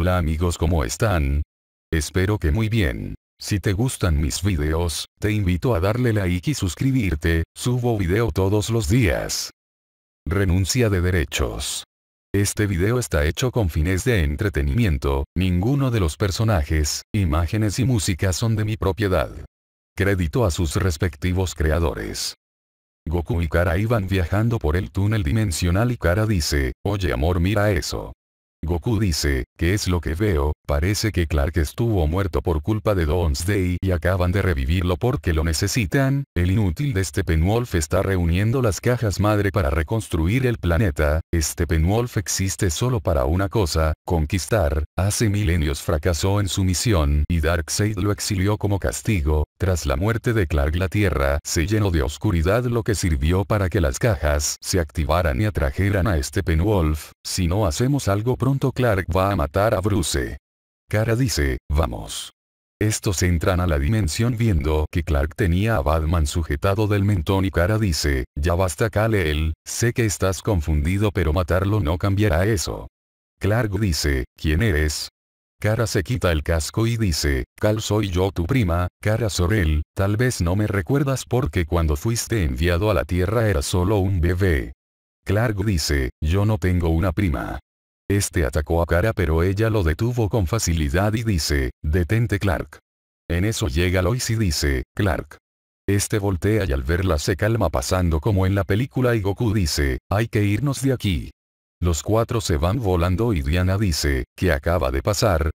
Hola amigos ¿cómo están? Espero que muy bien. Si te gustan mis videos, te invito a darle like y suscribirte, subo video todos los días. Renuncia de derechos. Este video está hecho con fines de entretenimiento, ninguno de los personajes, imágenes y música son de mi propiedad. Crédito a sus respectivos creadores. Goku y Kara iban viajando por el túnel dimensional y Kara dice, oye amor mira eso. Goku dice, ¿qué es lo que veo? Parece que Clark estuvo muerto por culpa de Doomsday y acaban de revivirlo porque lo necesitan, el inútil de Steppenwolf está reuniendo las cajas madre para reconstruir el planeta, Steppenwolf existe solo para una cosa, conquistar, hace milenios fracasó en su misión y Darkseid lo exilió como castigo, tras la muerte de Clark la Tierra se llenó de oscuridad lo que sirvió para que las cajas se activaran y atrajeran a Steppenwolf, si no hacemos algo pronto Clark va a matar a Bruce. Cara dice, vamos. Estos entran a la dimensión viendo que Clark tenía a Batman sujetado del mentón y Cara dice, ya basta Kal-El, sé que estás confundido pero matarlo no cambiará eso. Clark dice, ¿quién eres? Cara se quita el casco y dice, Cal soy yo tu prima, Cara Sorel, tal vez no me recuerdas porque cuando fuiste enviado a la Tierra era solo un bebé. Clark dice, yo no tengo una prima. Este atacó a Kara pero ella lo detuvo con facilidad y dice, detente Clark. En eso llega Lois y dice, Clark. Este voltea y al verla se calma pasando como en la película y Goku dice, hay que irnos de aquí. Los cuatro se van volando y Diana dice, ¿qué acaba de pasar?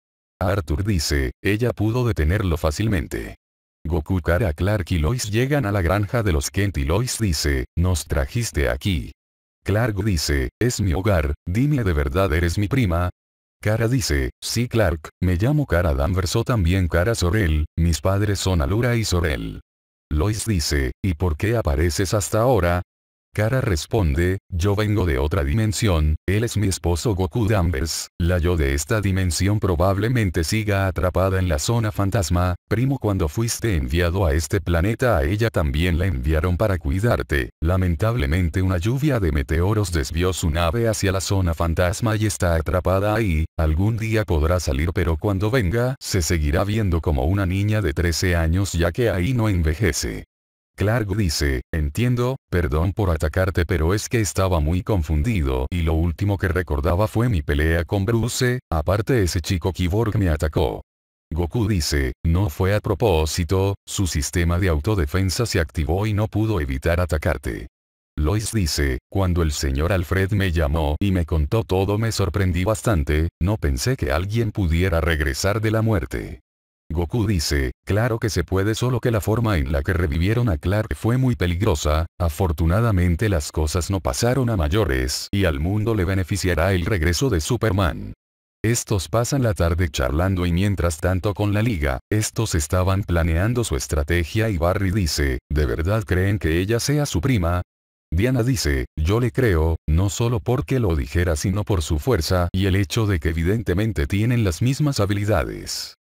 Arthur dice, ella pudo detenerlo fácilmente. Goku, Kara, Clark y Lois llegan a la granja de los Kent y Lois dice, nos trajiste aquí. Clark dice, es mi hogar, dime de verdad eres mi prima. Cara dice, sí Clark, me llamo Cara Danvers o también Cara Sorel, mis padres son Alura y Sorel. Lois dice, ¿y por qué apareces hasta ahora? Kara responde, yo vengo de otra dimensión, él es mi esposo Goku Danvers, la yo de esta dimensión probablemente siga atrapada en la zona fantasma, primo cuando fuiste enviado a este planeta a ella también la enviaron para cuidarte, lamentablemente una lluvia de meteoros desvió su nave hacia la zona fantasma y está atrapada ahí, algún día podrá salir pero cuando venga, se seguirá viendo como una niña de 13 años ya que ahí no envejece. Clark dice, entiendo, perdón por atacarte pero es que estaba muy confundido y lo último que recordaba fue mi pelea con Bruce, aparte ese chico Kiborg me atacó. Goku dice, no fue a propósito, su sistema de autodefensa se activó y no pudo evitar atacarte. Lois dice, cuando el señor Alfred me llamó y me contó todo me sorprendí bastante, no pensé que alguien pudiera regresar de la muerte. Goku dice, claro que se puede solo que la forma en la que revivieron a Clark fue muy peligrosa, afortunadamente las cosas no pasaron a mayores y al mundo le beneficiará el regreso de Superman. Estos pasan la tarde charlando y mientras tanto con la liga, estos estaban planeando su estrategia y Barry dice, ¿de verdad creen que ella sea su prima? Diana dice, yo le creo, no solo porque lo dijera sino por su fuerza y el hecho de que evidentemente tienen las mismas habilidades.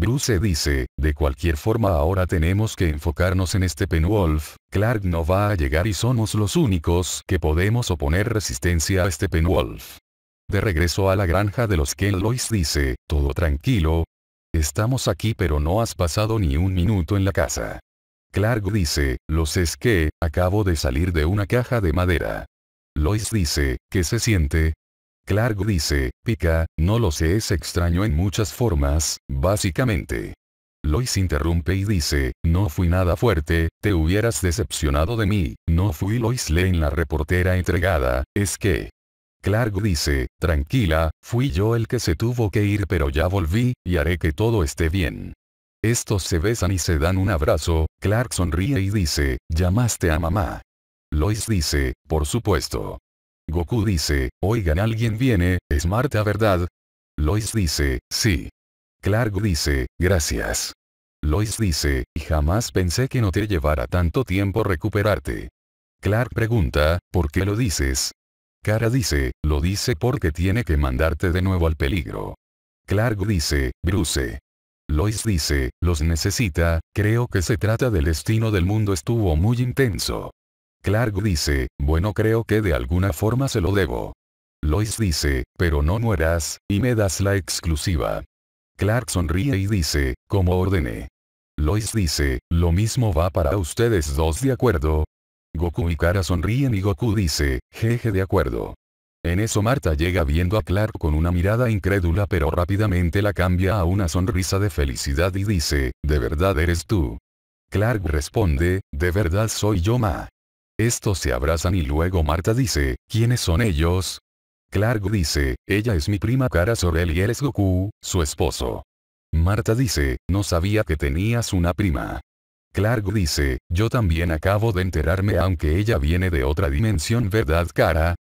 Bruce dice, de cualquier forma ahora tenemos que enfocarnos en este Penwolf, Clark no va a llegar y somos los únicos que podemos oponer resistencia a este Penwolf. De regreso a la granja de los Ken Lois dice, todo tranquilo. Estamos aquí pero no has pasado ni un minuto en la casa. Clark dice, Los sé es que, acabo de salir de una caja de madera. Lois dice, ¿qué se siente? Clark dice, pica, no lo sé es extraño en muchas formas, básicamente. Lois interrumpe y dice, no fui nada fuerte, te hubieras decepcionado de mí, no fui Lois Lane la reportera entregada, es que... Clark dice, tranquila, fui yo el que se tuvo que ir pero ya volví, y haré que todo esté bien. Estos se besan y se dan un abrazo, Clark sonríe y dice, llamaste a mamá. Lois dice, por supuesto. Goku dice, oigan alguien viene, es Marta ¿verdad? Lois dice, sí. Clark dice, gracias. Lois dice, y jamás pensé que no te llevara tanto tiempo recuperarte. Clark pregunta, ¿por qué lo dices? Kara dice, lo dice porque tiene que mandarte de nuevo al peligro. Clark dice, Bruce. Lois dice, los necesita, creo que se trata del destino del mundo estuvo muy intenso. Clark dice, bueno creo que de alguna forma se lo debo. Lois dice, pero no mueras, y me das la exclusiva. Clark sonríe y dice, como ordené. Lois dice, lo mismo va para ustedes dos de acuerdo. Goku y Kara sonríen y Goku dice, jeje de acuerdo. En eso Marta llega viendo a Clark con una mirada incrédula pero rápidamente la cambia a una sonrisa de felicidad y dice, ¿de verdad eres tú? Clark responde, de verdad soy yo ma. Estos se abrazan y luego Marta dice, ¿quiénes son ellos? Clark dice, ella es mi prima Cara Sorel y él es Goku, su esposo. Marta dice, no sabía que tenías una prima. Clark dice, yo también acabo de enterarme aunque ella viene de otra dimensión ¿verdad Cara?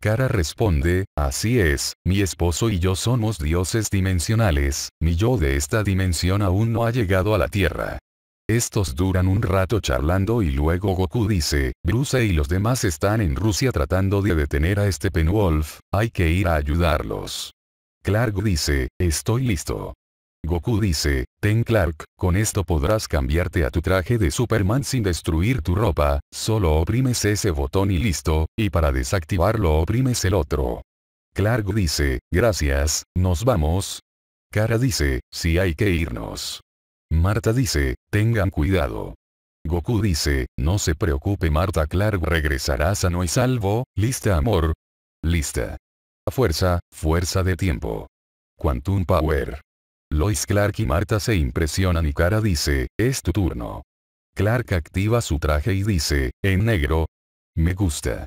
Cara responde, así es, mi esposo y yo somos dioses dimensionales, mi yo de esta dimensión aún no ha llegado a la Tierra. Estos duran un rato charlando y luego Goku dice, Bruce y los demás están en Rusia tratando de detener a este Penwolf, hay que ir a ayudarlos. Clark dice, estoy listo. Goku dice, Ten Clark, con esto podrás cambiarte a tu traje de Superman sin destruir tu ropa, solo oprimes ese botón y listo, y para desactivarlo oprimes el otro. Clark dice, gracias, nos vamos. Kara dice, si hay que irnos. Marta dice, tengan cuidado. Goku dice, no se preocupe Marta Clark regresará sano y salvo, lista amor. Lista. Fuerza, fuerza de tiempo. Quantum Power. Lois Clark y Marta se impresionan y Cara dice, es tu turno. Clark activa su traje y dice, en negro. Me gusta.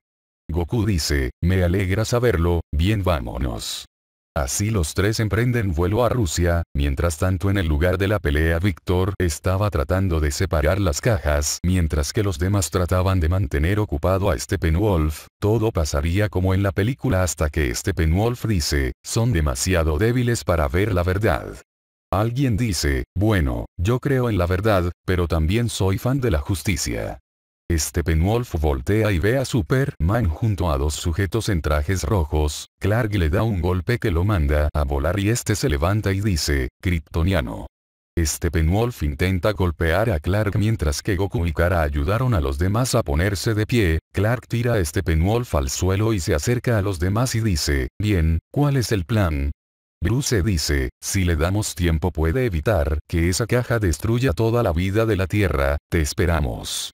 Goku dice, me alegra saberlo, bien vámonos. Así los tres emprenden vuelo a Rusia, mientras tanto en el lugar de la pelea Víctor estaba tratando de separar las cajas mientras que los demás trataban de mantener ocupado a Steppenwolf, todo pasaría como en la película hasta que Steppenwolf dice, son demasiado débiles para ver la verdad. Alguien dice, bueno, yo creo en la verdad, pero también soy fan de la justicia. Steppenwolf voltea y ve a Superman junto a dos sujetos en trajes rojos, Clark le da un golpe que lo manda a volar y este se levanta y dice, Kryptoniano. Steppenwolf intenta golpear a Clark mientras que Goku y Kara ayudaron a los demás a ponerse de pie, Clark tira a Steppenwolf al suelo y se acerca a los demás y dice, bien, ¿cuál es el plan? Bruce dice, si le damos tiempo puede evitar que esa caja destruya toda la vida de la Tierra, te esperamos.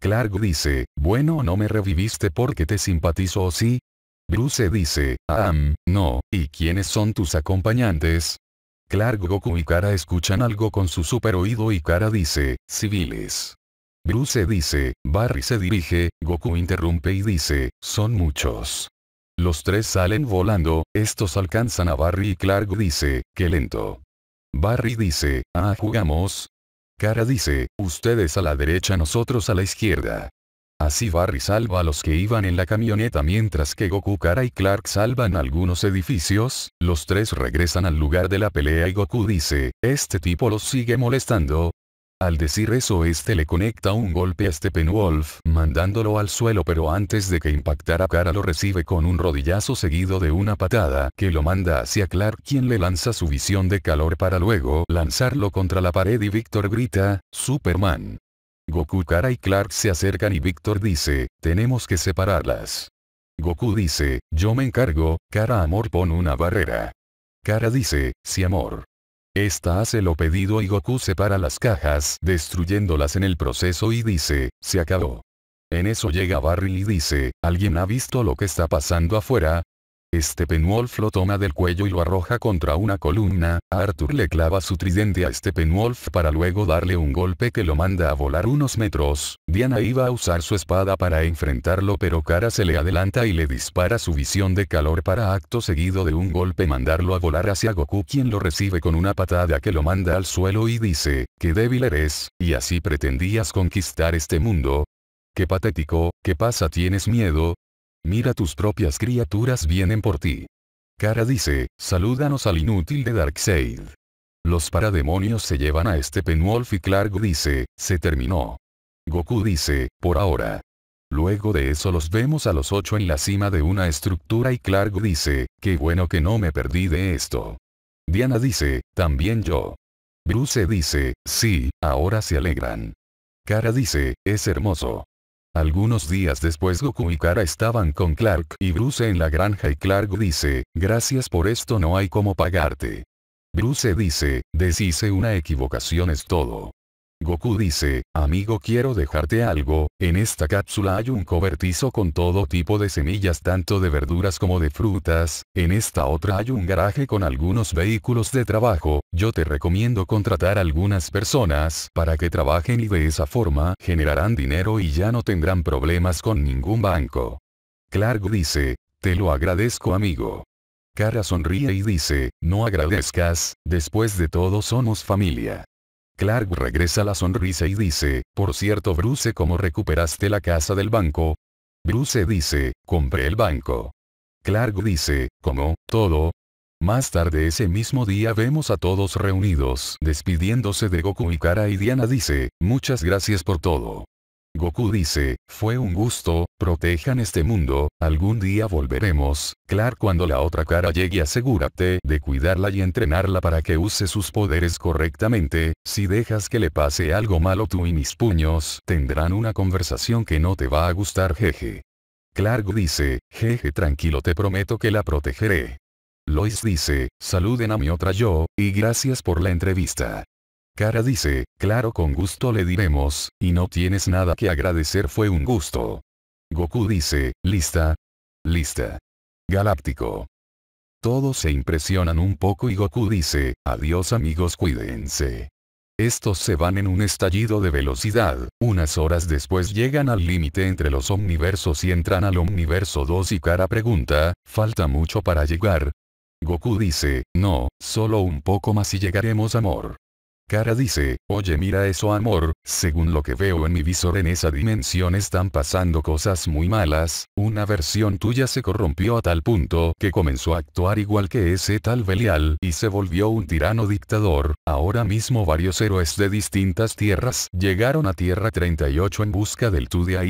Clark dice, bueno no me reviviste porque te simpatizo o sí. Bruce dice, ah, no, ¿y quiénes son tus acompañantes? Clark Goku y Kara escuchan algo con su super oído y Kara dice, civiles. Bruce dice, Barry se dirige, Goku interrumpe y dice, son muchos. Los tres salen volando, estos alcanzan a Barry y Clark dice, qué lento. Barry dice, ah jugamos, Kara dice, ustedes a la derecha nosotros a la izquierda. Así Barry salva a los que iban en la camioneta mientras que Goku, Kara y Clark salvan algunos edificios, los tres regresan al lugar de la pelea y Goku dice, este tipo los sigue molestando, al decir eso este le conecta un golpe a Wolf, mandándolo al suelo pero antes de que impactara Cara lo recibe con un rodillazo seguido de una patada que lo manda hacia Clark quien le lanza su visión de calor para luego lanzarlo contra la pared y Víctor grita, Superman. Goku Kara y Clark se acercan y Víctor dice, tenemos que separarlas. Goku dice, yo me encargo, Kara amor pon una barrera. Kara dice, si sí, amor. Esta hace lo pedido y Goku separa las cajas destruyéndolas en el proceso y dice, se acabó. En eso llega Barry y dice, ¿alguien ha visto lo que está pasando afuera? Steppenwolf lo toma del cuello y lo arroja contra una columna, Arthur le clava su tridente a Steppenwolf para luego darle un golpe que lo manda a volar unos metros, Diana iba a usar su espada para enfrentarlo pero Kara se le adelanta y le dispara su visión de calor para acto seguido de un golpe mandarlo a volar hacia Goku quien lo recibe con una patada que lo manda al suelo y dice, que débil eres, y así pretendías conquistar este mundo, Qué patético, ¿qué pasa tienes miedo? Mira tus propias criaturas vienen por ti. Cara dice, salúdanos al inútil de Darkseid. Los parademonios se llevan a este Penwolf y Clark dice, se terminó. Goku dice, por ahora. Luego de eso los vemos a los ocho en la cima de una estructura y Clark dice, qué bueno que no me perdí de esto. Diana dice, también yo. Bruce dice, sí, ahora se alegran. Cara dice, es hermoso. Algunos días después Goku y Kara estaban con Clark y Bruce en la granja y Clark dice, gracias por esto no hay como pagarte. Bruce dice, deshice una equivocación es todo. Goku dice, amigo quiero dejarte algo, en esta cápsula hay un cobertizo con todo tipo de semillas tanto de verduras como de frutas, en esta otra hay un garaje con algunos vehículos de trabajo, yo te recomiendo contratar algunas personas para que trabajen y de esa forma generarán dinero y ya no tendrán problemas con ningún banco. Clark dice, te lo agradezco amigo. Kara sonríe y dice, no agradezcas, después de todo somos familia. Clark regresa la sonrisa y dice, por cierto Bruce ¿cómo recuperaste la casa del banco? Bruce dice, compré el banco. Clark dice, ¿cómo, todo? Más tarde ese mismo día vemos a todos reunidos despidiéndose de Goku y Kara y Diana dice, muchas gracias por todo. Goku dice, fue un gusto, protejan este mundo, algún día volveremos, Clark cuando la otra cara llegue asegúrate de cuidarla y entrenarla para que use sus poderes correctamente, si dejas que le pase algo malo tú y mis puños tendrán una conversación que no te va a gustar jeje. Clark dice, jeje tranquilo te prometo que la protegeré. Lois dice, saluden a mi otra yo, y gracias por la entrevista. Cara dice, claro con gusto le diremos, y no tienes nada que agradecer fue un gusto. Goku dice, lista. Lista. Galáctico. Todos se impresionan un poco y Goku dice, adiós amigos cuídense. Estos se van en un estallido de velocidad, unas horas después llegan al límite entre los omniversos y entran al omniverso 2 y Cara pregunta, ¿falta mucho para llegar? Goku dice, no, solo un poco más y llegaremos amor. Cara dice, oye mira eso amor, según lo que veo en mi visor en esa dimensión están pasando cosas muy malas, una versión tuya se corrompió a tal punto que comenzó a actuar igual que ese tal Belial y se volvió un tirano dictador, ahora mismo varios héroes de distintas tierras llegaron a Tierra 38 en busca del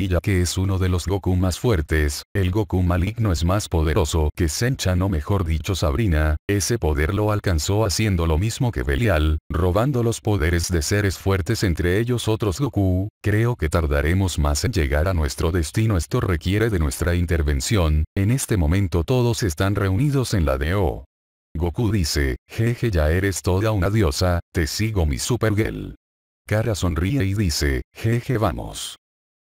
ya que es uno de los Goku más fuertes, el Goku maligno es más poderoso que Sencha no mejor dicho Sabrina, ese poder lo alcanzó haciendo lo mismo que Belial, robándolo los poderes de seres fuertes entre ellos otros Goku, creo que tardaremos más en llegar a nuestro destino esto requiere de nuestra intervención, en este momento todos están reunidos en la DO. Goku dice, jeje ya eres toda una diosa, te sigo mi super girl. Kara sonríe y dice, jeje vamos.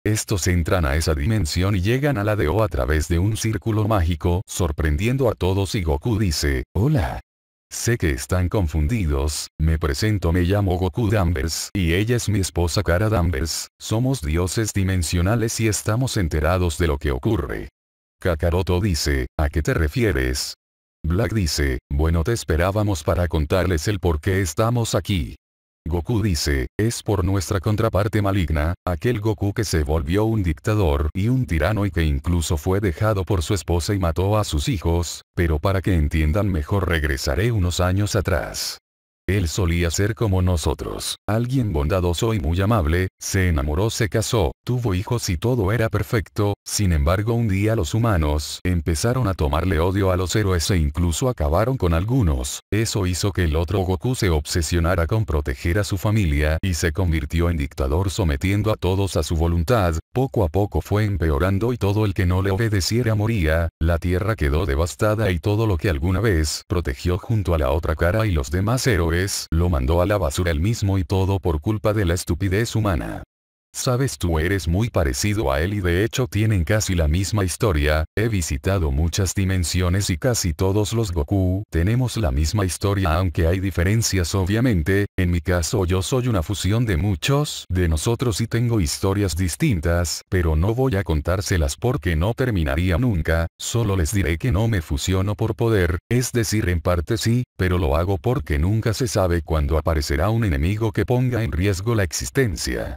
Estos entran a esa dimensión y llegan a la DO a través de un círculo mágico, sorprendiendo a todos y Goku dice, hola, Sé que están confundidos, me presento me llamo Goku Danvers y ella es mi esposa Kara Danvers, somos dioses dimensionales y estamos enterados de lo que ocurre. Kakaroto dice, ¿a qué te refieres? Black dice, bueno te esperábamos para contarles el por qué estamos aquí. Goku dice, es por nuestra contraparte maligna, aquel Goku que se volvió un dictador y un tirano y que incluso fue dejado por su esposa y mató a sus hijos, pero para que entiendan mejor regresaré unos años atrás. Él solía ser como nosotros, alguien bondadoso y muy amable, se enamoró, se casó, tuvo hijos y todo era perfecto, sin embargo un día los humanos empezaron a tomarle odio a los héroes e incluso acabaron con algunos, eso hizo que el otro Goku se obsesionara con proteger a su familia y se convirtió en dictador sometiendo a todos a su voluntad, poco a poco fue empeorando y todo el que no le obedeciera moría, la tierra quedó devastada y todo lo que alguna vez protegió junto a la otra cara y los demás héroes lo mandó a la basura el mismo y todo por culpa de la estupidez humana. Sabes tú eres muy parecido a él y de hecho tienen casi la misma historia, he visitado muchas dimensiones y casi todos los Goku tenemos la misma historia aunque hay diferencias obviamente, en mi caso yo soy una fusión de muchos de nosotros y tengo historias distintas, pero no voy a contárselas porque no terminaría nunca, solo les diré que no me fusiono por poder, es decir en parte sí, pero lo hago porque nunca se sabe cuando aparecerá un enemigo que ponga en riesgo la existencia.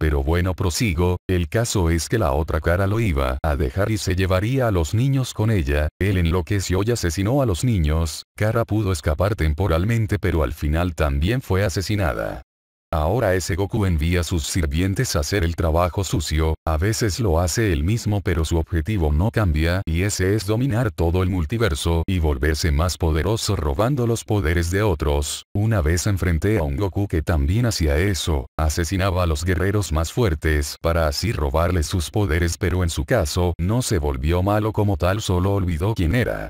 Pero bueno prosigo, el caso es que la otra cara lo iba a dejar y se llevaría a los niños con ella, él enloqueció y asesinó a los niños, cara pudo escapar temporalmente pero al final también fue asesinada. Ahora ese Goku envía a sus sirvientes a hacer el trabajo sucio, a veces lo hace él mismo pero su objetivo no cambia y ese es dominar todo el multiverso y volverse más poderoso robando los poderes de otros. Una vez enfrenté a un Goku que también hacía eso, asesinaba a los guerreros más fuertes para así robarle sus poderes pero en su caso no se volvió malo como tal solo olvidó quién era.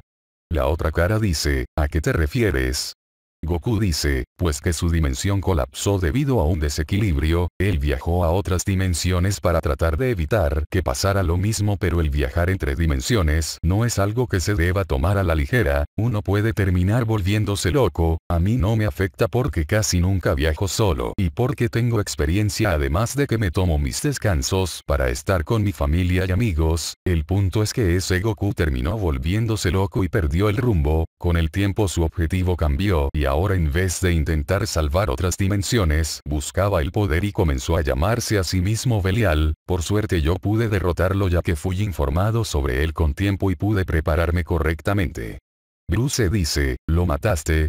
La otra cara dice, ¿a qué te refieres? Goku dice, pues que su dimensión colapsó debido a un desequilibrio, él viajó a otras dimensiones para tratar de evitar que pasara lo mismo pero el viajar entre dimensiones no es algo que se deba tomar a la ligera, uno puede terminar volviéndose loco, a mí no me afecta porque casi nunca viajo solo y porque tengo experiencia además de que me tomo mis descansos para estar con mi familia y amigos, el punto es que ese Goku terminó volviéndose loco y perdió el rumbo, con el tiempo su objetivo cambió y ahora en vez de intentar salvar otras dimensiones, buscaba el poder y comenzó a llamarse a sí mismo Belial, por suerte yo pude derrotarlo ya que fui informado sobre él con tiempo y pude prepararme correctamente. Bruce dice, lo mataste,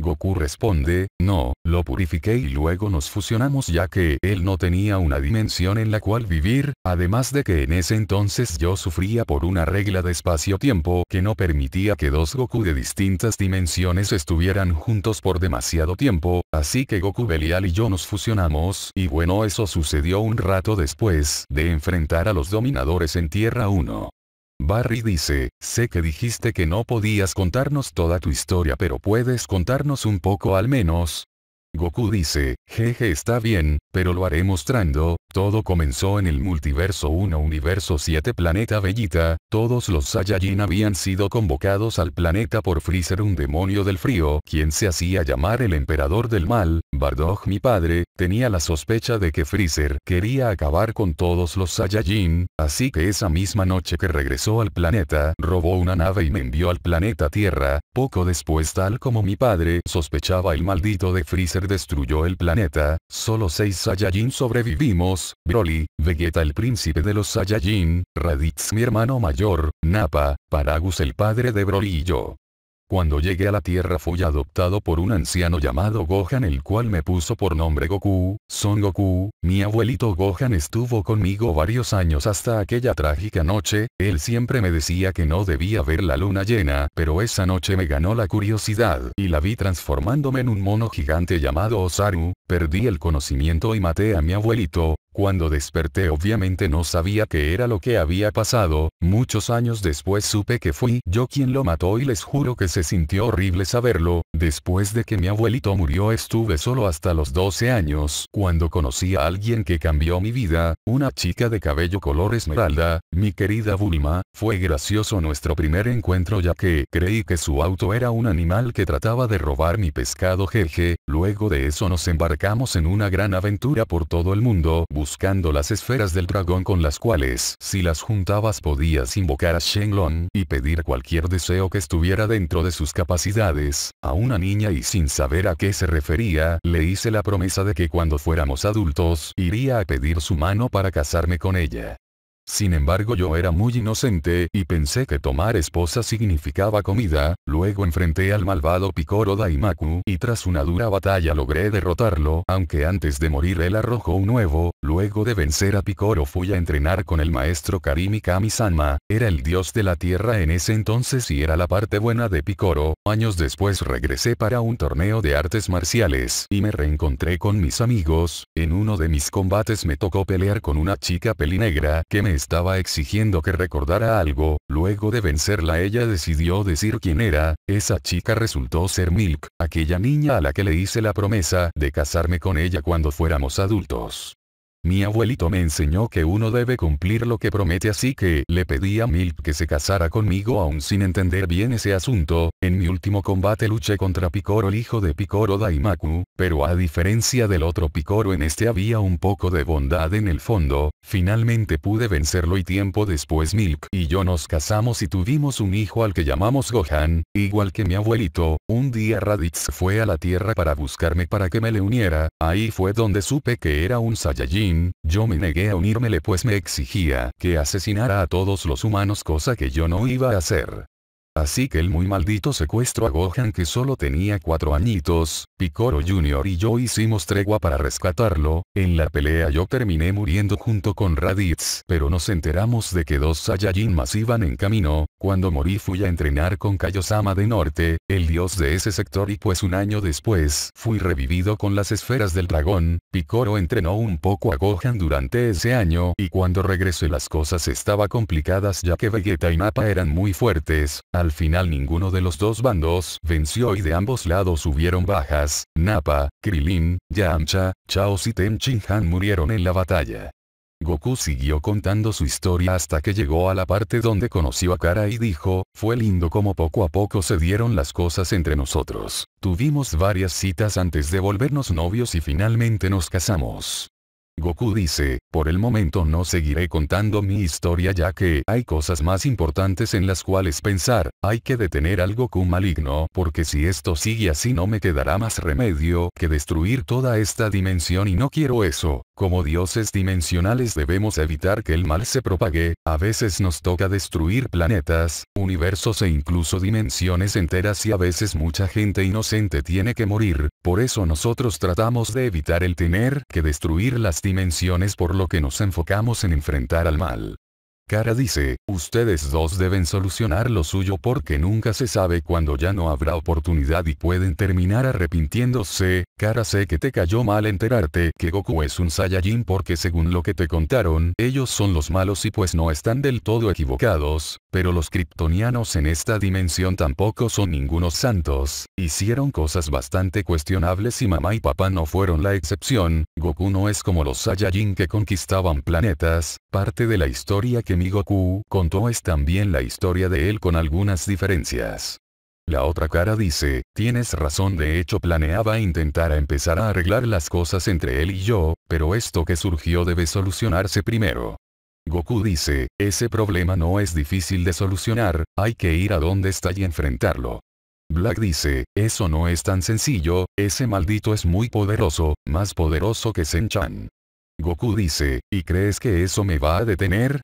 Goku responde, no, lo purifiqué y luego nos fusionamos ya que él no tenía una dimensión en la cual vivir, además de que en ese entonces yo sufría por una regla de espacio-tiempo que no permitía que dos Goku de distintas dimensiones estuvieran juntos por demasiado tiempo, así que Goku Belial y yo nos fusionamos, y bueno eso sucedió un rato después de enfrentar a los dominadores en Tierra 1. Barry dice, sé que dijiste que no podías contarnos toda tu historia pero puedes contarnos un poco al menos. Goku dice, Jeje está bien, pero lo haré mostrando, todo comenzó en el multiverso 1 universo 7 planeta Bellita, todos los Saiyajin habían sido convocados al planeta por Freezer un demonio del frío, quien se hacía llamar el emperador del mal, Bardock mi padre, tenía la sospecha de que Freezer quería acabar con todos los Saiyajin, así que esa misma noche que regresó al planeta, robó una nave y me envió al planeta Tierra, poco después tal como mi padre sospechaba el maldito de Freezer destruyó el planeta Neta, solo seis Saiyajin sobrevivimos, Broly, Vegeta el príncipe de los Saiyajin, Raditz mi hermano mayor, Nappa, Paragus el padre de Broly y yo. Cuando llegué a la Tierra fui adoptado por un anciano llamado Gohan el cual me puso por nombre Goku, Son Goku, mi abuelito Gohan estuvo conmigo varios años hasta aquella trágica noche, él siempre me decía que no debía ver la luna llena, pero esa noche me ganó la curiosidad y la vi transformándome en un mono gigante llamado Osaru, perdí el conocimiento y maté a mi abuelito, cuando desperté obviamente no sabía qué era lo que había pasado, muchos años después supe que fui yo quien lo mató y les juro que se sintió horrible saberlo, después de que mi abuelito murió estuve solo hasta los 12 años, cuando conocí a alguien que cambió mi vida, una chica de cabello color esmeralda, mi querida Bulma, fue gracioso nuestro primer encuentro ya que creí que su auto era un animal que trataba de robar mi pescado jeje, luego de eso nos embarcamos en una gran aventura por todo el mundo, buscando las esferas del dragón con las cuales si las juntabas podías invocar a Shenlong y pedir cualquier deseo que estuviera dentro de sus capacidades, a una niña y sin saber a qué se refería, le hice la promesa de que cuando fuéramos adultos iría a pedir su mano para casarme con ella. Sin embargo yo era muy inocente y pensé que tomar esposa significaba comida, luego enfrenté al malvado Picoro Daimaku y tras una dura batalla logré derrotarlo, aunque antes de morir él arrojó un nuevo, luego de vencer a Picoro fui a entrenar con el maestro Karimi Kami-sama, era el dios de la tierra en ese entonces y era la parte buena de Picoro, años después regresé para un torneo de artes marciales y me reencontré con mis amigos, en uno de mis combates me tocó pelear con una chica pelinegra que me estaba exigiendo que recordara algo, luego de vencerla ella decidió decir quién era, esa chica resultó ser Milk, aquella niña a la que le hice la promesa de casarme con ella cuando fuéramos adultos. Mi abuelito me enseñó que uno debe cumplir lo que promete así que le pedí a Milk que se casara conmigo aún sin entender bien ese asunto, en mi último combate luché contra Picoro el hijo de Picoro Daimaku, pero a diferencia del otro Picoro en este había un poco de bondad en el fondo, finalmente pude vencerlo y tiempo después Milk y yo nos casamos y tuvimos un hijo al que llamamos Gohan, igual que mi abuelito, un día Raditz fue a la tierra para buscarme para que me le uniera, ahí fue donde supe que era un Saiyajin yo me negué a unírmele pues me exigía que asesinara a todos los humanos cosa que yo no iba a hacer. Así que el muy maldito secuestro a Gohan que solo tenía cuatro añitos, Picoro Jr. y yo hicimos tregua para rescatarlo, en la pelea yo terminé muriendo junto con Raditz, pero nos enteramos de que dos Saiyajin más iban en camino, cuando morí fui a entrenar con Kaiosama de Norte, el dios de ese sector y pues un año después fui revivido con las esferas del dragón, Picoro entrenó un poco a Gohan durante ese año y cuando regresé las cosas estaban complicadas ya que Vegeta y Mapa eran muy fuertes, al final ninguno de los dos bandos venció y de ambos lados hubieron bajas Napa, Nappa, Krilin, Yamcha, Chaos y Han murieron en la batalla. Goku siguió contando su historia hasta que llegó a la parte donde conoció a Kara y dijo, fue lindo como poco a poco se dieron las cosas entre nosotros. Tuvimos varias citas antes de volvernos novios y finalmente nos casamos. Goku dice, por el momento no seguiré contando mi historia ya que hay cosas más importantes en las cuales pensar, hay que detener al Goku maligno porque si esto sigue así no me quedará más remedio que destruir toda esta dimensión y no quiero eso. Como dioses dimensionales debemos evitar que el mal se propague, a veces nos toca destruir planetas, universos e incluso dimensiones enteras y a veces mucha gente inocente tiene que morir, por eso nosotros tratamos de evitar el tener que destruir las dimensiones por lo que nos enfocamos en enfrentar al mal. Cara dice, ustedes dos deben solucionar lo suyo porque nunca se sabe cuando ya no habrá oportunidad y pueden terminar arrepintiéndose, Cara sé que te cayó mal enterarte que Goku es un Saiyajin porque según lo que te contaron, ellos son los malos y pues no están del todo equivocados, pero los kryptonianos en esta dimensión tampoco son ningunos santos, hicieron cosas bastante cuestionables y mamá y papá no fueron la excepción, Goku no es como los Saiyajin que conquistaban planetas, parte de la historia que mi Goku contó es también la historia de él con algunas diferencias. La otra cara dice, tienes razón de hecho planeaba intentar a empezar a arreglar las cosas entre él y yo, pero esto que surgió debe solucionarse primero. Goku dice, ese problema no es difícil de solucionar, hay que ir a donde está y enfrentarlo. Black dice, eso no es tan sencillo, ese maldito es muy poderoso, más poderoso que Senchan. Goku dice, ¿y crees que eso me va a detener?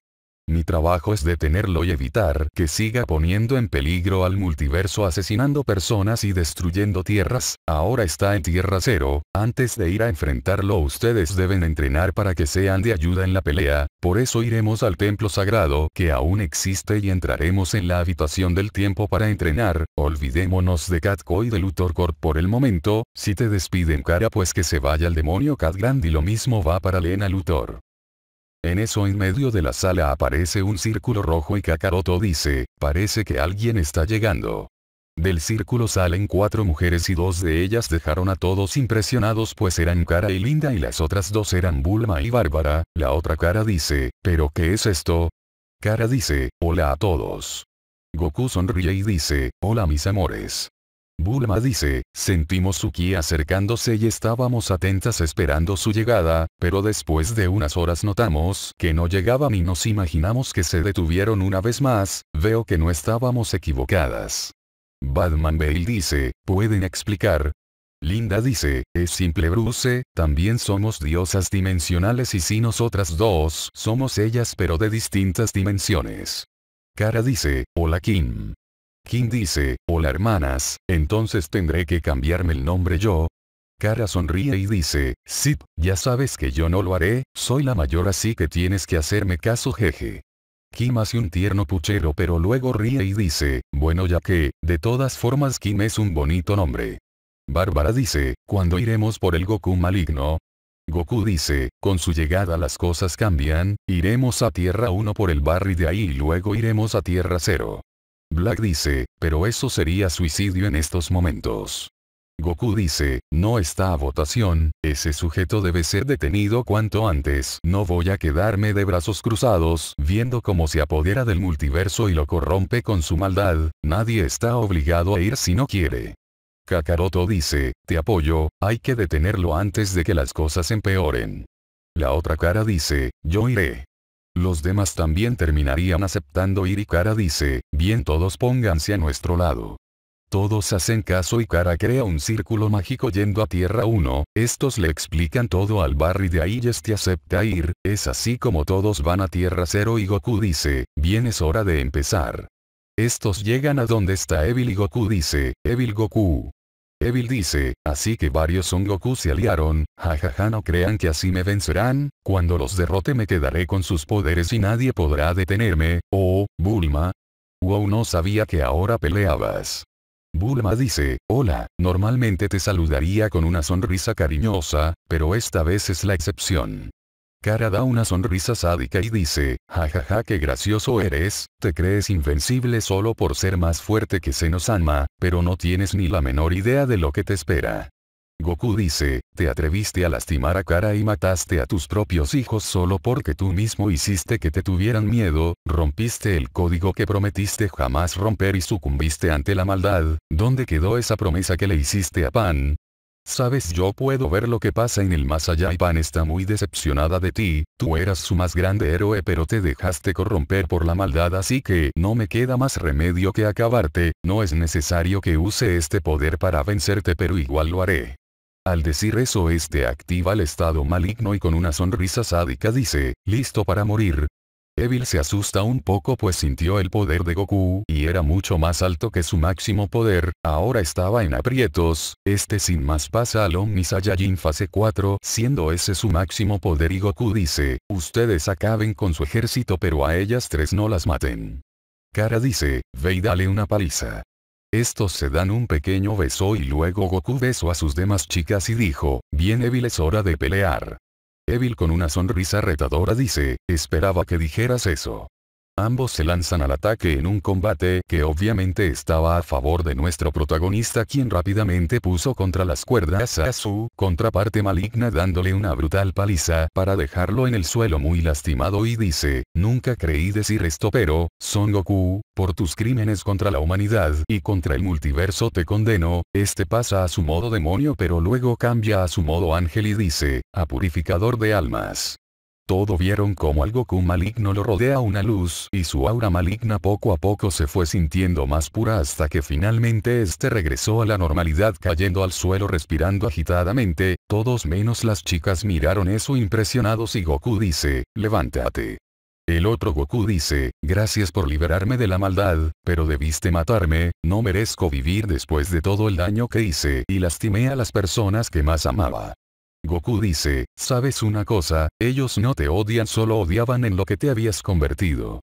Mi trabajo es detenerlo y evitar que siga poniendo en peligro al multiverso asesinando personas y destruyendo tierras, ahora está en Tierra Cero, antes de ir a enfrentarlo ustedes deben entrenar para que sean de ayuda en la pelea, por eso iremos al templo sagrado que aún existe y entraremos en la habitación del tiempo para entrenar, olvidémonos de Catco y de Luthor Corp por el momento, si te despiden cara pues que se vaya al demonio Cat y lo mismo va para Lena Luthor. En eso en medio de la sala aparece un círculo rojo y Kakaroto dice, parece que alguien está llegando. Del círculo salen cuatro mujeres y dos de ellas dejaron a todos impresionados pues eran Cara y Linda y las otras dos eran Bulma y Bárbara, la otra Cara dice, ¿pero qué es esto? Cara dice, hola a todos. Goku sonríe y dice, hola mis amores. Bulma dice, sentimos su ki acercándose y estábamos atentas esperando su llegada, pero después de unas horas notamos que no llegaban y nos imaginamos que se detuvieron una vez más, veo que no estábamos equivocadas. Batman Bale dice, ¿pueden explicar? Linda dice, es simple Bruce, también somos diosas dimensionales y si nosotras dos somos ellas pero de distintas dimensiones. Cara dice, hola Kim. Kim dice, hola hermanas, entonces tendré que cambiarme el nombre yo. Kara sonríe y dice, Sip, ya sabes que yo no lo haré, soy la mayor así que tienes que hacerme caso jeje. Kim hace un tierno puchero pero luego ríe y dice, bueno ya que, de todas formas Kim es un bonito nombre. Bárbara dice, cuando iremos por el Goku maligno? Goku dice, con su llegada las cosas cambian, iremos a Tierra 1 por el barrio de ahí y luego iremos a Tierra 0. Black dice, pero eso sería suicidio en estos momentos. Goku dice, no está a votación, ese sujeto debe ser detenido cuanto antes. No voy a quedarme de brazos cruzados, viendo como se apodera del multiverso y lo corrompe con su maldad, nadie está obligado a ir si no quiere. Kakaroto dice, te apoyo, hay que detenerlo antes de que las cosas empeoren. La otra cara dice, yo iré. Los demás también terminarían aceptando ir y Kara dice, bien todos pónganse a nuestro lado. Todos hacen caso y Kara crea un círculo mágico yendo a Tierra 1, estos le explican todo al Barry de ahí este acepta ir, es así como todos van a Tierra 0 y Goku dice, bien es hora de empezar. Estos llegan a donde está Evil y Goku dice, Evil Goku, Evil dice, así que varios Son Goku se aliaron, jajaja no crean que así me vencerán, cuando los derrote me quedaré con sus poderes y nadie podrá detenerme, oh, Bulma. Wow no sabía que ahora peleabas. Bulma dice, hola, normalmente te saludaría con una sonrisa cariñosa, pero esta vez es la excepción. Cara da una sonrisa sádica y dice, jajaja ja, ja, qué gracioso eres, te crees invencible solo por ser más fuerte que Senosama, pero no tienes ni la menor idea de lo que te espera. Goku dice, te atreviste a lastimar a Kara y mataste a tus propios hijos solo porque tú mismo hiciste que te tuvieran miedo, rompiste el código que prometiste jamás romper y sucumbiste ante la maldad, ¿dónde quedó esa promesa que le hiciste a Pan? Sabes yo puedo ver lo que pasa en el más allá y Pan está muy decepcionada de ti, tú eras su más grande héroe pero te dejaste corromper por la maldad así que no me queda más remedio que acabarte, no es necesario que use este poder para vencerte pero igual lo haré. Al decir eso este activa el estado maligno y con una sonrisa sádica dice, listo para morir, Evil se asusta un poco pues sintió el poder de Goku y era mucho más alto que su máximo poder, ahora estaba en aprietos, este sin más pasa al Omni Saiyajin fase 4 siendo ese su máximo poder y Goku dice, ustedes acaben con su ejército pero a ellas tres no las maten. Kara dice, ve y dale una paliza. Estos se dan un pequeño beso y luego Goku besó a sus demás chicas y dijo, bien Evil es hora de pelear. Evil con una sonrisa retadora dice, esperaba que dijeras eso. Ambos se lanzan al ataque en un combate que obviamente estaba a favor de nuestro protagonista quien rápidamente puso contra las cuerdas a su contraparte maligna dándole una brutal paliza para dejarlo en el suelo muy lastimado y dice, nunca creí decir esto pero, Son Goku, por tus crímenes contra la humanidad y contra el multiverso te condeno, este pasa a su modo demonio pero luego cambia a su modo ángel y dice, a purificador de almas. Todo vieron como algo Goku maligno lo rodea una luz y su aura maligna poco a poco se fue sintiendo más pura hasta que finalmente este regresó a la normalidad cayendo al suelo respirando agitadamente, todos menos las chicas miraron eso impresionados y Goku dice, levántate. El otro Goku dice, gracias por liberarme de la maldad, pero debiste matarme, no merezco vivir después de todo el daño que hice y lastimé a las personas que más amaba. Goku dice, ¿sabes una cosa? Ellos no te odian solo odiaban en lo que te habías convertido.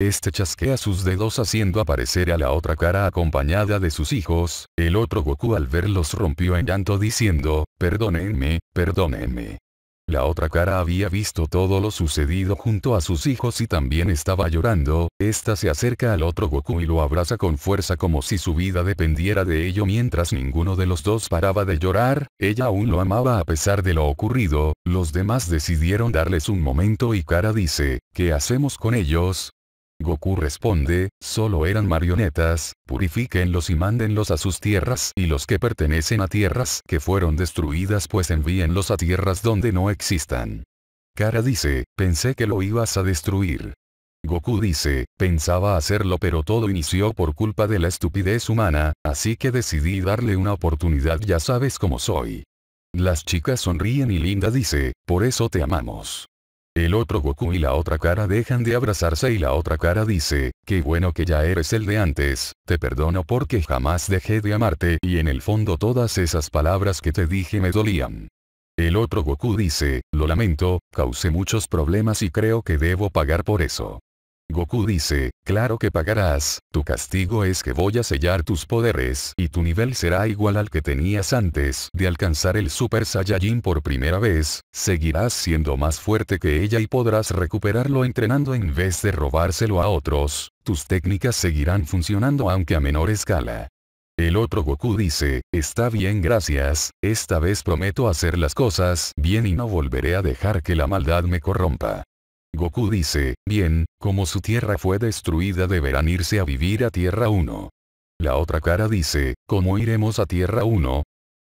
Este chasquea sus dedos haciendo aparecer a la otra cara acompañada de sus hijos, el otro Goku al verlos rompió en llanto diciendo, perdónenme, perdónenme. La otra cara había visto todo lo sucedido junto a sus hijos y también estaba llorando, esta se acerca al otro Goku y lo abraza con fuerza como si su vida dependiera de ello mientras ninguno de los dos paraba de llorar, ella aún lo amaba a pesar de lo ocurrido, los demás decidieron darles un momento y Kara dice, ¿qué hacemos con ellos? Goku responde, solo eran marionetas, purifíquenlos y mándenlos a sus tierras y los que pertenecen a tierras que fueron destruidas pues envíenlos a tierras donde no existan. Kara dice, pensé que lo ibas a destruir. Goku dice, pensaba hacerlo pero todo inició por culpa de la estupidez humana, así que decidí darle una oportunidad ya sabes cómo soy. Las chicas sonríen y Linda dice, por eso te amamos. El otro Goku y la otra cara dejan de abrazarse y la otra cara dice, qué bueno que ya eres el de antes, te perdono porque jamás dejé de amarte y en el fondo todas esas palabras que te dije me dolían. El otro Goku dice, lo lamento, causé muchos problemas y creo que debo pagar por eso. Goku dice, claro que pagarás, tu castigo es que voy a sellar tus poderes y tu nivel será igual al que tenías antes de alcanzar el Super Saiyajin por primera vez, seguirás siendo más fuerte que ella y podrás recuperarlo entrenando en vez de robárselo a otros, tus técnicas seguirán funcionando aunque a menor escala. El otro Goku dice, está bien gracias, esta vez prometo hacer las cosas bien y no volveré a dejar que la maldad me corrompa. Goku dice, bien, como su tierra fue destruida deberán irse a vivir a Tierra 1. La otra cara dice, ¿cómo iremos a Tierra 1?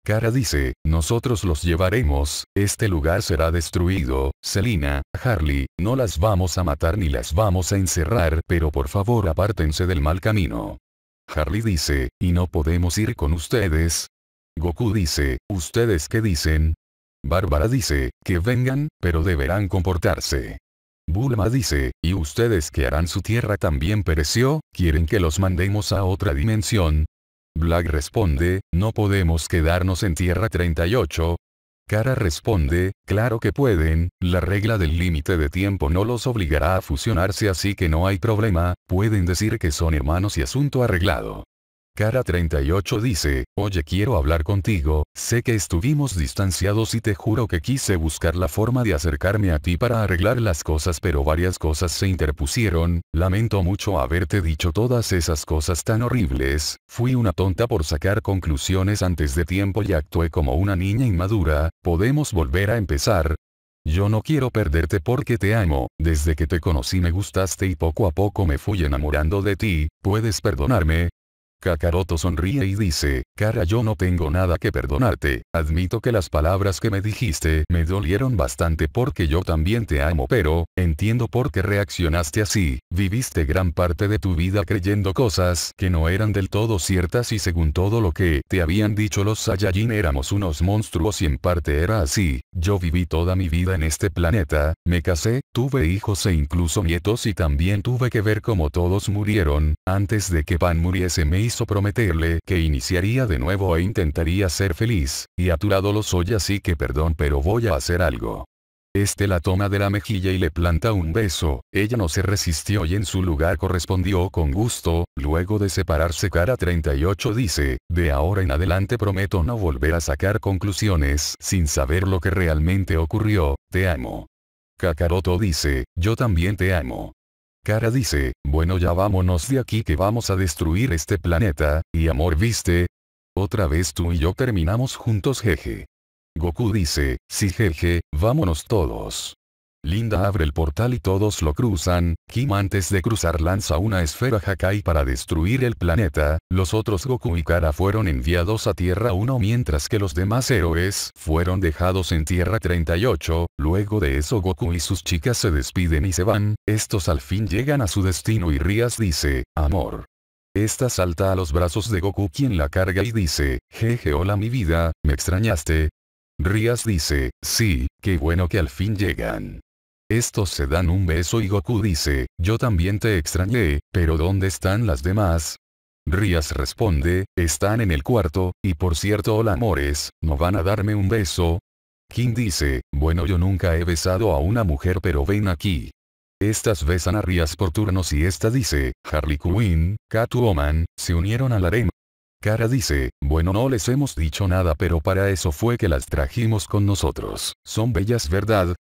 Cara dice, nosotros los llevaremos, este lugar será destruido, Selina, Harley, no las vamos a matar ni las vamos a encerrar pero por favor apártense del mal camino. Harley dice, ¿y no podemos ir con ustedes? Goku dice, ¿ustedes qué dicen? Bárbara dice, que vengan, pero deberán comportarse. Bulma dice, ¿y ustedes que harán su tierra también pereció? ¿Quieren que los mandemos a otra dimensión? Black responde, no podemos quedarnos en Tierra 38. Kara responde, claro que pueden, la regla del límite de tiempo no los obligará a fusionarse así que no hay problema, pueden decir que son hermanos y asunto arreglado. Cara 38 dice, oye quiero hablar contigo, sé que estuvimos distanciados y te juro que quise buscar la forma de acercarme a ti para arreglar las cosas pero varias cosas se interpusieron, lamento mucho haberte dicho todas esas cosas tan horribles, fui una tonta por sacar conclusiones antes de tiempo y actué como una niña inmadura, podemos volver a empezar, yo no quiero perderte porque te amo, desde que te conocí me gustaste y poco a poco me fui enamorando de ti, puedes perdonarme, Kakaroto sonríe y dice, cara yo no tengo nada que perdonarte, admito que las palabras que me dijiste me dolieron bastante porque yo también te amo pero, entiendo por qué reaccionaste así, viviste gran parte de tu vida creyendo cosas que no eran del todo ciertas y según todo lo que te habían dicho los Saiyajin éramos unos monstruos y en parte era así, yo viví toda mi vida en este planeta, me casé, tuve hijos e incluso nietos y también tuve que ver cómo todos murieron, antes de que Pan muriese me hizo prometerle que iniciaría de nuevo e intentaría ser feliz, y aturado lo soy así que perdón pero voy a hacer algo. Este la toma de la mejilla y le planta un beso, ella no se resistió y en su lugar correspondió con gusto, luego de separarse cara 38 dice, de ahora en adelante prometo no volver a sacar conclusiones sin saber lo que realmente ocurrió, te amo. Kakaroto dice, yo también te amo. Cara dice, bueno ya vámonos de aquí que vamos a destruir este planeta, y amor viste. Otra vez tú y yo terminamos juntos jeje. Goku dice, sí jeje, vámonos todos. Linda abre el portal y todos lo cruzan, Kim antes de cruzar lanza una esfera Hakai para destruir el planeta, los otros Goku y Kara fueron enviados a Tierra 1 mientras que los demás héroes fueron dejados en Tierra 38, luego de eso Goku y sus chicas se despiden y se van, estos al fin llegan a su destino y Rías dice, amor, esta salta a los brazos de Goku quien la carga y dice, jeje hola mi vida, me extrañaste. Rías dice, sí, qué bueno que al fin llegan. Estos se dan un beso y Goku dice, yo también te extrañé, pero ¿dónde están las demás? Rías responde, están en el cuarto, y por cierto hola amores, ¿no van a darme un beso? Kim dice, bueno yo nunca he besado a una mujer pero ven aquí. Estas besan a Rías por turnos y esta dice, Harley Quinn, Catwoman, se unieron a la harem. Cara dice, bueno no les hemos dicho nada pero para eso fue que las trajimos con nosotros, son bellas verdad,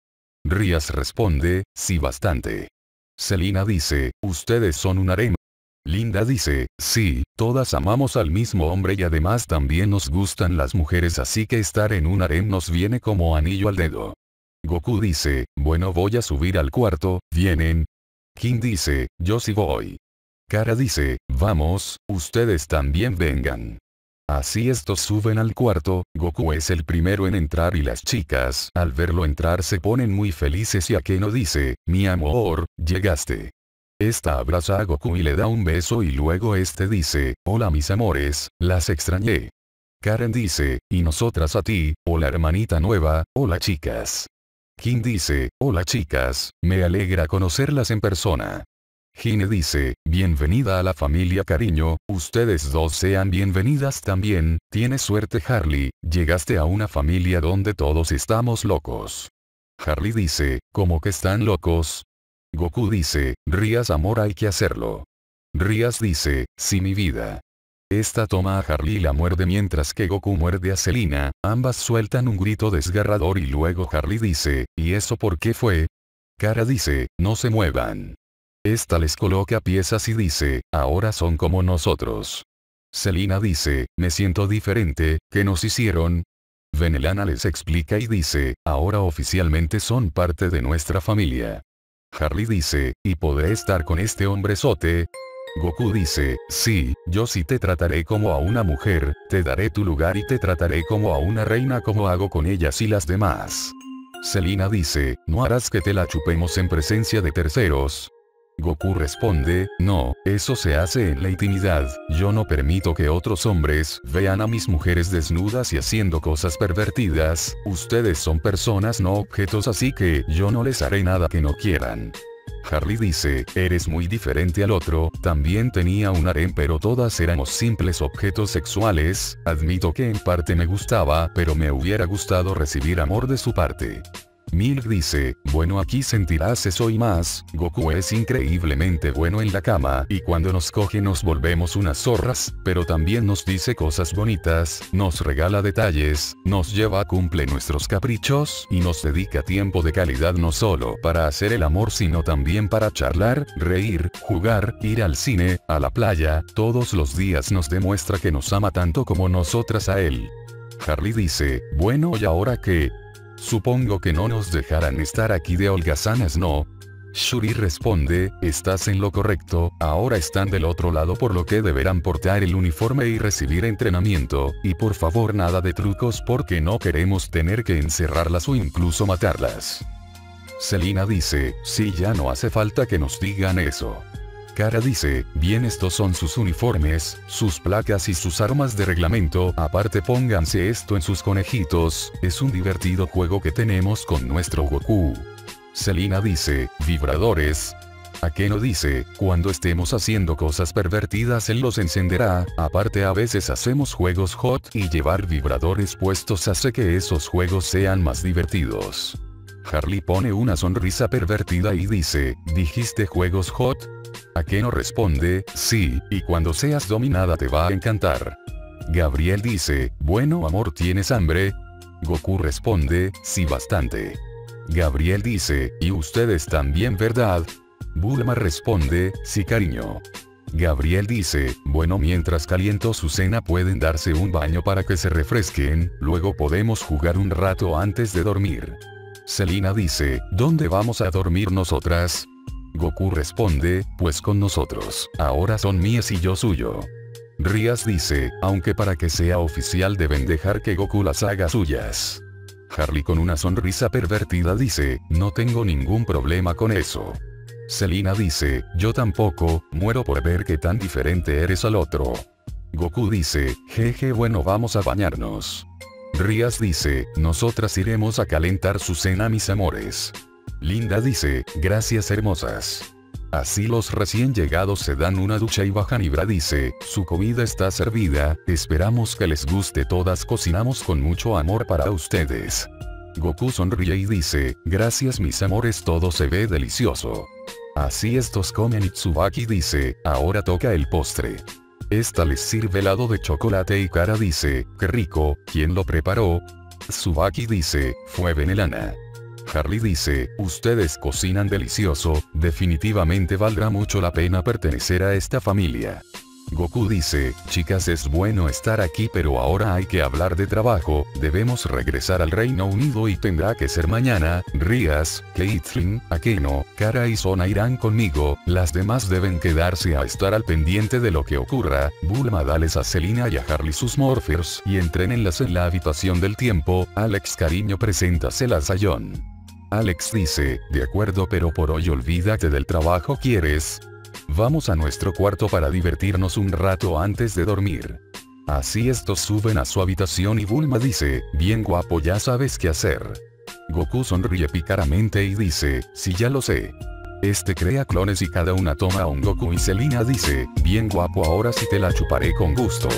Rías responde, sí bastante. Selina dice, ustedes son un harem. Linda dice, sí, todas amamos al mismo hombre y además también nos gustan las mujeres así que estar en un harem nos viene como anillo al dedo. Goku dice, bueno voy a subir al cuarto, ¿vienen? Kim dice, yo sí voy. Kara dice, vamos, ustedes también vengan. Así estos suben al cuarto, Goku es el primero en entrar y las chicas al verlo entrar se ponen muy felices y Akeno dice, mi amor, llegaste. Esta abraza a Goku y le da un beso y luego este dice, hola mis amores, las extrañé. Karen dice, y nosotras a ti, hola hermanita nueva, hola chicas. Kim dice, hola chicas, me alegra conocerlas en persona. Gine dice, bienvenida a la familia cariño, ustedes dos sean bienvenidas también, tienes suerte Harley, llegaste a una familia donde todos estamos locos. Harley dice, ¿cómo que están locos? Goku dice, Rías amor hay que hacerlo. Rías dice, sí mi vida. Esta toma a Harley y la muerde mientras que Goku muerde a Selina, ambas sueltan un grito desgarrador y luego Harley dice, ¿y eso por qué fue? Cara dice, no se muevan. Esta les coloca piezas y dice, ahora son como nosotros. Selina dice, me siento diferente, ¿qué nos hicieron? Venelana les explica y dice, ahora oficialmente son parte de nuestra familia. Harley dice, ¿y podré estar con este hombre sote? Goku dice, sí, yo sí te trataré como a una mujer, te daré tu lugar y te trataré como a una reina como hago con ellas y las demás. Selina dice, no harás que te la chupemos en presencia de terceros. Goku responde, no, eso se hace en la intimidad, yo no permito que otros hombres vean a mis mujeres desnudas y haciendo cosas pervertidas, ustedes son personas no objetos así que yo no les haré nada que no quieran. Harley dice, eres muy diferente al otro, también tenía un harem pero todas éramos simples objetos sexuales, admito que en parte me gustaba pero me hubiera gustado recibir amor de su parte. Milk dice, bueno aquí sentirás eso y más, Goku es increíblemente bueno en la cama y cuando nos coge nos volvemos unas zorras, pero también nos dice cosas bonitas, nos regala detalles, nos lleva a cumple nuestros caprichos y nos dedica tiempo de calidad no solo para hacer el amor sino también para charlar, reír, jugar, ir al cine, a la playa, todos los días nos demuestra que nos ama tanto como nosotras a él. Harley dice, bueno y ahora que, Supongo que no nos dejarán estar aquí de holgazanas, ¿no? Shuri responde, estás en lo correcto, ahora están del otro lado por lo que deberán portar el uniforme y recibir entrenamiento, y por favor nada de trucos porque no queremos tener que encerrarlas o incluso matarlas. Selina dice, sí ya no hace falta que nos digan eso. Cara dice, bien estos son sus uniformes, sus placas y sus armas de reglamento, aparte pónganse esto en sus conejitos, es un divertido juego que tenemos con nuestro Goku. Selina dice, vibradores, Akeno dice, cuando estemos haciendo cosas pervertidas él los encenderá, aparte a veces hacemos juegos hot y llevar vibradores puestos hace que esos juegos sean más divertidos. Harley pone una sonrisa pervertida y dice, ¿dijiste juegos hot? A no responde, sí, y cuando seas dominada te va a encantar. Gabriel dice, bueno amor tienes hambre. Goku responde, sí bastante. Gabriel dice, y ustedes también verdad. Bulma responde, sí cariño. Gabriel dice, bueno mientras caliento su cena pueden darse un baño para que se refresquen, luego podemos jugar un rato antes de dormir. Selina dice, ¿dónde vamos a dormir nosotras? Goku responde, pues con nosotros, ahora son mías y yo suyo. Rías dice, aunque para que sea oficial deben dejar que Goku las haga suyas. Harley con una sonrisa pervertida dice, no tengo ningún problema con eso. Selina dice, yo tampoco, muero por ver qué tan diferente eres al otro. Goku dice, jeje bueno vamos a bañarnos. Rías dice, nosotras iremos a calentar su cena mis amores. Linda dice, gracias hermosas. Así los recién llegados se dan una ducha y bajan y Bra dice, su comida está servida, esperamos que les guste todas cocinamos con mucho amor para ustedes. Goku sonríe y dice, gracias mis amores todo se ve delicioso. Así estos comen y Tsubaki dice, ahora toca el postre. Esta les sirve helado de chocolate y Cara dice, qué rico, ¿quién lo preparó? Subaki dice, fue Benelana. Harley dice, ustedes cocinan delicioso, definitivamente valdrá mucho la pena pertenecer a esta familia. Goku dice, chicas es bueno estar aquí pero ahora hay que hablar de trabajo, debemos regresar al Reino Unido y tendrá que ser mañana, Rías, Caitlyn, Akeno, Kara y Sona irán conmigo, las demás deben quedarse a estar al pendiente de lo que ocurra, Bulma dales a Selina y a Harley sus Morphers y entrenenlas en la habitación del tiempo, Alex cariño preséntaselas a John. Alex dice, de acuerdo pero por hoy olvídate del trabajo quieres, Vamos a nuestro cuarto para divertirnos un rato antes de dormir. Así estos suben a su habitación y Bulma dice, bien guapo ya sabes qué hacer. Goku sonríe picaramente y dice, sí ya lo sé. Este crea clones y cada una toma a un Goku y Selina dice, bien guapo ahora sí te la chuparé con gusto.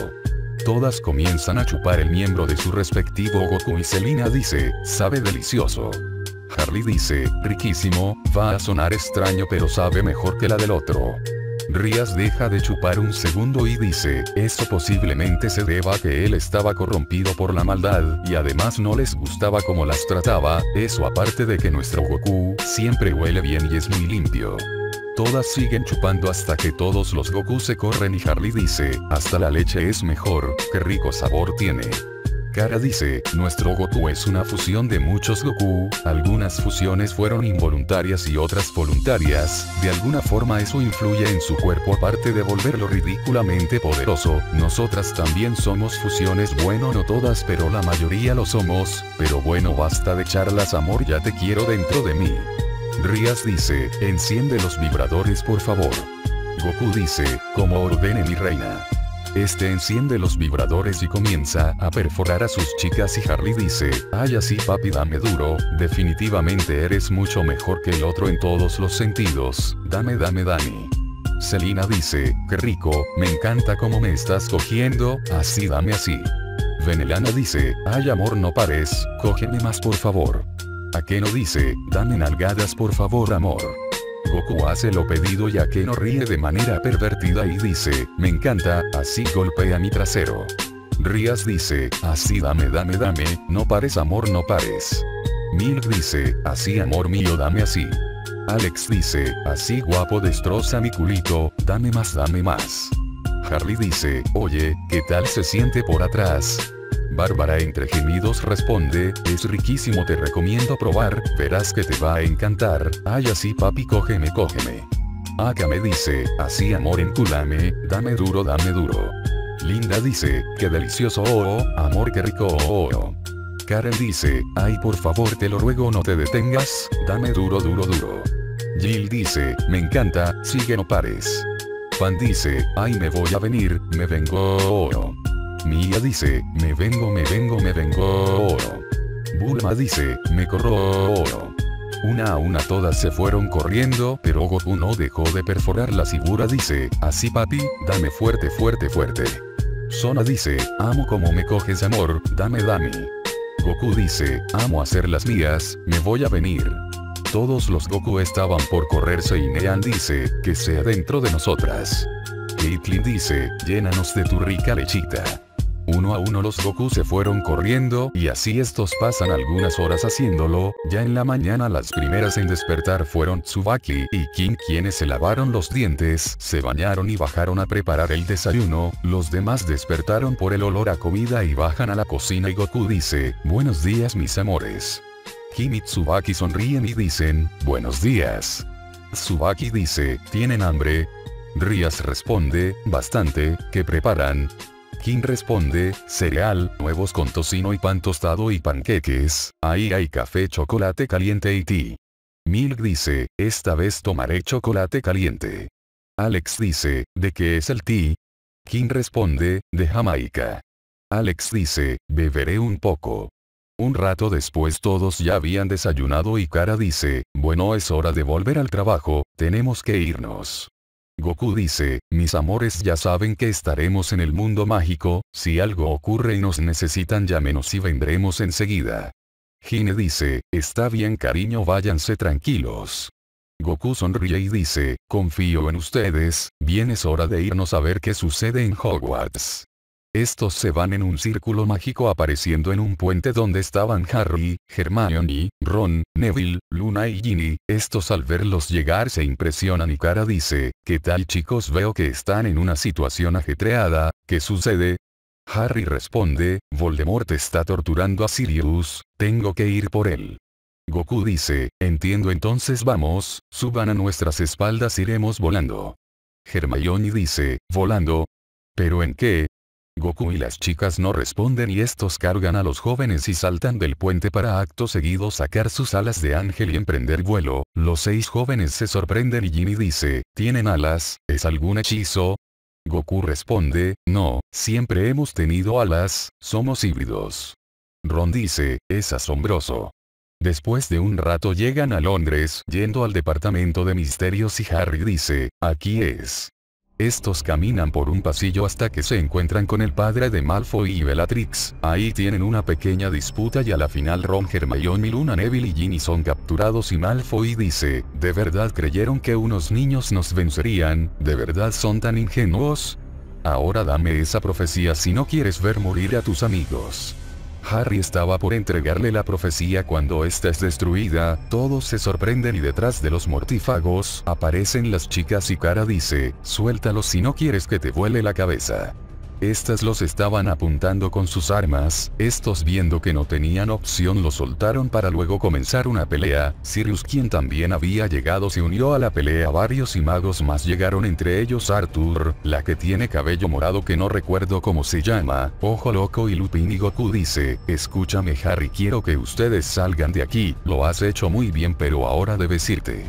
Todas comienzan a chupar el miembro de su respectivo Goku y Selina dice, sabe delicioso. Harley dice, riquísimo, va a sonar extraño pero sabe mejor que la del otro. Rías deja de chupar un segundo y dice, eso posiblemente se deba a que él estaba corrompido por la maldad, y además no les gustaba como las trataba, eso aparte de que nuestro Goku, siempre huele bien y es muy limpio. Todas siguen chupando hasta que todos los Goku se corren y Harley dice, hasta la leche es mejor, qué rico sabor tiene. Cara dice, nuestro Goku es una fusión de muchos Goku, algunas fusiones fueron involuntarias y otras voluntarias, de alguna forma eso influye en su cuerpo aparte de volverlo ridículamente poderoso, nosotras también somos fusiones bueno no todas pero la mayoría lo somos, pero bueno basta de charlas amor ya te quiero dentro de mí. Rías dice, enciende los vibradores por favor. Goku dice, como ordene mi reina. Este enciende los vibradores y comienza a perforar a sus chicas y Harley dice, ay así papi dame duro, definitivamente eres mucho mejor que el otro en todos los sentidos, dame dame dame Selina dice, qué rico, me encanta cómo me estás cogiendo, así dame así. Venelana dice, ay amor no pares, cógeme más por favor. Akeno dice, dame nalgadas por favor amor. Goku hace lo pedido ya que no ríe de manera pervertida y dice, me encanta, así golpea mi trasero. Rías dice, así dame dame dame, no pares amor no pares. Milk dice, así amor mío dame así. Alex dice, así guapo destroza mi culito, dame más dame más. Harley dice, oye, ¿qué tal se siente por atrás? Bárbara entre gemidos responde, es riquísimo te recomiendo probar, verás que te va a encantar, ay así papi cógeme cógeme. Aka me dice, así amor enculame, dame duro dame duro. Linda dice, qué delicioso oro, oh, oh, amor qué rico oro. Oh, Karen dice, ay por favor te lo ruego no te detengas, dame duro duro duro. Jill dice, me encanta, sigue no pares. Pan dice, ay me voy a venir, me vengo. Mia dice, me vengo, me vengo, me vengo oro. Bulma dice, me corro Una a una todas se fueron corriendo, pero Goku no dejó de perforar la figura dice, así papi, dame fuerte, fuerte, fuerte. Sona dice, amo como me coges amor, dame, dame. Goku dice, amo hacer las mías, me voy a venir. Todos los Goku estaban por correrse y Nean dice, que sea dentro de nosotras. Caitlyn dice, llénanos de tu rica lechita. Uno a uno los Goku se fueron corriendo, y así estos pasan algunas horas haciéndolo, ya en la mañana las primeras en despertar fueron Tsubaki y Kim quienes se lavaron los dientes, se bañaron y bajaron a preparar el desayuno, los demás despertaron por el olor a comida y bajan a la cocina y Goku dice, buenos días mis amores. Kim y Tsubaki sonríen y dicen, buenos días. Tsubaki dice, ¿tienen hambre? Rías responde, bastante, ¿qué preparan? Kim responde, cereal, huevos con tocino y pan tostado y panqueques, ahí hay café chocolate caliente y tea. Milk dice, esta vez tomaré chocolate caliente. Alex dice, ¿de qué es el té. Kim responde, de Jamaica. Alex dice, beberé un poco. Un rato después todos ya habían desayunado y Cara dice, bueno es hora de volver al trabajo, tenemos que irnos. Goku dice, mis amores ya saben que estaremos en el mundo mágico, si algo ocurre y nos necesitan llámenos y vendremos enseguida. Hine dice, está bien cariño váyanse tranquilos. Goku sonríe y dice, confío en ustedes, bien es hora de irnos a ver qué sucede en Hogwarts. Estos se van en un círculo mágico apareciendo en un puente donde estaban Harry, Hermione, Ron, Neville, Luna y Ginny. Estos al verlos llegar se impresionan y Cara dice, ¿qué tal chicos? Veo que están en una situación ajetreada, ¿qué sucede? Harry responde, Voldemort está torturando a Sirius, tengo que ir por él. Goku dice, entiendo entonces vamos, suban a nuestras espaldas iremos volando. Hermione dice, volando, ¿Pero en qué? Goku y las chicas no responden y estos cargan a los jóvenes y saltan del puente para acto seguido sacar sus alas de ángel y emprender vuelo, los seis jóvenes se sorprenden y Jimmy dice, ¿tienen alas? ¿Es algún hechizo? Goku responde, no, siempre hemos tenido alas, somos híbridos. Ron dice, es asombroso. Después de un rato llegan a Londres yendo al departamento de misterios y Harry dice, aquí es. Estos caminan por un pasillo hasta que se encuentran con el padre de Malfoy y Bellatrix, ahí tienen una pequeña disputa y a la final Ron, Hermione, Luna, Neville y Ginny son capturados y Malfoy dice, ¿de verdad creyeron que unos niños nos vencerían? ¿De verdad son tan ingenuos? Ahora dame esa profecía si no quieres ver morir a tus amigos. Harry estaba por entregarle la profecía cuando esta es destruida, todos se sorprenden y detrás de los mortífagos aparecen las chicas y Cara dice, suéltalo si no quieres que te vuele la cabeza. Estas los estaban apuntando con sus armas, estos viendo que no tenían opción los soltaron para luego comenzar una pelea, Sirius quien también había llegado se unió a la pelea varios y magos más llegaron entre ellos Arthur, la que tiene cabello morado que no recuerdo cómo se llama, Ojo Loco y Lupin y Goku dice, escúchame Harry quiero que ustedes salgan de aquí, lo has hecho muy bien pero ahora debes irte.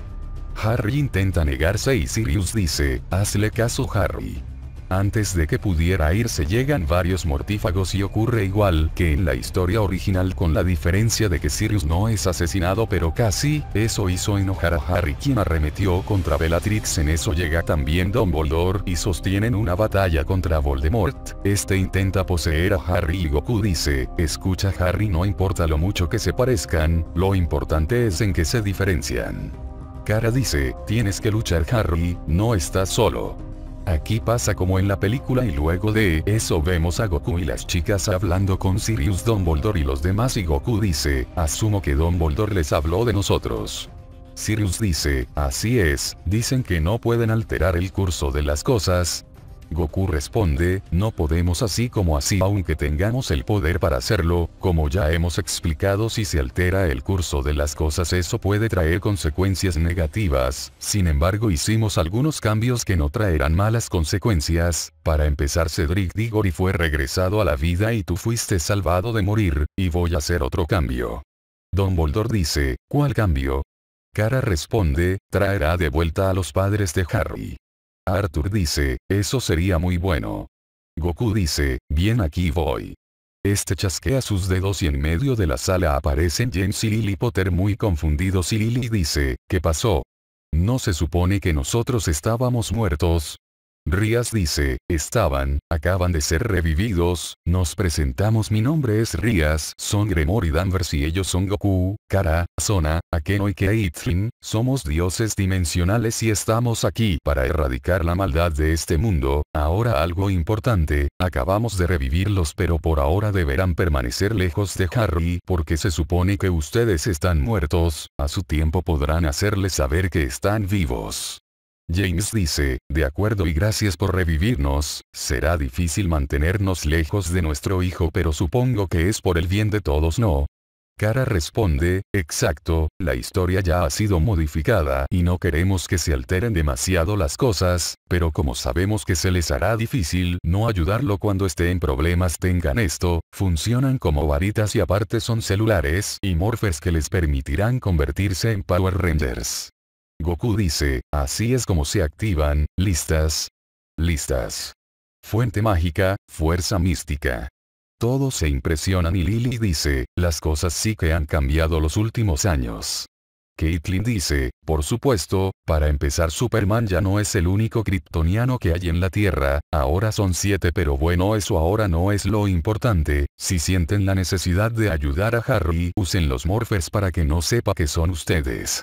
Harry intenta negarse y Sirius dice, hazle caso Harry. Antes de que pudiera irse llegan varios mortífagos y ocurre igual que en la historia original con la diferencia de que Sirius no es asesinado pero casi, eso hizo enojar a Harry quien arremetió contra Bellatrix en eso llega también Dumbledore y sostienen una batalla contra Voldemort, este intenta poseer a Harry y Goku dice, escucha Harry no importa lo mucho que se parezcan, lo importante es en que se diferencian. Kara dice, tienes que luchar Harry, no estás solo. Aquí pasa como en la película y luego de eso vemos a Goku y las chicas hablando con Sirius Dumbledore y los demás y Goku dice, asumo que Dumbledore les habló de nosotros. Sirius dice, así es, dicen que no pueden alterar el curso de las cosas, Goku responde, no podemos así como así aunque tengamos el poder para hacerlo, como ya hemos explicado si se altera el curso de las cosas eso puede traer consecuencias negativas, sin embargo hicimos algunos cambios que no traerán malas consecuencias, para empezar Cedric Diggory fue regresado a la vida y tú fuiste salvado de morir, y voy a hacer otro cambio. Don Boldor dice, ¿cuál cambio? Cara responde, traerá de vuelta a los padres de Harry. Arthur dice, eso sería muy bueno. Goku dice, bien aquí voy. Este chasquea sus dedos y en medio de la sala aparecen James y Lily Potter muy confundidos y Lily dice, ¿qué pasó? ¿No se supone que nosotros estábamos muertos? Rías dice, estaban, acaban de ser revividos, nos presentamos mi nombre es Rías, son Gremor y Danvers y ellos son Goku, Kara, Sona, Akeno y Keitlin. somos dioses dimensionales y estamos aquí para erradicar la maldad de este mundo, ahora algo importante, acabamos de revivirlos pero por ahora deberán permanecer lejos de Harry porque se supone que ustedes están muertos, a su tiempo podrán hacerles saber que están vivos. James dice, de acuerdo y gracias por revivirnos, será difícil mantenernos lejos de nuestro hijo pero supongo que es por el bien de todos ¿no? Cara responde, exacto, la historia ya ha sido modificada y no queremos que se alteren demasiado las cosas, pero como sabemos que se les hará difícil no ayudarlo cuando esté en problemas tengan esto, funcionan como varitas y aparte son celulares y morphers que les permitirán convertirse en Power Rangers. Goku dice, así es como se activan, listas. Listas. Fuente mágica, fuerza mística. Todos se impresionan y Lily dice, las cosas sí que han cambiado los últimos años. Caitlin dice, por supuesto, para empezar Superman ya no es el único kryptoniano que hay en la Tierra, ahora son siete pero bueno eso ahora no es lo importante, si sienten la necesidad de ayudar a Harry usen los morphers para que no sepa que son ustedes.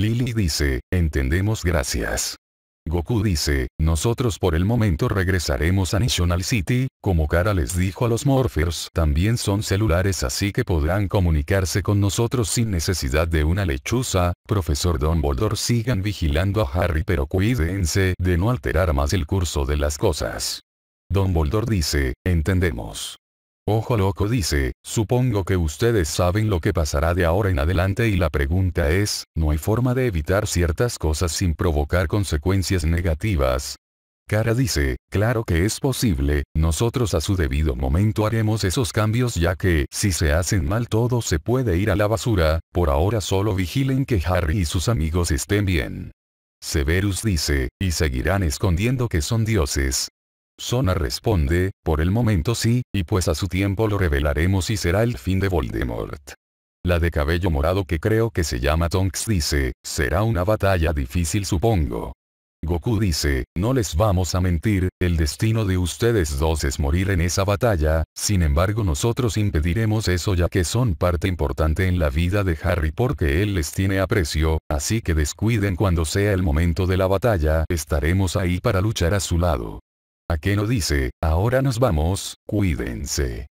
Lily dice, entendemos gracias. Goku dice, nosotros por el momento regresaremos a National City, como Kara les dijo a los Morphers también son celulares así que podrán comunicarse con nosotros sin necesidad de una lechuza, profesor Don Dumbledore sigan vigilando a Harry pero cuídense de no alterar más el curso de las cosas. Don Dumbledore dice, entendemos. Ojo loco dice, supongo que ustedes saben lo que pasará de ahora en adelante y la pregunta es, ¿no hay forma de evitar ciertas cosas sin provocar consecuencias negativas? Cara dice, claro que es posible, nosotros a su debido momento haremos esos cambios ya que, si se hacen mal todo se puede ir a la basura, por ahora solo vigilen que Harry y sus amigos estén bien. Severus dice, y seguirán escondiendo que son dioses, Sona responde, por el momento sí, y pues a su tiempo lo revelaremos y será el fin de Voldemort. La de cabello morado que creo que se llama Tonks dice, será una batalla difícil supongo. Goku dice, no les vamos a mentir, el destino de ustedes dos es morir en esa batalla, sin embargo nosotros impediremos eso ya que son parte importante en la vida de Harry porque él les tiene aprecio, así que descuiden cuando sea el momento de la batalla, estaremos ahí para luchar a su lado. ¿A no dice, ahora nos vamos, cuídense?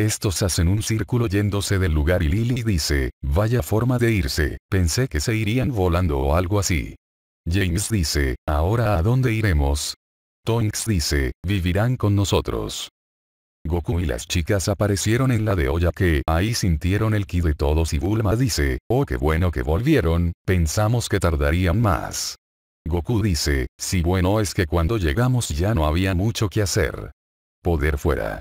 Estos hacen un círculo yéndose del lugar y Lily dice, vaya forma de irse, pensé que se irían volando o algo así. James dice, ahora a dónde iremos? Tonks dice, vivirán con nosotros. Goku y las chicas aparecieron en la de olla que ahí sintieron el ki de todos y Bulma dice, oh qué bueno que volvieron, pensamos que tardarían más. Goku dice, si bueno es que cuando llegamos ya no había mucho que hacer. Poder fuera.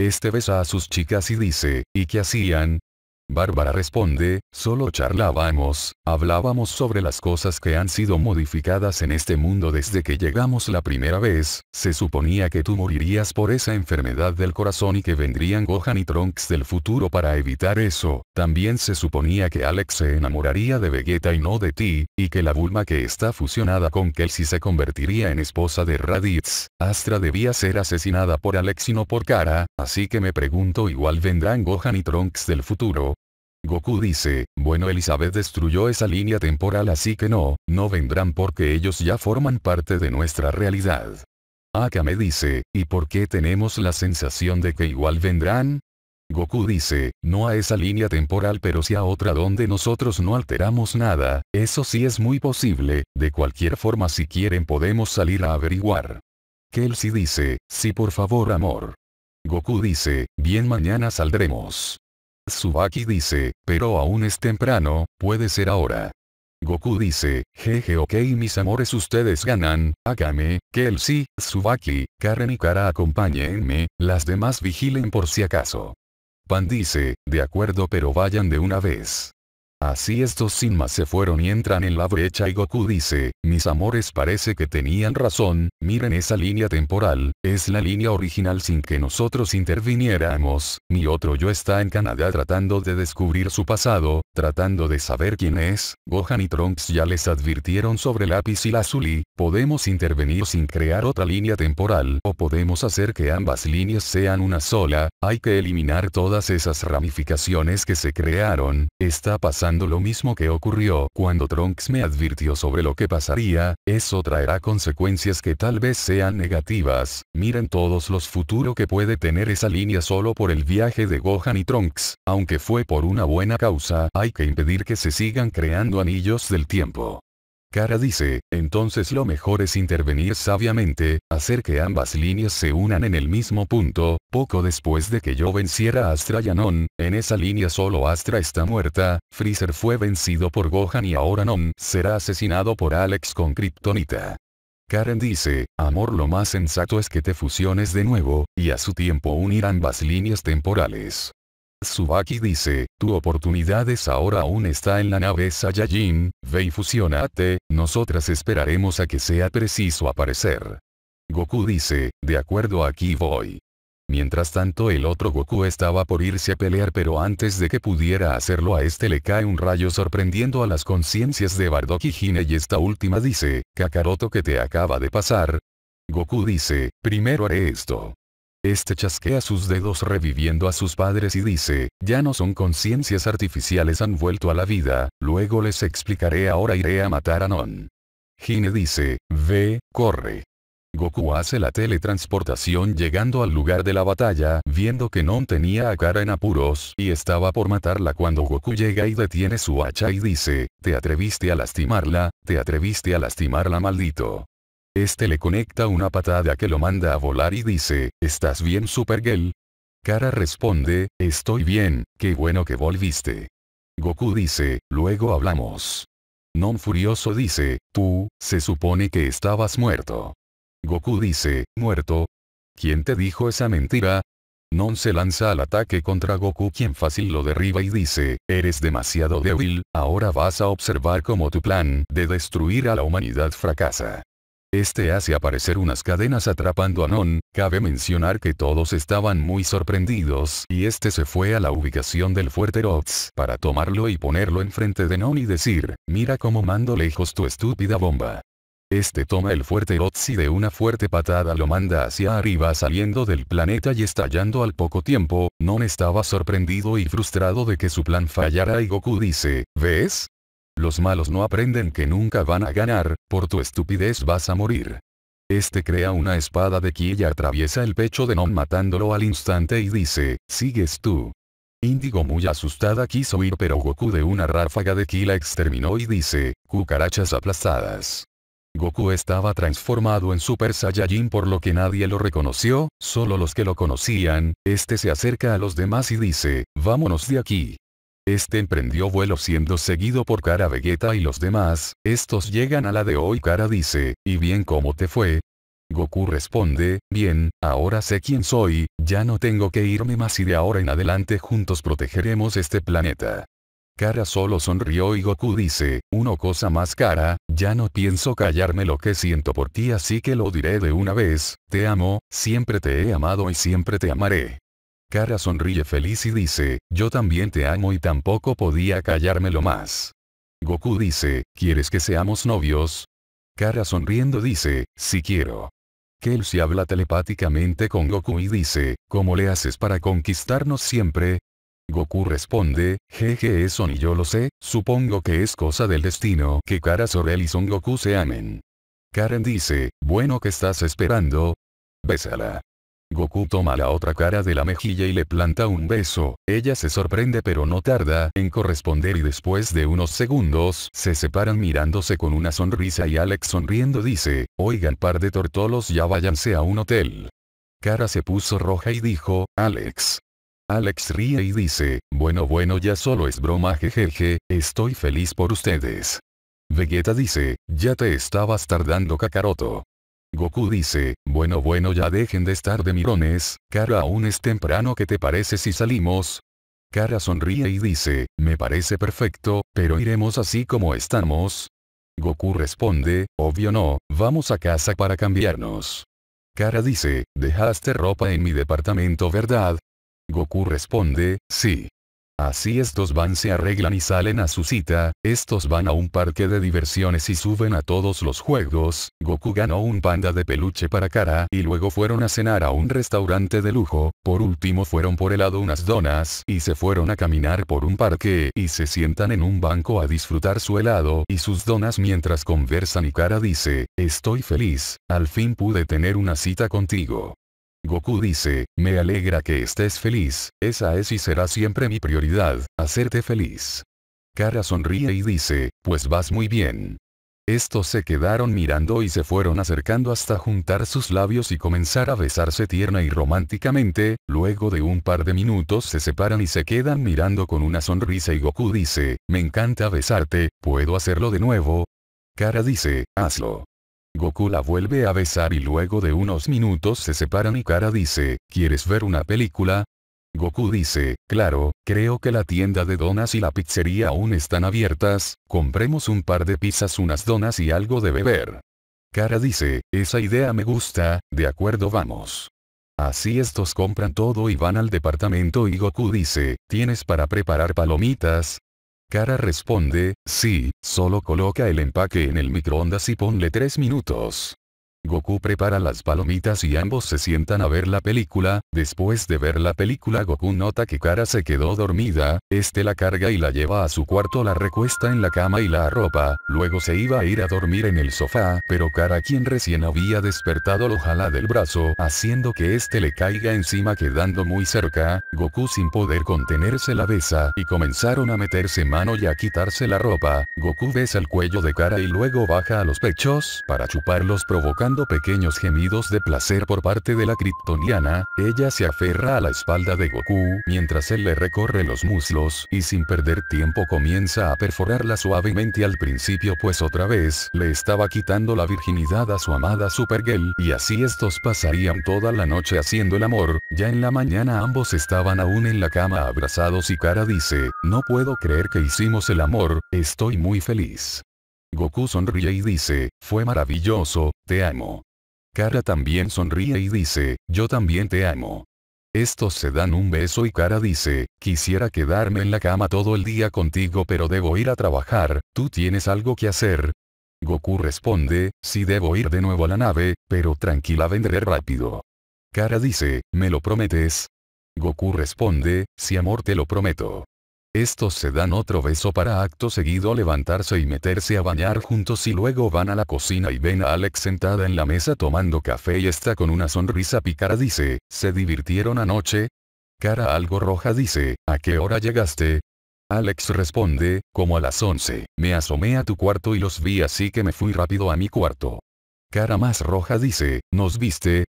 Este besa a sus chicas y dice, ¿y qué hacían? Bárbara responde, solo charlábamos, hablábamos sobre las cosas que han sido modificadas en este mundo desde que llegamos la primera vez, se suponía que tú morirías por esa enfermedad del corazón y que vendrían Gohan y Trunks del futuro para evitar eso, también se suponía que Alex se enamoraría de Vegeta y no de ti, y que la Bulma que está fusionada con Kelsey se convertiría en esposa de Raditz, Astra debía ser asesinada por Alex y no por Kara, así que me pregunto igual vendrán Gohan y Trunks del futuro, Goku dice, bueno Elizabeth destruyó esa línea temporal así que no, no vendrán porque ellos ya forman parte de nuestra realidad. Akame dice, ¿y por qué tenemos la sensación de que igual vendrán? Goku dice, no a esa línea temporal pero si a otra donde nosotros no alteramos nada, eso sí es muy posible, de cualquier forma si quieren podemos salir a averiguar. Kelsey dice, sí por favor amor. Goku dice, bien mañana saldremos. Tsubaki dice, pero aún es temprano, puede ser ahora. Goku dice, jeje ok mis amores ustedes ganan, Akame, Kelsey, Tsubaki, Karen y Kara acompáñenme, las demás vigilen por si acaso. Pan dice, de acuerdo pero vayan de una vez. Así estos Sinmas se fueron y entran en la brecha y Goku dice, mis amores parece que tenían razón, miren esa línea temporal, es la línea original sin que nosotros interviniéramos, mi otro yo está en Canadá tratando de descubrir su pasado, tratando de saber quién es, Gohan y Trunks ya les advirtieron sobre lápiz y lazuli, podemos intervenir sin crear otra línea temporal o podemos hacer que ambas líneas sean una sola, hay que eliminar todas esas ramificaciones que se crearon, está pasando lo mismo que ocurrió cuando Trunks me advirtió sobre lo que pasaría, eso traerá consecuencias que tal vez sean negativas, miren todos los futuros que puede tener esa línea solo por el viaje de Gohan y Trunks, aunque fue por una buena causa, hay que impedir que se sigan creando anillos del tiempo. Kara dice, entonces lo mejor es intervenir sabiamente, hacer que ambas líneas se unan en el mismo punto, poco después de que yo venciera a Astra y Non, en esa línea solo Astra está muerta, Freezer fue vencido por Gohan y ahora Non será asesinado por Alex con Kryptonita. Karen dice, amor lo más sensato es que te fusiones de nuevo, y a su tiempo unir ambas líneas temporales. Tsubaki dice, tu oportunidad es ahora aún está en la nave Saiyajin, ve y fusionate, nosotras esperaremos a que sea preciso aparecer. Goku dice, de acuerdo aquí voy. Mientras tanto el otro Goku estaba por irse a pelear pero antes de que pudiera hacerlo a este le cae un rayo sorprendiendo a las conciencias de Bardock y Hine y esta última dice, Kakaroto que te acaba de pasar. Goku dice, primero haré esto. Este chasquea sus dedos reviviendo a sus padres y dice, ya no son conciencias artificiales han vuelto a la vida, luego les explicaré ahora iré a matar a Non. Hine dice, ve, corre. Goku hace la teletransportación llegando al lugar de la batalla, viendo que Non tenía a cara en apuros y estaba por matarla cuando Goku llega y detiene su hacha y dice, te atreviste a lastimarla, te atreviste a lastimarla maldito. Este le conecta una patada que lo manda a volar y dice, ¿estás bien Supergirl? Kara responde, estoy bien, qué bueno que volviste. Goku dice, luego hablamos. Non furioso dice, tú, se supone que estabas muerto. Goku dice, ¿muerto? ¿Quién te dijo esa mentira? Non se lanza al ataque contra Goku quien fácil lo derriba y dice, eres demasiado débil, ahora vas a observar cómo tu plan de destruir a la humanidad fracasa. Este hace aparecer unas cadenas atrapando a Non, cabe mencionar que todos estaban muy sorprendidos y este se fue a la ubicación del fuerte Rots para tomarlo y ponerlo enfrente de Non y decir, mira cómo mando lejos tu estúpida bomba. Este toma el fuerte Rots y de una fuerte patada lo manda hacia arriba saliendo del planeta y estallando al poco tiempo, Non estaba sorprendido y frustrado de que su plan fallara y Goku dice, ¿ves? Los malos no aprenden que nunca van a ganar, por tu estupidez vas a morir. Este crea una espada de ki y atraviesa el pecho de Non matándolo al instante y dice, sigues tú. Indigo muy asustada quiso ir pero Goku de una ráfaga de ki la exterminó y dice, cucarachas aplastadas. Goku estaba transformado en Super Saiyajin por lo que nadie lo reconoció, solo los que lo conocían, este se acerca a los demás y dice, vámonos de aquí. Este emprendió vuelo siendo seguido por Cara Vegeta y los demás, estos llegan a la de hoy Cara dice, ¿y bien cómo te fue? Goku responde, bien, ahora sé quién soy, ya no tengo que irme más y de ahora en adelante juntos protegeremos este planeta. Kara solo sonrió y Goku dice, una cosa más cara, ya no pienso callarme lo que siento por ti así que lo diré de una vez, te amo, siempre te he amado y siempre te amaré. Kara sonríe feliz y dice, yo también te amo y tampoco podía callármelo más. Goku dice, ¿quieres que seamos novios? Kara sonriendo dice, si quiero. Kelsey habla telepáticamente con Goku y dice, ¿cómo le haces para conquistarnos siempre? Goku responde, jeje eso ni yo lo sé, supongo que es cosa del destino que Kara Sorel y Son Goku se amen. Karen dice, bueno que estás esperando. Bésala. Goku toma la otra cara de la mejilla y le planta un beso, ella se sorprende pero no tarda en corresponder y después de unos segundos se separan mirándose con una sonrisa y Alex sonriendo dice, oigan par de tortolos ya váyanse a un hotel. Cara se puso roja y dijo, Alex. Alex ríe y dice, bueno bueno ya solo es broma jejeje, estoy feliz por ustedes. Vegeta dice, ya te estabas tardando Kakaroto. Goku dice, bueno bueno ya dejen de estar de mirones, Kara aún es temprano que te parece si salimos. Kara sonríe y dice, me parece perfecto, pero iremos así como estamos. Goku responde, obvio no, vamos a casa para cambiarnos. Kara dice, dejaste ropa en mi departamento ¿verdad? Goku responde, sí. Así estos van se arreglan y salen a su cita, estos van a un parque de diversiones y suben a todos los juegos, Goku ganó un panda de peluche para cara y luego fueron a cenar a un restaurante de lujo, por último fueron por helado unas donas y se fueron a caminar por un parque y se sientan en un banco a disfrutar su helado y sus donas mientras conversan y Kara dice, estoy feliz, al fin pude tener una cita contigo. Goku dice, me alegra que estés feliz, esa es y será siempre mi prioridad, hacerte feliz. Kara sonríe y dice, pues vas muy bien. Estos se quedaron mirando y se fueron acercando hasta juntar sus labios y comenzar a besarse tierna y románticamente, luego de un par de minutos se separan y se quedan mirando con una sonrisa y Goku dice, me encanta besarte, ¿puedo hacerlo de nuevo? Kara dice, hazlo. Goku la vuelve a besar y luego de unos minutos se separan y Kara dice, ¿quieres ver una película? Goku dice, claro, creo que la tienda de donas y la pizzería aún están abiertas, compremos un par de pizzas, unas donas y algo de beber. Kara dice, esa idea me gusta, de acuerdo vamos. Así estos compran todo y van al departamento y Goku dice, ¿tienes para preparar palomitas? Cara responde, sí, solo coloca el empaque en el microondas y ponle 3 minutos. Goku prepara las palomitas y ambos se sientan a ver la película, después de ver la película Goku nota que Kara se quedó dormida, este la carga y la lleva a su cuarto la recuesta en la cama y la arropa, luego se iba a ir a dormir en el sofá, pero Kara quien recién había despertado lo jala del brazo haciendo que este le caiga encima quedando muy cerca, Goku sin poder contenerse la besa y comenzaron a meterse mano y a quitarse la ropa, Goku besa el cuello de Kara y luego baja a los pechos para chuparlos provocando pequeños gemidos de placer por parte de la kryptoniana, ella se aferra a la espalda de Goku mientras él le recorre los muslos y sin perder tiempo comienza a perforarla suavemente al principio pues otra vez le estaba quitando la virginidad a su amada Supergirl y así estos pasarían toda la noche haciendo el amor, ya en la mañana ambos estaban aún en la cama abrazados y Kara dice, no puedo creer que hicimos el amor, estoy muy feliz. Goku sonríe y dice, fue maravilloso, te amo. Kara también sonríe y dice, yo también te amo. Estos se dan un beso y Kara dice, quisiera quedarme en la cama todo el día contigo pero debo ir a trabajar, ¿tú tienes algo que hacer? Goku responde, si debo ir de nuevo a la nave, pero tranquila vendré rápido. Kara dice, ¿me lo prometes? Goku responde, sí amor te lo prometo. Estos se dan otro beso para acto seguido levantarse y meterse a bañar juntos y luego van a la cocina y ven a Alex sentada en la mesa tomando café y está con una sonrisa picara dice, ¿se divirtieron anoche? Cara algo roja dice, ¿a qué hora llegaste? Alex responde, como a las 11, me asomé a tu cuarto y los vi así que me fui rápido a mi cuarto. Cara más roja dice, ¿nos viste?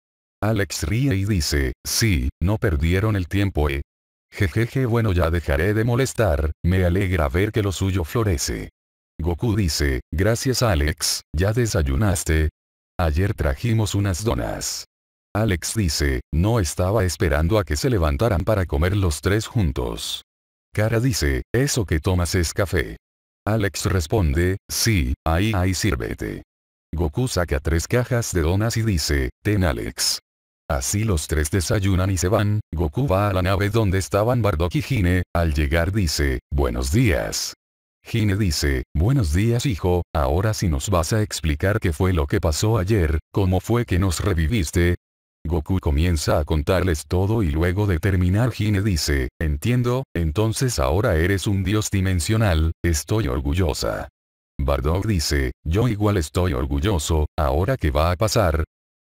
Alex ríe y dice, sí, no perdieron el tiempo, eh. Jejeje bueno ya dejaré de molestar, me alegra ver que lo suyo florece. Goku dice, gracias Alex, ¿ya desayunaste? Ayer trajimos unas donas. Alex dice, no estaba esperando a que se levantaran para comer los tres juntos. Kara dice, eso que tomas es café. Alex responde, sí, ahí ahí sírvete. Goku saca tres cajas de donas y dice, ten Alex, Así los tres desayunan y se van, Goku va a la nave donde estaban Bardock y Hine, al llegar dice, buenos días. Hine dice, buenos días hijo, ahora si nos vas a explicar qué fue lo que pasó ayer, cómo fue que nos reviviste. Goku comienza a contarles todo y luego de terminar Hine dice, entiendo, entonces ahora eres un dios dimensional, estoy orgullosa. Bardock dice, yo igual estoy orgulloso, ahora qué va a pasar,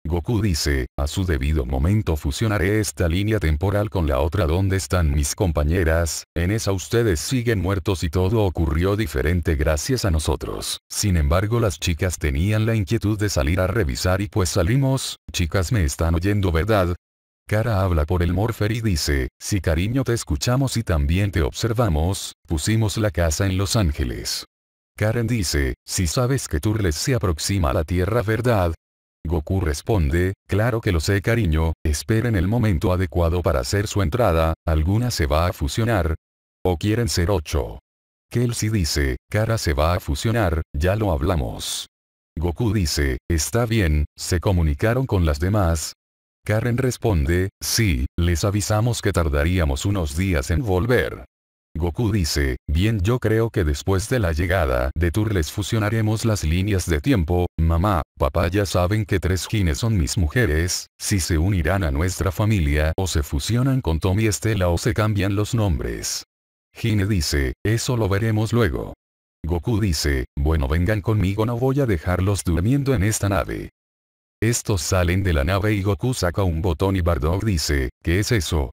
Goku dice, a su debido momento fusionaré esta línea temporal con la otra donde están mis compañeras, en esa ustedes siguen muertos y todo ocurrió diferente gracias a nosotros. Sin embargo las chicas tenían la inquietud de salir a revisar y pues salimos, chicas me están oyendo verdad, Kara habla por el morpher y dice, si cariño te escuchamos y también te observamos, pusimos la casa en Los Ángeles. Karen dice, si sabes que Turles se aproxima a la Tierra verdad, Goku responde, claro que lo sé cariño, esperen el momento adecuado para hacer su entrada, alguna se va a fusionar. O quieren ser ocho. Kelsey dice, Cara se va a fusionar, ya lo hablamos. Goku dice, está bien, se comunicaron con las demás. Karen responde, sí, les avisamos que tardaríamos unos días en volver. Goku dice, bien yo creo que después de la llegada de Turles fusionaremos las líneas de tiempo, mamá, papá ya saben que tres Gine son mis mujeres, si se unirán a nuestra familia o se fusionan con Tommy Estela o se cambian los nombres. Gine dice, eso lo veremos luego. Goku dice, bueno vengan conmigo no voy a dejarlos durmiendo en esta nave. Estos salen de la nave y Goku saca un botón y Bardock dice, ¿qué es eso?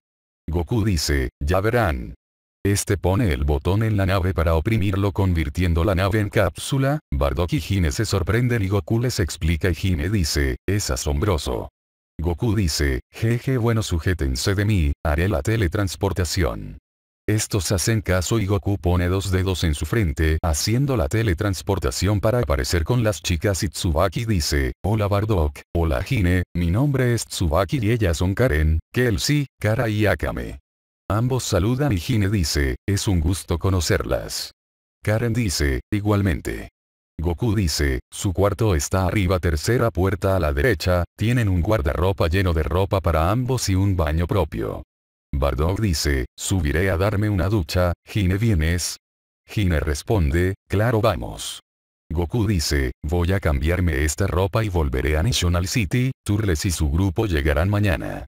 Goku dice, ya verán, este pone el botón en la nave para oprimirlo convirtiendo la nave en cápsula, Bardock y Hine se sorprenden y Goku les explica y Hine dice, es asombroso. Goku dice, jeje bueno sujétense de mí, haré la teletransportación. Estos hacen caso y Goku pone dos dedos en su frente haciendo la teletransportación para aparecer con las chicas y Tsubaki dice, hola Bardock, hola Hine, mi nombre es Tsubaki y ellas son Karen, Kelsey, Kara y Akame. Ambos saludan y Gine dice, es un gusto conocerlas. Karen dice, igualmente. Goku dice, su cuarto está arriba tercera puerta a la derecha, tienen un guardarropa lleno de ropa para ambos y un baño propio. Bardock dice, subiré a darme una ducha, Gine vienes. Gine responde, claro vamos. Goku dice, voy a cambiarme esta ropa y volveré a National City, Turles y su grupo llegarán mañana.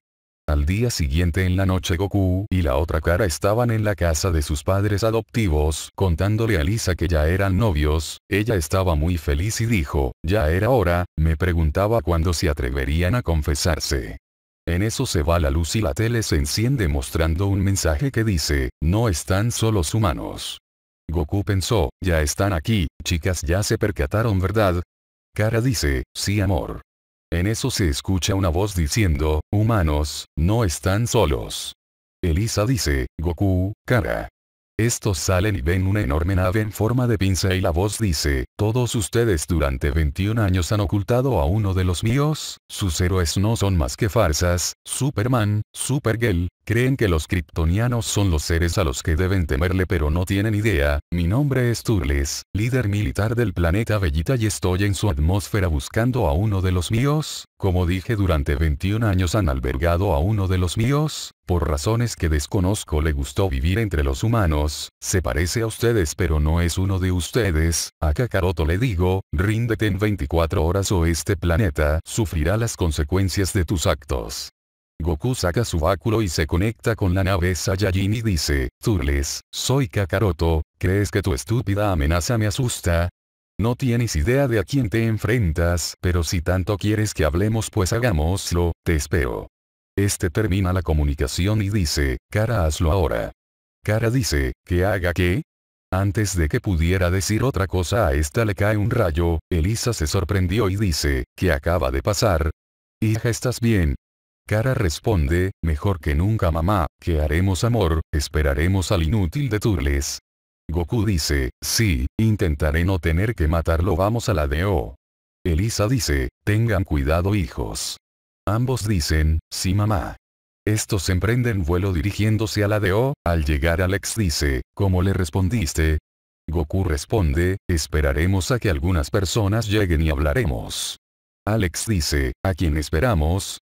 Al día siguiente en la noche Goku y la otra cara estaban en la casa de sus padres adoptivos, contándole a Lisa que ya eran novios, ella estaba muy feliz y dijo, ya era hora, me preguntaba cuándo se atreverían a confesarse. En eso se va la luz y la tele se enciende mostrando un mensaje que dice, no están solos humanos. Goku pensó, ya están aquí, chicas ya se percataron verdad. Cara dice, sí amor. En eso se escucha una voz diciendo, humanos, no están solos. Elisa dice, Goku, cara. Estos salen y ven una enorme nave en forma de pinza y la voz dice, todos ustedes durante 21 años han ocultado a uno de los míos, sus héroes no son más que farsas, Superman, Supergirl, Creen que los kryptonianos son los seres a los que deben temerle pero no tienen idea, mi nombre es Turles, líder militar del planeta Bellita y estoy en su atmósfera buscando a uno de los míos, como dije durante 21 años han albergado a uno de los míos, por razones que desconozco le gustó vivir entre los humanos, se parece a ustedes pero no es uno de ustedes, a Kakaroto le digo, ríndete en 24 horas o este planeta sufrirá las consecuencias de tus actos. Goku saca su báculo y se conecta con la nave Saiyajin y dice, Turles, soy Kakaroto, ¿crees que tu estúpida amenaza me asusta? No tienes idea de a quién te enfrentas, pero si tanto quieres que hablemos pues hagámoslo, te espero. Este termina la comunicación y dice, Cara hazlo ahora. Kara dice, ¿que haga qué? Antes de que pudiera decir otra cosa a esta le cae un rayo, Elisa se sorprendió y dice, ¿qué acaba de pasar? Hija estás bien, Cara responde, mejor que nunca mamá, que haremos amor, esperaremos al inútil de Turles. Goku dice, sí, intentaré no tener que matarlo vamos a la O. Elisa dice, tengan cuidado hijos. Ambos dicen, sí mamá. Estos emprenden vuelo dirigiéndose a la O, al llegar Alex dice, ¿cómo le respondiste? Goku responde, esperaremos a que algunas personas lleguen y hablaremos. Alex dice, ¿a quién esperamos?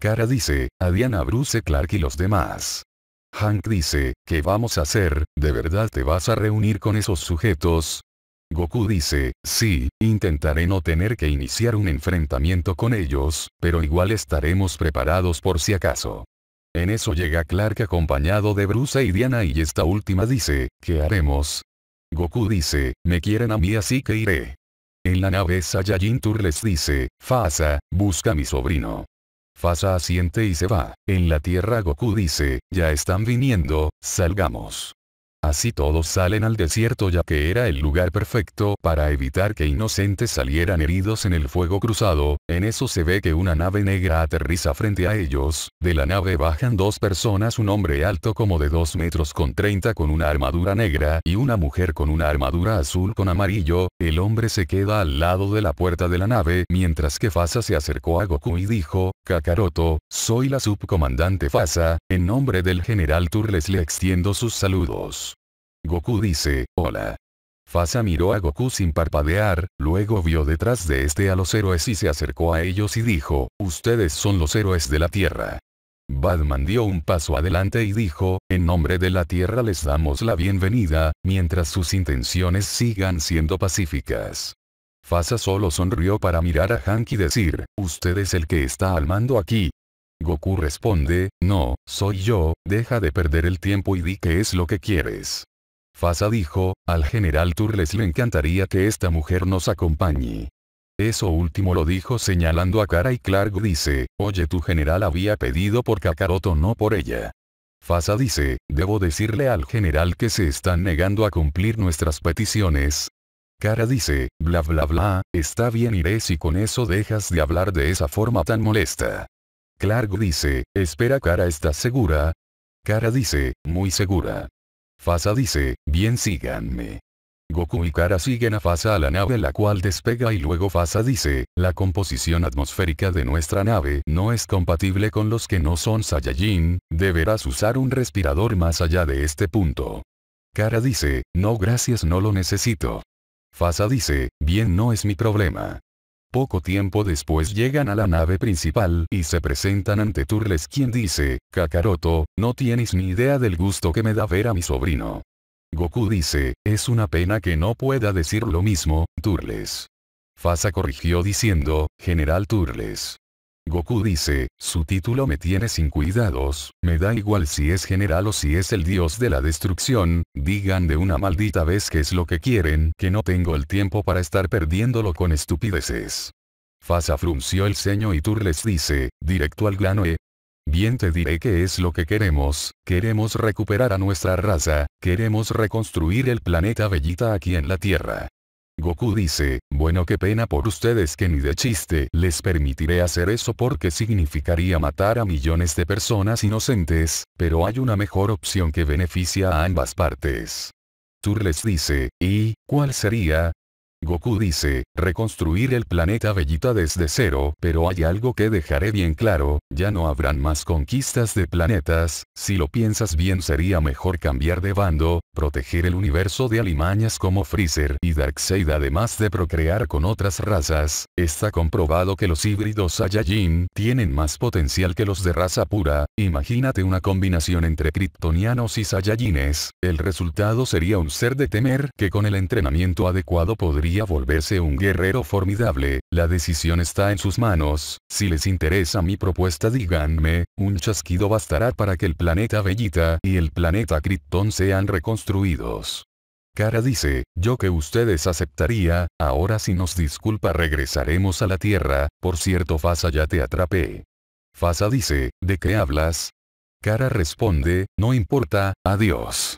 Kara dice, a Diana Bruce Clark y los demás. Hank dice, ¿qué vamos a hacer? ¿De verdad te vas a reunir con esos sujetos? Goku dice, sí, intentaré no tener que iniciar un enfrentamiento con ellos, pero igual estaremos preparados por si acaso. En eso llega Clark acompañado de Bruce y Diana y esta última dice, ¿qué haremos? Goku dice, me quieren a mí así que iré. En la nave Saiyajin Tour les dice, Fasa, busca a mi sobrino. Fasa asiente y se va. En la tierra Goku dice, ya están viniendo, salgamos. Así todos salen al desierto ya que era el lugar perfecto para evitar que inocentes salieran heridos en el fuego cruzado, en eso se ve que una nave negra aterriza frente a ellos, de la nave bajan dos personas un hombre alto como de 2 metros con 30 con una armadura negra y una mujer con una armadura azul con amarillo, el hombre se queda al lado de la puerta de la nave mientras que Fasa se acercó a Goku y dijo, Kakaroto, soy la subcomandante Fasa, en nombre del general Turles le extiendo sus saludos. Goku dice, hola. Fasa miró a Goku sin parpadear, luego vio detrás de este a los héroes y se acercó a ellos y dijo, ustedes son los héroes de la Tierra. Batman dio un paso adelante y dijo, en nombre de la Tierra les damos la bienvenida, mientras sus intenciones sigan siendo pacíficas. Fasa solo sonrió para mirar a Hank y decir, usted es el que está al mando aquí. Goku responde, no, soy yo, deja de perder el tiempo y di qué es lo que quieres. Fasa dijo, al general Turles le encantaría que esta mujer nos acompañe. Eso último lo dijo señalando a Cara y Clark dice, oye tu general había pedido por Kakaroto no por ella. Fasa dice, debo decirle al general que se están negando a cumplir nuestras peticiones. Cara dice, bla bla bla, está bien iré si con eso dejas de hablar de esa forma tan molesta. Clark dice, espera Cara ¿estás segura? Cara dice, muy segura. Fasa dice, bien síganme. Goku y Kara siguen a Fasa a la nave la cual despega y luego Fasa dice, la composición atmosférica de nuestra nave no es compatible con los que no son Saiyajin, deberás usar un respirador más allá de este punto. Kara dice, no gracias no lo necesito. Fasa dice, bien no es mi problema. Poco tiempo después llegan a la nave principal y se presentan ante Turles quien dice, Kakaroto, no tienes ni idea del gusto que me da ver a mi sobrino. Goku dice, es una pena que no pueda decir lo mismo, Turles. Fasa corrigió diciendo, General Turles. Goku dice, su título me tiene sin cuidados, me da igual si es general o si es el dios de la destrucción, digan de una maldita vez que es lo que quieren, que no tengo el tiempo para estar perdiéndolo con estupideces. Fasa frunció el ceño y les dice, directo al grano eh. Bien te diré que es lo que queremos, queremos recuperar a nuestra raza, queremos reconstruir el planeta Bellita aquí en la Tierra. Goku dice, bueno qué pena por ustedes que ni de chiste les permitiré hacer eso porque significaría matar a millones de personas inocentes, pero hay una mejor opción que beneficia a ambas partes. Tur les dice, ¿y cuál sería? Goku dice, reconstruir el planeta Bellita desde cero, pero hay algo que dejaré bien claro, ya no habrán más conquistas de planetas, si lo piensas bien sería mejor cambiar de bando, proteger el universo de alimañas como Freezer y Darkseid además de procrear con otras razas, está comprobado que los híbridos Saiyajin tienen más potencial que los de raza pura, imagínate una combinación entre kryptonianos y Saiyajines, el resultado sería un ser de temer que con el entrenamiento adecuado podría volverse un guerrero formidable, la decisión está en sus manos, si les interesa mi propuesta díganme, un chasquido bastará para que el planeta Bellita y el planeta Krypton sean reconstruidos. Cara dice, yo que ustedes aceptaría, ahora si nos disculpa regresaremos a la Tierra, por cierto Fasa ya te atrapé. Fasa dice, ¿de qué hablas? Cara responde, no importa, adiós.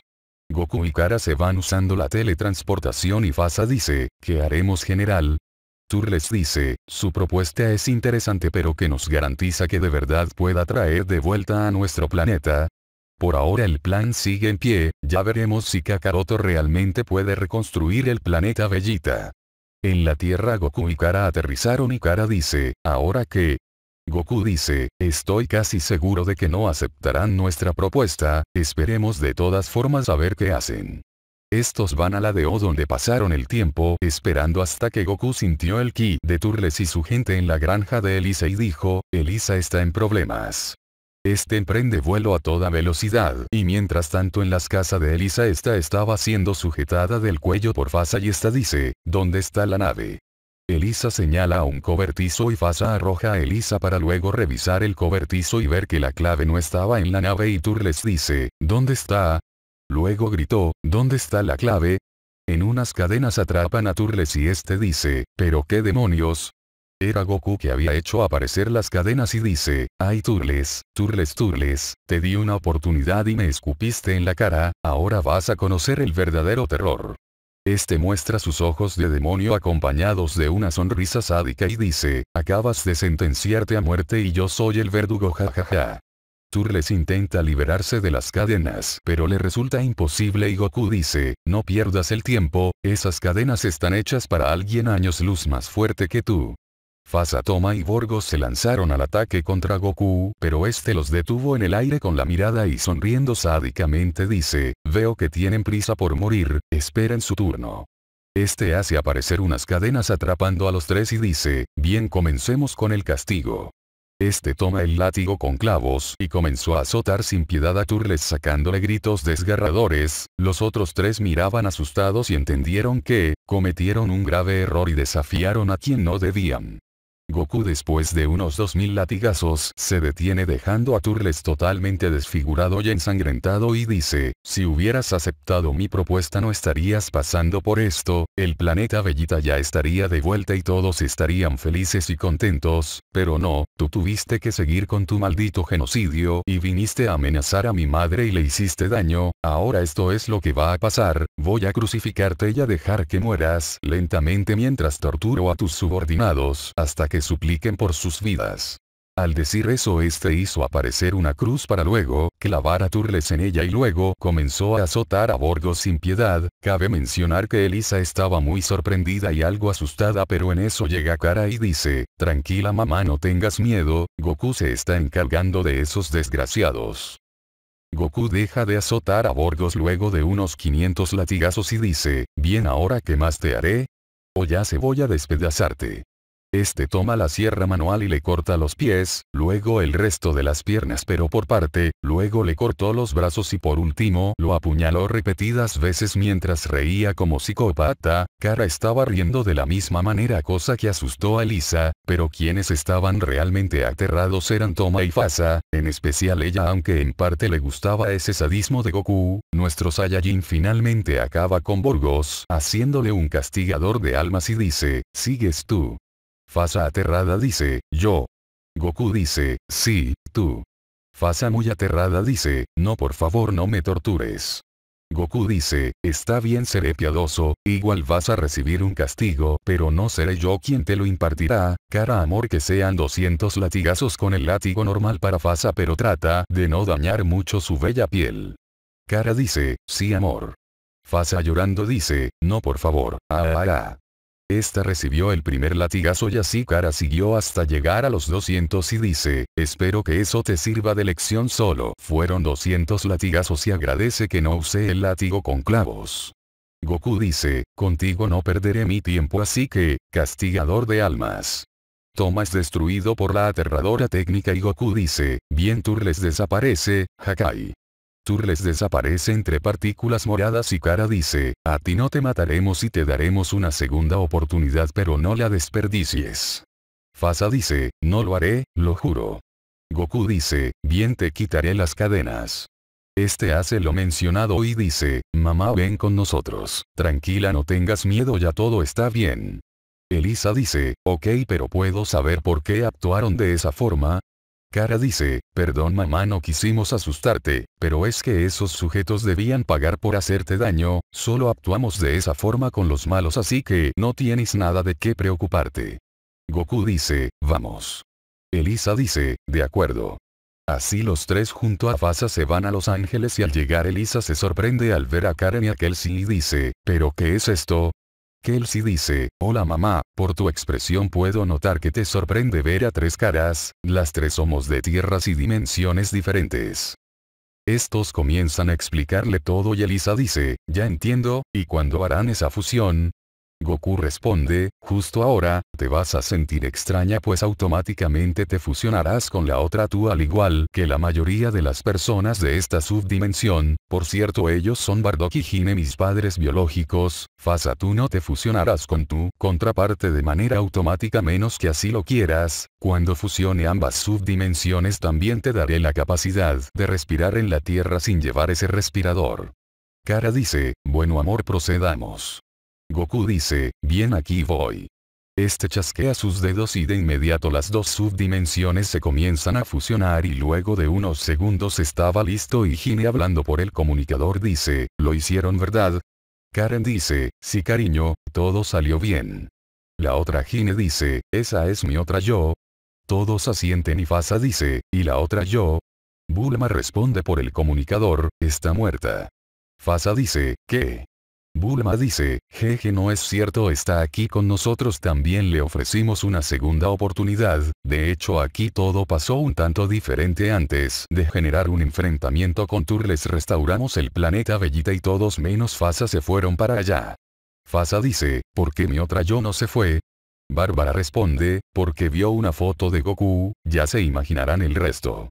Goku y Kara se van usando la teletransportación y Fasa dice, ¿qué haremos general? Turles les dice, su propuesta es interesante pero que nos garantiza que de verdad pueda traer de vuelta a nuestro planeta. Por ahora el plan sigue en pie, ya veremos si Kakaroto realmente puede reconstruir el planeta Bellita. En la Tierra Goku y Kara aterrizaron y Kara dice, ahora que, Goku dice, estoy casi seguro de que no aceptarán nuestra propuesta, esperemos de todas formas a ver qué hacen. Estos van a la de O donde pasaron el tiempo esperando hasta que Goku sintió el ki de Turles y su gente en la granja de Elisa y dijo, Elisa está en problemas. Este emprende vuelo a toda velocidad y mientras tanto en las casas de Elisa esta estaba siendo sujetada del cuello por Fasa y esta dice, ¿dónde está la nave? Elisa señala a un cobertizo y Fasa arroja a Elisa para luego revisar el cobertizo y ver que la clave no estaba en la nave y Turles dice, ¿dónde está? Luego gritó, ¿dónde está la clave? En unas cadenas atrapan a Turles y este dice, ¿pero qué demonios? Era Goku que había hecho aparecer las cadenas y dice, ay Turles, Turles Turles, te di una oportunidad y me escupiste en la cara, ahora vas a conocer el verdadero terror. Este muestra sus ojos de demonio acompañados de una sonrisa sádica y dice, acabas de sentenciarte a muerte y yo soy el verdugo jajaja. Turles intenta liberarse de las cadenas, pero le resulta imposible y Goku dice, no pierdas el tiempo, esas cadenas están hechas para alguien años luz más fuerte que tú toma y Borgo se lanzaron al ataque contra Goku, pero este los detuvo en el aire con la mirada y sonriendo sádicamente dice, veo que tienen prisa por morir, esperen su turno. Este hace aparecer unas cadenas atrapando a los tres y dice, bien comencemos con el castigo. Este toma el látigo con clavos y comenzó a azotar sin piedad a Turles sacándole gritos desgarradores, los otros tres miraban asustados y entendieron que, cometieron un grave error y desafiaron a quien no debían. Goku después de unos 2000 latigazos se detiene dejando a Turles totalmente desfigurado y ensangrentado y dice, si hubieras aceptado mi propuesta no estarías pasando por esto, el planeta Bellita ya estaría de vuelta y todos estarían felices y contentos, pero no, tú tuviste que seguir con tu maldito genocidio y viniste a amenazar a mi madre y le hiciste daño, ahora esto es lo que va a pasar, voy a crucificarte y a dejar que mueras lentamente mientras torturo a tus subordinados hasta que supliquen por sus vidas. Al decir eso este hizo aparecer una cruz para luego, clavar a Turles en ella y luego comenzó a azotar a Borgos sin piedad, cabe mencionar que Elisa estaba muy sorprendida y algo asustada pero en eso llega Kara y dice, tranquila mamá no tengas miedo, Goku se está encargando de esos desgraciados. Goku deja de azotar a Borgos luego de unos 500 latigazos y dice, bien ahora qué más te haré, o ya se voy a despedazarte. Este toma la sierra manual y le corta los pies, luego el resto de las piernas pero por parte, luego le cortó los brazos y por último lo apuñaló repetidas veces mientras reía como psicópata, Cara estaba riendo de la misma manera cosa que asustó a Lisa, pero quienes estaban realmente aterrados eran Toma y Fasa, en especial ella aunque en parte le gustaba ese sadismo de Goku, nuestro Saiyajin finalmente acaba con Burgos haciéndole un castigador de almas y dice, sigues tú. Fasa aterrada dice, yo. Goku dice, sí, tú. Fasa muy aterrada dice, no por favor no me tortures. Goku dice, está bien seré piadoso, igual vas a recibir un castigo, pero no seré yo quien te lo impartirá, cara amor que sean 200 latigazos con el látigo normal para Fasa pero trata de no dañar mucho su bella piel. Cara dice, sí amor. Fasa llorando dice, no por favor, ah ah ah. Esta recibió el primer latigazo y así Cara siguió hasta llegar a los 200 y dice, espero que eso te sirva de lección solo. Fueron 200 latigazos y agradece que no use el látigo con clavos. Goku dice, contigo no perderé mi tiempo así que, castigador de almas. Tomás destruido por la aterradora técnica y Goku dice, bien Turles desaparece, Hakai. Turles desaparece entre partículas moradas y Kara dice, a ti no te mataremos y te daremos una segunda oportunidad pero no la desperdicies. Fasa dice, no lo haré, lo juro. Goku dice, bien te quitaré las cadenas. Este hace lo mencionado y dice, mamá ven con nosotros, tranquila no tengas miedo ya todo está bien. Elisa dice, ok pero puedo saber por qué actuaron de esa forma, Kara dice, perdón mamá no quisimos asustarte, pero es que esos sujetos debían pagar por hacerte daño, solo actuamos de esa forma con los malos así que no tienes nada de qué preocuparte. Goku dice, vamos. Elisa dice, de acuerdo. Así los tres junto a Fasa se van a Los Ángeles y al llegar Elisa se sorprende al ver a Karen y a Kelsey y dice, ¿pero qué es esto? Kelsey dice, hola mamá, por tu expresión puedo notar que te sorprende ver a tres caras, las tres somos de tierras y dimensiones diferentes. Estos comienzan a explicarle todo y Elisa dice, ya entiendo, ¿y cuando harán esa fusión? Goku responde, justo ahora, te vas a sentir extraña pues automáticamente te fusionarás con la otra tú al igual que la mayoría de las personas de esta subdimensión, por cierto ellos son Bardock y Hine mis padres biológicos, Fasa tú no te fusionarás con tu contraparte de manera automática menos que así lo quieras, cuando fusione ambas subdimensiones también te daré la capacidad de respirar en la tierra sin llevar ese respirador. Cara dice, bueno amor procedamos. Goku dice, bien aquí voy. Este chasquea sus dedos y de inmediato las dos subdimensiones se comienzan a fusionar y luego de unos segundos estaba listo y Gine hablando por el comunicador dice, lo hicieron verdad. Karen dice, sí cariño, todo salió bien. La otra Gine dice, esa es mi otra yo. Todos asienten y Fasa dice, ¿y la otra yo? Bulma responde por el comunicador, está muerta. Fasa dice, ¿qué? Bulma dice, jeje no es cierto está aquí con nosotros también le ofrecimos una segunda oportunidad, de hecho aquí todo pasó un tanto diferente antes de generar un enfrentamiento con Turles restauramos el planeta Bellita y todos menos Fasa se fueron para allá. Fasa dice, ¿por qué mi otra yo no se fue? Bárbara responde, porque vio una foto de Goku, ya se imaginarán el resto.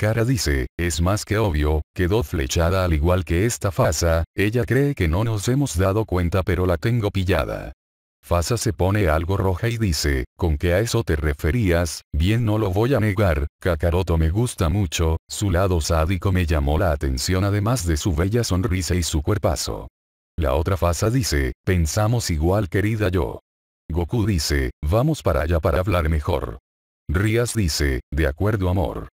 Cara dice, es más que obvio, quedó flechada al igual que esta Fasa, ella cree que no nos hemos dado cuenta pero la tengo pillada. Fasa se pone algo roja y dice, ¿con qué a eso te referías? Bien no lo voy a negar, Kakaroto me gusta mucho, su lado sádico me llamó la atención además de su bella sonrisa y su cuerpazo. La otra Fasa dice, pensamos igual querida yo. Goku dice, vamos para allá para hablar mejor. Rías dice, de acuerdo amor.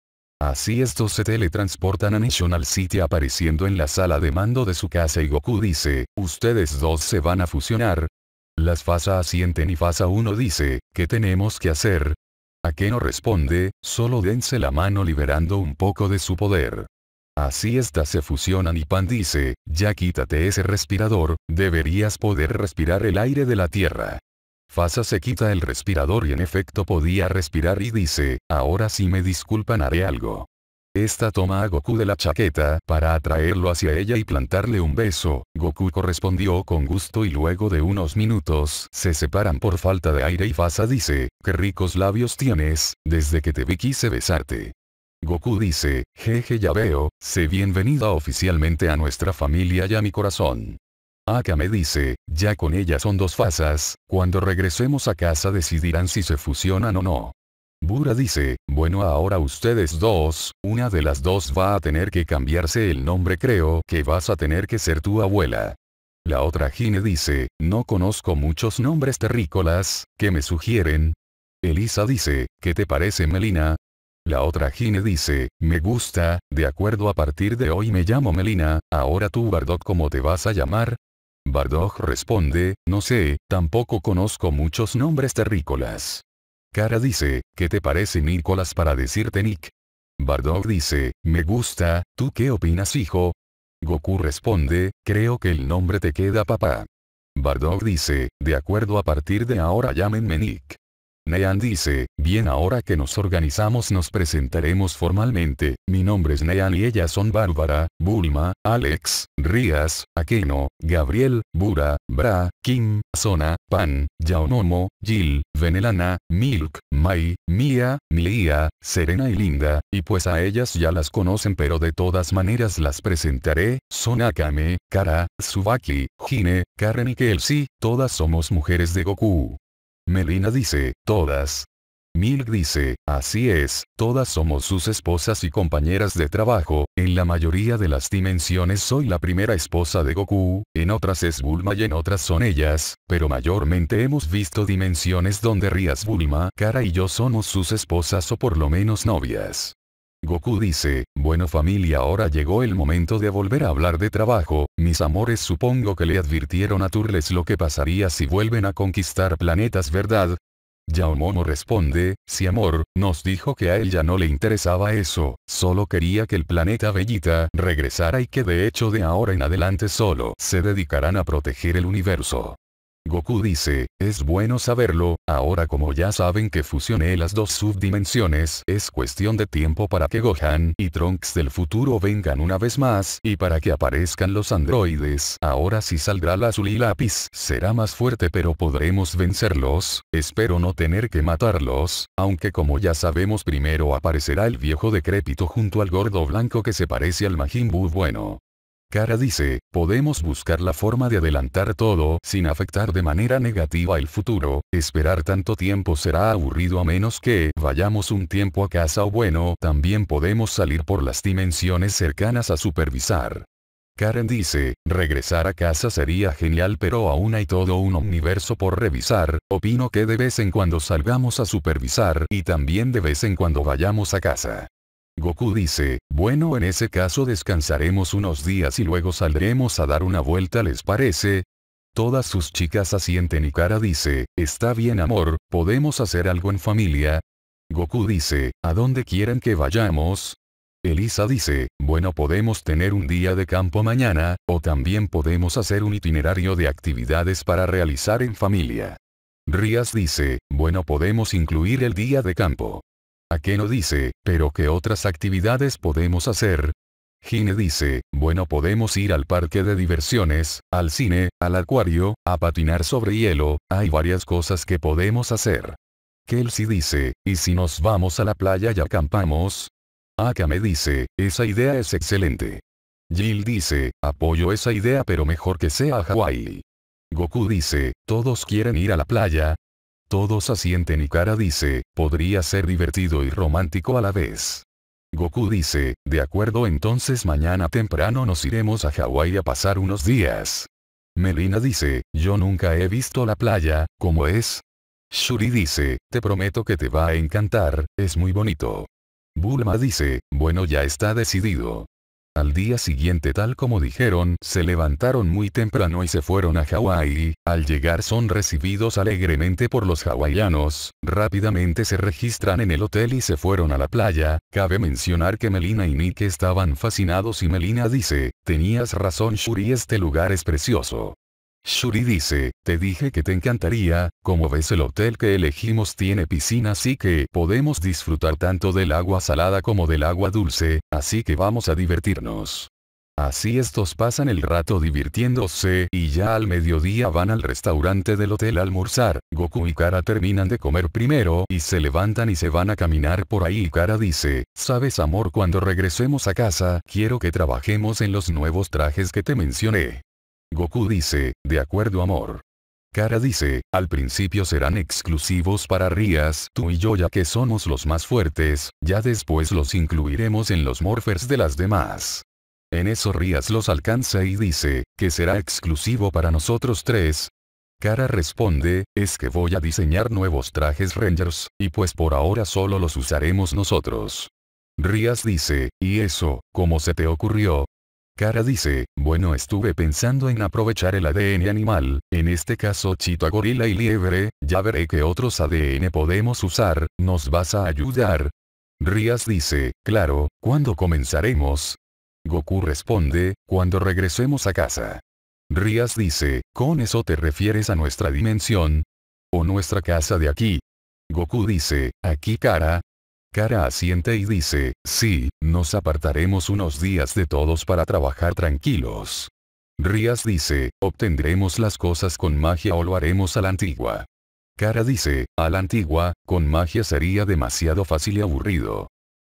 Así estos se teletransportan a National City apareciendo en la sala de mando de su casa y Goku dice, ustedes dos se van a fusionar. Las Fasa asienten y Fasa 1 dice, ¿qué tenemos que hacer? A Keno responde, solo dense la mano liberando un poco de su poder. Así estas se fusionan y Pan dice, ya quítate ese respirador, deberías poder respirar el aire de la tierra. Fasa se quita el respirador y en efecto podía respirar y dice, ahora sí me disculpan haré algo. Esta toma a Goku de la chaqueta para atraerlo hacia ella y plantarle un beso. Goku correspondió con gusto y luego de unos minutos se separan por falta de aire y Fasa dice, qué ricos labios tienes, desde que te vi quise besarte. Goku dice, jeje ya veo, sé bienvenida oficialmente a nuestra familia y a mi corazón. Akame me dice, ya con ella son dos fasas, cuando regresemos a casa decidirán si se fusionan o no. Bura dice, bueno ahora ustedes dos, una de las dos va a tener que cambiarse el nombre creo que vas a tener que ser tu abuela. La otra Gine dice, no conozco muchos nombres terrícolas, ¿qué me sugieren? Elisa dice, ¿qué te parece Melina? La otra Gine dice, me gusta, de acuerdo a partir de hoy me llamo Melina, ahora tú Bardock ¿cómo te vas a llamar? Bardock responde, no sé, tampoco conozco muchos nombres terrícolas. Cara dice, ¿qué te parece Nicolás para decirte Nick? Bardock dice, me gusta, ¿tú qué opinas hijo? Goku responde, creo que el nombre te queda papá. Bardock dice, de acuerdo a partir de ahora llámenme Nick. Nean dice, bien ahora que nos organizamos nos presentaremos formalmente, mi nombre es Nean y ellas son Bárbara, Bulma, Alex, Rías, Akeno, Gabriel, Bura, Bra, Kim, Sona, Pan, Yaonomo, Jill, Venelana, Milk, Mai, Mia, Mia, Serena y Linda, y pues a ellas ya las conocen pero de todas maneras las presentaré, son Akame, Kara, Subaki, Hine, Karen y Kelsey, todas somos mujeres de Goku. Melina dice, todas. Milk dice, así es, todas somos sus esposas y compañeras de trabajo, en la mayoría de las dimensiones soy la primera esposa de Goku, en otras es Bulma y en otras son ellas, pero mayormente hemos visto dimensiones donde Rías Bulma, Cara y yo somos sus esposas o por lo menos novias. Goku dice, bueno familia ahora llegó el momento de volver a hablar de trabajo, mis amores supongo que le advirtieron a Turles lo que pasaría si vuelven a conquistar planetas ¿verdad? Yaomono responde, si amor, nos dijo que a él ya no le interesaba eso, solo quería que el planeta Bellita regresara y que de hecho de ahora en adelante solo se dedicarán a proteger el universo. Goku dice, es bueno saberlo, ahora como ya saben que fusioné las dos subdimensiones, es cuestión de tiempo para que Gohan y Trunks del futuro vengan una vez más, y para que aparezcan los androides, ahora sí saldrá la azul y lápiz, será más fuerte pero podremos vencerlos, espero no tener que matarlos, aunque como ya sabemos primero aparecerá el viejo decrépito junto al gordo blanco que se parece al Majin Buu bueno. Cara dice, podemos buscar la forma de adelantar todo sin afectar de manera negativa el futuro, esperar tanto tiempo será aburrido a menos que vayamos un tiempo a casa o bueno, también podemos salir por las dimensiones cercanas a supervisar. Karen dice, regresar a casa sería genial pero aún hay todo un universo por revisar, opino que de vez en cuando salgamos a supervisar y también de vez en cuando vayamos a casa. Goku dice, bueno en ese caso descansaremos unos días y luego saldremos a dar una vuelta ¿les parece? Todas sus chicas asienten y Kara dice, está bien amor, podemos hacer algo en familia. Goku dice, ¿a dónde quieren que vayamos? Elisa dice, bueno podemos tener un día de campo mañana, o también podemos hacer un itinerario de actividades para realizar en familia. Rías dice, bueno podemos incluir el día de campo. ¿A no dice, pero qué otras actividades podemos hacer? Gine dice, bueno podemos ir al parque de diversiones, al cine, al acuario, a patinar sobre hielo, hay varias cosas que podemos hacer. Kelsey dice, ¿y si nos vamos a la playa y acampamos? Akame dice, esa idea es excelente. Jill dice, apoyo esa idea pero mejor que sea Hawaii. Goku dice, todos quieren ir a la playa, todos asienten y Kara dice, podría ser divertido y romántico a la vez. Goku dice, de acuerdo entonces mañana temprano nos iremos a Hawái a pasar unos días. Melina dice, yo nunca he visto la playa, ¿cómo es? Shuri dice, te prometo que te va a encantar, es muy bonito. Bulma dice, bueno ya está decidido. Al día siguiente tal como dijeron, se levantaron muy temprano y se fueron a Hawái, al llegar son recibidos alegremente por los hawaianos, rápidamente se registran en el hotel y se fueron a la playa, cabe mencionar que Melina y Nick estaban fascinados y Melina dice, tenías razón Shuri este lugar es precioso. Shuri dice, te dije que te encantaría, como ves el hotel que elegimos tiene piscina así que podemos disfrutar tanto del agua salada como del agua dulce, así que vamos a divertirnos. Así estos pasan el rato divirtiéndose y ya al mediodía van al restaurante del hotel a almorzar, Goku y Kara terminan de comer primero y se levantan y se van a caminar por ahí y Kara dice, sabes amor cuando regresemos a casa quiero que trabajemos en los nuevos trajes que te mencioné. Goku dice, de acuerdo amor. Kara dice, al principio serán exclusivos para Rías, tú y yo ya que somos los más fuertes, ya después los incluiremos en los morphers de las demás. En eso Rías los alcanza y dice, que será exclusivo para nosotros tres. Kara responde, es que voy a diseñar nuevos trajes Rangers, y pues por ahora solo los usaremos nosotros. Rías dice, ¿y eso, cómo se te ocurrió? Cara dice, bueno estuve pensando en aprovechar el ADN animal, en este caso chita gorila y liebre, ya veré que otros ADN podemos usar, nos vas a ayudar. Rías dice, claro, ¿cuándo comenzaremos? Goku responde, cuando regresemos a casa. Rías dice, ¿con eso te refieres a nuestra dimensión? ¿O nuestra casa de aquí? Goku dice, aquí cara, Cara asiente y dice, sí, nos apartaremos unos días de todos para trabajar tranquilos. Rías dice, obtendremos las cosas con magia o lo haremos a la antigua. Cara dice, a la antigua, con magia sería demasiado fácil y aburrido.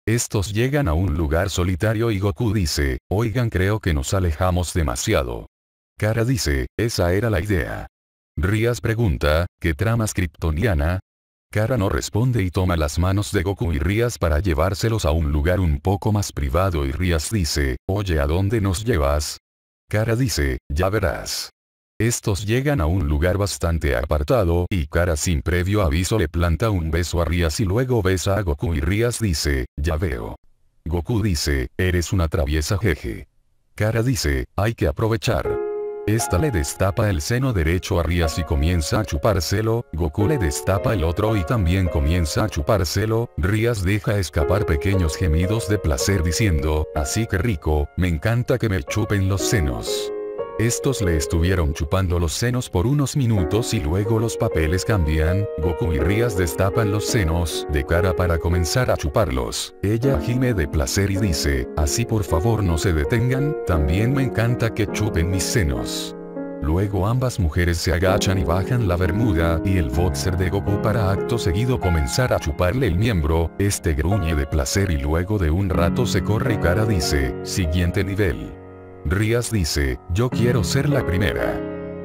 Estos llegan a un lugar solitario y Goku dice, oigan creo que nos alejamos demasiado. Cara dice, esa era la idea. Rías pregunta, ¿qué tramas kryptoniana? Kara no responde y toma las manos de Goku y Rías para llevárselos a un lugar un poco más privado y Rías dice, oye ¿a dónde nos llevas? Kara dice, ya verás. Estos llegan a un lugar bastante apartado y Kara sin previo aviso le planta un beso a Rías y luego besa a Goku y Rías dice, ya veo. Goku dice, eres una traviesa jeje. Kara dice, hay que aprovechar. Esta le destapa el seno derecho a Rías y comienza a chupárselo, Goku le destapa el otro y también comienza a chupárselo, Rías deja escapar pequeños gemidos de placer diciendo, así que rico, me encanta que me chupen los senos. Estos le estuvieron chupando los senos por unos minutos y luego los papeles cambian, Goku y Rías destapan los senos de cara para comenzar a chuparlos. Ella gime de placer y dice, así por favor no se detengan, también me encanta que chupen mis senos. Luego ambas mujeres se agachan y bajan la bermuda y el boxer de Goku para acto seguido comenzar a chuparle el miembro, este gruñe de placer y luego de un rato se corre y cara dice, siguiente nivel. Rías dice, yo quiero ser la primera.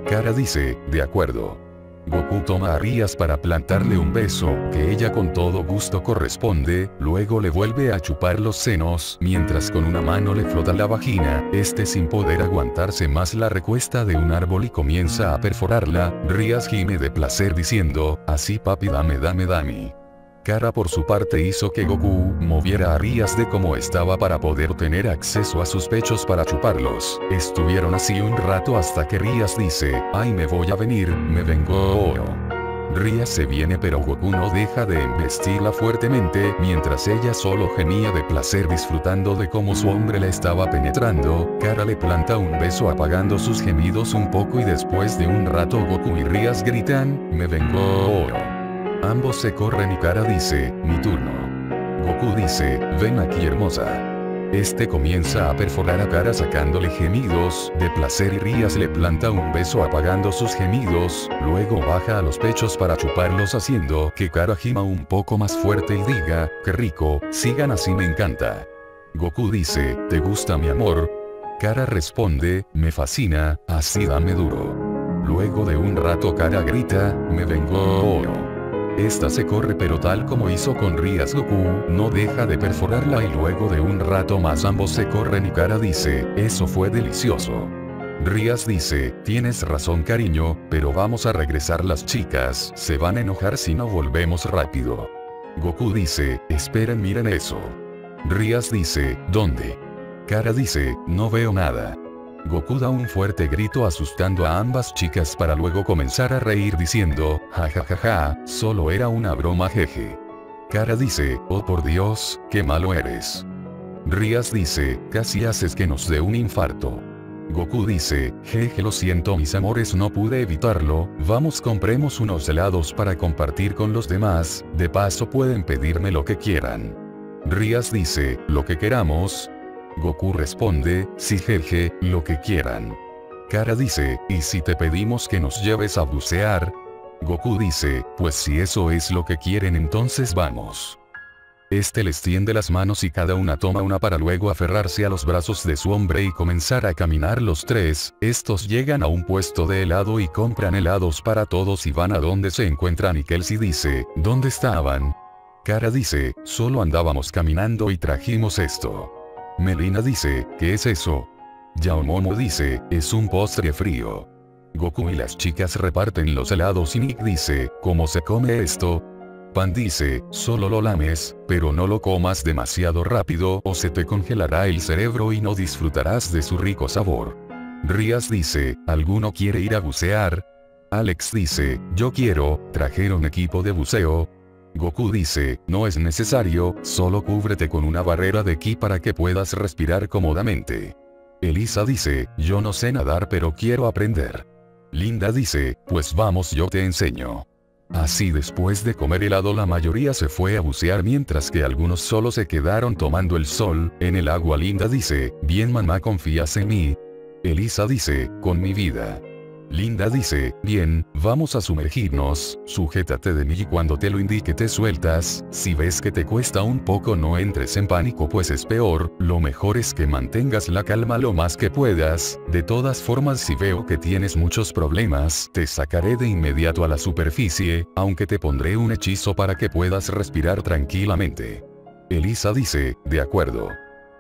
Kara dice, de acuerdo. Goku toma a Rías para plantarle un beso, que ella con todo gusto corresponde, luego le vuelve a chupar los senos, mientras con una mano le flota la vagina, este sin poder aguantarse más la recuesta de un árbol y comienza a perforarla, Rías gime de placer diciendo, así papi dame dame dame. Kara por su parte hizo que Goku moviera a Rías de como estaba para poder tener acceso a sus pechos para chuparlos. Estuvieron así un rato hasta que Rías dice, ay me voy a venir, me vengo. Rías se viene pero Goku no deja de embestirla fuertemente mientras ella solo gemía de placer disfrutando de cómo su hombre la estaba penetrando, Kara le planta un beso apagando sus gemidos un poco y después de un rato Goku y Rías gritan, me vengo. Ambos se corren y Kara dice, mi turno. Goku dice, ven aquí hermosa. Este comienza a perforar a Kara sacándole gemidos de placer y Rías le planta un beso apagando sus gemidos, luego baja a los pechos para chuparlos haciendo que Kara gima un poco más fuerte y diga, qué rico, sigan así me encanta. Goku dice, ¿te gusta mi amor? Kara responde, me fascina, así dame duro. Luego de un rato Kara grita, me vengo. Oh, oh, oh". Esta se corre pero tal como hizo con Rías Goku, no deja de perforarla y luego de un rato más ambos se corren y Kara dice, eso fue delicioso. Rías dice, tienes razón cariño, pero vamos a regresar las chicas, se van a enojar si no volvemos rápido. Goku dice, esperen miren eso. Rías dice, ¿dónde? Kara dice, no veo nada. Goku da un fuerte grito asustando a ambas chicas para luego comenzar a reír diciendo, jajajaja, ja, ja, ja, solo era una broma jeje. Kara dice, oh por Dios, qué malo eres. Rías dice, casi haces que nos dé un infarto. Goku dice, jeje lo siento mis amores no pude evitarlo, vamos compremos unos helados para compartir con los demás, de paso pueden pedirme lo que quieran. Rías dice, lo que queramos, Goku responde, si jeje, lo que quieran. Kara dice, ¿y si te pedimos que nos lleves a bucear? Goku dice, pues si eso es lo que quieren entonces vamos. Este les tiende las manos y cada una toma una para luego aferrarse a los brazos de su hombre y comenzar a caminar los tres, estos llegan a un puesto de helado y compran helados para todos y van a donde se encuentran y Kelsey dice, ¿dónde estaban? Kara dice, solo andábamos caminando y trajimos esto. Melina dice, ¿qué es eso? Yaomomo dice, es un postre frío. Goku y las chicas reparten los helados y Nick dice, ¿cómo se come esto? Pan dice, solo lo lames, pero no lo comas demasiado rápido o se te congelará el cerebro y no disfrutarás de su rico sabor. Rías dice, ¿alguno quiere ir a bucear? Alex dice, yo quiero, trajeron equipo de buceo, Goku dice, no es necesario, solo cúbrete con una barrera de ki para que puedas respirar cómodamente. Elisa dice, yo no sé nadar pero quiero aprender. Linda dice, pues vamos yo te enseño. Así después de comer helado la mayoría se fue a bucear mientras que algunos solo se quedaron tomando el sol, en el agua Linda dice, bien mamá confías en mí. Elisa dice, con mi vida. Linda dice, bien, vamos a sumergirnos, sujétate de mí y cuando te lo indique te sueltas, si ves que te cuesta un poco no entres en pánico pues es peor, lo mejor es que mantengas la calma lo más que puedas, de todas formas si veo que tienes muchos problemas, te sacaré de inmediato a la superficie, aunque te pondré un hechizo para que puedas respirar tranquilamente. Elisa dice, de acuerdo.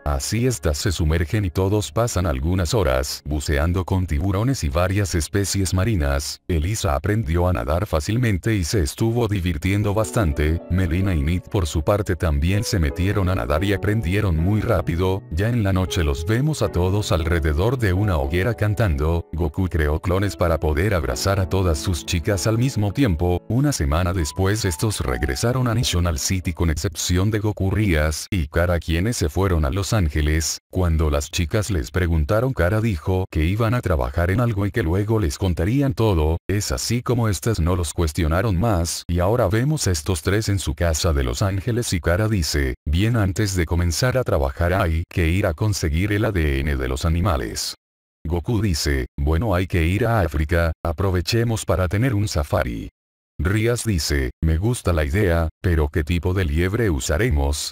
Así estas se sumergen y todos pasan algunas horas buceando con tiburones y varias especies marinas, Elisa aprendió a nadar fácilmente y se estuvo divirtiendo bastante, Melina y Nid por su parte también se metieron a nadar y aprendieron muy rápido, ya en la noche los vemos a todos alrededor de una hoguera cantando, Goku creó clones para poder abrazar a todas sus chicas al mismo tiempo, una semana después estos regresaron a National City con excepción de Goku Rías y Kara quienes se fueron a Los Ángeles, cuando las chicas les preguntaron Cara dijo que iban a trabajar en algo y que luego les contarían todo, es así como estas no los cuestionaron más y ahora vemos estos tres en su casa de Los Ángeles y Cara dice, bien antes de comenzar a trabajar hay que ir a conseguir el ADN de los animales. Goku dice, bueno hay que ir a África, aprovechemos para tener un safari. Rías dice, me gusta la idea, pero ¿qué tipo de liebre usaremos?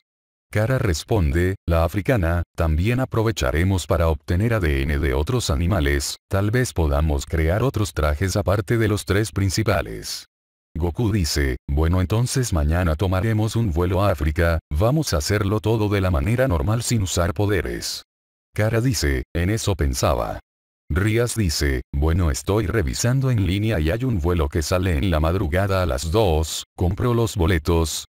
Kara responde, la africana, también aprovecharemos para obtener ADN de otros animales, tal vez podamos crear otros trajes aparte de los tres principales. Goku dice, bueno entonces mañana tomaremos un vuelo a África, vamos a hacerlo todo de la manera normal sin usar poderes. Kara dice, en eso pensaba. Rías dice, bueno estoy revisando en línea y hay un vuelo que sale en la madrugada a las 2, compro los boletos.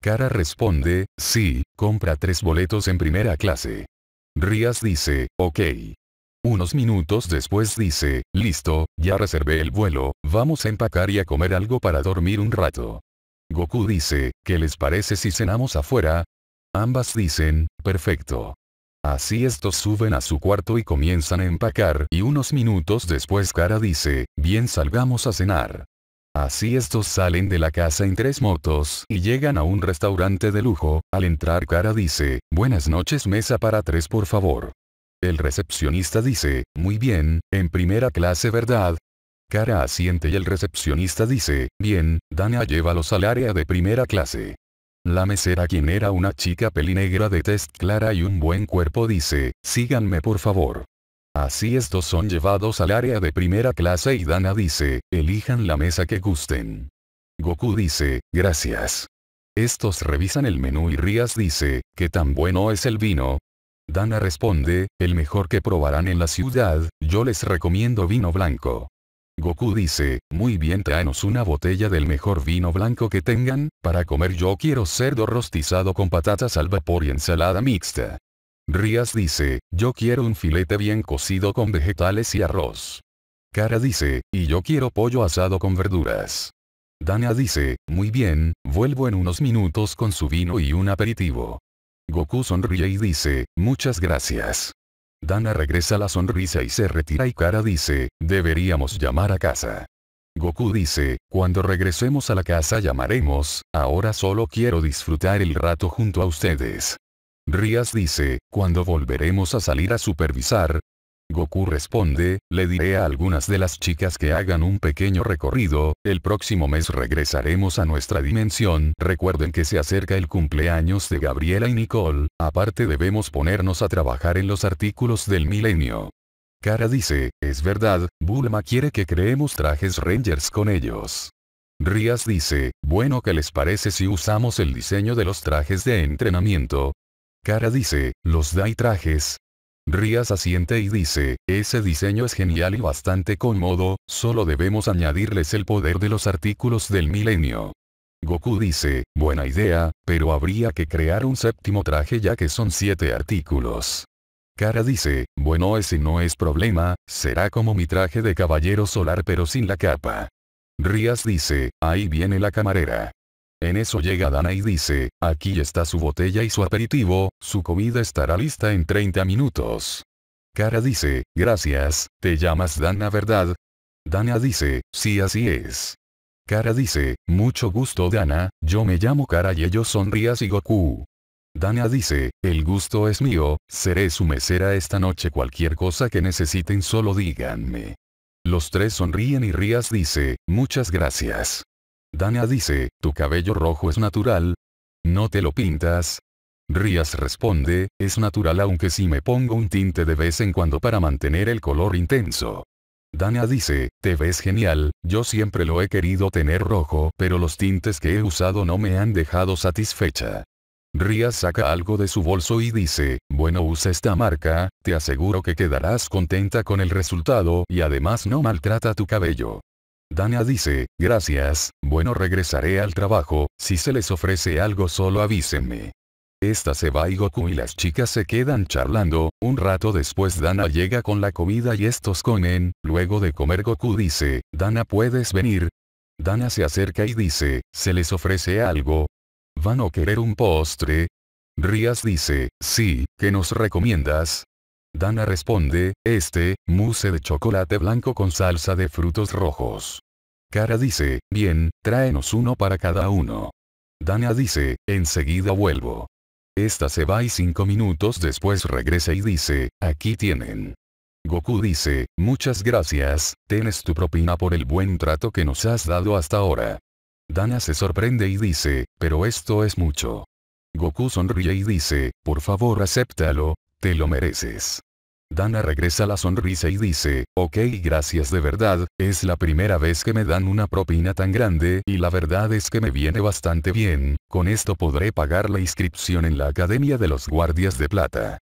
Kara responde, sí, Compra tres boletos en primera clase. Rías dice, ok. Unos minutos después dice, listo, ya reservé el vuelo, vamos a empacar y a comer algo para dormir un rato. Goku dice, ¿qué les parece si cenamos afuera? Ambas dicen, perfecto. Así estos suben a su cuarto y comienzan a empacar y unos minutos después Kara dice, bien salgamos a cenar. Así estos salen de la casa en tres motos y llegan a un restaurante de lujo, al entrar Cara dice, buenas noches mesa para tres por favor. El recepcionista dice, muy bien, en primera clase verdad. Cara asiente y el recepcionista dice, bien, Dana llévalos al área de primera clase. La mesera quien era una chica pelinegra de test clara y un buen cuerpo dice, síganme por favor. Así estos son llevados al área de primera clase y Dana dice, elijan la mesa que gusten. Goku dice, gracias. Estos revisan el menú y Rías dice, ¿qué tan bueno es el vino? Dana responde, el mejor que probarán en la ciudad, yo les recomiendo vino blanco. Goku dice, muy bien danos una botella del mejor vino blanco que tengan, para comer yo quiero cerdo rostizado con patatas al vapor y ensalada mixta. Rías dice, yo quiero un filete bien cocido con vegetales y arroz. Kara dice, y yo quiero pollo asado con verduras. Dana dice, muy bien, vuelvo en unos minutos con su vino y un aperitivo. Goku sonríe y dice, muchas gracias. Dana regresa la sonrisa y se retira y Kara dice, deberíamos llamar a casa. Goku dice, cuando regresemos a la casa llamaremos, ahora solo quiero disfrutar el rato junto a ustedes. Rías dice, ¿cuándo volveremos a salir a supervisar? Goku responde, le diré a algunas de las chicas que hagan un pequeño recorrido, el próximo mes regresaremos a nuestra dimensión, recuerden que se acerca el cumpleaños de Gabriela y Nicole, aparte debemos ponernos a trabajar en los artículos del milenio. Kara dice, es verdad, Bulma quiere que creemos trajes Rangers con ellos. Rías dice, bueno que les parece si usamos el diseño de los trajes de entrenamiento, Kara dice, los Dai trajes. Rías asiente y dice, ese diseño es genial y bastante cómodo, solo debemos añadirles el poder de los artículos del milenio. Goku dice, buena idea, pero habría que crear un séptimo traje ya que son siete artículos. Kara dice, bueno ese no es problema, será como mi traje de caballero solar pero sin la capa. Rías dice, ahí viene la camarera. En eso llega Dana y dice, aquí está su botella y su aperitivo, su comida estará lista en 30 minutos. Cara dice, gracias, te llamas Dana ¿verdad? Dana dice, sí así es. Cara dice, mucho gusto Dana, yo me llamo Cara y ellos son y Goku. Dana dice, el gusto es mío, seré su mesera esta noche cualquier cosa que necesiten solo díganme. Los tres sonríen y Rías dice, muchas gracias. Dana dice, ¿tu cabello rojo es natural? ¿No te lo pintas? Rías responde, es natural aunque si me pongo un tinte de vez en cuando para mantener el color intenso. Dana dice, te ves genial, yo siempre lo he querido tener rojo, pero los tintes que he usado no me han dejado satisfecha. Rías saca algo de su bolso y dice, bueno usa esta marca, te aseguro que quedarás contenta con el resultado y además no maltrata tu cabello. Dana dice, gracias, bueno regresaré al trabajo, si se les ofrece algo solo avísenme. Esta se va y Goku y las chicas se quedan charlando, un rato después Dana llega con la comida y estos comen, luego de comer Goku dice, Dana puedes venir. Dana se acerca y dice, ¿se les ofrece algo? ¿Van a querer un postre? Rías dice, sí, ¿qué nos recomiendas? Dana responde, este, mousse de chocolate blanco con salsa de frutos rojos. Cara dice, bien, tráenos uno para cada uno. Dana dice, enseguida vuelvo. Esta se va y cinco minutos después regresa y dice, aquí tienen. Goku dice, muchas gracias, tienes tu propina por el buen trato que nos has dado hasta ahora. Dana se sorprende y dice, pero esto es mucho. Goku sonríe y dice, por favor acéptalo, te lo mereces. Dana regresa la sonrisa y dice, ok gracias de verdad, es la primera vez que me dan una propina tan grande y la verdad es que me viene bastante bien, con esto podré pagar la inscripción en la Academia de los Guardias de Plata.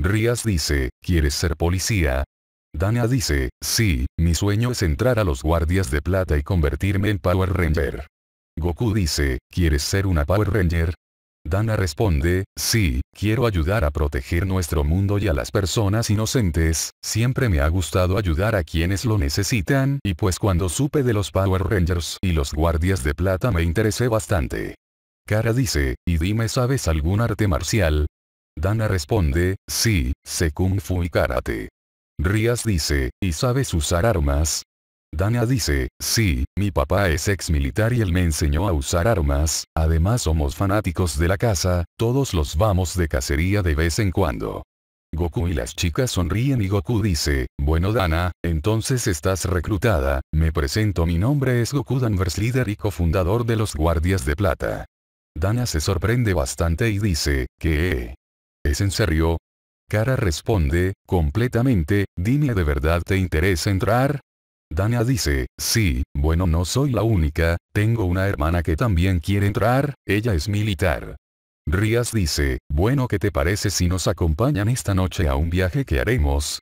Rías dice, ¿quieres ser policía? Dana dice, sí, mi sueño es entrar a los Guardias de Plata y convertirme en Power Ranger. Goku dice, ¿quieres ser una Power Ranger? Dana responde, sí, quiero ayudar a proteger nuestro mundo y a las personas inocentes, siempre me ha gustado ayudar a quienes lo necesitan y pues cuando supe de los Power Rangers y los Guardias de Plata me interesé bastante. Kara dice, y dime ¿sabes algún arte marcial? Dana responde, sí, se Kung Fu y Karate. Rías dice, ¿y sabes usar armas? Dana dice, sí, mi papá es ex militar y él me enseñó a usar armas, además somos fanáticos de la casa, todos los vamos de cacería de vez en cuando. Goku y las chicas sonríen y Goku dice, bueno Dana, entonces estás reclutada, me presento mi nombre es Goku Danvers líder y cofundador de los Guardias de Plata. Dana se sorprende bastante y dice, ¿qué? ¿Es en serio? Kara responde, completamente, dime de verdad te interesa entrar, Dana dice, sí, bueno no soy la única, tengo una hermana que también quiere entrar, ella es militar. Rías dice, bueno ¿qué te parece si nos acompañan esta noche a un viaje que haremos?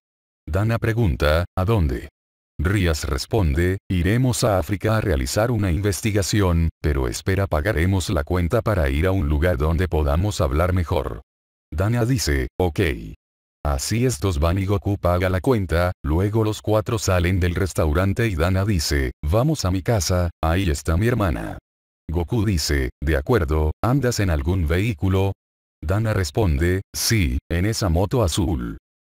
Dana pregunta, ¿a dónde? Rías responde, iremos a África a realizar una investigación, pero espera pagaremos la cuenta para ir a un lugar donde podamos hablar mejor. Dana dice, ok. Así estos van y Goku paga la cuenta, luego los cuatro salen del restaurante y Dana dice, vamos a mi casa, ahí está mi hermana. Goku dice, de acuerdo, ¿andas en algún vehículo? Dana responde, sí, en esa moto azul.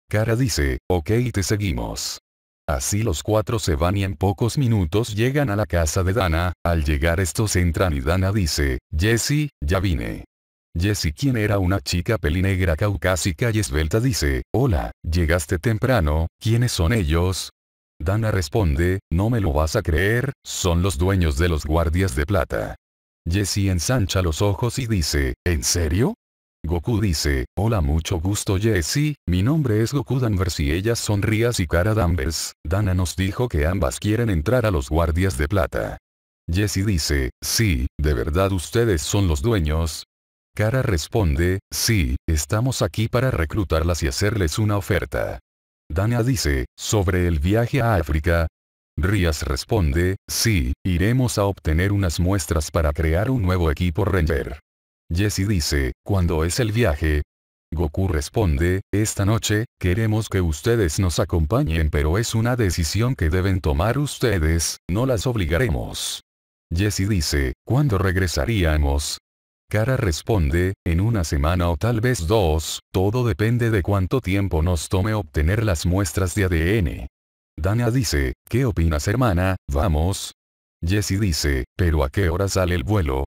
Kara dice, ok te seguimos. Así los cuatro se van y en pocos minutos llegan a la casa de Dana, al llegar estos entran y Dana dice, Jesse, ya vine. Jessie quien era una chica pelinegra caucásica y esbelta dice, hola, llegaste temprano, ¿quiénes son ellos? Dana responde, no me lo vas a creer, son los dueños de los guardias de plata. Jessie ensancha los ojos y dice, ¿en serio? Goku dice, hola mucho gusto Jessie, mi nombre es Goku Danvers y ellas son Rías y Cara Danvers, Dana nos dijo que ambas quieren entrar a los guardias de plata. Jessie dice, sí, de verdad ustedes son los dueños, Cara responde, sí, estamos aquí para reclutarlas y hacerles una oferta. Dana dice, sobre el viaje a África. Rías responde, sí, iremos a obtener unas muestras para crear un nuevo equipo Ranger. Jesse dice, ¿cuándo es el viaje? Goku responde, esta noche, queremos que ustedes nos acompañen pero es una decisión que deben tomar ustedes, no las obligaremos. Jesse dice, ¿cuándo regresaríamos? Cara responde, en una semana o tal vez dos, todo depende de cuánto tiempo nos tome obtener las muestras de ADN. Dana dice, ¿qué opinas hermana? Vamos. Jesse dice, ¿pero a qué hora sale el vuelo?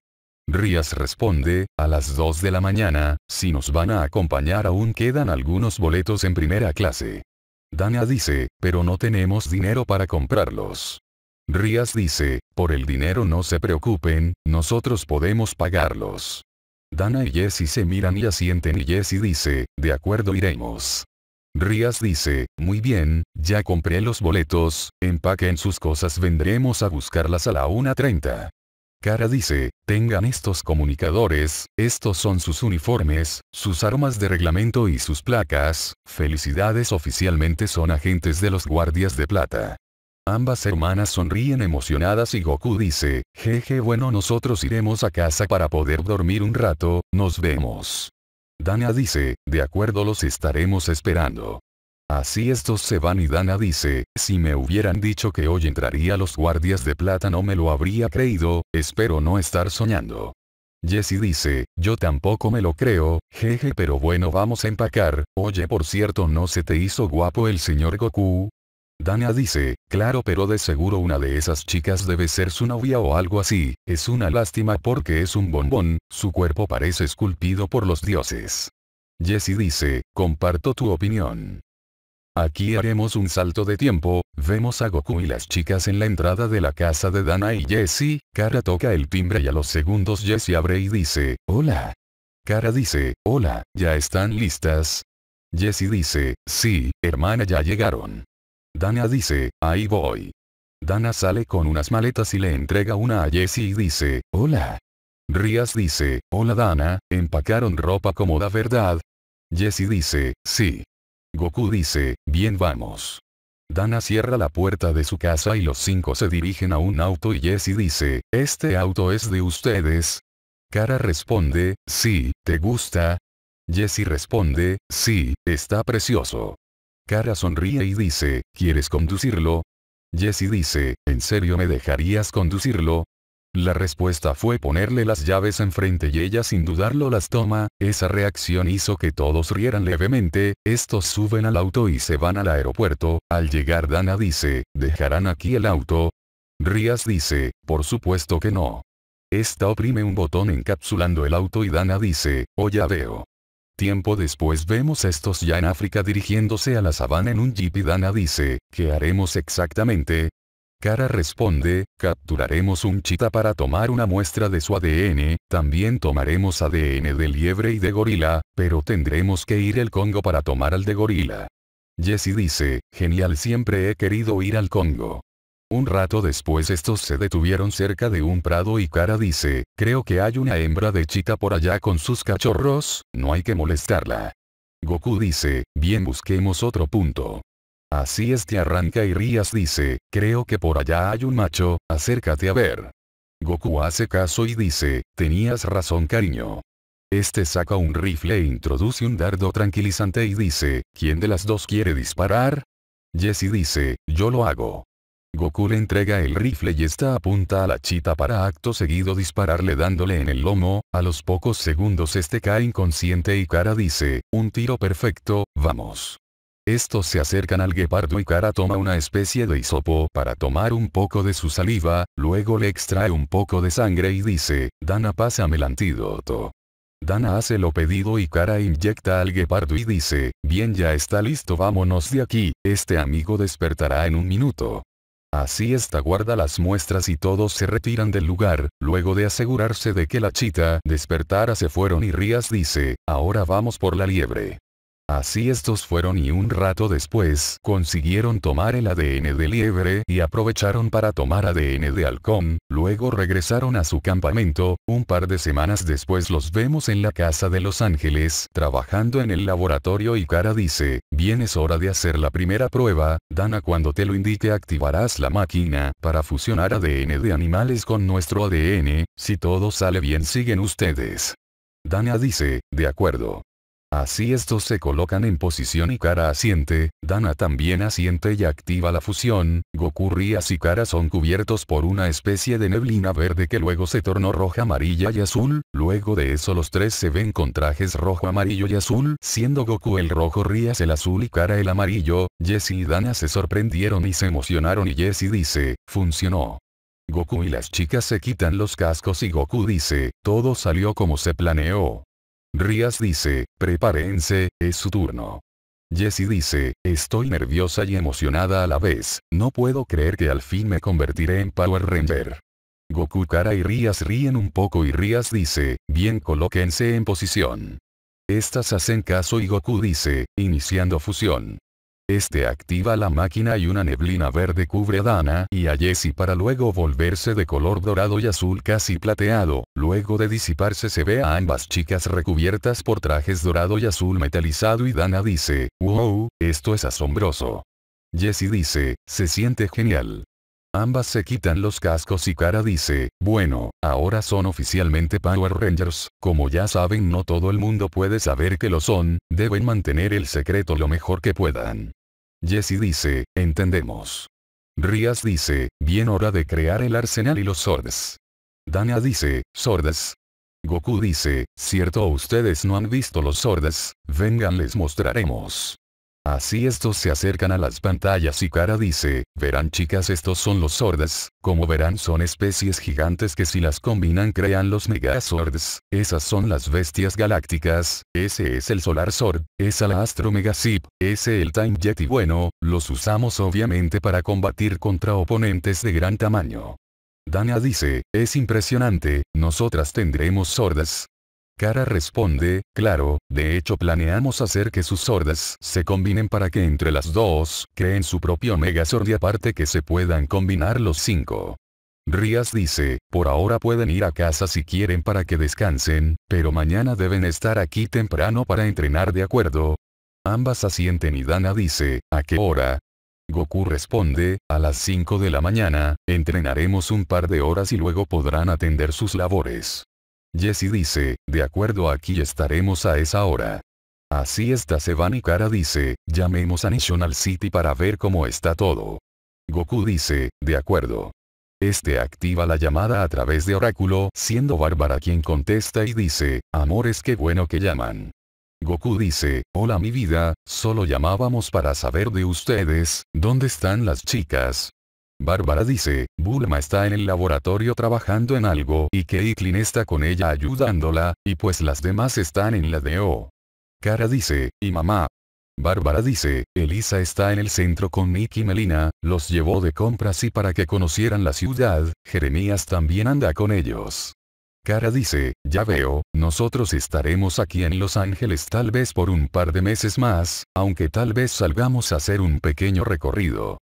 Rías responde, a las 2 de la mañana, si nos van a acompañar aún quedan algunos boletos en primera clase. Dana dice, pero no tenemos dinero para comprarlos. Rías dice, por el dinero no se preocupen, nosotros podemos pagarlos. Dana y Jesse se miran y asienten y Jesse dice, de acuerdo iremos. Rías dice, muy bien, ya compré los boletos, empaquen sus cosas vendremos a buscarlas a la 1.30. Cara dice, tengan estos comunicadores, estos son sus uniformes, sus armas de reglamento y sus placas, felicidades oficialmente son agentes de los guardias de plata. Ambas hermanas sonríen emocionadas y Goku dice, jeje bueno nosotros iremos a casa para poder dormir un rato, nos vemos. Dana dice, de acuerdo los estaremos esperando. Así estos se van y Dana dice, si me hubieran dicho que hoy entraría los guardias de plata no me lo habría creído, espero no estar soñando. Jesse dice, yo tampoco me lo creo, jeje pero bueno vamos a empacar, oye por cierto no se te hizo guapo el señor Goku, Dana dice, claro pero de seguro una de esas chicas debe ser su novia o algo así, es una lástima porque es un bombón, su cuerpo parece esculpido por los dioses. Jesse dice, comparto tu opinión. Aquí haremos un salto de tiempo, vemos a Goku y las chicas en la entrada de la casa de Dana y Jesse, Kara toca el timbre y a los segundos Jesse abre y dice, hola. Kara dice, hola, ¿ya están listas? Jesse dice, sí, hermana ya llegaron. Dana dice, ahí voy. Dana sale con unas maletas y le entrega una a Jesse y dice, hola. Rías dice, hola Dana, empacaron ropa cómoda ¿verdad? Jesse dice, sí. Goku dice, bien vamos. Dana cierra la puerta de su casa y los cinco se dirigen a un auto y Jesse dice, ¿este auto es de ustedes? Kara responde, sí, ¿te gusta? Jesse responde, sí, está precioso. Cara sonríe y dice, ¿quieres conducirlo? Jesse dice, ¿en serio me dejarías conducirlo? La respuesta fue ponerle las llaves enfrente y ella sin dudarlo las toma, esa reacción hizo que todos rieran levemente, estos suben al auto y se van al aeropuerto, al llegar Dana dice, ¿dejarán aquí el auto? Rías dice, por supuesto que no. Esta oprime un botón encapsulando el auto y Dana dice, oh ya veo. Tiempo después vemos estos ya en África dirigiéndose a la sabana en un jeep y Dana dice, ¿qué haremos exactamente? Cara responde, capturaremos un chita para tomar una muestra de su ADN, también tomaremos ADN de liebre y de gorila, pero tendremos que ir al Congo para tomar al de gorila. Jesse dice, genial siempre he querido ir al Congo. Un rato después estos se detuvieron cerca de un prado y Kara dice, creo que hay una hembra de chica por allá con sus cachorros, no hay que molestarla. Goku dice, bien busquemos otro punto. Así este arranca y Rías dice, creo que por allá hay un macho, acércate a ver. Goku hace caso y dice, tenías razón cariño. Este saca un rifle e introduce un dardo tranquilizante y dice, ¿quién de las dos quiere disparar? Jesse dice, yo lo hago. Goku le entrega el rifle y está apunta a la chita para acto seguido dispararle dándole en el lomo, a los pocos segundos este cae inconsciente y Kara dice, un tiro perfecto, vamos. Estos se acercan al guepardo y Kara toma una especie de hisopo para tomar un poco de su saliva, luego le extrae un poco de sangre y dice, Dana pásame el antídoto. Dana hace lo pedido y Kara inyecta al guepardo y dice, bien ya está listo vámonos de aquí, este amigo despertará en un minuto. Así esta guarda las muestras y todos se retiran del lugar, luego de asegurarse de que la chita despertara se fueron y Rías dice, ahora vamos por la liebre. Así estos fueron y un rato después consiguieron tomar el ADN de liebre y aprovecharon para tomar ADN de halcón, luego regresaron a su campamento, un par de semanas después los vemos en la casa de Los Ángeles trabajando en el laboratorio y Cara dice, bien es hora de hacer la primera prueba, Dana cuando te lo indique activarás la máquina para fusionar ADN de animales con nuestro ADN, si todo sale bien siguen ustedes. Dana dice, de acuerdo. Así estos se colocan en posición y cara asiente, Dana también asiente y activa la fusión, Goku, Rías y cara son cubiertos por una especie de neblina verde que luego se tornó roja amarilla y azul, luego de eso los tres se ven con trajes rojo amarillo y azul, siendo Goku el rojo Rías el azul y cara el amarillo, Jesse y Dana se sorprendieron y se emocionaron y Jesse dice, funcionó. Goku y las chicas se quitan los cascos y Goku dice, todo salió como se planeó. Rías dice, prepárense, es su turno. Jessie dice, estoy nerviosa y emocionada a la vez, no puedo creer que al fin me convertiré en Power Ranger. Goku Kara y Rías ríen un poco y Rías dice, bien colóquense en posición. Estas hacen caso y Goku dice, iniciando fusión. Este activa la máquina y una neblina verde cubre a Dana y a Jesse para luego volverse de color dorado y azul casi plateado. Luego de disiparse se ve a ambas chicas recubiertas por trajes dorado y azul metalizado y Dana dice, wow, esto es asombroso. Jesse dice, se siente genial. Ambas se quitan los cascos y Cara dice, bueno, ahora son oficialmente Power Rangers, como ya saben no todo el mundo puede saber que lo son, deben mantener el secreto lo mejor que puedan. Jesse dice, entendemos. Rías dice, bien hora de crear el arsenal y los sordas. Dana dice, sordas. Goku dice, cierto ustedes no han visto los sordas, vengan les mostraremos. Así estos se acercan a las pantallas y Kara dice, verán chicas estos son los sordas, como verán son especies gigantes que si las combinan crean los megazords, esas son las bestias galácticas, ese es el solar sword, esa la astro Zip, ese el time jet y bueno, los usamos obviamente para combatir contra oponentes de gran tamaño. Dana dice, es impresionante, nosotras tendremos sordas, Cara responde, claro, de hecho planeamos hacer que sus sordas se combinen para que entre las dos, creen su propio mega sordia aparte que se puedan combinar los cinco. Rías dice, por ahora pueden ir a casa si quieren para que descansen, pero mañana deben estar aquí temprano para entrenar de acuerdo. Ambas asienten y Dana dice, ¿a qué hora? Goku responde, a las 5 de la mañana, entrenaremos un par de horas y luego podrán atender sus labores. Jesse dice, de acuerdo aquí estaremos a esa hora. Así está se y Kara dice, llamemos a National City para ver cómo está todo. Goku dice, de acuerdo. Este activa la llamada a través de Oráculo, siendo Bárbara quien contesta y dice, amores qué bueno que llaman. Goku dice, hola mi vida, solo llamábamos para saber de ustedes, ¿dónde están las chicas? Bárbara dice, Bulma está en el laboratorio trabajando en algo y que Iklin está con ella ayudándola, y pues las demás están en la D.O. Cara dice, y mamá. Bárbara dice, Elisa está en el centro con Nick y Melina, los llevó de compras y para que conocieran la ciudad, Jeremías también anda con ellos. Cara dice, ya veo, nosotros estaremos aquí en Los Ángeles tal vez por un par de meses más, aunque tal vez salgamos a hacer un pequeño recorrido.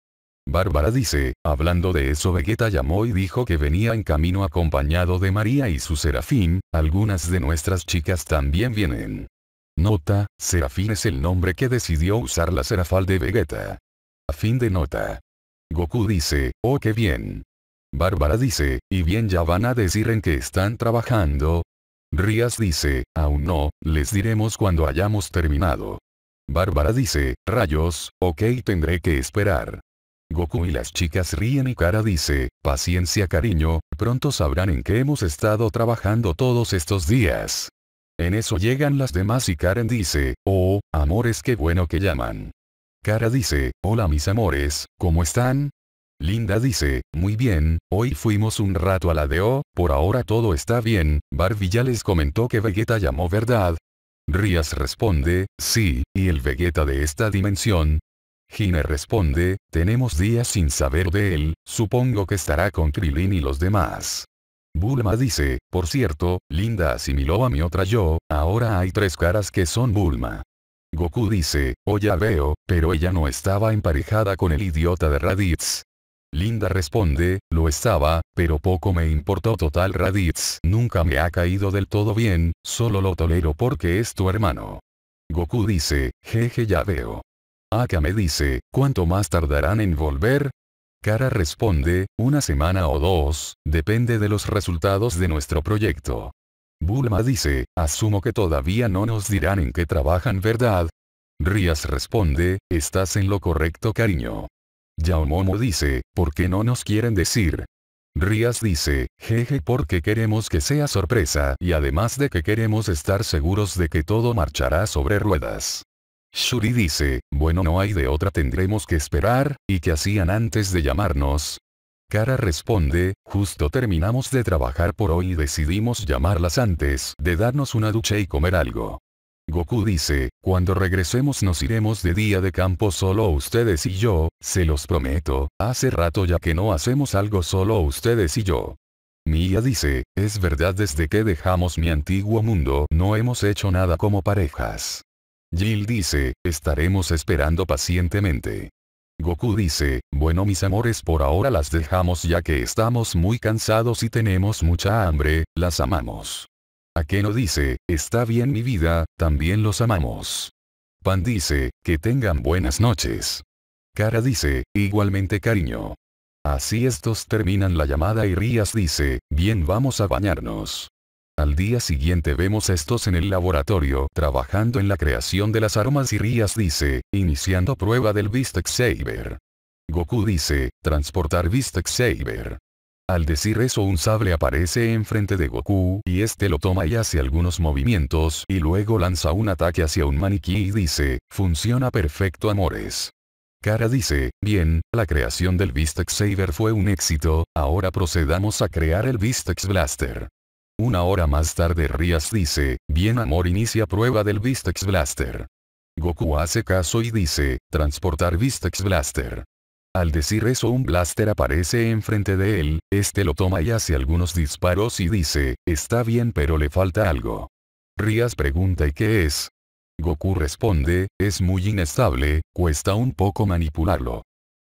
Bárbara dice, hablando de eso Vegeta llamó y dijo que venía en camino acompañado de María y su Serafín, algunas de nuestras chicas también vienen. Nota, Serafín es el nombre que decidió usar la Serafal de Vegeta. A fin de nota. Goku dice, oh qué bien. Bárbara dice, y bien ya van a decir en que están trabajando. Rías dice, aún no, les diremos cuando hayamos terminado. Bárbara dice, rayos, ok tendré que esperar. Goku y las chicas ríen y Kara dice, paciencia cariño, pronto sabrán en qué hemos estado trabajando todos estos días. En eso llegan las demás y Karen dice, oh, amores qué bueno que llaman. Kara dice, hola mis amores, ¿cómo están? Linda dice, muy bien, hoy fuimos un rato a la de O, por ahora todo está bien, Barbie ya les comentó que Vegeta llamó verdad. Rías responde, sí, y el Vegeta de esta dimensión, Gine responde, tenemos días sin saber de él, supongo que estará con Krilin y los demás. Bulma dice, por cierto, Linda asimiló a mi otra yo, ahora hay tres caras que son Bulma. Goku dice, oh ya veo, pero ella no estaba emparejada con el idiota de Raditz. Linda responde, lo estaba, pero poco me importó total Raditz nunca me ha caído del todo bien, solo lo tolero porque es tu hermano. Goku dice, jeje ya veo. Akame me dice, ¿cuánto más tardarán en volver? Kara responde, una semana o dos, depende de los resultados de nuestro proyecto. Bulma dice, asumo que todavía no nos dirán en qué trabajan verdad. Rías responde, estás en lo correcto cariño. Yaomomo dice, ¿por qué no nos quieren decir? Rías dice, jeje porque queremos que sea sorpresa y además de que queremos estar seguros de que todo marchará sobre ruedas. Shuri dice, bueno no hay de otra tendremos que esperar, ¿y qué hacían antes de llamarnos? Kara responde, justo terminamos de trabajar por hoy y decidimos llamarlas antes de darnos una ducha y comer algo. Goku dice, cuando regresemos nos iremos de día de campo solo ustedes y yo, se los prometo, hace rato ya que no hacemos algo solo ustedes y yo. Mia dice, es verdad desde que dejamos mi antiguo mundo no hemos hecho nada como parejas. Jill dice, estaremos esperando pacientemente. Goku dice, bueno mis amores por ahora las dejamos ya que estamos muy cansados y tenemos mucha hambre, las amamos. Akeno dice, está bien mi vida, también los amamos. Pan dice, que tengan buenas noches. Kara dice, igualmente cariño. Así estos terminan la llamada y Rías dice, bien vamos a bañarnos. Al día siguiente vemos estos en el laboratorio trabajando en la creación de las armas y Rías dice, iniciando prueba del Vistex Saber. Goku dice, transportar Vistex Saber. Al decir eso un sable aparece enfrente de Goku y este lo toma y hace algunos movimientos y luego lanza un ataque hacia un maniquí y dice, funciona perfecto amores. Kara dice, bien, la creación del Vistex Saber fue un éxito, ahora procedamos a crear el Vistex Blaster. Una hora más tarde Rías dice, bien amor inicia prueba del Vistex Blaster. Goku hace caso y dice, transportar Vistex Blaster. Al decir eso un blaster aparece enfrente de él, este lo toma y hace algunos disparos y dice, está bien pero le falta algo. Rías pregunta ¿y qué es? Goku responde, es muy inestable, cuesta un poco manipularlo.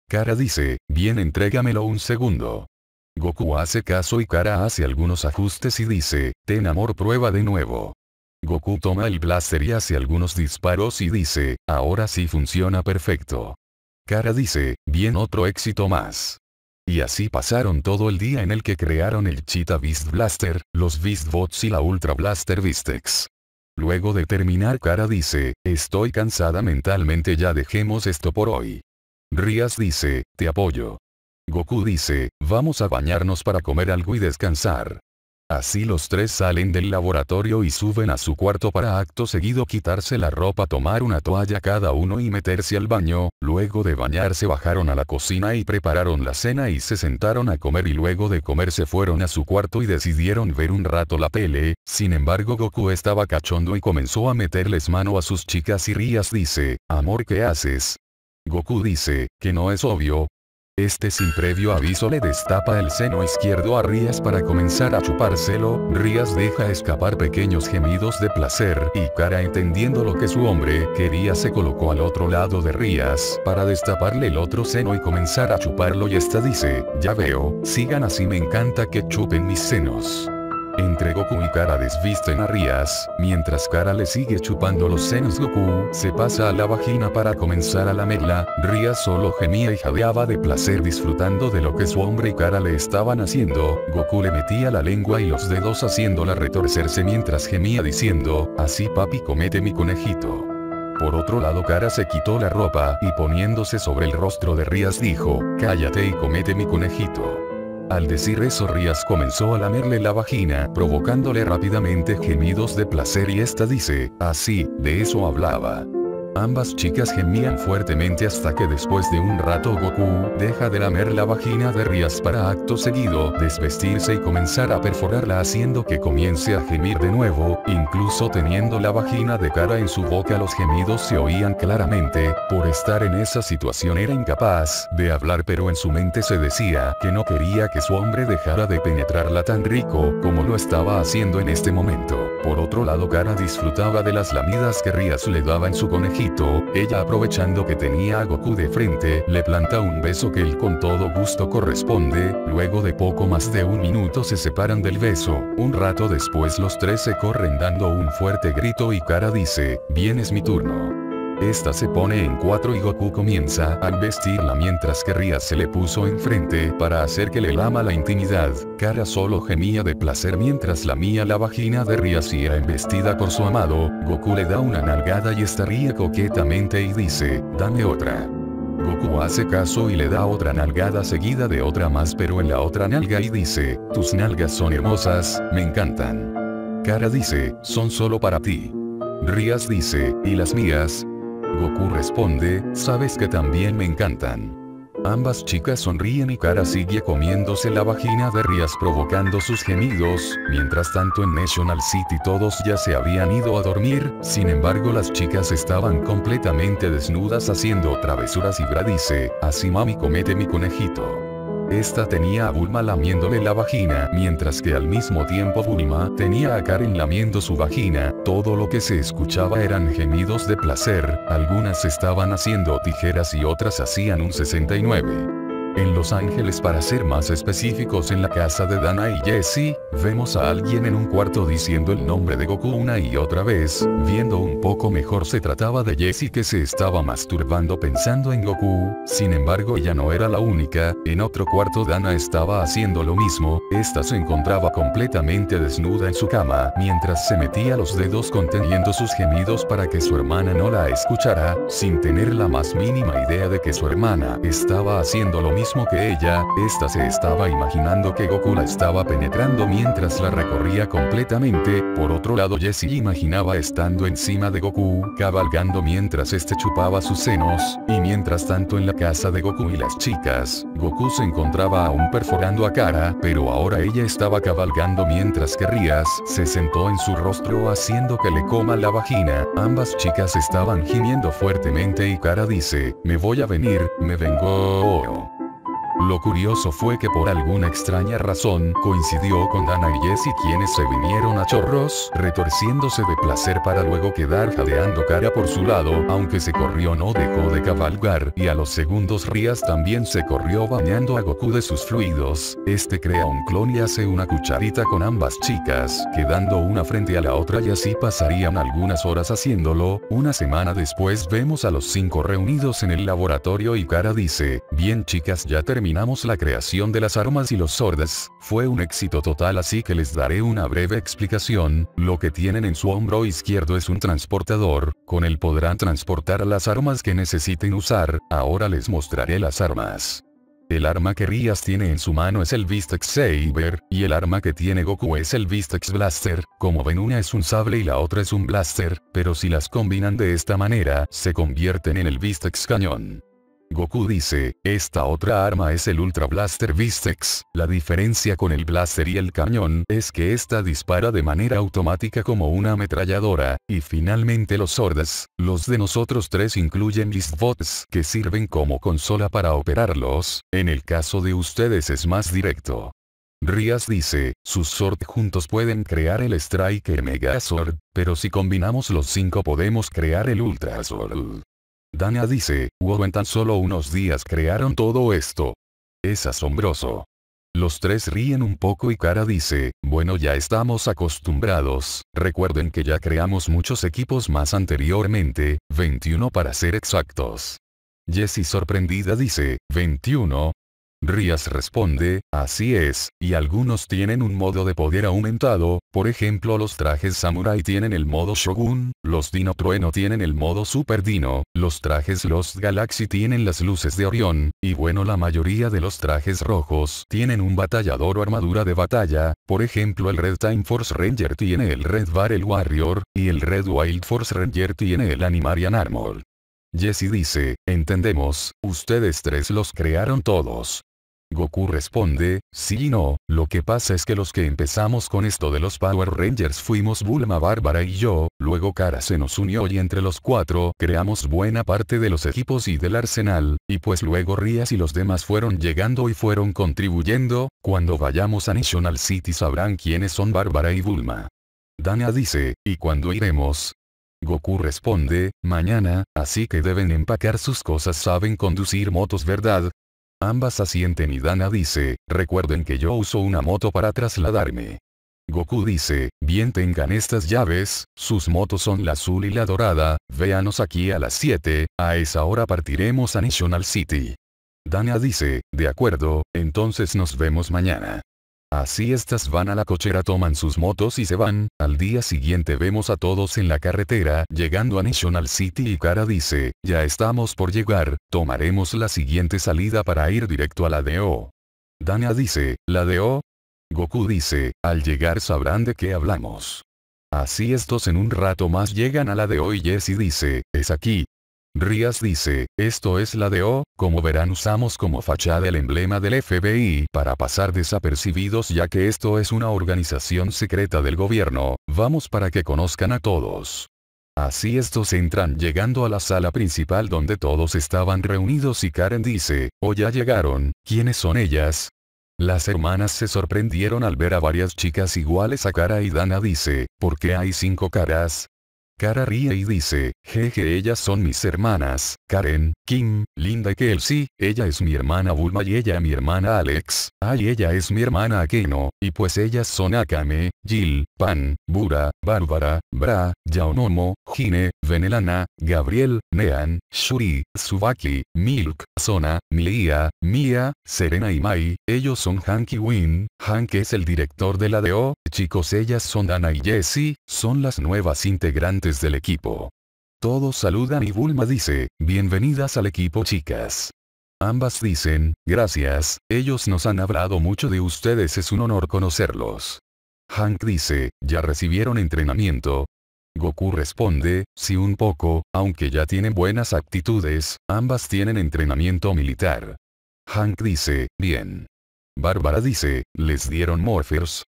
Kara dice, bien entrégamelo un segundo. Goku hace caso y Kara hace algunos ajustes y dice, ten amor prueba de nuevo. Goku toma el blaster y hace algunos disparos y dice, ahora sí funciona perfecto. Kara dice, bien otro éxito más. Y así pasaron todo el día en el que crearon el Cheetah Beast Blaster, los Beast Bots y la Ultra Blaster Vistex. Luego de terminar Kara dice, estoy cansada mentalmente ya dejemos esto por hoy. Rías dice, te apoyo. Goku dice, vamos a bañarnos para comer algo y descansar. Así los tres salen del laboratorio y suben a su cuarto para acto seguido quitarse la ropa, tomar una toalla cada uno y meterse al baño, luego de bañarse bajaron a la cocina y prepararon la cena y se sentaron a comer y luego de comer se fueron a su cuarto y decidieron ver un rato la tele, sin embargo Goku estaba cachondo y comenzó a meterles mano a sus chicas y Rías dice, amor ¿qué haces? Goku dice, que no es obvio, este sin previo aviso le destapa el seno izquierdo a Rías para comenzar a chupárselo, Rías deja escapar pequeños gemidos de placer y Cara entendiendo lo que su hombre quería se colocó al otro lado de Rías para destaparle el otro seno y comenzar a chuparlo y esta dice, ya veo, sigan así me encanta que chupen mis senos. Entre Goku y Kara desvisten a Rías, mientras Kara le sigue chupando los senos Goku se pasa a la vagina para comenzar a lamerla, Rías solo gemía y jadeaba de placer disfrutando de lo que su hombre y Kara le estaban haciendo, Goku le metía la lengua y los dedos haciéndola retorcerse mientras gemía diciendo, así papi comete mi conejito. Por otro lado Kara se quitó la ropa y poniéndose sobre el rostro de Rías dijo, cállate y comete mi conejito. Al decir eso Rías comenzó a lamerle la vagina, provocándole rápidamente gemidos de placer y esta dice, así, de eso hablaba. Ambas chicas gemían fuertemente hasta que después de un rato Goku deja de lamer la vagina de Rías para acto seguido desvestirse y comenzar a perforarla haciendo que comience a gemir de nuevo, incluso teniendo la vagina de cara en su boca los gemidos se oían claramente, por estar en esa situación era incapaz de hablar pero en su mente se decía que no quería que su hombre dejara de penetrarla tan rico como lo estaba haciendo en este momento. Por otro lado Kara disfrutaba de las lamidas que Rías le daba en su conejito ella aprovechando que tenía a Goku de frente, le planta un beso que él con todo gusto corresponde, luego de poco más de un minuto se separan del beso, un rato después los tres se corren dando un fuerte grito y Kara dice, bien es mi turno. Esta se pone en cuatro y Goku comienza a vestirla mientras que Ria se le puso enfrente para hacer que le lama la intimidad. Kara solo gemía de placer mientras la mía la vagina de Ria y era embestida por su amado, Goku le da una nalgada y estaría coquetamente y dice, dame otra. Goku hace caso y le da otra nalgada seguida de otra más pero en la otra nalga y dice, tus nalgas son hermosas, me encantan. Kara dice, son solo para ti. Rías dice, y las mías, Goku responde, sabes que también me encantan. Ambas chicas sonríen y Kara sigue comiéndose la vagina de Rías provocando sus gemidos, mientras tanto en National City todos ya se habían ido a dormir, sin embargo las chicas estaban completamente desnudas haciendo travesuras y Bra dice, así mami comete mi conejito. Esta tenía a Bulma lamiéndole la vagina, mientras que al mismo tiempo Bulma tenía a Karen lamiendo su vagina. Todo lo que se escuchaba eran gemidos de placer, algunas estaban haciendo tijeras y otras hacían un 69. En Los Ángeles para ser más específicos en la casa de Dana y Jesse, vemos a alguien en un cuarto diciendo el nombre de Goku una y otra vez, viendo un poco mejor se trataba de Jesse que se estaba masturbando pensando en Goku, sin embargo ella no era la única, en otro cuarto Dana estaba haciendo lo mismo, esta se encontraba completamente desnuda en su cama, mientras se metía los dedos conteniendo sus gemidos para que su hermana no la escuchara, sin tener la más mínima idea de que su hermana estaba haciendo lo mismo mismo que ella, esta se estaba imaginando que Goku la estaba penetrando mientras la recorría completamente, por otro lado Jessie imaginaba estando encima de Goku, cabalgando mientras este chupaba sus senos, y mientras tanto en la casa de Goku y las chicas, Goku se encontraba aún perforando a Kara, pero ahora ella estaba cabalgando mientras que Rías se sentó en su rostro haciendo que le coma la vagina, ambas chicas estaban gimiendo fuertemente y Kara dice, me voy a venir, me vengo. Lo curioso fue que por alguna extraña razón coincidió con Dana y Jessie quienes se vinieron a chorros, retorciéndose de placer para luego quedar jadeando cara por su lado, aunque se corrió no dejó de cabalgar, y a los segundos Rías también se corrió bañando a Goku de sus fluidos, este crea un clon y hace una cucharita con ambas chicas, quedando una frente a la otra y así pasarían algunas horas haciéndolo, una semana después vemos a los cinco reunidos en el laboratorio y Kara dice, bien chicas ya terminé terminamos la creación de las armas y los sordas, fue un éxito total así que les daré una breve explicación, lo que tienen en su hombro izquierdo es un transportador, con él podrán transportar las armas que necesiten usar, ahora les mostraré las armas. El arma que Rías tiene en su mano es el Vistex Saber, y el arma que tiene Goku es el Vistex Blaster, como ven una es un sable y la otra es un blaster, pero si las combinan de esta manera, se convierten en el Vistex Cañón. Goku dice, esta otra arma es el Ultra Blaster Vistex. La diferencia con el blaster y el cañón es que esta dispara de manera automática como una ametralladora, y finalmente los Zordas, los de nosotros tres incluyen Listbots que sirven como consola para operarlos, en el caso de ustedes es más directo. Rías dice, sus Zord juntos pueden crear el Mega Zord, pero si combinamos los cinco podemos crear el Ultra Zord. Dana dice, wow en tan solo unos días crearon todo esto. Es asombroso. Los tres ríen un poco y Kara dice, bueno ya estamos acostumbrados, recuerden que ya creamos muchos equipos más anteriormente, 21 para ser exactos. Jessie sorprendida dice, 21, Rías responde, así es, y algunos tienen un modo de poder aumentado, por ejemplo los trajes samurai tienen el modo shogun, los dino trueno tienen el modo super dino, los trajes Lost Galaxy tienen las luces de Orión, y bueno la mayoría de los trajes rojos tienen un batallador o armadura de batalla, por ejemplo el Red Time Force Ranger tiene el Red Barrel Warrior, y el Red Wild Force Ranger tiene el Animarian Armor. Jesse dice, entendemos, ustedes tres los crearon todos. Goku responde, sí y no, lo que pasa es que los que empezamos con esto de los Power Rangers fuimos Bulma Bárbara y yo, luego Kara se nos unió y entre los cuatro creamos buena parte de los equipos y del arsenal, y pues luego Rías y los demás fueron llegando y fueron contribuyendo, cuando vayamos a National City sabrán quiénes son Bárbara y Bulma. Dana dice, ¿y cuándo iremos? Goku responde, mañana, así que deben empacar sus cosas saben conducir motos verdad, Ambas asienten y Dana dice, recuerden que yo uso una moto para trasladarme. Goku dice, bien tengan estas llaves, sus motos son la azul y la dorada, véanos aquí a las 7, a esa hora partiremos a National City. Dana dice, de acuerdo, entonces nos vemos mañana. Así estas van a la cochera toman sus motos y se van, al día siguiente vemos a todos en la carretera, llegando a National City y Kara dice, ya estamos por llegar, tomaremos la siguiente salida para ir directo a la DO. Dana dice, ¿la DO? Goku dice, al llegar sabrán de qué hablamos. Así estos en un rato más llegan a la DO y Jesse dice, es aquí, Rías dice, esto es la de O, como verán usamos como fachada el emblema del FBI para pasar desapercibidos ya que esto es una organización secreta del gobierno, vamos para que conozcan a todos. Así estos entran llegando a la sala principal donde todos estaban reunidos y Karen dice, o oh, ya llegaron, ¿quiénes son ellas? Las hermanas se sorprendieron al ver a varias chicas iguales a Cara y Dana dice, ¿por qué hay cinco caras? Cara ríe y dice, jeje ellas son mis hermanas, Karen, Kim, Linda y Kelsey, ella es mi hermana Bulma y ella mi hermana Alex, ay ella es mi hermana Akeno, y pues ellas son Akame, Jill, Pan, Bura, Bárbara, Bra, Yaonomo, Hine, Venelana, Gabriel, Nean, Shuri, Subaki, Milk, Sona, Mia, Mia, Serena y Mai, ellos son Hanky y Win, Hank es el director de la DO, chicos ellas son Dana y Jessie, son las nuevas integrantes del equipo. Todos saludan y Bulma dice, bienvenidas al equipo chicas. Ambas dicen, gracias, ellos nos han hablado mucho de ustedes es un honor conocerlos. Hank dice, ¿ya recibieron entrenamiento? Goku responde, sí un poco, aunque ya tienen buenas actitudes, ambas tienen entrenamiento militar. Hank dice, bien. Bárbara dice, ¿les dieron morphers?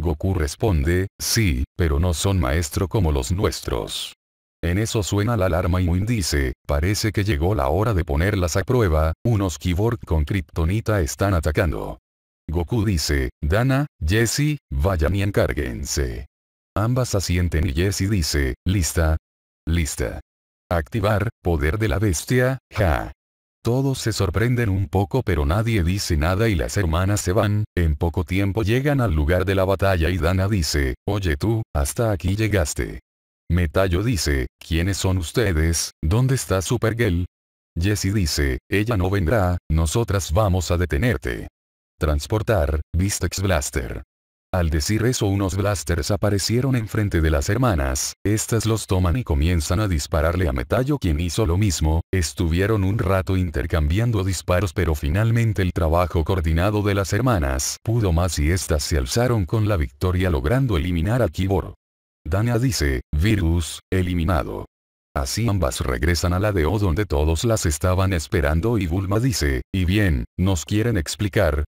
Goku responde, sí, pero no son maestro como los nuestros. En eso suena la alarma y Moon dice, parece que llegó la hora de ponerlas a prueba, unos Kiborg con Kryptonita están atacando. Goku dice, Dana, Jesse, vayan y encárguense. Ambas asienten y Jesse dice, lista. Lista. Activar, poder de la bestia, ja. Todos se sorprenden un poco pero nadie dice nada y las hermanas se van, en poco tiempo llegan al lugar de la batalla y Dana dice, oye tú, hasta aquí llegaste. Metallo dice, ¿quiénes son ustedes? ¿Dónde está Supergirl? Jesse dice, ella no vendrá, nosotras vamos a detenerte. Transportar, Vistex Blaster. Al decir eso unos blasters aparecieron enfrente de las hermanas, estas los toman y comienzan a dispararle a Metallo quien hizo lo mismo, estuvieron un rato intercambiando disparos pero finalmente el trabajo coordinado de las hermanas pudo más y estas se alzaron con la victoria logrando eliminar a Kibor. Dana dice, Virus, eliminado. Así ambas regresan a la DO donde todos las estaban esperando y Bulma dice, y bien, nos quieren explicar,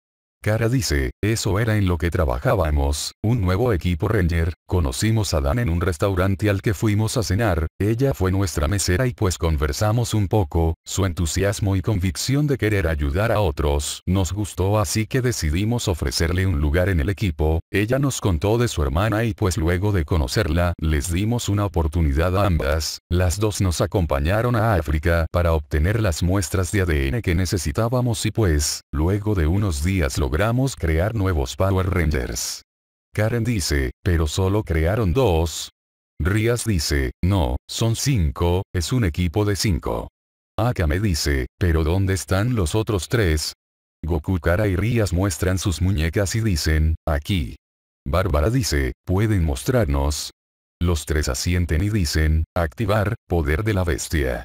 Cara dice, eso era en lo que trabajábamos, un nuevo equipo Ranger, conocimos a Dan en un restaurante al que fuimos a cenar, ella fue nuestra mesera y pues conversamos un poco, su entusiasmo y convicción de querer ayudar a otros, nos gustó así que decidimos ofrecerle un lugar en el equipo, ella nos contó de su hermana y pues luego de conocerla, les dimos una oportunidad a ambas, las dos nos acompañaron a África para obtener las muestras de ADN que necesitábamos y pues, luego de unos días lo logramos crear nuevos Power Rangers. Karen dice, pero solo crearon dos. Rías dice, no, son cinco, es un equipo de cinco. Akame dice, pero ¿dónde están los otros tres? Goku Kara y Rías muestran sus muñecas y dicen, aquí. Bárbara dice, pueden mostrarnos. Los tres asienten y dicen, activar, poder de la bestia.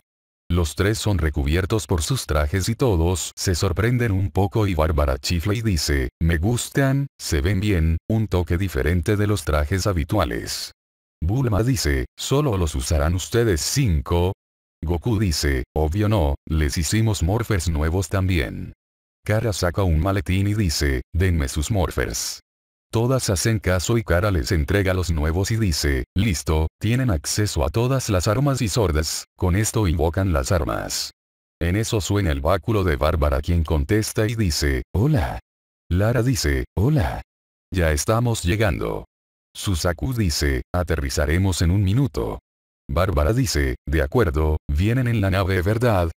Los tres son recubiertos por sus trajes y todos se sorprenden un poco y Bárbara chifla y dice, me gustan, se ven bien, un toque diferente de los trajes habituales. Bulma dice, solo los usarán ustedes cinco. Goku dice, obvio no, les hicimos morfers nuevos también. Kara saca un maletín y dice, denme sus morfers. Todas hacen caso y Cara les entrega los nuevos y dice, listo, tienen acceso a todas las armas y sordas, con esto invocan las armas. En eso suena el báculo de Bárbara quien contesta y dice, hola. Lara dice, hola. Ya estamos llegando. Susaku dice, aterrizaremos en un minuto. Bárbara dice, de acuerdo, vienen en la nave, ¿verdad?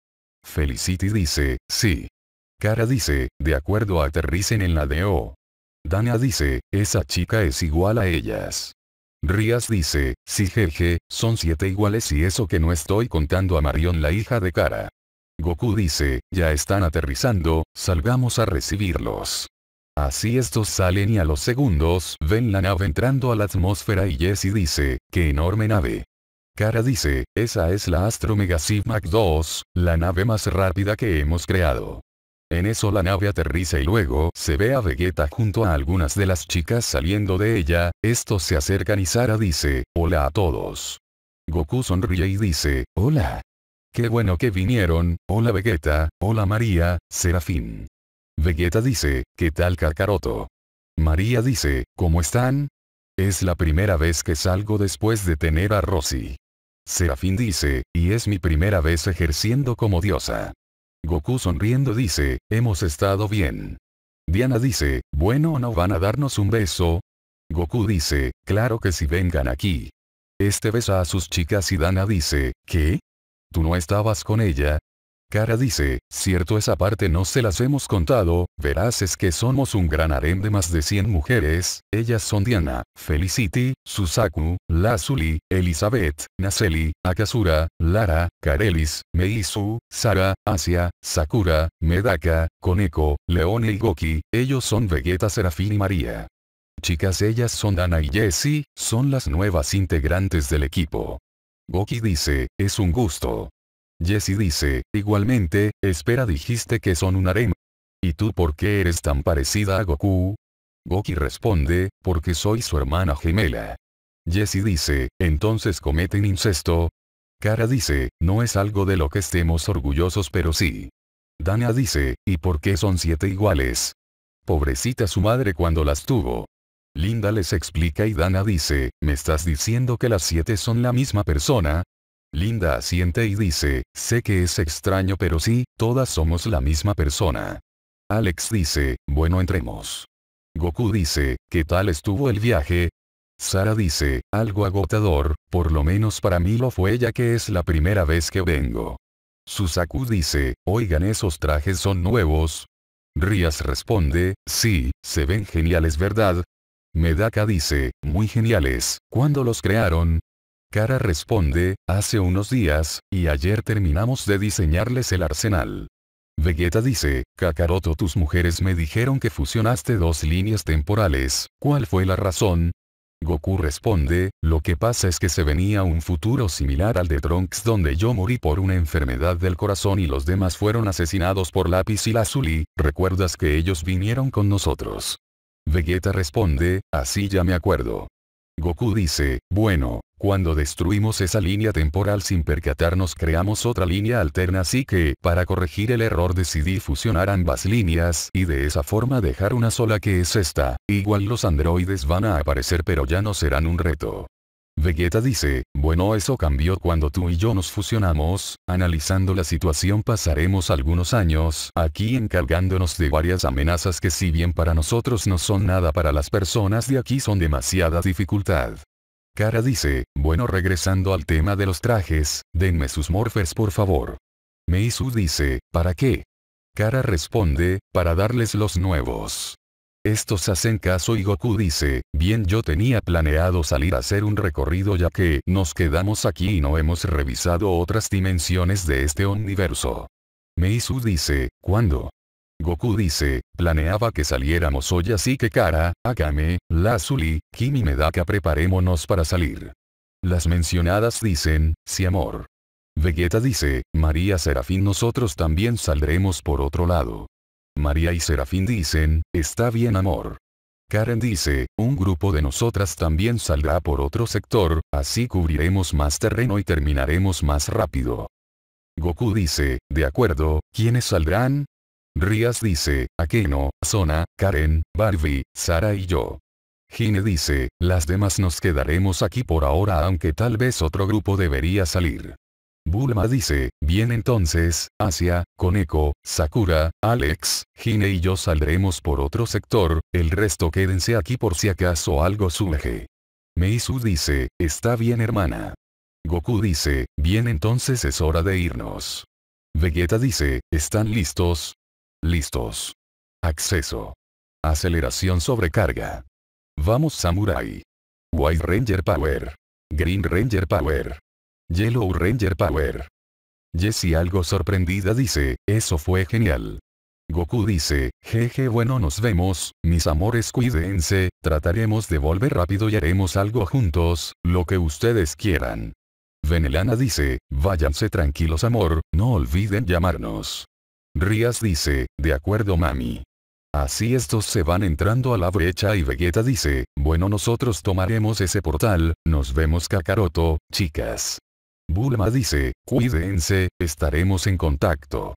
Felicity dice, sí. Cara dice, de acuerdo aterricen en la DO. Dana dice, esa chica es igual a ellas. Rías dice, sí jeje, son siete iguales y eso que no estoy contando a Marion la hija de Kara. Goku dice, ya están aterrizando, salgamos a recibirlos. Así estos salen y a los segundos ven la nave entrando a la atmósfera y Jesse dice, qué enorme nave. Kara dice, esa es la Astro Mega 2, la nave más rápida que hemos creado. En eso la nave aterriza y luego se ve a Vegeta junto a algunas de las chicas saliendo de ella, estos se acercan y Sara dice, hola a todos. Goku sonríe y dice, hola. Qué bueno que vinieron, hola Vegeta, hola María, Serafín. Vegeta dice, ¿qué tal Kakaroto? María dice, ¿cómo están? Es la primera vez que salgo después de tener a Rosy. Serafín dice, y es mi primera vez ejerciendo como diosa. Goku sonriendo dice, hemos estado bien. Diana dice, bueno ¿no van a darnos un beso? Goku dice, claro que si vengan aquí. Este besa a sus chicas y Dana dice, ¿qué? ¿Tú no estabas con ella? Cara dice, cierto esa parte no se las hemos contado, verás es que somos un gran harem de más de 100 mujeres, ellas son Diana, Felicity, Susaku, Lazuli, Elizabeth, Naceli, Akasura, Lara, Karelis, Meisu, Sara, Asia, Sakura, Medaka, Koneko, Leone y Goki, ellos son Vegeta Serafín y María. Chicas ellas son Dana y Jessie, son las nuevas integrantes del equipo. Goki dice, es un gusto. Jessie dice, igualmente, espera dijiste que son un harem. ¿Y tú por qué eres tan parecida a Goku? Goki responde, porque soy su hermana gemela. Jesse dice, entonces cometen incesto. Kara dice, no es algo de lo que estemos orgullosos pero sí. Dana dice, ¿y por qué son siete iguales? Pobrecita su madre cuando las tuvo. Linda les explica y Dana dice, ¿me estás diciendo que las siete son la misma persona? Linda asiente y dice, sé que es extraño pero sí, todas somos la misma persona. Alex dice, bueno entremos. Goku dice, ¿qué tal estuvo el viaje? Sara dice, algo agotador, por lo menos para mí lo fue ya que es la primera vez que vengo. Susaku dice, oigan esos trajes son nuevos. Rías responde, sí, se ven geniales verdad. Medaka dice, muy geniales, ¿cuándo los crearon? Cara responde, hace unos días, y ayer terminamos de diseñarles el arsenal. Vegeta dice, Kakaroto tus mujeres me dijeron que fusionaste dos líneas temporales, ¿cuál fue la razón? Goku responde, lo que pasa es que se venía un futuro similar al de Trunks donde yo morí por una enfermedad del corazón y los demás fueron asesinados por Lapis y Lazuli, recuerdas que ellos vinieron con nosotros. Vegeta responde, así ya me acuerdo. Goku dice, bueno, cuando destruimos esa línea temporal sin percatarnos creamos otra línea alterna así que, para corregir el error decidí fusionar ambas líneas y de esa forma dejar una sola que es esta, igual los androides van a aparecer pero ya no serán un reto. Vegeta dice, bueno eso cambió cuando tú y yo nos fusionamos, analizando la situación pasaremos algunos años aquí encargándonos de varias amenazas que si bien para nosotros no son nada para las personas de aquí son demasiada dificultad. Kara dice, bueno regresando al tema de los trajes, denme sus morfes por favor. Meisu dice, ¿para qué? Kara responde, para darles los nuevos. Estos hacen caso y Goku dice, bien yo tenía planeado salir a hacer un recorrido ya que nos quedamos aquí y no hemos revisado otras dimensiones de este universo. Meisu dice, ¿cuándo? Goku dice, planeaba que saliéramos hoy así que Kara, Akame, Lazuli, Kimi y Medaka preparémonos para salir. Las mencionadas dicen, sí amor. Vegeta dice, María Serafín nosotros también saldremos por otro lado. María y Serafín dicen, está bien amor. Karen dice, un grupo de nosotras también saldrá por otro sector, así cubriremos más terreno y terminaremos más rápido. Goku dice, de acuerdo, ¿quiénes saldrán? Rías dice, Akeno, Sona, Karen, Barbie, Sara y yo. Gine dice, las demás nos quedaremos aquí por ahora aunque tal vez otro grupo debería salir. Bulma dice, bien entonces, Asia, Koneko, Sakura, Alex, Gine y yo saldremos por otro sector, el resto quédense aquí por si acaso algo surge. Meisu dice, está bien hermana. Goku dice, bien entonces es hora de irnos. Vegeta dice, ¿están listos? Listos. Acceso. Aceleración sobrecarga. Vamos Samurai. White Ranger Power. Green Ranger Power. Yellow Ranger Power. Jessie algo sorprendida dice, eso fue genial. Goku dice, jeje bueno nos vemos, mis amores cuídense, trataremos de volver rápido y haremos algo juntos, lo que ustedes quieran. Venelana dice, váyanse tranquilos amor, no olviden llamarnos. Rías dice, de acuerdo mami. Así estos se van entrando a la brecha y Vegeta dice, bueno nosotros tomaremos ese portal, nos vemos Kakaroto, chicas. Bulma dice, cuídense, estaremos en contacto.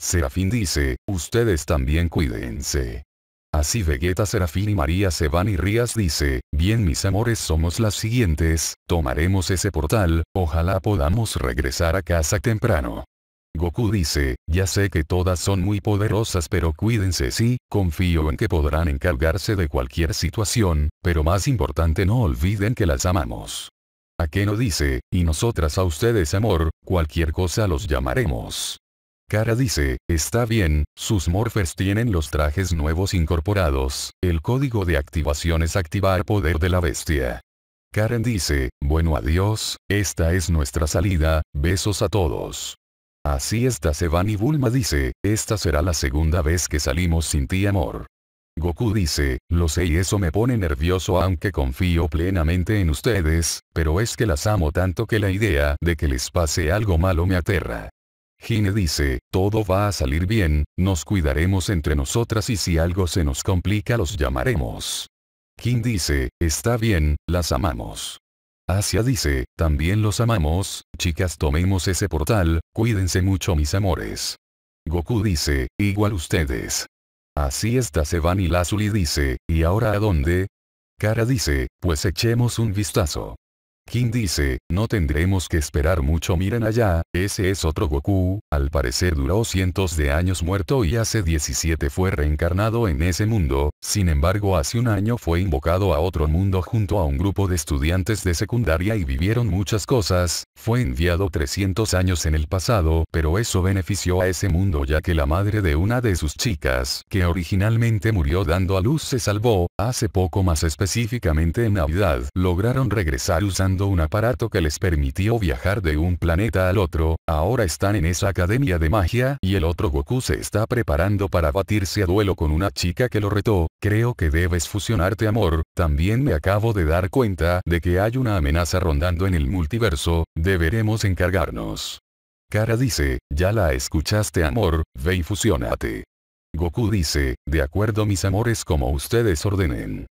Serafín dice, ustedes también cuídense. Así Vegeta, Serafín y María se van y Rías dice, bien mis amores somos las siguientes, tomaremos ese portal, ojalá podamos regresar a casa temprano. Goku dice, ya sé que todas son muy poderosas pero cuídense sí, confío en que podrán encargarse de cualquier situación, pero más importante no olviden que las amamos. Akeno dice, y nosotras a ustedes amor, cualquier cosa los llamaremos. Kara dice, está bien, sus morfers tienen los trajes nuevos incorporados, el código de activación es activar poder de la bestia. Karen dice, bueno adiós, esta es nuestra salida, besos a todos. Así está se y Bulma dice, esta será la segunda vez que salimos sin ti amor. Goku dice, lo sé y eso me pone nervioso aunque confío plenamente en ustedes, pero es que las amo tanto que la idea de que les pase algo malo me aterra. Gine dice, todo va a salir bien, nos cuidaremos entre nosotras y si algo se nos complica los llamaremos. Kim dice, está bien, las amamos. Asia dice, también los amamos, chicas tomemos ese portal, cuídense mucho mis amores. Goku dice, igual ustedes. Así está se y Lazuli dice, ¿y ahora a dónde? Kara dice, pues echemos un vistazo. Kim dice, no tendremos que esperar mucho miren allá, ese es otro Goku, al parecer duró cientos de años muerto y hace 17 fue reencarnado en ese mundo, sin embargo hace un año fue invocado a otro mundo junto a un grupo de estudiantes de secundaria y vivieron muchas cosas, fue enviado 300 años en el pasado pero eso benefició a ese mundo ya que la madre de una de sus chicas, que originalmente murió dando a luz se salvó, hace poco más específicamente en Navidad, lograron regresar usando un aparato que les permitió viajar de un planeta al otro, ahora están en esa academia de magia y el otro Goku se está preparando para batirse a duelo con una chica que lo retó, creo que debes fusionarte amor, también me acabo de dar cuenta de que hay una amenaza rondando en el multiverso, deberemos encargarnos. Kara dice, ya la escuchaste amor, ve y fusionate. Goku dice, de acuerdo mis amores como ustedes ordenen.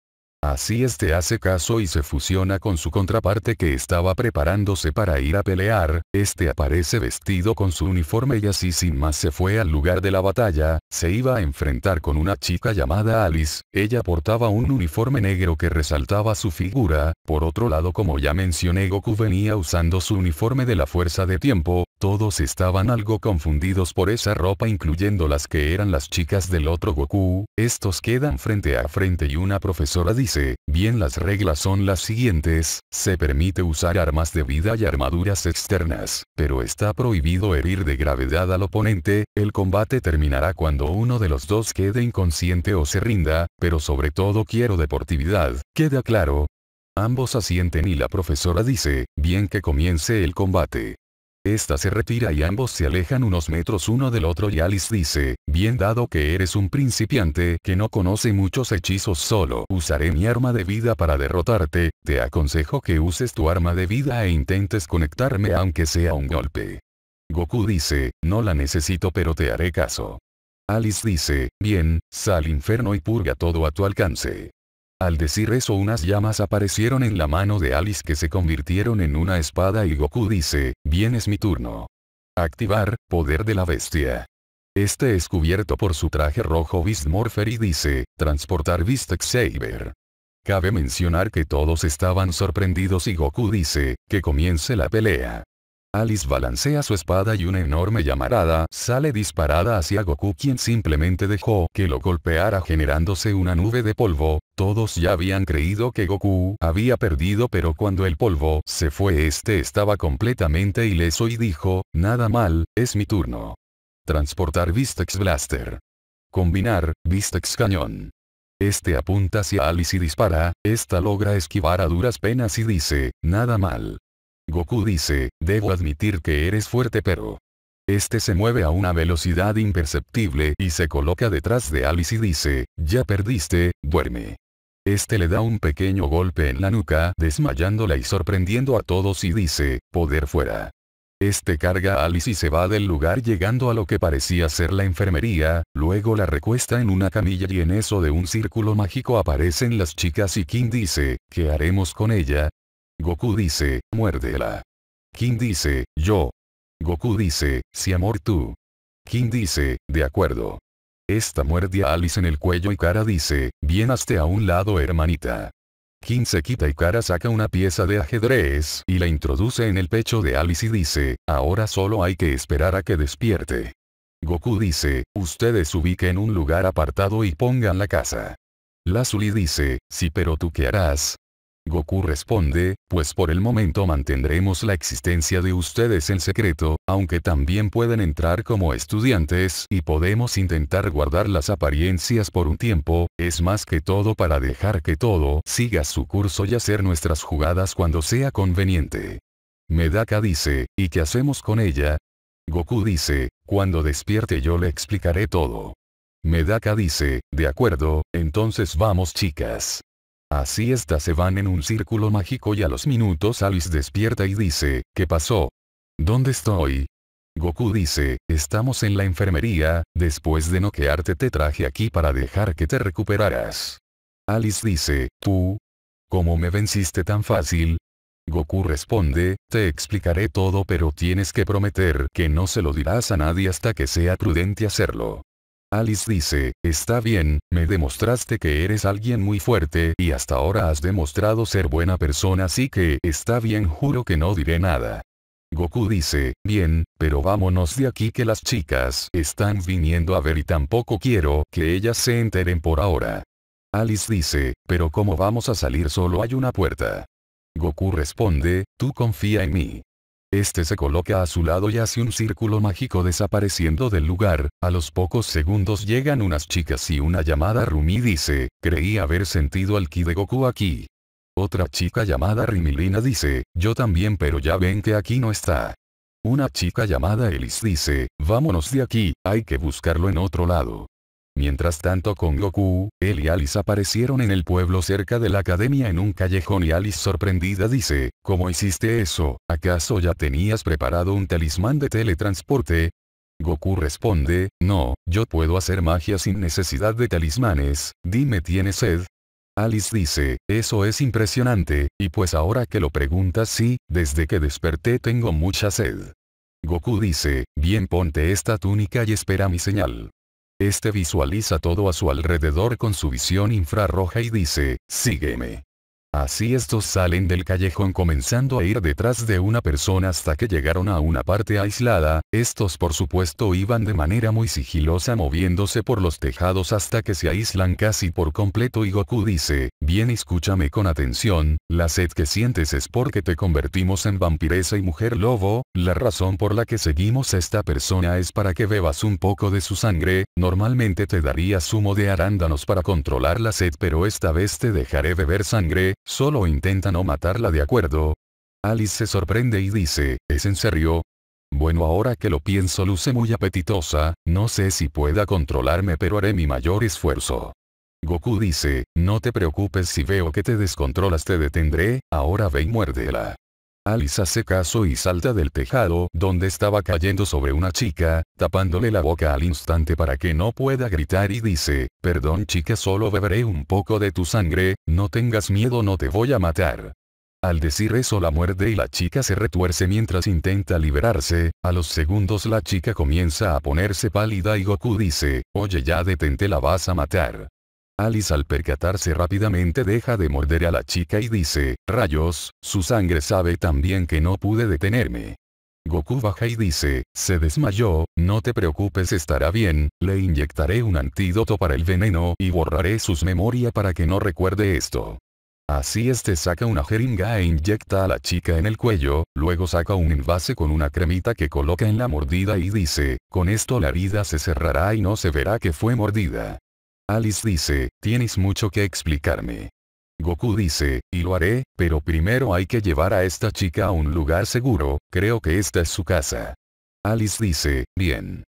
Así este hace caso y se fusiona con su contraparte que estaba preparándose para ir a pelear, este aparece vestido con su uniforme y así sin más se fue al lugar de la batalla, se iba a enfrentar con una chica llamada Alice, ella portaba un uniforme negro que resaltaba su figura, por otro lado como ya mencioné Goku venía usando su uniforme de la fuerza de tiempo, todos estaban algo confundidos por esa ropa incluyendo las que eran las chicas del otro Goku, estos quedan frente a frente y una profesora dice bien las reglas son las siguientes, se permite usar armas de vida y armaduras externas, pero está prohibido herir de gravedad al oponente, el combate terminará cuando uno de los dos quede inconsciente o se rinda, pero sobre todo quiero deportividad, queda claro. Ambos asienten y la profesora dice, bien que comience el combate. Esta se retira y ambos se alejan unos metros uno del otro y Alice dice, bien dado que eres un principiante que no conoce muchos hechizos solo usaré mi arma de vida para derrotarte, te aconsejo que uses tu arma de vida e intentes conectarme aunque sea un golpe. Goku dice, no la necesito pero te haré caso. Alice dice, bien, sal inferno y purga todo a tu alcance. Al decir eso unas llamas aparecieron en la mano de Alice que se convirtieron en una espada y Goku dice, bien es mi turno. Activar, poder de la bestia. Este es cubierto por su traje rojo Beast Morpher y dice, transportar Beast Saber. Cabe mencionar que todos estaban sorprendidos y Goku dice, que comience la pelea. Alice balancea su espada y una enorme llamarada sale disparada hacia Goku quien simplemente dejó que lo golpeara generándose una nube de polvo, todos ya habían creído que Goku había perdido pero cuando el polvo se fue este estaba completamente ileso y dijo, nada mal, es mi turno. Transportar Vistex Blaster. Combinar, Vistex Cañón. Este apunta hacia Alice y dispara, esta logra esquivar a duras penas y dice, nada mal. Goku dice, debo admitir que eres fuerte pero... Este se mueve a una velocidad imperceptible y se coloca detrás de Alice y dice, ya perdiste, duerme. Este le da un pequeño golpe en la nuca desmayándola y sorprendiendo a todos y dice, poder fuera. Este carga a Alice y se va del lugar llegando a lo que parecía ser la enfermería, luego la recuesta en una camilla y en eso de un círculo mágico aparecen las chicas y Kim dice, ¿qué haremos con ella? Goku dice, muérdela. Kim dice, yo. Goku dice, si amor tú. Kim dice, de acuerdo. Esta muerde a Alice en el cuello y Kara dice, bien hazte a un lado hermanita. Kim se quita y Kara saca una pieza de ajedrez y la introduce en el pecho de Alice y dice, ahora solo hay que esperar a que despierte. Goku dice, ustedes ubiquen un lugar apartado y pongan la casa. Lazuli dice, sí pero tú qué harás, Goku responde, pues por el momento mantendremos la existencia de ustedes en secreto, aunque también pueden entrar como estudiantes y podemos intentar guardar las apariencias por un tiempo, es más que todo para dejar que todo siga su curso y hacer nuestras jugadas cuando sea conveniente. Medaka dice, ¿y qué hacemos con ella? Goku dice, cuando despierte yo le explicaré todo. Medaka dice, de acuerdo, entonces vamos chicas. Así estas se van en un círculo mágico y a los minutos Alice despierta y dice, ¿qué pasó? ¿Dónde estoy? Goku dice, estamos en la enfermería, después de noquearte te traje aquí para dejar que te recuperaras. Alice dice, ¿tú? ¿Cómo me venciste tan fácil? Goku responde, te explicaré todo pero tienes que prometer que no se lo dirás a nadie hasta que sea prudente hacerlo. Alice dice, está bien, me demostraste que eres alguien muy fuerte y hasta ahora has demostrado ser buena persona así que está bien juro que no diré nada. Goku dice, bien, pero vámonos de aquí que las chicas están viniendo a ver y tampoco quiero que ellas se enteren por ahora. Alice dice, pero ¿cómo vamos a salir solo hay una puerta? Goku responde, tú confía en mí. Este se coloca a su lado y hace un círculo mágico desapareciendo del lugar, a los pocos segundos llegan unas chicas y una llamada Rumi dice, creí haber sentido al ki de Goku aquí. Otra chica llamada Rimilina dice, yo también pero ya ven que aquí no está. Una chica llamada Elis dice, vámonos de aquí, hay que buscarlo en otro lado. Mientras tanto con Goku, él y Alice aparecieron en el pueblo cerca de la academia en un callejón y Alice sorprendida dice, ¿Cómo hiciste eso? ¿Acaso ya tenías preparado un talismán de teletransporte? Goku responde, no, yo puedo hacer magia sin necesidad de talismanes, dime ¿tienes sed? Alice dice, eso es impresionante, y pues ahora que lo preguntas sí, desde que desperté tengo mucha sed. Goku dice, bien ponte esta túnica y espera mi señal. Este visualiza todo a su alrededor con su visión infrarroja y dice, sígueme. Así estos salen del callejón comenzando a ir detrás de una persona hasta que llegaron a una parte aislada, estos por supuesto iban de manera muy sigilosa moviéndose por los tejados hasta que se aíslan casi por completo y Goku dice, bien escúchame con atención, la sed que sientes es porque te convertimos en vampiresa y mujer lobo, la razón por la que seguimos esta persona es para que bebas un poco de su sangre, normalmente te daría zumo de arándanos para controlar la sed pero esta vez te dejaré beber sangre, Solo intenta no matarla de acuerdo. Alice se sorprende y dice, ¿es en serio? Bueno ahora que lo pienso luce muy apetitosa, no sé si pueda controlarme pero haré mi mayor esfuerzo. Goku dice, no te preocupes si veo que te descontrolas te detendré, ahora ve y muérdela. Alice hace caso y salta del tejado donde estaba cayendo sobre una chica, tapándole la boca al instante para que no pueda gritar y dice, perdón chica solo beberé un poco de tu sangre, no tengas miedo no te voy a matar. Al decir eso la muerde y la chica se retuerce mientras intenta liberarse, a los segundos la chica comienza a ponerse pálida y Goku dice, oye ya detente la vas a matar. Alice al percatarse rápidamente deja de morder a la chica y dice, rayos, su sangre sabe tan bien que no pude detenerme. Goku baja y dice, se desmayó, no te preocupes estará bien, le inyectaré un antídoto para el veneno y borraré sus memorias para que no recuerde esto. Así este saca una jeringa e inyecta a la chica en el cuello, luego saca un envase con una cremita que coloca en la mordida y dice, con esto la herida se cerrará y no se verá que fue mordida. Alice dice, tienes mucho que explicarme. Goku dice, y lo haré, pero primero hay que llevar a esta chica a un lugar seguro, creo que esta es su casa. Alice dice, bien.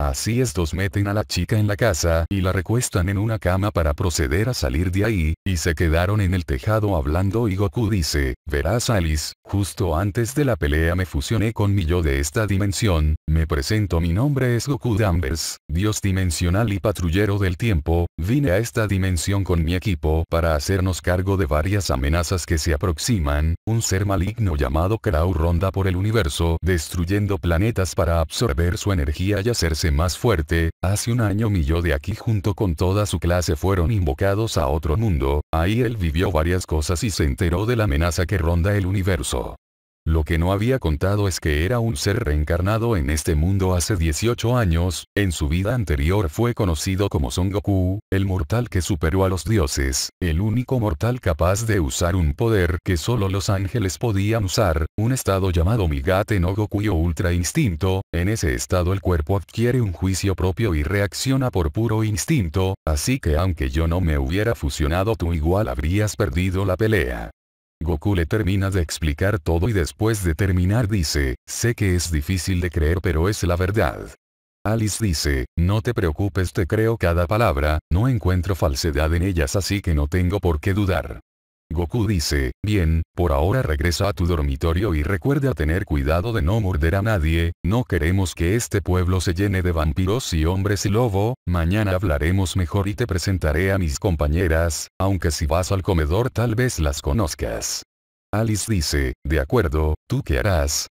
Así estos meten a la chica en la casa y la recuestan en una cama para proceder a salir de ahí, y se quedaron en el tejado hablando y Goku dice, verás Alice, justo antes de la pelea me fusioné con mi yo de esta dimensión, me presento mi nombre es Goku Danvers, dios dimensional y patrullero del tiempo, vine a esta dimensión con mi equipo para hacernos cargo de varias amenazas que se aproximan, un ser maligno llamado Krau ronda por el universo destruyendo planetas para absorber su energía y hacerse más fuerte, hace un año yo de aquí junto con toda su clase fueron invocados a otro mundo, ahí él vivió varias cosas y se enteró de la amenaza que ronda el universo. Lo que no había contado es que era un ser reencarnado en este mundo hace 18 años, en su vida anterior fue conocido como Son Goku, el mortal que superó a los dioses, el único mortal capaz de usar un poder que solo los ángeles podían usar, un estado llamado Migate no Goku o Ultra Instinto, en ese estado el cuerpo adquiere un juicio propio y reacciona por puro instinto, así que aunque yo no me hubiera fusionado tú igual habrías perdido la pelea. Goku le termina de explicar todo y después de terminar dice, sé que es difícil de creer pero es la verdad. Alice dice, no te preocupes te creo cada palabra, no encuentro falsedad en ellas así que no tengo por qué dudar. Goku dice, bien, por ahora regresa a tu dormitorio y recuerda tener cuidado de no morder a nadie, no queremos que este pueblo se llene de vampiros y hombres y lobo, mañana hablaremos mejor y te presentaré a mis compañeras, aunque si vas al comedor tal vez las conozcas. Alice dice, de acuerdo, ¿tú qué harás?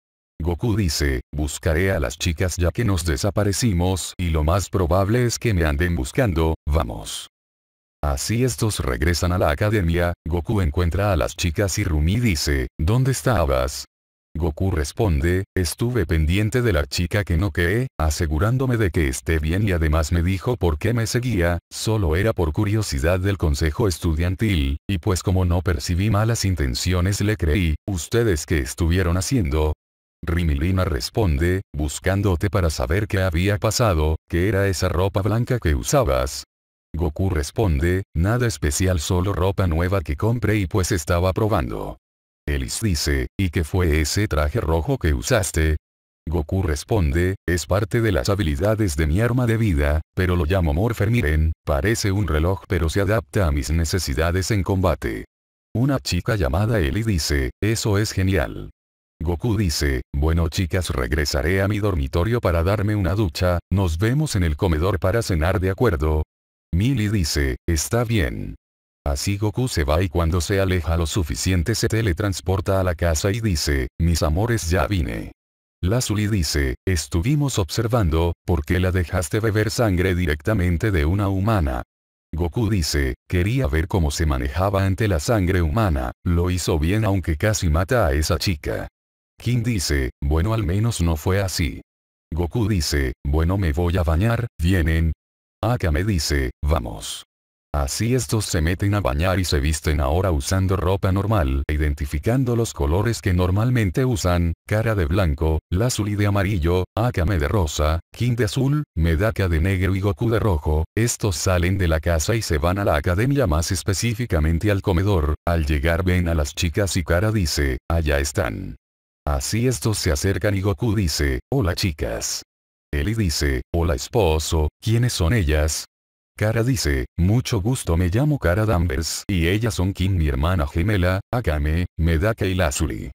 Goku dice, buscaré a las chicas ya que nos desaparecimos y lo más probable es que me anden buscando, vamos. Así estos regresan a la academia, Goku encuentra a las chicas y Rumi dice, ¿dónde estabas? Goku responde, estuve pendiente de la chica que no quee, asegurándome de que esté bien y además me dijo por qué me seguía, solo era por curiosidad del consejo estudiantil, y pues como no percibí malas intenciones le creí, ¿ustedes qué estuvieron haciendo? Rimilina responde, buscándote para saber qué había pasado, qué era esa ropa blanca que usabas, Goku responde, nada especial solo ropa nueva que compré y pues estaba probando. Elis dice, ¿y qué fue ese traje rojo que usaste? Goku responde, es parte de las habilidades de mi arma de vida, pero lo llamo Morpher Miren, parece un reloj pero se adapta a mis necesidades en combate. Una chica llamada Eli dice, eso es genial. Goku dice, bueno chicas regresaré a mi dormitorio para darme una ducha, nos vemos en el comedor para cenar de acuerdo, Mili dice, está bien. Así Goku se va y cuando se aleja lo suficiente se teletransporta a la casa y dice, mis amores ya vine. Lazuli dice, estuvimos observando, ¿por qué la dejaste beber sangre directamente de una humana? Goku dice, quería ver cómo se manejaba ante la sangre humana, lo hizo bien aunque casi mata a esa chica. Kim dice, bueno al menos no fue así. Goku dice, bueno me voy a bañar, vienen, Akame dice, vamos. Así estos se meten a bañar y se visten ahora usando ropa normal, identificando los colores que normalmente usan, cara de blanco, y de amarillo, Akame de rosa, Kim de azul, Medaka de negro y Goku de rojo, estos salen de la casa y se van a la academia más específicamente al comedor, al llegar ven a las chicas y Kara dice, allá están. Así estos se acercan y Goku dice, hola chicas. Eli dice, hola esposo, ¿quiénes son ellas? Cara dice, mucho gusto me llamo Cara Danvers y ellas son Kim mi hermana gemela, Akame, Medaka y Lazuli.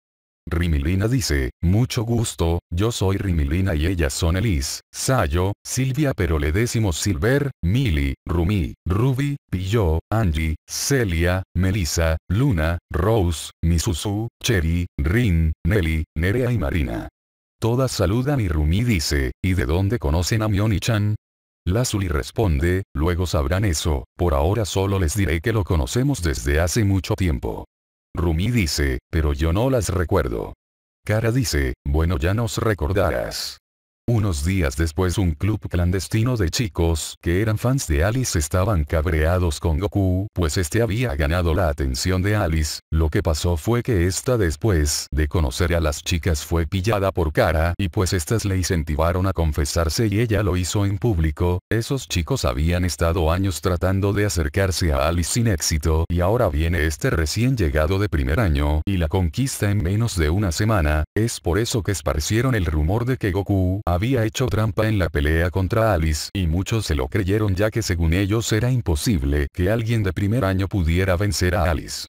Rimilina dice, mucho gusto, yo soy Rimilina y ellas son Elise, Sayo, Silvia pero le decimos Silver, Mili, Rumi, Ruby, Pillo, Angie, Celia, Melissa, Luna, Rose, Misuzu, Cherry, Rin, Nelly, Nerea y Marina. Todas saludan y Rumi dice, ¿y de dónde conocen a Mion y Chan? Lazuli responde, luego sabrán eso, por ahora solo les diré que lo conocemos desde hace mucho tiempo. Rumi dice, pero yo no las recuerdo. Kara dice, bueno ya nos recordarás. Unos días después un club clandestino de chicos que eran fans de Alice estaban cabreados con Goku, pues este había ganado la atención de Alice, lo que pasó fue que esta después de conocer a las chicas fue pillada por Cara y pues estas le incentivaron a confesarse y ella lo hizo en público, esos chicos habían estado años tratando de acercarse a Alice sin éxito y ahora viene este recién llegado de primer año y la conquista en menos de una semana, es por eso que esparcieron el rumor de que Goku había hecho trampa en la pelea contra Alice y muchos se lo creyeron ya que según ellos era imposible que alguien de primer año pudiera vencer a Alice.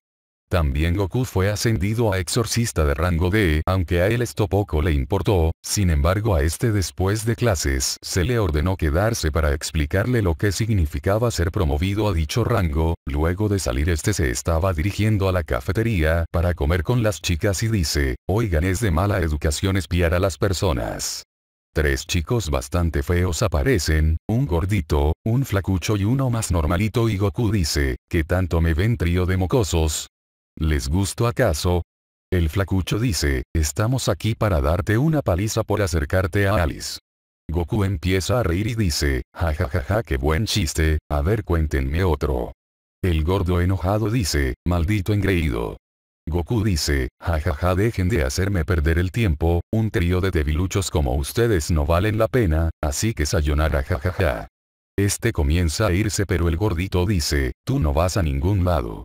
También Goku fue ascendido a exorcista de rango D, aunque a él esto poco le importó, sin embargo a este después de clases se le ordenó quedarse para explicarle lo que significaba ser promovido a dicho rango, luego de salir este se estaba dirigiendo a la cafetería para comer con las chicas y dice, oigan es de mala educación espiar a las personas. Tres chicos bastante feos aparecen, un gordito, un flacucho y uno más normalito y Goku dice, ¿qué tanto me ven trío de mocosos? ¿Les gusto acaso? El flacucho dice, estamos aquí para darte una paliza por acercarte a Alice. Goku empieza a reír y dice, jajajaja ja, qué buen chiste, a ver cuéntenme otro. El gordo enojado dice, maldito engreído. Goku dice, jajaja dejen de hacerme perder el tiempo, un trío de debiluchos como ustedes no valen la pena, así que sayonara jajaja. Este comienza a irse pero el gordito dice, tú no vas a ningún lado.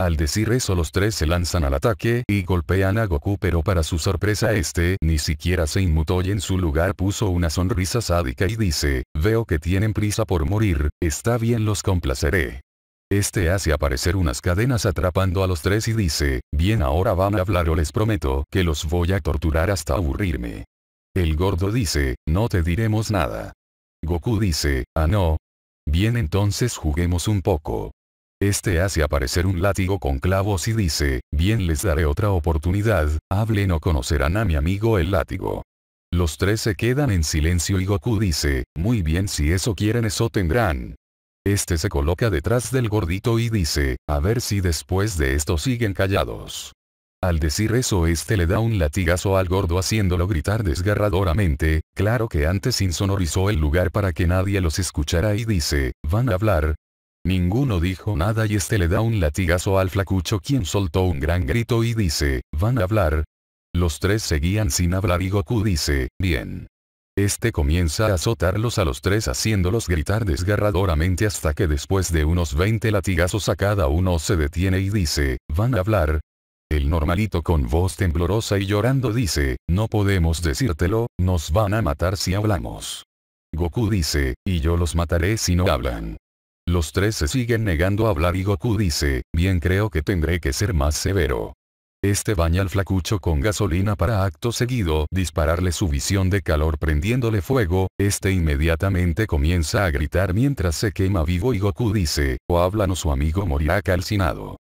Al decir eso los tres se lanzan al ataque y golpean a Goku pero para su sorpresa este ni siquiera se inmutó y en su lugar puso una sonrisa sádica y dice, veo que tienen prisa por morir, está bien los complaceré. Este hace aparecer unas cadenas atrapando a los tres y dice, bien ahora van a hablar o les prometo que los voy a torturar hasta aburrirme. El gordo dice, no te diremos nada. Goku dice, ah no. Bien entonces juguemos un poco. Este hace aparecer un látigo con clavos y dice, bien les daré otra oportunidad, hablen o conocerán a mi amigo el látigo. Los tres se quedan en silencio y Goku dice, muy bien si eso quieren eso tendrán, este se coloca detrás del gordito y dice, a ver si después de esto siguen callados. Al decir eso este le da un latigazo al gordo haciéndolo gritar desgarradoramente, claro que antes insonorizó el lugar para que nadie los escuchara y dice, ¿van a hablar? Ninguno dijo nada y este le da un latigazo al flacucho quien soltó un gran grito y dice, ¿van a hablar? Los tres seguían sin hablar y Goku dice, bien. Este comienza a azotarlos a los tres haciéndolos gritar desgarradoramente hasta que después de unos 20 latigazos a cada uno se detiene y dice, ¿van a hablar? El normalito con voz temblorosa y llorando dice, no podemos decírtelo, nos van a matar si hablamos. Goku dice, y yo los mataré si no hablan. Los tres se siguen negando a hablar y Goku dice, bien creo que tendré que ser más severo. Este baña al flacucho con gasolina para acto seguido dispararle su visión de calor prendiéndole fuego, este inmediatamente comienza a gritar mientras se quema vivo y Goku dice, o oh, hablan su amigo morirá calcinado.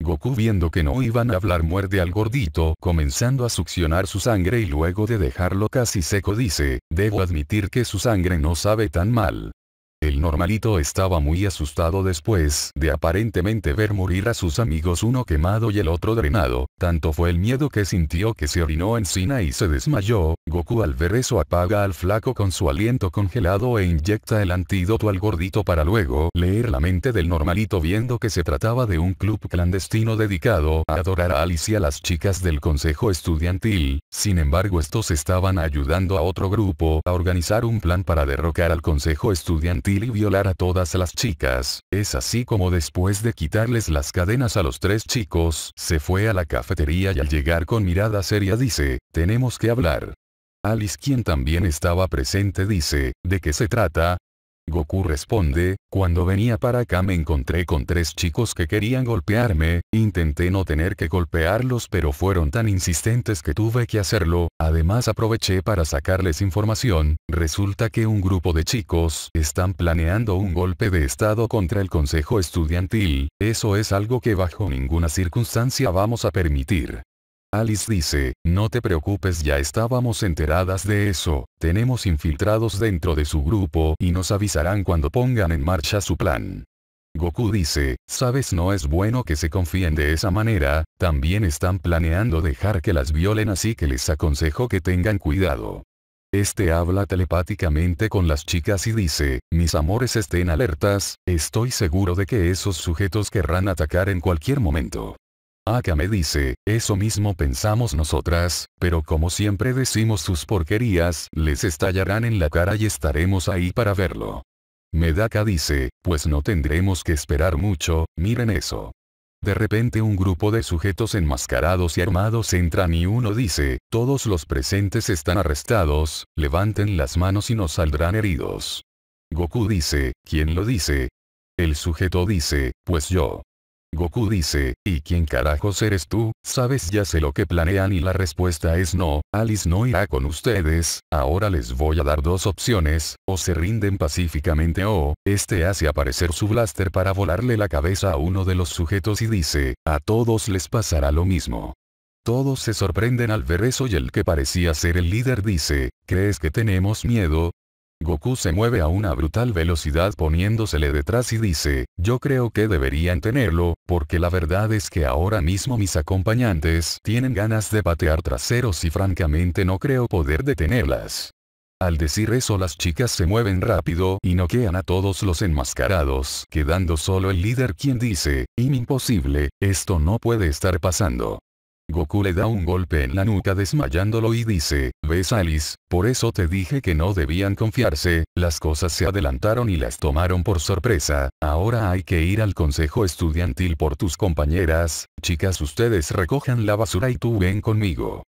Goku viendo que no iban a hablar muerde al gordito comenzando a succionar su sangre y luego de dejarlo casi seco dice, debo admitir que su sangre no sabe tan mal. El normalito estaba muy asustado después de aparentemente ver morir a sus amigos uno quemado y el otro drenado, tanto fue el miedo que sintió que se orinó encima y se desmayó, Goku al ver eso apaga al flaco con su aliento congelado e inyecta el antídoto al gordito para luego leer la mente del normalito viendo que se trataba de un club clandestino dedicado a adorar a Alicia, y a las chicas del consejo estudiantil, sin embargo estos estaban ayudando a otro grupo a organizar un plan para derrocar al consejo estudiantil y violar a todas las chicas. Es así como después de quitarles las cadenas a los tres chicos, se fue a la cafetería y al llegar con mirada seria dice, tenemos que hablar. Alice quien también estaba presente dice, ¿de qué se trata? Goku responde, cuando venía para acá me encontré con tres chicos que querían golpearme, intenté no tener que golpearlos pero fueron tan insistentes que tuve que hacerlo, además aproveché para sacarles información, resulta que un grupo de chicos están planeando un golpe de estado contra el consejo estudiantil, eso es algo que bajo ninguna circunstancia vamos a permitir. Alice dice, no te preocupes ya estábamos enteradas de eso, tenemos infiltrados dentro de su grupo y nos avisarán cuando pongan en marcha su plan. Goku dice, sabes no es bueno que se confíen de esa manera, también están planeando dejar que las violen así que les aconsejo que tengan cuidado. Este habla telepáticamente con las chicas y dice, mis amores estén alertas, estoy seguro de que esos sujetos querrán atacar en cualquier momento. Akame dice, eso mismo pensamos nosotras, pero como siempre decimos sus porquerías, les estallarán en la cara y estaremos ahí para verlo. Medaka dice, pues no tendremos que esperar mucho, miren eso. De repente un grupo de sujetos enmascarados y armados entran y uno dice, todos los presentes están arrestados, levanten las manos y no saldrán heridos. Goku dice, ¿quién lo dice? El sujeto dice, pues yo. Goku dice, ¿y quién carajos eres tú? ¿Sabes ya sé lo que planean? Y la respuesta es no, Alice no irá con ustedes, ahora les voy a dar dos opciones, o se rinden pacíficamente o, este hace aparecer su blaster para volarle la cabeza a uno de los sujetos y dice, a todos les pasará lo mismo. Todos se sorprenden al ver eso y el que parecía ser el líder dice, ¿crees que tenemos miedo? Goku se mueve a una brutal velocidad poniéndosele detrás y dice, yo creo que deberían tenerlo, porque la verdad es que ahora mismo mis acompañantes tienen ganas de patear traseros y francamente no creo poder detenerlas. Al decir eso las chicas se mueven rápido y noquean a todos los enmascarados, quedando solo el líder quien dice, imposible, esto no puede estar pasando. Goku le da un golpe en la nuca desmayándolo y dice, ¿ves Alice? Por eso te dije que no debían confiarse, las cosas se adelantaron y las tomaron por sorpresa, ahora hay que ir al consejo estudiantil por tus compañeras, chicas ustedes recojan la basura y tú ven conmigo.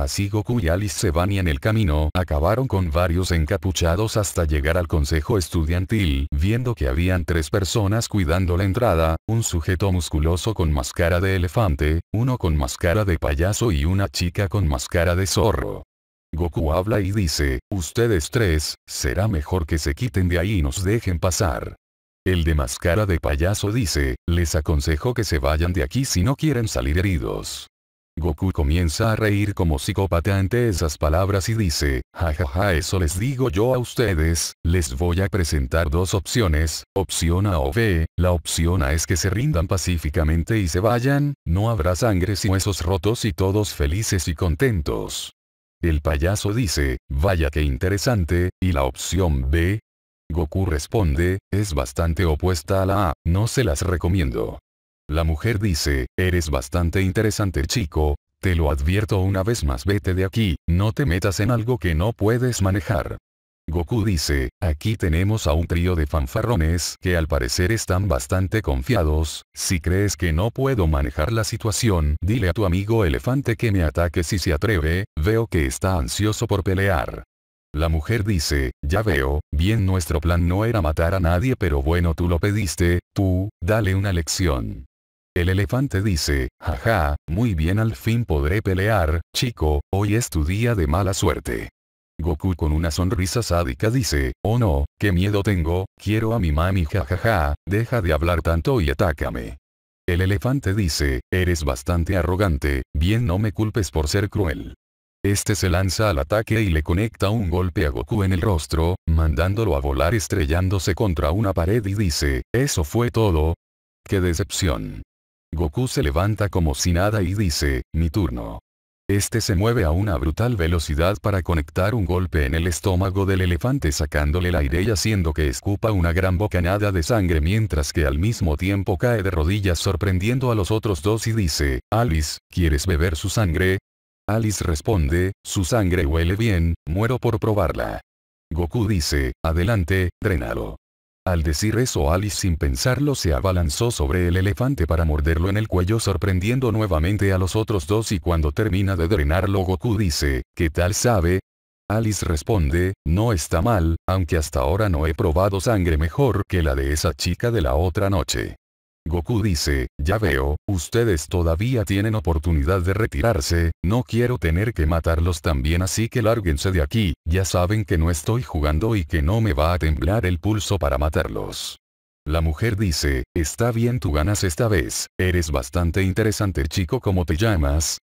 Así Goku y Alice se van y en el camino acabaron con varios encapuchados hasta llegar al consejo estudiantil, viendo que habían tres personas cuidando la entrada, un sujeto musculoso con máscara de elefante, uno con máscara de payaso y una chica con máscara de zorro. Goku habla y dice, ustedes tres, será mejor que se quiten de ahí y nos dejen pasar. El de máscara de payaso dice, les aconsejo que se vayan de aquí si no quieren salir heridos. Goku comienza a reír como psicópata ante esas palabras y dice, jajaja eso les digo yo a ustedes, les voy a presentar dos opciones, opción A o B, la opción A es que se rindan pacíficamente y se vayan, no habrá sangre y huesos rotos y todos felices y contentos. El payaso dice, vaya que interesante, y la opción B, Goku responde, es bastante opuesta a la A, no se las recomiendo. La mujer dice, eres bastante interesante chico, te lo advierto una vez más vete de aquí, no te metas en algo que no puedes manejar. Goku dice, aquí tenemos a un trío de fanfarrones que al parecer están bastante confiados, si crees que no puedo manejar la situación, dile a tu amigo elefante que me ataque si se atreve, veo que está ansioso por pelear. La mujer dice, ya veo, bien nuestro plan no era matar a nadie pero bueno tú lo pediste, tú, dale una lección. El elefante dice, jaja, muy bien al fin podré pelear, chico, hoy es tu día de mala suerte. Goku con una sonrisa sádica dice, oh no, qué miedo tengo, quiero a mi mami jajaja, deja de hablar tanto y atácame. El elefante dice, eres bastante arrogante, bien no me culpes por ser cruel. Este se lanza al ataque y le conecta un golpe a Goku en el rostro, mandándolo a volar estrellándose contra una pared y dice, eso fue todo. ¡Qué decepción! Goku se levanta como si nada y dice, mi turno. Este se mueve a una brutal velocidad para conectar un golpe en el estómago del elefante sacándole el aire y haciendo que escupa una gran bocanada de sangre mientras que al mismo tiempo cae de rodillas sorprendiendo a los otros dos y dice, Alice, ¿quieres beber su sangre? Alice responde, su sangre huele bien, muero por probarla. Goku dice, adelante, drénalo. Al decir eso Alice sin pensarlo se abalanzó sobre el elefante para morderlo en el cuello sorprendiendo nuevamente a los otros dos y cuando termina de drenarlo Goku dice, ¿qué tal sabe? Alice responde, no está mal, aunque hasta ahora no he probado sangre mejor que la de esa chica de la otra noche. Goku dice, ya veo, ustedes todavía tienen oportunidad de retirarse, no quiero tener que matarlos también así que lárguense de aquí, ya saben que no estoy jugando y que no me va a temblar el pulso para matarlos. La mujer dice, está bien tú ganas esta vez, eres bastante interesante chico como te llamas,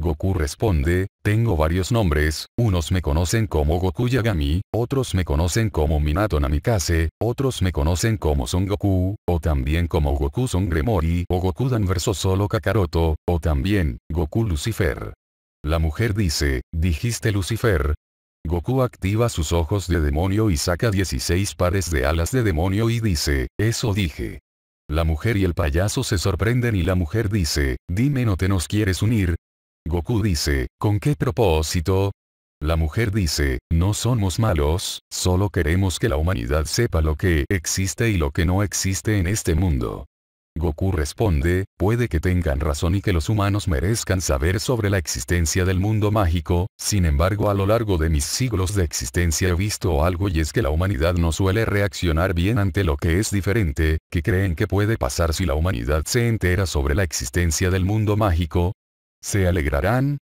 Goku responde, tengo varios nombres, unos me conocen como Goku Yagami, otros me conocen como Minato Namikaze, otros me conocen como Son Goku, o también como Goku Son Gremori o Goku Dan versus solo Kakaroto, o también, Goku Lucifer. La mujer dice, ¿dijiste Lucifer? Goku activa sus ojos de demonio y saca 16 pares de alas de demonio y dice, eso dije. La mujer y el payaso se sorprenden y la mujer dice, dime no te nos quieres unir, Goku dice, ¿con qué propósito? La mujer dice, no somos malos, solo queremos que la humanidad sepa lo que existe y lo que no existe en este mundo. Goku responde, puede que tengan razón y que los humanos merezcan saber sobre la existencia del mundo mágico, sin embargo a lo largo de mis siglos de existencia he visto algo y es que la humanidad no suele reaccionar bien ante lo que es diferente, que creen que puede pasar si la humanidad se entera sobre la existencia del mundo mágico, ¿Se alegrarán?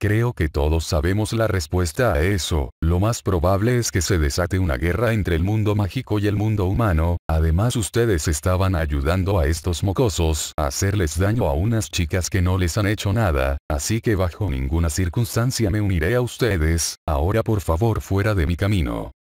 Creo que todos sabemos la respuesta a eso, lo más probable es que se desate una guerra entre el mundo mágico y el mundo humano, además ustedes estaban ayudando a estos mocosos a hacerles daño a unas chicas que no les han hecho nada, así que bajo ninguna circunstancia me uniré a ustedes, ahora por favor fuera de mi camino.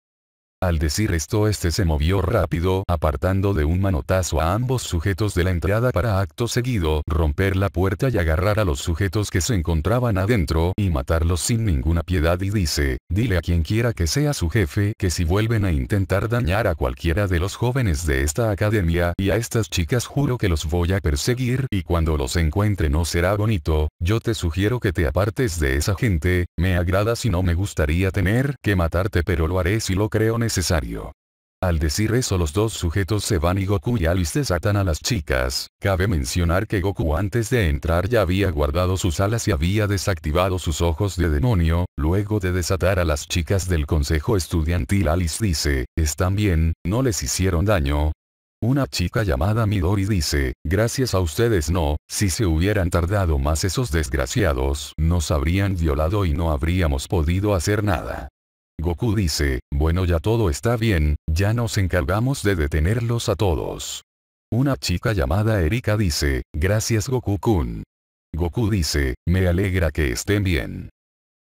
Al decir esto este se movió rápido apartando de un manotazo a ambos sujetos de la entrada para acto seguido romper la puerta y agarrar a los sujetos que se encontraban adentro y matarlos sin ninguna piedad y dice, dile a quien quiera que sea su jefe que si vuelven a intentar dañar a cualquiera de los jóvenes de esta academia y a estas chicas juro que los voy a perseguir y cuando los encuentre no será bonito, yo te sugiero que te apartes de esa gente, me agrada si no me gustaría tener que matarte pero lo haré si lo creo necesario necesario. Al decir eso los dos sujetos se van y Goku y Alice desatan a las chicas, cabe mencionar que Goku antes de entrar ya había guardado sus alas y había desactivado sus ojos de demonio, luego de desatar a las chicas del consejo estudiantil Alice dice, ¿están bien, no les hicieron daño? Una chica llamada Midori dice, gracias a ustedes no, si se hubieran tardado más esos desgraciados nos habrían violado y no habríamos podido hacer nada. Goku dice, bueno ya todo está bien, ya nos encargamos de detenerlos a todos. Una chica llamada Erika dice, gracias Goku-kun. Goku dice, me alegra que estén bien.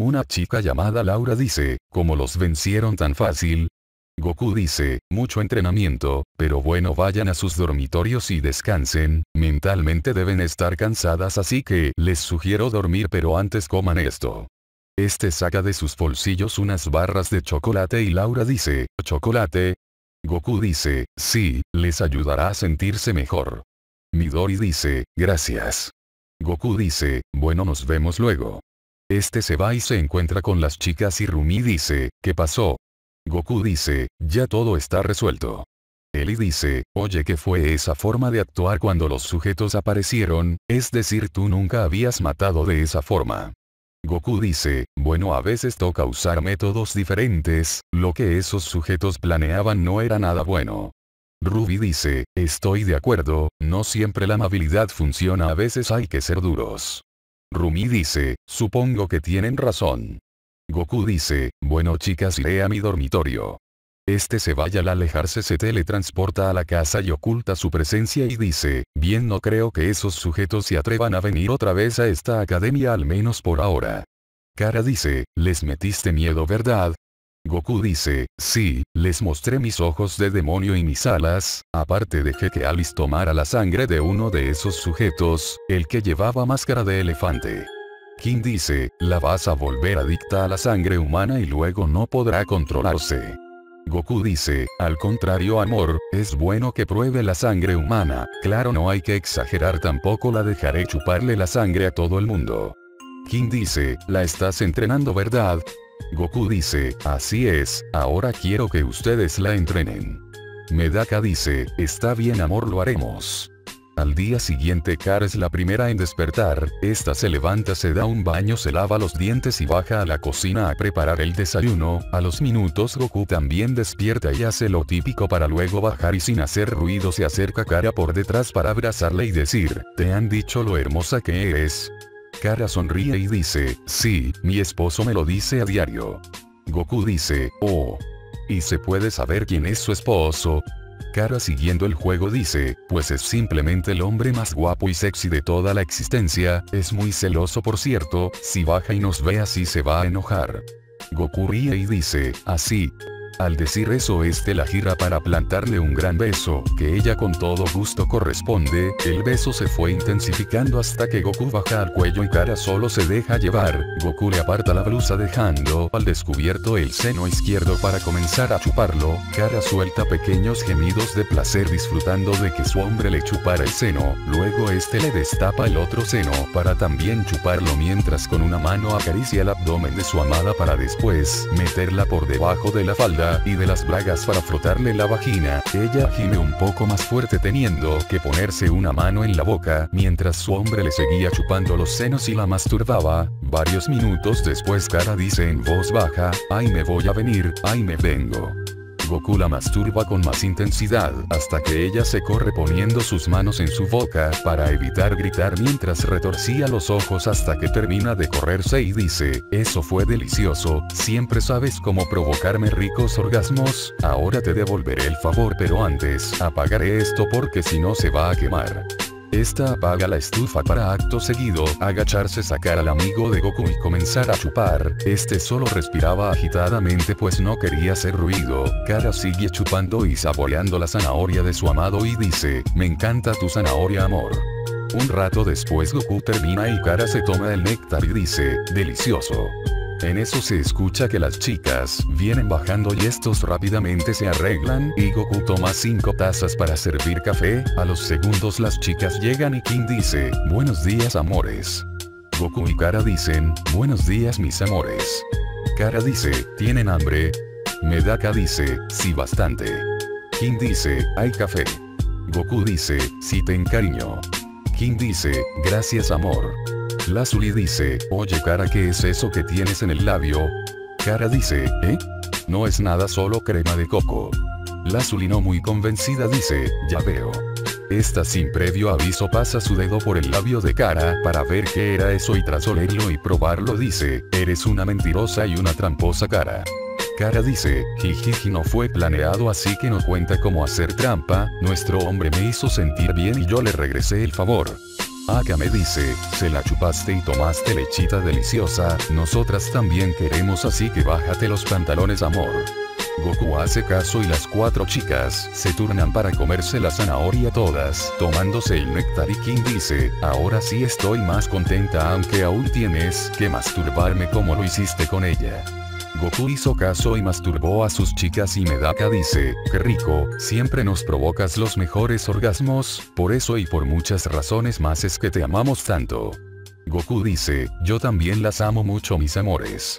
Una chica llamada Laura dice, ¿cómo los vencieron tan fácil? Goku dice, mucho entrenamiento, pero bueno vayan a sus dormitorios y descansen, mentalmente deben estar cansadas así que les sugiero dormir pero antes coman esto. Este saca de sus bolsillos unas barras de chocolate y Laura dice, ¿chocolate? Goku dice, sí, les ayudará a sentirse mejor. Midori dice, gracias. Goku dice, bueno nos vemos luego. Este se va y se encuentra con las chicas y Rumi dice, ¿qué pasó? Goku dice, ya todo está resuelto. Eli dice, oye ¿qué fue esa forma de actuar cuando los sujetos aparecieron? Es decir tú nunca habías matado de esa forma. Goku dice, bueno a veces toca usar métodos diferentes, lo que esos sujetos planeaban no era nada bueno. Ruby dice, estoy de acuerdo, no siempre la amabilidad funciona a veces hay que ser duros. Rumi dice, supongo que tienen razón. Goku dice, bueno chicas iré a mi dormitorio. Este se vaya al alejarse se teletransporta a la casa y oculta su presencia y dice, bien no creo que esos sujetos se atrevan a venir otra vez a esta academia al menos por ahora. Kara dice, les metiste miedo ¿verdad? Goku dice, sí, les mostré mis ojos de demonio y mis alas, aparte dejé que Alice tomara la sangre de uno de esos sujetos, el que llevaba máscara de elefante. King dice, la vas a volver adicta a la sangre humana y luego no podrá controlarse. Goku dice, al contrario amor, es bueno que pruebe la sangre humana, claro no hay que exagerar tampoco la dejaré chuparle la sangre a todo el mundo. Kim dice, la estás entrenando ¿verdad? Goku dice, así es, ahora quiero que ustedes la entrenen. Medaka dice, está bien amor lo haremos. Al día siguiente Kara es la primera en despertar, esta se levanta se da un baño se lava los dientes y baja a la cocina a preparar el desayuno, a los minutos Goku también despierta y hace lo típico para luego bajar y sin hacer ruido se acerca Kara por detrás para abrazarle y decir, ¿te han dicho lo hermosa que eres? Kara sonríe y dice, sí, mi esposo me lo dice a diario. Goku dice, oh. ¿Y se puede saber quién es su esposo? Cara siguiendo el juego dice, pues es simplemente el hombre más guapo y sexy de toda la existencia, es muy celoso por cierto, si baja y nos ve así se va a enojar. Goku ríe y dice, así. Al decir eso este la gira para plantarle un gran beso, que ella con todo gusto corresponde, el beso se fue intensificando hasta que Goku baja al cuello y Kara solo se deja llevar, Goku le aparta la blusa dejando al descubierto el seno izquierdo para comenzar a chuparlo, Kara suelta pequeños gemidos de placer disfrutando de que su hombre le chupara el seno, luego este le destapa el otro seno para también chuparlo mientras con una mano acaricia el abdomen de su amada para después, meterla por debajo de la falda y de las bragas para frotarle la vagina, ella gime un poco más fuerte teniendo que ponerse una mano en la boca mientras su hombre le seguía chupando los senos y la masturbaba, varios minutos después Cara dice en voz baja, ay me voy a venir, ay me vengo. Goku la masturba con más intensidad hasta que ella se corre poniendo sus manos en su boca para evitar gritar mientras retorcía los ojos hasta que termina de correrse y dice, eso fue delicioso, siempre sabes cómo provocarme ricos orgasmos, ahora te devolveré el favor pero antes apagaré esto porque si no se va a quemar. Esta apaga la estufa para acto seguido, agacharse sacar al amigo de Goku y comenzar a chupar, este solo respiraba agitadamente pues no quería hacer ruido, Kara sigue chupando y saboreando la zanahoria de su amado y dice, me encanta tu zanahoria amor. Un rato después Goku termina y Kara se toma el néctar y dice, delicioso. En eso se escucha que las chicas vienen bajando y estos rápidamente se arreglan y Goku toma 5 tazas para servir café, a los segundos las chicas llegan y Kim dice, buenos días amores. Goku y Kara dicen, buenos días mis amores. Kara dice, ¿tienen hambre? Medaka dice, sí bastante. Kim dice, hay café. Goku dice, sí ten cariño. Kim dice, gracias amor. Lazuli dice, oye cara ¿qué es eso que tienes en el labio? Cara dice, ¿eh? No es nada solo crema de coco. Lazuli no muy convencida dice, ya veo. Esta sin previo aviso pasa su dedo por el labio de cara para ver qué era eso y tras olerlo y probarlo dice, eres una mentirosa y una tramposa cara. Cara dice, jijiji no fue planeado así que no cuenta cómo hacer trampa, nuestro hombre me hizo sentir bien y yo le regresé el favor. Aka me dice, se la chupaste y tomaste lechita deliciosa, nosotras también queremos así que bájate los pantalones amor. Goku hace caso y las cuatro chicas se turnan para comerse la zanahoria todas, tomándose el néctar y King dice, ahora sí estoy más contenta aunque aún tienes que masturbarme como lo hiciste con ella. Goku hizo caso y masturbó a sus chicas y Medaka dice, qué rico, siempre nos provocas los mejores orgasmos, por eso y por muchas razones más es que te amamos tanto. Goku dice, yo también las amo mucho mis amores.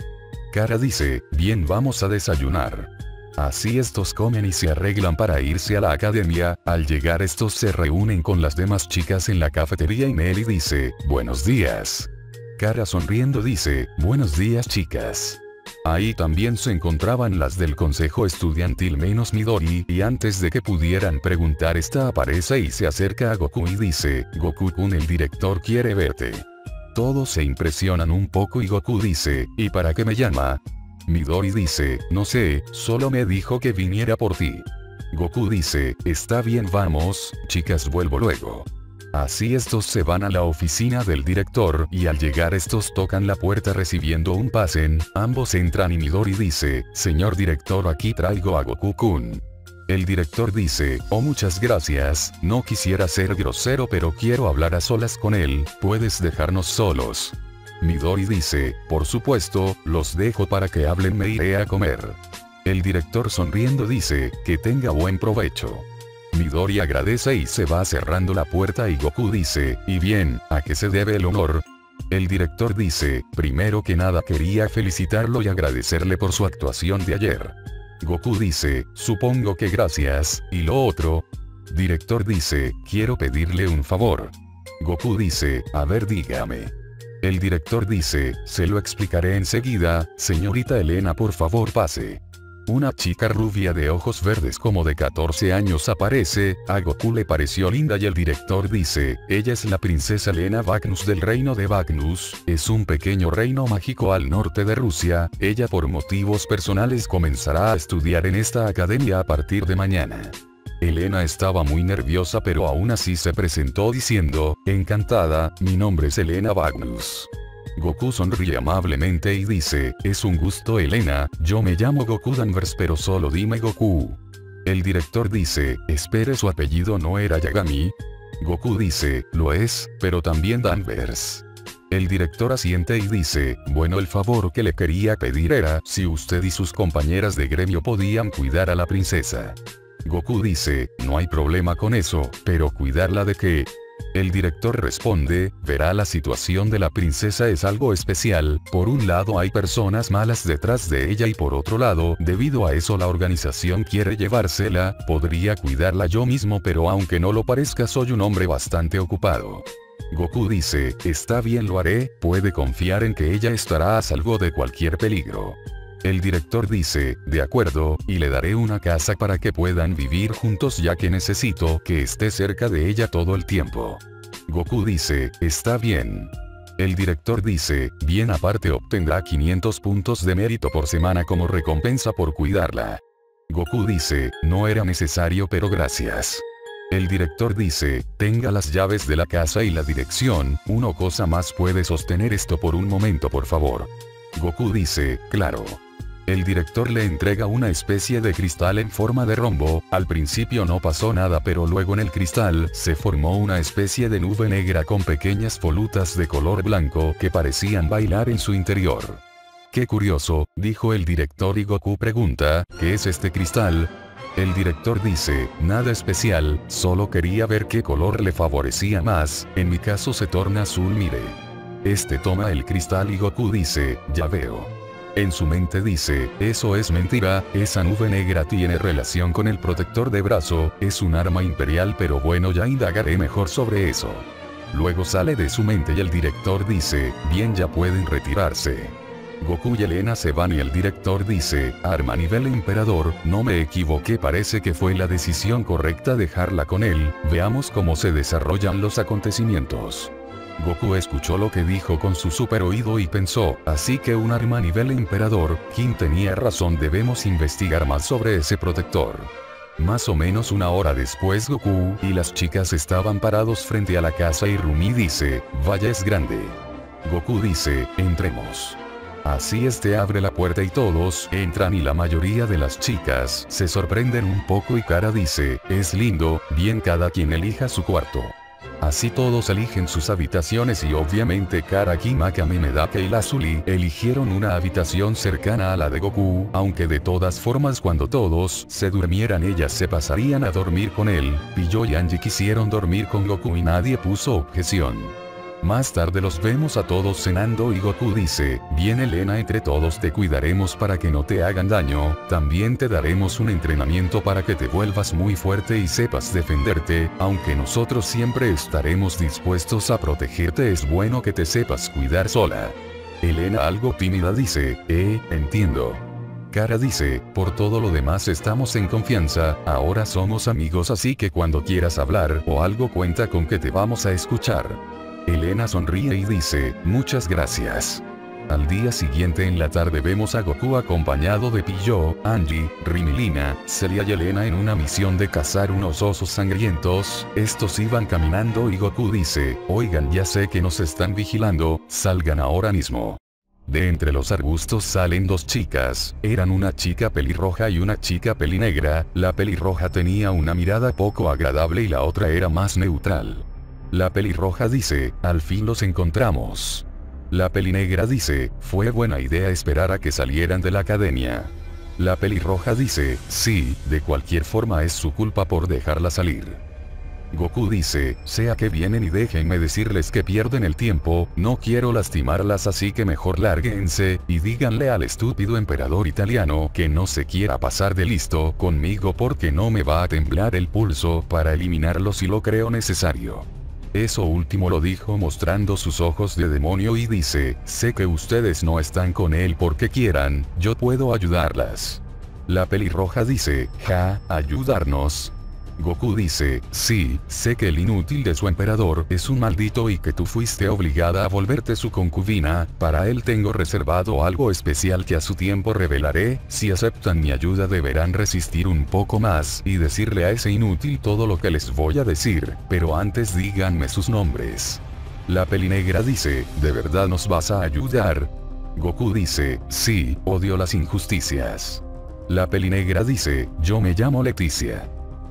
Kara dice, bien vamos a desayunar. Así estos comen y se arreglan para irse a la academia, al llegar estos se reúnen con las demás chicas en la cafetería y Meli dice, buenos días. Kara sonriendo dice, buenos días chicas. Ahí también se encontraban las del consejo estudiantil menos Midori, y antes de que pudieran preguntar esta aparece y se acerca a Goku y dice, Goku-kun el director quiere verte. Todos se impresionan un poco y Goku dice, ¿y para qué me llama? Midori dice, no sé, solo me dijo que viniera por ti. Goku dice, está bien vamos, chicas vuelvo luego. Así estos se van a la oficina del director y al llegar estos tocan la puerta recibiendo un pasen, ambos entran y Midori dice, señor director aquí traigo a Goku-kun. El director dice, oh muchas gracias, no quisiera ser grosero pero quiero hablar a solas con él, puedes dejarnos solos. Midori dice, por supuesto, los dejo para que hablen me iré a comer. El director sonriendo dice, que tenga buen provecho. Midori agradece y se va cerrando la puerta y Goku dice, ¿y bien, a qué se debe el honor? El director dice, primero que nada quería felicitarlo y agradecerle por su actuación de ayer. Goku dice, supongo que gracias, ¿y lo otro? Director dice, quiero pedirle un favor. Goku dice, a ver dígame. El director dice, se lo explicaré enseguida, señorita Elena por favor pase. Una chica rubia de ojos verdes como de 14 años aparece, a Goku le pareció linda y el director dice, ella es la princesa Elena Vagnus del reino de Vagnus, es un pequeño reino mágico al norte de Rusia, ella por motivos personales comenzará a estudiar en esta academia a partir de mañana. Elena estaba muy nerviosa pero aún así se presentó diciendo, encantada, mi nombre es Elena Vagnus. Goku sonríe amablemente y dice, es un gusto Elena, yo me llamo Goku Danvers pero solo dime Goku. El director dice, espere su apellido no era Yagami. Goku dice, lo es, pero también Danvers. El director asiente y dice, bueno el favor que le quería pedir era si usted y sus compañeras de gremio podían cuidar a la princesa. Goku dice, no hay problema con eso, pero cuidarla de qué, el director responde, verá la situación de la princesa es algo especial, por un lado hay personas malas detrás de ella y por otro lado, debido a eso la organización quiere llevársela, podría cuidarla yo mismo pero aunque no lo parezca soy un hombre bastante ocupado. Goku dice, está bien lo haré, puede confiar en que ella estará a salvo de cualquier peligro. El director dice, de acuerdo, y le daré una casa para que puedan vivir juntos ya que necesito que esté cerca de ella todo el tiempo. Goku dice, está bien. El director dice, bien aparte obtendrá 500 puntos de mérito por semana como recompensa por cuidarla. Goku dice, no era necesario pero gracias. El director dice, tenga las llaves de la casa y la dirección, una cosa más puede sostener esto por un momento por favor. Goku dice, claro el director le entrega una especie de cristal en forma de rombo, al principio no pasó nada pero luego en el cristal se formó una especie de nube negra con pequeñas volutas de color blanco que parecían bailar en su interior. Qué curioso, dijo el director y Goku pregunta, ¿qué es este cristal? El director dice, nada especial, solo quería ver qué color le favorecía más, en mi caso se torna azul mire. Este toma el cristal y Goku dice, ya veo. En su mente dice, eso es mentira, esa nube negra tiene relación con el protector de brazo, es un arma imperial pero bueno ya indagaré mejor sobre eso. Luego sale de su mente y el director dice, bien ya pueden retirarse. Goku y Elena se van y el director dice, arma nivel emperador, no me equivoqué parece que fue la decisión correcta dejarla con él, veamos cómo se desarrollan los acontecimientos. Goku escuchó lo que dijo con su super oído y pensó, así que un arma nivel emperador, Kim tenía razón debemos investigar más sobre ese protector. Más o menos una hora después Goku y las chicas estaban parados frente a la casa y Rumi dice, vaya es grande. Goku dice, entremos. Así este abre la puerta y todos entran y la mayoría de las chicas se sorprenden un poco y Kara dice, es lindo, bien cada quien elija su cuarto. Así todos eligen sus habitaciones y obviamente Karaki Makami Medake y Lazuli eligieron una habitación cercana a la de Goku, aunque de todas formas cuando todos se durmieran ellas se pasarían a dormir con él, Pillo y Anji quisieron dormir con Goku y nadie puso objeción. Más tarde los vemos a todos cenando y Goku dice, bien Elena entre todos te cuidaremos para que no te hagan daño, también te daremos un entrenamiento para que te vuelvas muy fuerte y sepas defenderte, aunque nosotros siempre estaremos dispuestos a protegerte es bueno que te sepas cuidar sola. Elena algo tímida dice, eh, entiendo. Cara dice, por todo lo demás estamos en confianza, ahora somos amigos así que cuando quieras hablar o algo cuenta con que te vamos a escuchar. Elena sonríe y dice, muchas gracias. Al día siguiente en la tarde vemos a Goku acompañado de Pillo, Angie, Rimilina, Celia y Elena en una misión de cazar unos osos sangrientos, estos iban caminando y Goku dice, oigan ya sé que nos están vigilando, salgan ahora mismo. De entre los arbustos salen dos chicas, eran una chica pelirroja y una chica pelinegra, la pelirroja tenía una mirada poco agradable y la otra era más neutral. La pelirroja dice, al fin los encontramos. La pelinegra dice, fue buena idea esperar a que salieran de la academia. La pelirroja dice, sí, de cualquier forma es su culpa por dejarla salir. Goku dice, sea que vienen y déjenme decirles que pierden el tiempo, no quiero lastimarlas así que mejor lárguense, y díganle al estúpido emperador italiano que no se quiera pasar de listo conmigo porque no me va a temblar el pulso para eliminarlo si lo creo necesario. Eso último lo dijo mostrando sus ojos de demonio y dice, sé que ustedes no están con él porque quieran, yo puedo ayudarlas. La pelirroja dice, ja, ayudarnos, Goku dice, sí, sé que el inútil de su emperador es un maldito y que tú fuiste obligada a volverte su concubina, para él tengo reservado algo especial que a su tiempo revelaré, si aceptan mi ayuda deberán resistir un poco más y decirle a ese inútil todo lo que les voy a decir, pero antes díganme sus nombres. La pelinegra dice, ¿de verdad nos vas a ayudar? Goku dice, sí, odio las injusticias. La pelinegra dice, yo me llamo Leticia.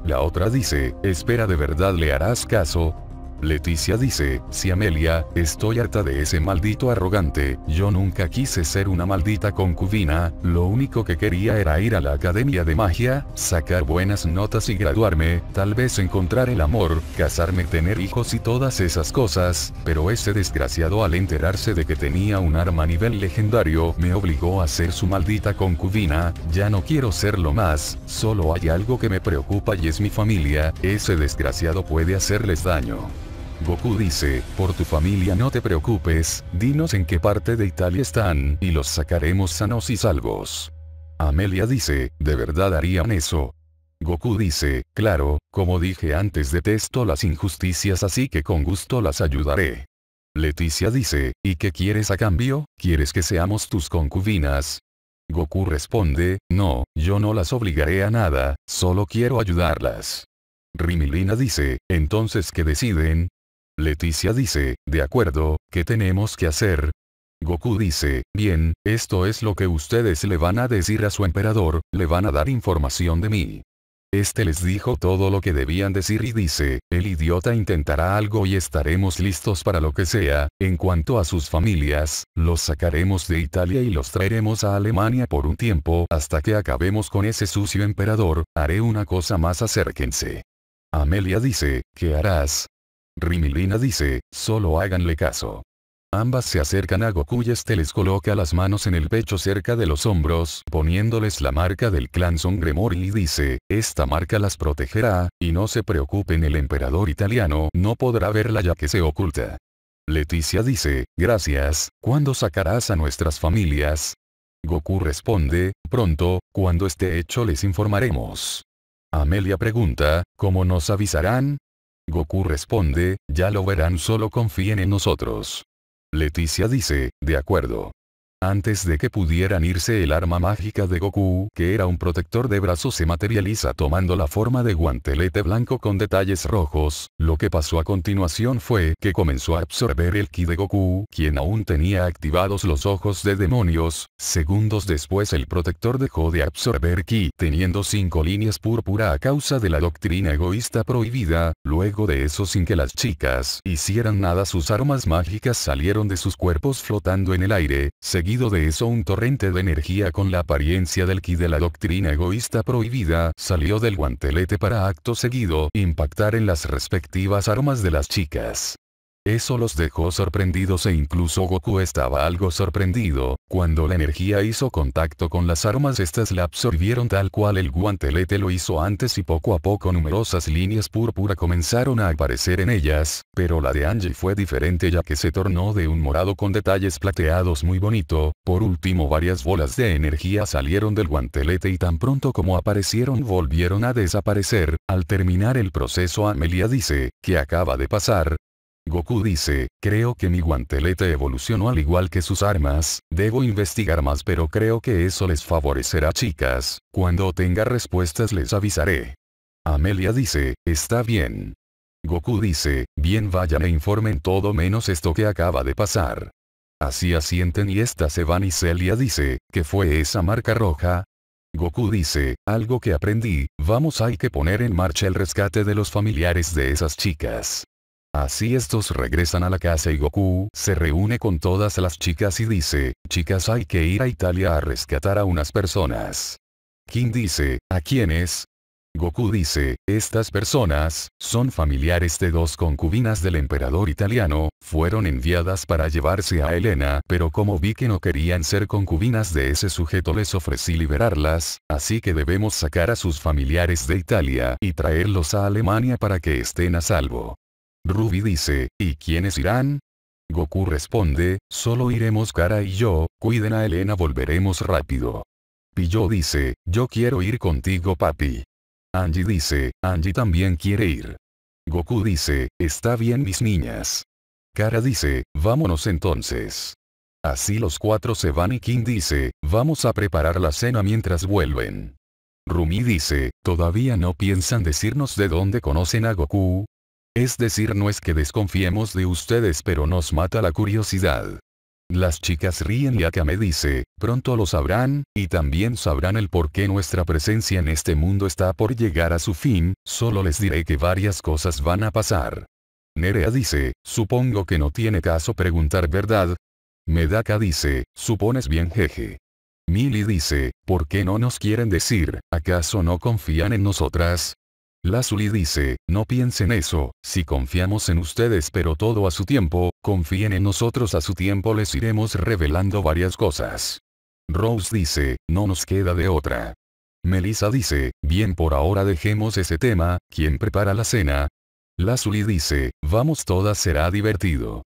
La otra dice, espera de verdad le harás caso, Leticia dice, si Amelia, estoy harta de ese maldito arrogante, yo nunca quise ser una maldita concubina, lo único que quería era ir a la academia de magia, sacar buenas notas y graduarme, tal vez encontrar el amor, casarme, tener hijos y todas esas cosas, pero ese desgraciado al enterarse de que tenía un arma a nivel legendario me obligó a ser su maldita concubina, ya no quiero serlo más, solo hay algo que me preocupa y es mi familia, ese desgraciado puede hacerles daño. Goku dice, por tu familia no te preocupes, dinos en qué parte de Italia están, y los sacaremos sanos y salvos. Amelia dice, ¿de verdad harían eso? Goku dice, claro, como dije antes detesto las injusticias así que con gusto las ayudaré. Leticia dice, ¿y qué quieres a cambio? ¿Quieres que seamos tus concubinas? Goku responde, no, yo no las obligaré a nada, solo quiero ayudarlas. Rimilina dice, entonces ¿qué deciden? Leticia dice, de acuerdo, ¿qué tenemos que hacer? Goku dice, bien, esto es lo que ustedes le van a decir a su emperador, le van a dar información de mí. Este les dijo todo lo que debían decir y dice, el idiota intentará algo y estaremos listos para lo que sea, en cuanto a sus familias, los sacaremos de Italia y los traeremos a Alemania por un tiempo hasta que acabemos con ese sucio emperador, haré una cosa más acérquense. Amelia dice, ¿qué harás? Rimilina dice, solo háganle caso. Ambas se acercan a Goku y este les coloca las manos en el pecho cerca de los hombros, poniéndoles la marca del clan Songremori y dice, esta marca las protegerá, y no se preocupen el emperador italiano no podrá verla ya que se oculta. Leticia dice, gracias, ¿cuándo sacarás a nuestras familias? Goku responde, pronto, cuando esté hecho les informaremos. Amelia pregunta, ¿cómo nos avisarán? Goku responde, ya lo verán solo confíen en nosotros. Leticia dice, de acuerdo. Antes de que pudieran irse el arma mágica de Goku, que era un protector de brazos se materializa tomando la forma de guantelete blanco con detalles rojos, lo que pasó a continuación fue que comenzó a absorber el ki de Goku, quien aún tenía activados los ojos de demonios, segundos después el protector dejó de absorber ki teniendo cinco líneas púrpura a causa de la doctrina egoísta prohibida, luego de eso sin que las chicas hicieran nada sus armas mágicas salieron de sus cuerpos flotando en el aire, seguido de eso un torrente de energía con la apariencia del ki de la doctrina egoísta prohibida salió del guantelete para acto seguido impactar en las respectivas armas de las chicas. Eso los dejó sorprendidos e incluso Goku estaba algo sorprendido, cuando la energía hizo contacto con las armas estas la absorbieron tal cual el guantelete lo hizo antes y poco a poco numerosas líneas púrpura comenzaron a aparecer en ellas, pero la de Angie fue diferente ya que se tornó de un morado con detalles plateados muy bonito, por último varias bolas de energía salieron del guantelete y tan pronto como aparecieron volvieron a desaparecer, al terminar el proceso Amelia dice, que acaba de pasar, Goku dice, creo que mi guantelete evolucionó al igual que sus armas, debo investigar más pero creo que eso les favorecerá chicas, cuando tenga respuestas les avisaré. Amelia dice, está bien. Goku dice, bien vayan e informen todo menos esto que acaba de pasar. Así asienten y esta se van y Celia dice, ¿qué fue esa marca roja? Goku dice, algo que aprendí, vamos hay que poner en marcha el rescate de los familiares de esas chicas. Así estos regresan a la casa y Goku se reúne con todas las chicas y dice, chicas hay que ir a Italia a rescatar a unas personas. Kim dice, ¿a quiénes? Goku dice, estas personas, son familiares de dos concubinas del emperador italiano, fueron enviadas para llevarse a Elena pero como vi que no querían ser concubinas de ese sujeto les ofrecí liberarlas, así que debemos sacar a sus familiares de Italia y traerlos a Alemania para que estén a salvo. Ruby dice, ¿y quiénes irán? Goku responde, solo iremos Kara y yo, cuiden a Elena volveremos rápido. yo dice, yo quiero ir contigo papi. Angie dice, Angie también quiere ir. Goku dice, está bien mis niñas. Kara dice, vámonos entonces. Así los cuatro se van y King dice, vamos a preparar la cena mientras vuelven. Rumi dice, todavía no piensan decirnos de dónde conocen a Goku, es decir, no es que desconfiemos de ustedes pero nos mata la curiosidad. Las chicas ríen y Akame dice, pronto lo sabrán, y también sabrán el por qué nuestra presencia en este mundo está por llegar a su fin, solo les diré que varias cosas van a pasar. Nerea dice, supongo que no tiene caso preguntar verdad. Medaka dice, supones bien jeje. Mili dice, ¿por qué no nos quieren decir, acaso no confían en nosotras? Lazuli dice, no piensen eso, si confiamos en ustedes pero todo a su tiempo, confíen en nosotros a su tiempo les iremos revelando varias cosas. Rose dice, no nos queda de otra. Melissa dice, bien por ahora dejemos ese tema, ¿quién prepara la cena? Lazuli dice, vamos todas será divertido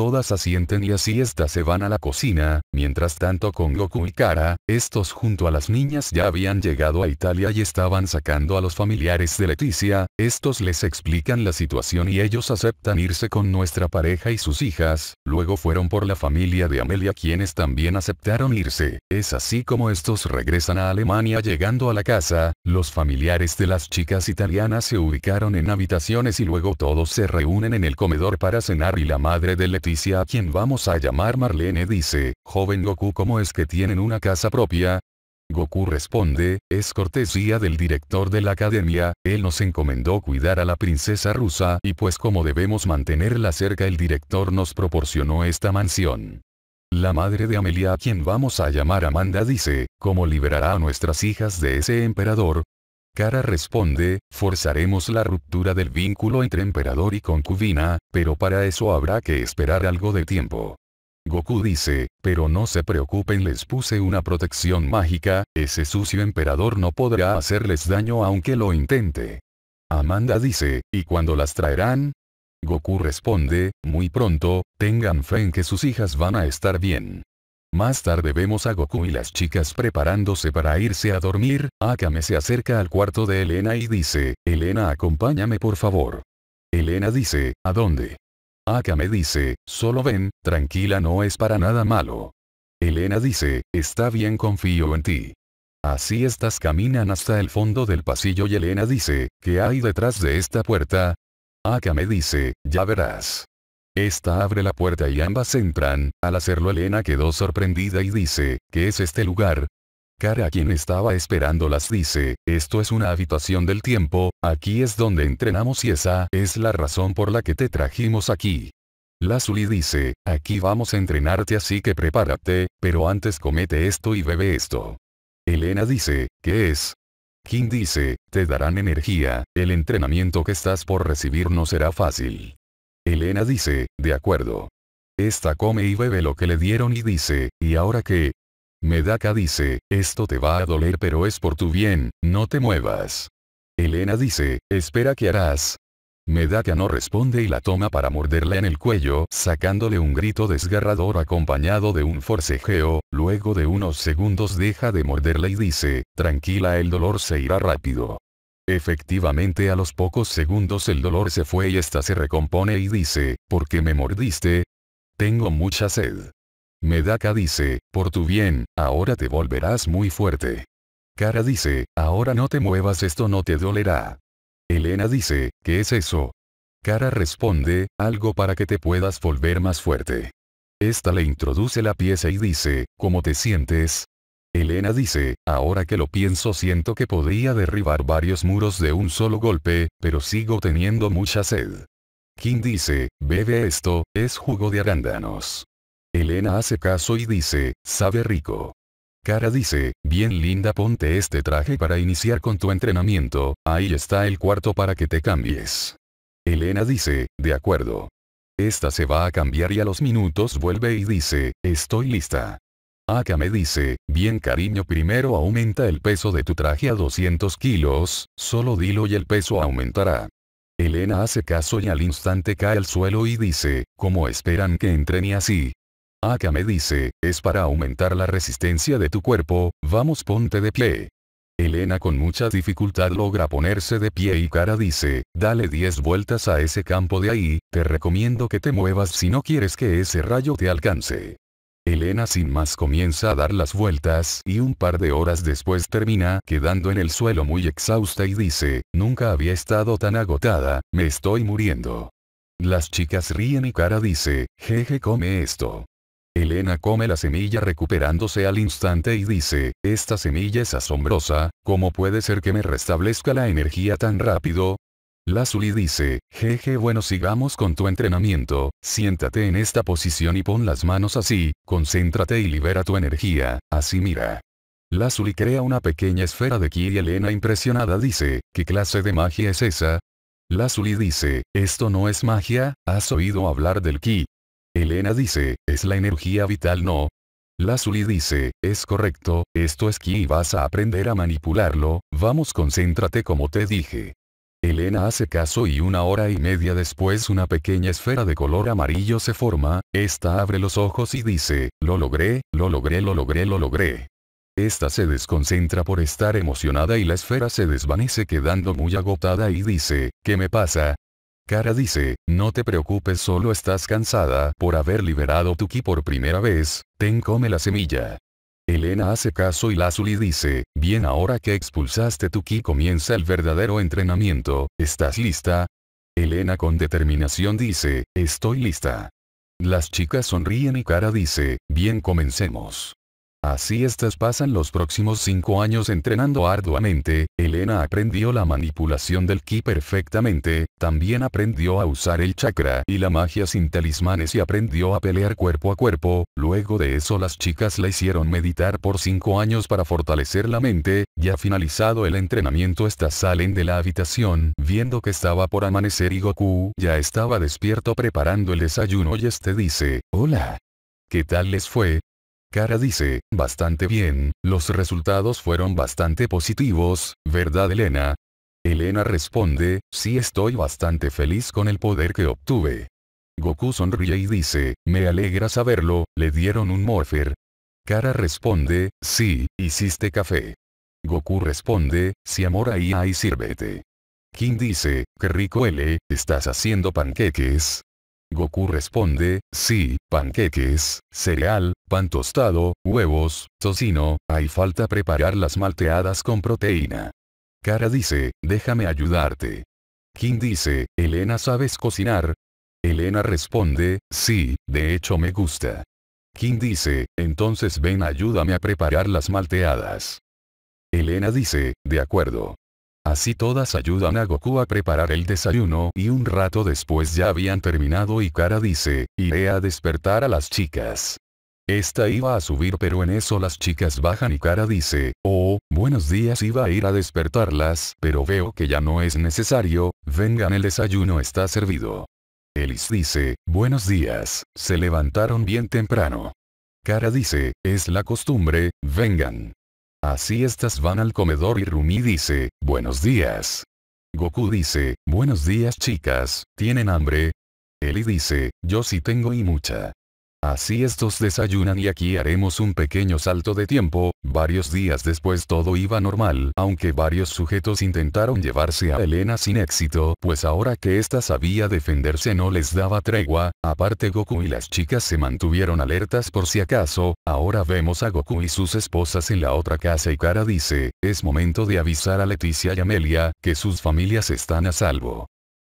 todas asienten y así estas se van a la cocina, mientras tanto con Goku y Kara, estos junto a las niñas ya habían llegado a Italia y estaban sacando a los familiares de Leticia, estos les explican la situación y ellos aceptan irse con nuestra pareja y sus hijas, luego fueron por la familia de Amelia quienes también aceptaron irse, es así como estos regresan a Alemania llegando a la casa, los familiares de las chicas italianas se ubicaron en habitaciones y luego todos se reúnen en el comedor para cenar y la madre de Leticia dice a quien vamos a llamar Marlene dice, joven Goku ¿cómo es que tienen una casa propia? Goku responde, es cortesía del director de la academia, él nos encomendó cuidar a la princesa rusa y pues como debemos mantenerla cerca el director nos proporcionó esta mansión. La madre de Amelia a quien vamos a llamar Amanda dice, ¿cómo liberará a nuestras hijas de ese emperador? Kara responde, forzaremos la ruptura del vínculo entre emperador y concubina, pero para eso habrá que esperar algo de tiempo. Goku dice, pero no se preocupen les puse una protección mágica, ese sucio emperador no podrá hacerles daño aunque lo intente. Amanda dice, ¿y cuándo las traerán? Goku responde, muy pronto, tengan fe en que sus hijas van a estar bien. Más tarde vemos a Goku y las chicas preparándose para irse a dormir, Akame se acerca al cuarto de Elena y dice, Elena acompáñame por favor. Elena dice, ¿a dónde? Akame dice, solo ven, tranquila no es para nada malo. Elena dice, está bien confío en ti. Así estas caminan hasta el fondo del pasillo y Elena dice, ¿qué hay detrás de esta puerta? Akame dice, ya verás. Esta abre la puerta y ambas entran, al hacerlo Elena quedó sorprendida y dice, ¿qué es este lugar? Cara quien estaba esperando las dice, esto es una habitación del tiempo, aquí es donde entrenamos y esa es la razón por la que te trajimos aquí. Lazuli dice, aquí vamos a entrenarte así que prepárate, pero antes comete esto y bebe esto. Elena dice, ¿qué es? Kim dice, te darán energía, el entrenamiento que estás por recibir no será fácil. Elena dice, de acuerdo. Esta come y bebe lo que le dieron y dice, ¿y ahora qué? Medaka dice, esto te va a doler pero es por tu bien, no te muevas. Elena dice, espera que harás. Medaka no responde y la toma para morderle en el cuello, sacándole un grito desgarrador acompañado de un forcejeo, luego de unos segundos deja de morderle y dice, tranquila el dolor se irá rápido. Efectivamente a los pocos segundos el dolor se fue y esta se recompone y dice, ¿por qué me mordiste? Tengo mucha sed. Medaka dice, por tu bien, ahora te volverás muy fuerte. Cara dice, ahora no te muevas esto no te dolerá. Elena dice, ¿qué es eso? Cara responde, algo para que te puedas volver más fuerte. Esta le introduce la pieza y dice, ¿cómo te sientes? Elena dice, ahora que lo pienso siento que podría derribar varios muros de un solo golpe, pero sigo teniendo mucha sed. Kim dice, bebe esto, es jugo de arándanos. Elena hace caso y dice, sabe rico. Cara dice, bien linda ponte este traje para iniciar con tu entrenamiento, ahí está el cuarto para que te cambies. Elena dice, de acuerdo. Esta se va a cambiar y a los minutos vuelve y dice, estoy lista. Aka me dice, bien cariño primero aumenta el peso de tu traje a 200 kilos, solo dilo y el peso aumentará. Elena hace caso y al instante cae al suelo y dice, ¿cómo esperan que entrene así? Aka me dice, es para aumentar la resistencia de tu cuerpo, vamos ponte de pie. Elena con mucha dificultad logra ponerse de pie y Cara dice, dale 10 vueltas a ese campo de ahí, te recomiendo que te muevas si no quieres que ese rayo te alcance. Elena sin más comienza a dar las vueltas y un par de horas después termina quedando en el suelo muy exhausta y dice, nunca había estado tan agotada, me estoy muriendo. Las chicas ríen y Cara dice, jeje come esto. Elena come la semilla recuperándose al instante y dice, esta semilla es asombrosa, ¿cómo puede ser que me restablezca la energía tan rápido? Lazuli dice, jeje bueno sigamos con tu entrenamiento, siéntate en esta posición y pon las manos así, concéntrate y libera tu energía, así mira. Lazuli crea una pequeña esfera de ki y Elena impresionada dice, ¿qué clase de magia es esa? Lazuli dice, esto no es magia, ¿has oído hablar del ki? Elena dice, es la energía vital no, Lazuli dice, es correcto, esto es ki y vas a aprender a manipularlo, vamos concéntrate como te dije. Elena hace caso y una hora y media después una pequeña esfera de color amarillo se forma, esta abre los ojos y dice, lo logré, lo logré, lo logré, lo logré. Esta se desconcentra por estar emocionada y la esfera se desvanece quedando muy agotada y dice, ¿qué me pasa? Cara dice, no te preocupes solo estás cansada por haber liberado tu ki por primera vez, ten come la semilla. Elena hace caso y Lazuli dice, bien ahora que expulsaste tu ki comienza el verdadero entrenamiento, ¿estás lista? Elena con determinación dice, estoy lista. Las chicas sonríen y Cara dice, bien comencemos. Así estas pasan los próximos cinco años entrenando arduamente, Elena aprendió la manipulación del ki perfectamente, también aprendió a usar el chakra y la magia sin talismanes y aprendió a pelear cuerpo a cuerpo, luego de eso las chicas la hicieron meditar por cinco años para fortalecer la mente, ya finalizado el entrenamiento estas salen de la habitación, viendo que estaba por amanecer y Goku ya estaba despierto preparando el desayuno y este dice, hola, ¿Qué tal les fue? Kara dice, bastante bien, los resultados fueron bastante positivos, ¿verdad Elena? Elena responde, sí estoy bastante feliz con el poder que obtuve. Goku sonríe y dice, me alegra saberlo, le dieron un Morpher. Kara responde, sí, hiciste café. Goku responde, si amor ahí hay sírvete. Kim dice, qué rico L, estás haciendo panqueques, Goku responde, sí, panqueques, cereal, pan tostado, huevos, tocino, hay falta preparar las malteadas con proteína. Kara dice, déjame ayudarte. Kim dice, Elena ¿sabes cocinar? Elena responde, sí, de hecho me gusta. Kim dice, entonces ven ayúdame a preparar las malteadas. Elena dice, de acuerdo. Así todas ayudan a Goku a preparar el desayuno y un rato después ya habían terminado y Kara dice, iré a despertar a las chicas. Esta iba a subir pero en eso las chicas bajan y Kara dice, oh, buenos días iba a ir a despertarlas, pero veo que ya no es necesario, vengan el desayuno está servido. Elis dice, buenos días, se levantaron bien temprano. Kara dice, es la costumbre, vengan. Así estas van al comedor y Rumi dice, buenos días. Goku dice, buenos días chicas, ¿tienen hambre? Eli dice, yo sí tengo y mucha. Así estos desayunan y aquí haremos un pequeño salto de tiempo, varios días después todo iba normal, aunque varios sujetos intentaron llevarse a Elena sin éxito, pues ahora que ésta sabía defenderse no les daba tregua, aparte Goku y las chicas se mantuvieron alertas por si acaso, ahora vemos a Goku y sus esposas en la otra casa y Kara dice, es momento de avisar a Leticia y Amelia, que sus familias están a salvo.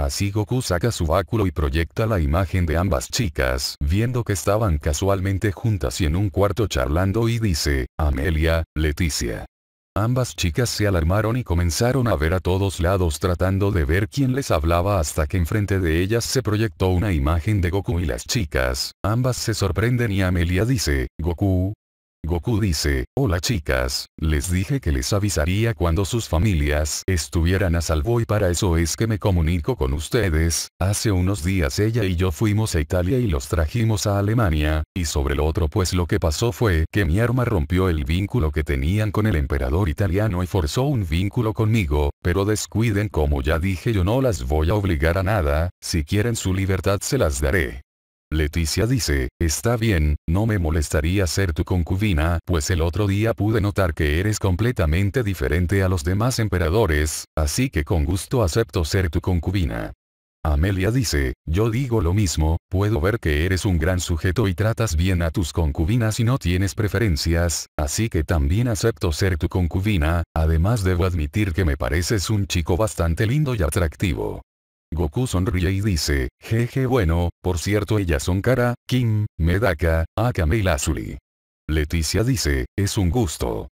Así Goku saca su báculo y proyecta la imagen de ambas chicas, viendo que estaban casualmente juntas y en un cuarto charlando y dice, Amelia, Leticia. Ambas chicas se alarmaron y comenzaron a ver a todos lados tratando de ver quién les hablaba hasta que enfrente de ellas se proyectó una imagen de Goku y las chicas, ambas se sorprenden y Amelia dice, Goku, Goku dice, hola chicas, les dije que les avisaría cuando sus familias estuvieran a salvo y para eso es que me comunico con ustedes, hace unos días ella y yo fuimos a Italia y los trajimos a Alemania, y sobre lo otro pues lo que pasó fue que mi arma rompió el vínculo que tenían con el emperador italiano y forzó un vínculo conmigo, pero descuiden como ya dije yo no las voy a obligar a nada, si quieren su libertad se las daré. Leticia dice, está bien, no me molestaría ser tu concubina, pues el otro día pude notar que eres completamente diferente a los demás emperadores, así que con gusto acepto ser tu concubina. Amelia dice, yo digo lo mismo, puedo ver que eres un gran sujeto y tratas bien a tus concubinas y no tienes preferencias, así que también acepto ser tu concubina, además debo admitir que me pareces un chico bastante lindo y atractivo. Goku sonríe y dice, jeje bueno, por cierto ellas son Kara, Kim, Medaka, Akame y Lazuli. Leticia dice, es un gusto.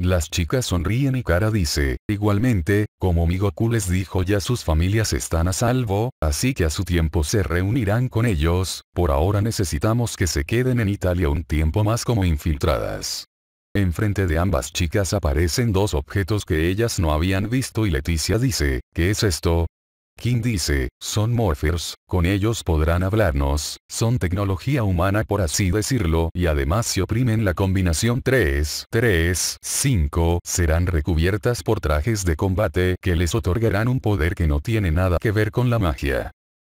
Las chicas sonríen y Kara dice, igualmente, como mi Goku les dijo ya sus familias están a salvo, así que a su tiempo se reunirán con ellos, por ahora necesitamos que se queden en Italia un tiempo más como infiltradas. Enfrente de ambas chicas aparecen dos objetos que ellas no habían visto y Leticia dice, ¿qué es esto? King dice, son morphers, con ellos podrán hablarnos, son tecnología humana por así decirlo y además si oprimen la combinación 3, 3, 5, serán recubiertas por trajes de combate que les otorgarán un poder que no tiene nada que ver con la magia.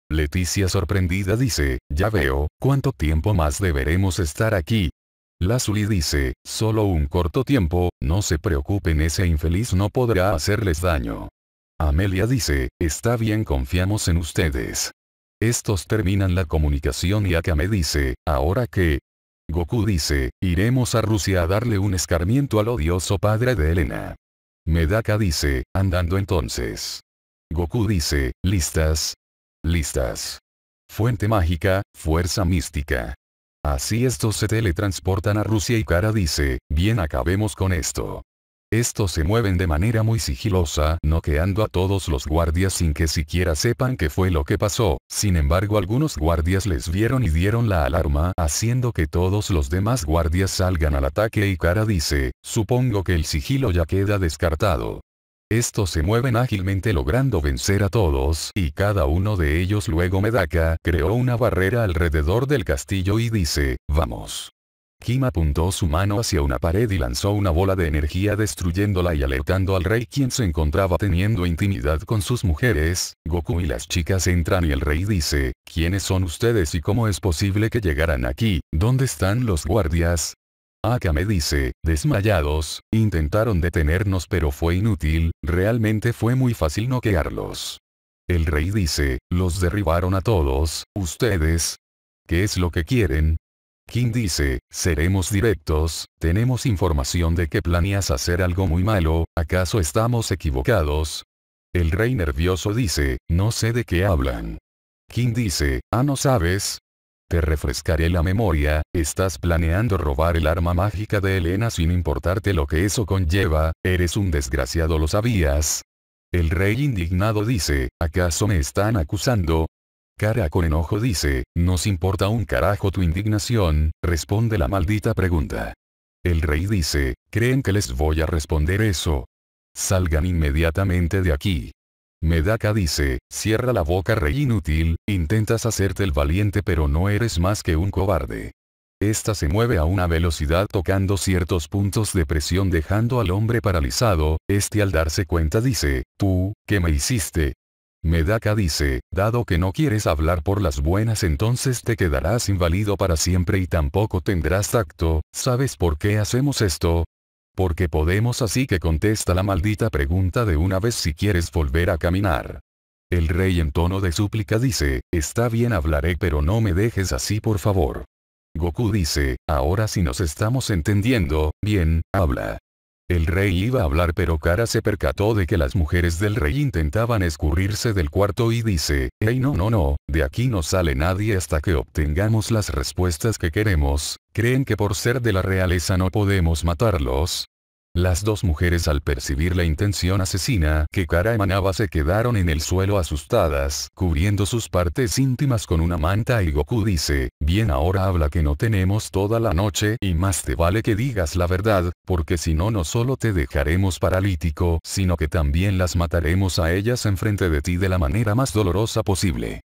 Leticia sorprendida dice, ya veo, ¿cuánto tiempo más deberemos estar aquí? Lazuli dice, solo un corto tiempo, no se preocupen ese infeliz no podrá hacerles daño. Amelia dice, está bien confiamos en ustedes. Estos terminan la comunicación y Akame dice, ¿ahora qué? Goku dice, iremos a Rusia a darle un escarmiento al odioso padre de Elena. Medaka dice, andando entonces. Goku dice, listas. Listas. Fuente mágica, fuerza mística. Así estos se teletransportan a Rusia y Kara dice, bien acabemos con esto. Estos se mueven de manera muy sigilosa, noqueando a todos los guardias sin que siquiera sepan qué fue lo que pasó. Sin embargo algunos guardias les vieron y dieron la alarma, haciendo que todos los demás guardias salgan al ataque y Kara dice, supongo que el sigilo ya queda descartado. Estos se mueven ágilmente logrando vencer a todos, y cada uno de ellos luego Medaka creó una barrera alrededor del castillo y dice, vamos. Akima apuntó su mano hacia una pared y lanzó una bola de energía destruyéndola y alertando al rey quien se encontraba teniendo intimidad con sus mujeres, Goku y las chicas entran y el rey dice, ¿quiénes son ustedes y cómo es posible que llegaran aquí? ¿Dónde están los guardias? Akame dice, desmayados, intentaron detenernos pero fue inútil, realmente fue muy fácil noquearlos. El rey dice, los derribaron a todos, ustedes. ¿Qué es lo que quieren? Kim dice, seremos directos, tenemos información de que planeas hacer algo muy malo, ¿acaso estamos equivocados? El rey nervioso dice, no sé de qué hablan. Kim dice, ah no sabes. Te refrescaré la memoria, estás planeando robar el arma mágica de Elena sin importarte lo que eso conlleva, eres un desgraciado lo sabías. El rey indignado dice, ¿acaso me están acusando? Cara con enojo dice, nos importa un carajo tu indignación, responde la maldita pregunta. El rey dice, ¿creen que les voy a responder eso? Salgan inmediatamente de aquí. Medaka dice, cierra la boca rey inútil, intentas hacerte el valiente pero no eres más que un cobarde. Esta se mueve a una velocidad tocando ciertos puntos de presión dejando al hombre paralizado, este al darse cuenta dice, tú, ¿qué me hiciste? Medaka dice, dado que no quieres hablar por las buenas entonces te quedarás inválido para siempre y tampoco tendrás tacto, ¿sabes por qué hacemos esto? Porque podemos así que contesta la maldita pregunta de una vez si quieres volver a caminar. El rey en tono de súplica dice, está bien hablaré pero no me dejes así por favor. Goku dice, ahora si nos estamos entendiendo, bien, habla. El rey iba a hablar pero Cara se percató de que las mujeres del rey intentaban escurrirse del cuarto y dice, «Ey no no no, de aquí no sale nadie hasta que obtengamos las respuestas que queremos, creen que por ser de la realeza no podemos matarlos, las dos mujeres al percibir la intención asesina que Cara emanaba se quedaron en el suelo asustadas, cubriendo sus partes íntimas con una manta y Goku dice, bien ahora habla que no tenemos toda la noche y más te vale que digas la verdad, porque si no no solo te dejaremos paralítico, sino que también las mataremos a ellas enfrente de ti de la manera más dolorosa posible.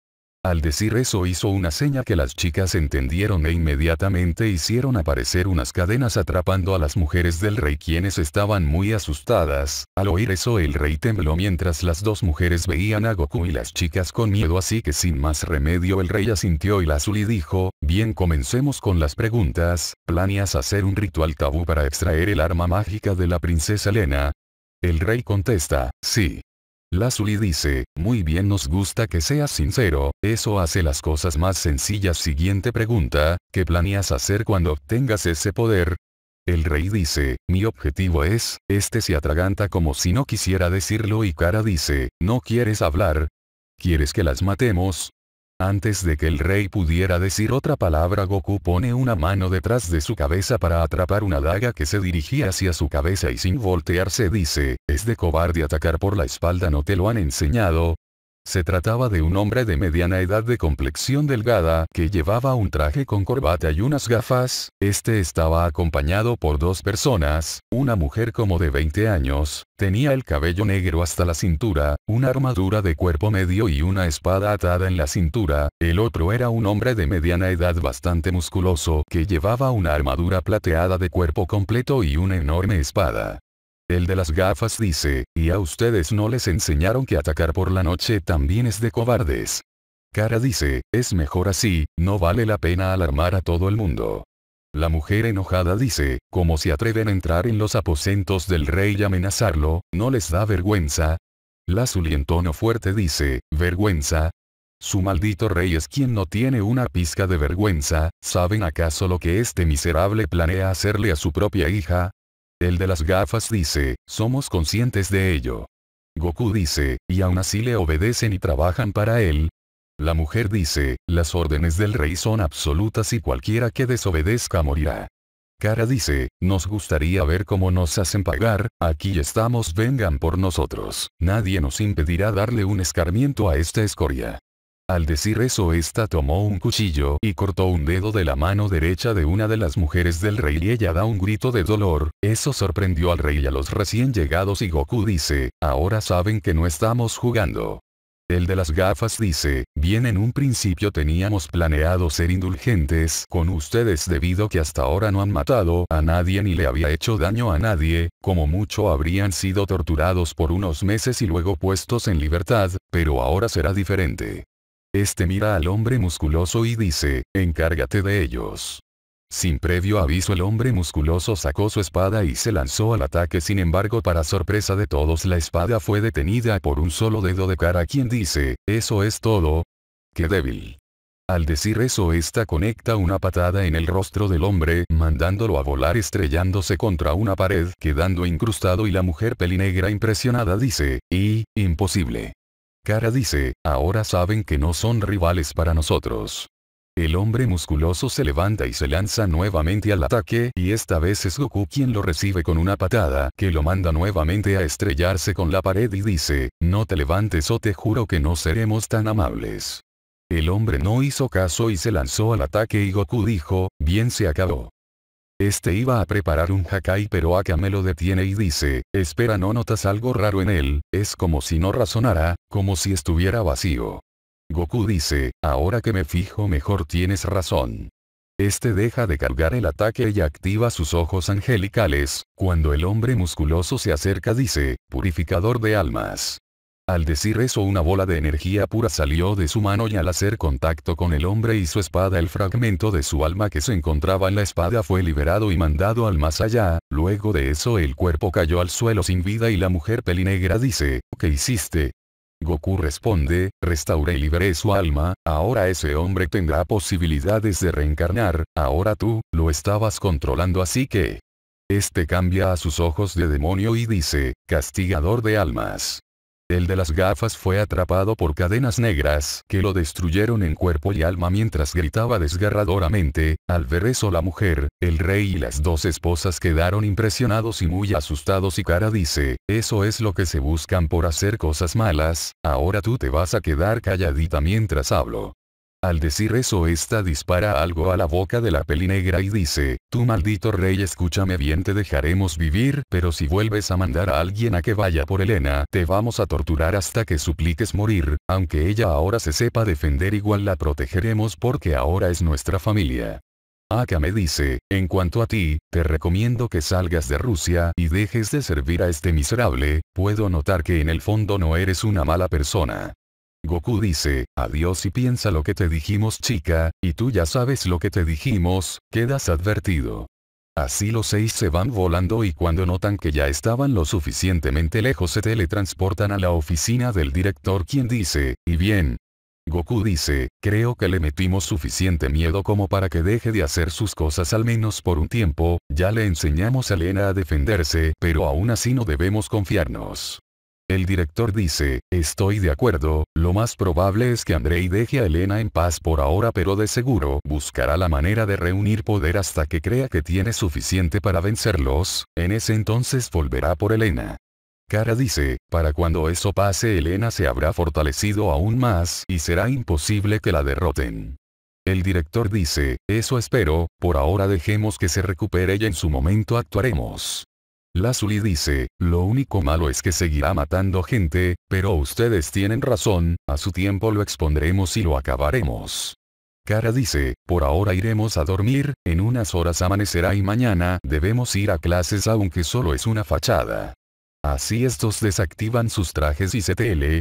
Al decir eso hizo una seña que las chicas entendieron e inmediatamente hicieron aparecer unas cadenas atrapando a las mujeres del rey quienes estaban muy asustadas. Al oír eso el rey tembló mientras las dos mujeres veían a Goku y las chicas con miedo así que sin más remedio el rey asintió el azul y dijo, bien comencemos con las preguntas, ¿planeas hacer un ritual tabú para extraer el arma mágica de la princesa Lena? El rey contesta, sí. Lazuli dice, muy bien nos gusta que seas sincero, eso hace las cosas más sencillas. Siguiente pregunta, ¿qué planeas hacer cuando obtengas ese poder? El rey dice, mi objetivo es, este se atraganta como si no quisiera decirlo y Cara dice, ¿no quieres hablar? ¿Quieres que las matemos? Antes de que el rey pudiera decir otra palabra Goku pone una mano detrás de su cabeza para atrapar una daga que se dirigía hacia su cabeza y sin voltearse dice, es de cobarde atacar por la espalda no te lo han enseñado, se trataba de un hombre de mediana edad de complexión delgada que llevaba un traje con corbata y unas gafas, este estaba acompañado por dos personas, una mujer como de 20 años, tenía el cabello negro hasta la cintura, una armadura de cuerpo medio y una espada atada en la cintura, el otro era un hombre de mediana edad bastante musculoso que llevaba una armadura plateada de cuerpo completo y una enorme espada. El de las gafas dice, y a ustedes no les enseñaron que atacar por la noche también es de cobardes. Cara dice, es mejor así, no vale la pena alarmar a todo el mundo. La mujer enojada dice, como se atreven a entrar en los aposentos del rey y amenazarlo, ¿no les da vergüenza? La en tono fuerte dice, ¿vergüenza? Su maldito rey es quien no tiene una pizca de vergüenza, ¿saben acaso lo que este miserable planea hacerle a su propia hija? El de las gafas dice, somos conscientes de ello. Goku dice, y aún así le obedecen y trabajan para él. La mujer dice, las órdenes del rey son absolutas y cualquiera que desobedezca morirá. Kara dice, nos gustaría ver cómo nos hacen pagar, aquí estamos vengan por nosotros, nadie nos impedirá darle un escarmiento a esta escoria. Al decir eso esta tomó un cuchillo y cortó un dedo de la mano derecha de una de las mujeres del rey y ella da un grito de dolor, eso sorprendió al rey y a los recién llegados y Goku dice, ahora saben que no estamos jugando. El de las gafas dice, bien en un principio teníamos planeado ser indulgentes con ustedes debido que hasta ahora no han matado a nadie ni le había hecho daño a nadie, como mucho habrían sido torturados por unos meses y luego puestos en libertad, pero ahora será diferente. Este mira al hombre musculoso y dice, encárgate de ellos. Sin previo aviso el hombre musculoso sacó su espada y se lanzó al ataque sin embargo para sorpresa de todos la espada fue detenida por un solo dedo de cara quien dice, eso es todo. ¡Qué débil! Al decir eso esta conecta una patada en el rostro del hombre mandándolo a volar estrellándose contra una pared quedando incrustado y la mujer pelinegra impresionada dice, y, imposible. Cara dice, ahora saben que no son rivales para nosotros. El hombre musculoso se levanta y se lanza nuevamente al ataque, y esta vez es Goku quien lo recibe con una patada, que lo manda nuevamente a estrellarse con la pared y dice, no te levantes o te juro que no seremos tan amables. El hombre no hizo caso y se lanzó al ataque y Goku dijo, bien se acabó. Este iba a preparar un Hakai pero Akame lo detiene y dice, espera no notas algo raro en él, es como si no razonara, como si estuviera vacío. Goku dice, ahora que me fijo mejor tienes razón. Este deja de cargar el ataque y activa sus ojos angelicales, cuando el hombre musculoso se acerca dice, purificador de almas. Al decir eso una bola de energía pura salió de su mano y al hacer contacto con el hombre y su espada el fragmento de su alma que se encontraba en la espada fue liberado y mandado al más allá, luego de eso el cuerpo cayó al suelo sin vida y la mujer pelinegra dice, ¿qué hiciste? Goku responde, restauré y liberé su alma, ahora ese hombre tendrá posibilidades de reencarnar, ahora tú, lo estabas controlando así que... Este cambia a sus ojos de demonio y dice, castigador de almas. El de las gafas fue atrapado por cadenas negras que lo destruyeron en cuerpo y alma mientras gritaba desgarradoramente, al ver eso la mujer, el rey y las dos esposas quedaron impresionados y muy asustados y Cara dice, eso es lo que se buscan por hacer cosas malas, ahora tú te vas a quedar calladita mientras hablo. Al decir eso esta dispara algo a la boca de la peli negra y dice, tu maldito rey escúchame bien te dejaremos vivir pero si vuelves a mandar a alguien a que vaya por Elena te vamos a torturar hasta que supliques morir, aunque ella ahora se sepa defender igual la protegeremos porque ahora es nuestra familia. Aka me dice, en cuanto a ti, te recomiendo que salgas de Rusia y dejes de servir a este miserable, puedo notar que en el fondo no eres una mala persona. Goku dice, adiós y piensa lo que te dijimos chica, y tú ya sabes lo que te dijimos, quedas advertido. Así los seis se van volando y cuando notan que ya estaban lo suficientemente lejos se teletransportan a la oficina del director quien dice, y bien. Goku dice, creo que le metimos suficiente miedo como para que deje de hacer sus cosas al menos por un tiempo, ya le enseñamos a Lena a defenderse, pero aún así no debemos confiarnos. El director dice, estoy de acuerdo, lo más probable es que Andrei deje a Elena en paz por ahora pero de seguro buscará la manera de reunir poder hasta que crea que tiene suficiente para vencerlos, en ese entonces volverá por Elena. Cara dice, para cuando eso pase Elena se habrá fortalecido aún más y será imposible que la derroten. El director dice, eso espero, por ahora dejemos que se recupere y en su momento actuaremos. Lazuli dice, lo único malo es que seguirá matando gente, pero ustedes tienen razón, a su tiempo lo expondremos y lo acabaremos. Cara dice, por ahora iremos a dormir, en unas horas amanecerá y mañana debemos ir a clases aunque solo es una fachada. Así estos desactivan sus trajes y se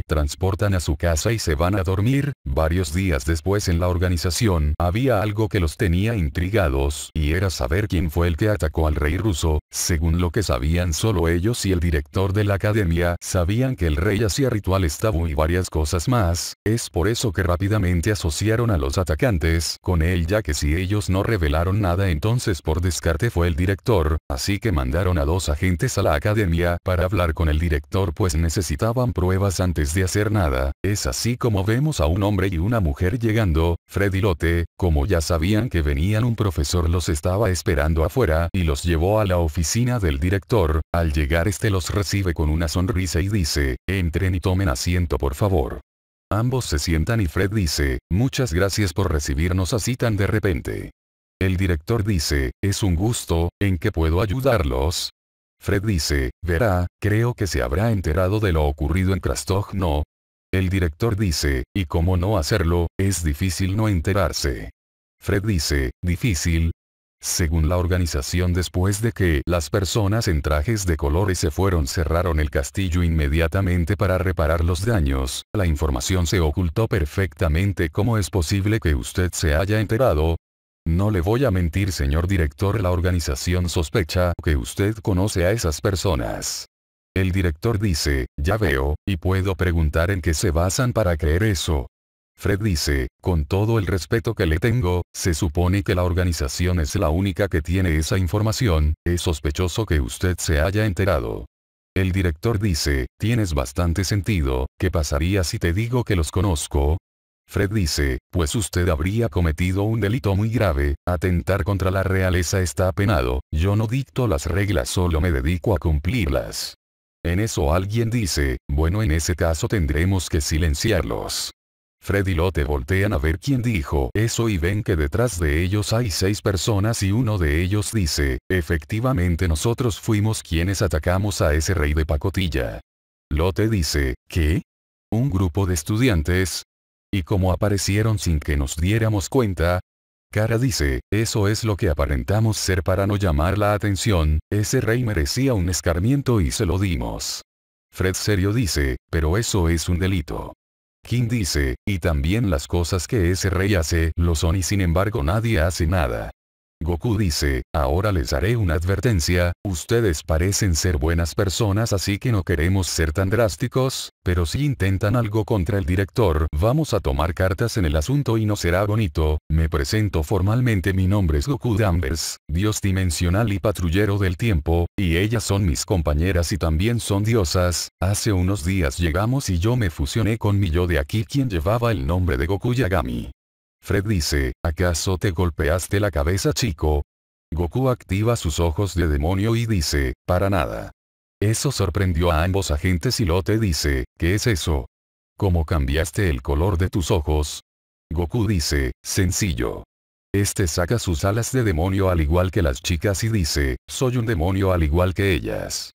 transportan a su casa y se van a dormir, varios días después en la organización había algo que los tenía intrigados y era saber quién fue el que atacó al rey ruso, según lo que sabían solo ellos y el director de la academia sabían que el rey hacía rituales tabú y varias cosas más, es por eso que rápidamente asociaron a los atacantes con él ya que si ellos no revelaron nada entonces por descarte fue el director, así que mandaron a dos agentes a la academia para hablar con el director pues necesitaban pruebas antes de hacer nada, es así como vemos a un hombre y una mujer llegando, Fred y Lotte, como ya sabían que venían un profesor los estaba esperando afuera y los llevó a la oficina del director, al llegar este los recibe con una sonrisa y dice, entren y tomen asiento por favor. Ambos se sientan y Fred dice, muchas gracias por recibirnos así tan de repente. El director dice, es un gusto, ¿en qué puedo ayudarlos? Fred dice, verá, creo que se habrá enterado de lo ocurrido en Krastog no. El director dice, y cómo no hacerlo, es difícil no enterarse. Fred dice, difícil. Según la organización después de que las personas en trajes de colores se fueron cerraron el castillo inmediatamente para reparar los daños, la información se ocultó perfectamente cómo es posible que usted se haya enterado, no le voy a mentir señor director, la organización sospecha que usted conoce a esas personas. El director dice, ya veo, y puedo preguntar en qué se basan para creer eso. Fred dice, con todo el respeto que le tengo, se supone que la organización es la única que tiene esa información, es sospechoso que usted se haya enterado. El director dice, tienes bastante sentido, ¿qué pasaría si te digo que los conozco? Fred dice, pues usted habría cometido un delito muy grave, atentar contra la realeza está penado, yo no dicto las reglas solo me dedico a cumplirlas. En eso alguien dice, bueno en ese caso tendremos que silenciarlos. Fred y Lotte voltean a ver quién dijo eso y ven que detrás de ellos hay seis personas y uno de ellos dice, efectivamente nosotros fuimos quienes atacamos a ese rey de pacotilla. Lotte dice, ¿qué? Un grupo de estudiantes, y como aparecieron sin que nos diéramos cuenta, Cara dice, eso es lo que aparentamos ser para no llamar la atención, ese rey merecía un escarmiento y se lo dimos. Fred Serio dice, pero eso es un delito. Kim dice, y también las cosas que ese rey hace lo son y sin embargo nadie hace nada. Goku dice, ahora les haré una advertencia, ustedes parecen ser buenas personas así que no queremos ser tan drásticos, pero si intentan algo contra el director vamos a tomar cartas en el asunto y no será bonito, me presento formalmente mi nombre es Goku Danvers, dios dimensional y patrullero del tiempo, y ellas son mis compañeras y también son diosas, hace unos días llegamos y yo me fusioné con mi yo de aquí quien llevaba el nombre de Goku Yagami. Fred dice, ¿acaso te golpeaste la cabeza chico? Goku activa sus ojos de demonio y dice, para nada. Eso sorprendió a ambos agentes y Lote dice, ¿qué es eso? ¿Cómo cambiaste el color de tus ojos? Goku dice, sencillo. Este saca sus alas de demonio al igual que las chicas y dice, soy un demonio al igual que ellas.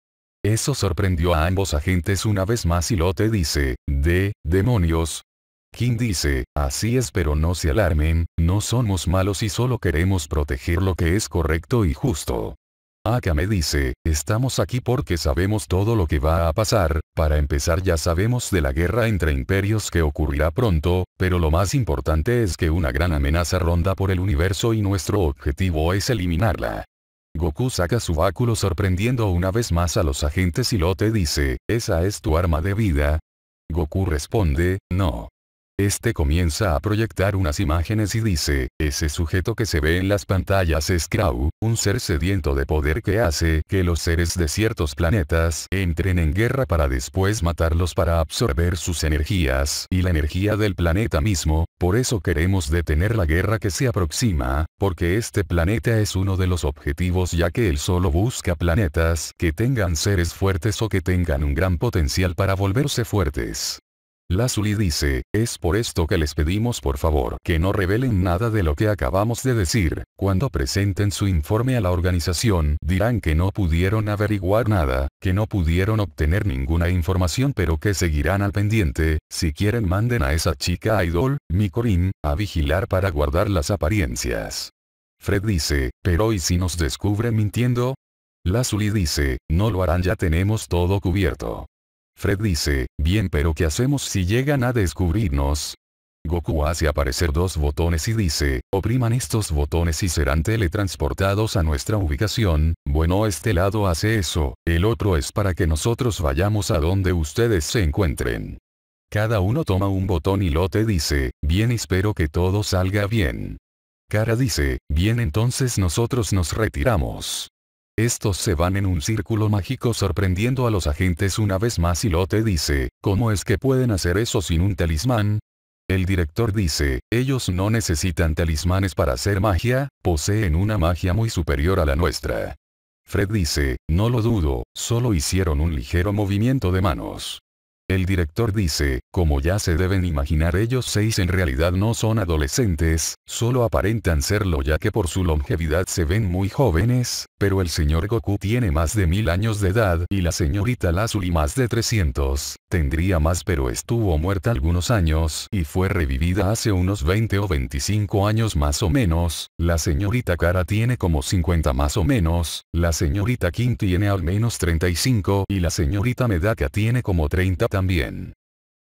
Eso sorprendió a ambos agentes una vez más y Lote dice, de, demonios, Kim dice, así es pero no se alarmen, no somos malos y solo queremos proteger lo que es correcto y justo. Akame dice, estamos aquí porque sabemos todo lo que va a pasar, para empezar ya sabemos de la guerra entre imperios que ocurrirá pronto, pero lo más importante es que una gran amenaza ronda por el universo y nuestro objetivo es eliminarla. Goku saca su báculo sorprendiendo una vez más a los agentes y Lote dice, ¿esa es tu arma de vida? Goku responde, no. Este comienza a proyectar unas imágenes y dice, ese sujeto que se ve en las pantallas es Krau, un ser sediento de poder que hace que los seres de ciertos planetas entren en guerra para después matarlos para absorber sus energías y la energía del planeta mismo, por eso queremos detener la guerra que se aproxima, porque este planeta es uno de los objetivos ya que él solo busca planetas que tengan seres fuertes o que tengan un gran potencial para volverse fuertes. Lazuli dice, es por esto que les pedimos por favor que no revelen nada de lo que acabamos de decir, cuando presenten su informe a la organización dirán que no pudieron averiguar nada, que no pudieron obtener ninguna información pero que seguirán al pendiente, si quieren manden a esa chica idol, Mikorin, a vigilar para guardar las apariencias. Fred dice, pero ¿y si nos descubren mintiendo? Lazuli dice, no lo harán ya tenemos todo cubierto. Fred dice, bien pero ¿qué hacemos si llegan a descubrirnos? Goku hace aparecer dos botones y dice, opriman estos botones y serán teletransportados a nuestra ubicación, bueno este lado hace eso, el otro es para que nosotros vayamos a donde ustedes se encuentren. Cada uno toma un botón y Lote dice, bien espero que todo salga bien. Kara dice, bien entonces nosotros nos retiramos. Estos se van en un círculo mágico sorprendiendo a los agentes una vez más y Lotte dice, ¿cómo es que pueden hacer eso sin un talismán? El director dice, ellos no necesitan talismanes para hacer magia, poseen una magia muy superior a la nuestra. Fred dice, no lo dudo, solo hicieron un ligero movimiento de manos. El director dice, como ya se deben imaginar ellos seis en realidad no son adolescentes, solo aparentan serlo ya que por su longevidad se ven muy jóvenes, pero el señor Goku tiene más de mil años de edad y la señorita Lazuli más de 300, tendría más pero estuvo muerta algunos años y fue revivida hace unos 20 o 25 años más o menos, la señorita Kara tiene como 50 más o menos, la señorita Kim tiene al menos 35 y la señorita Medaka tiene como 30 bien.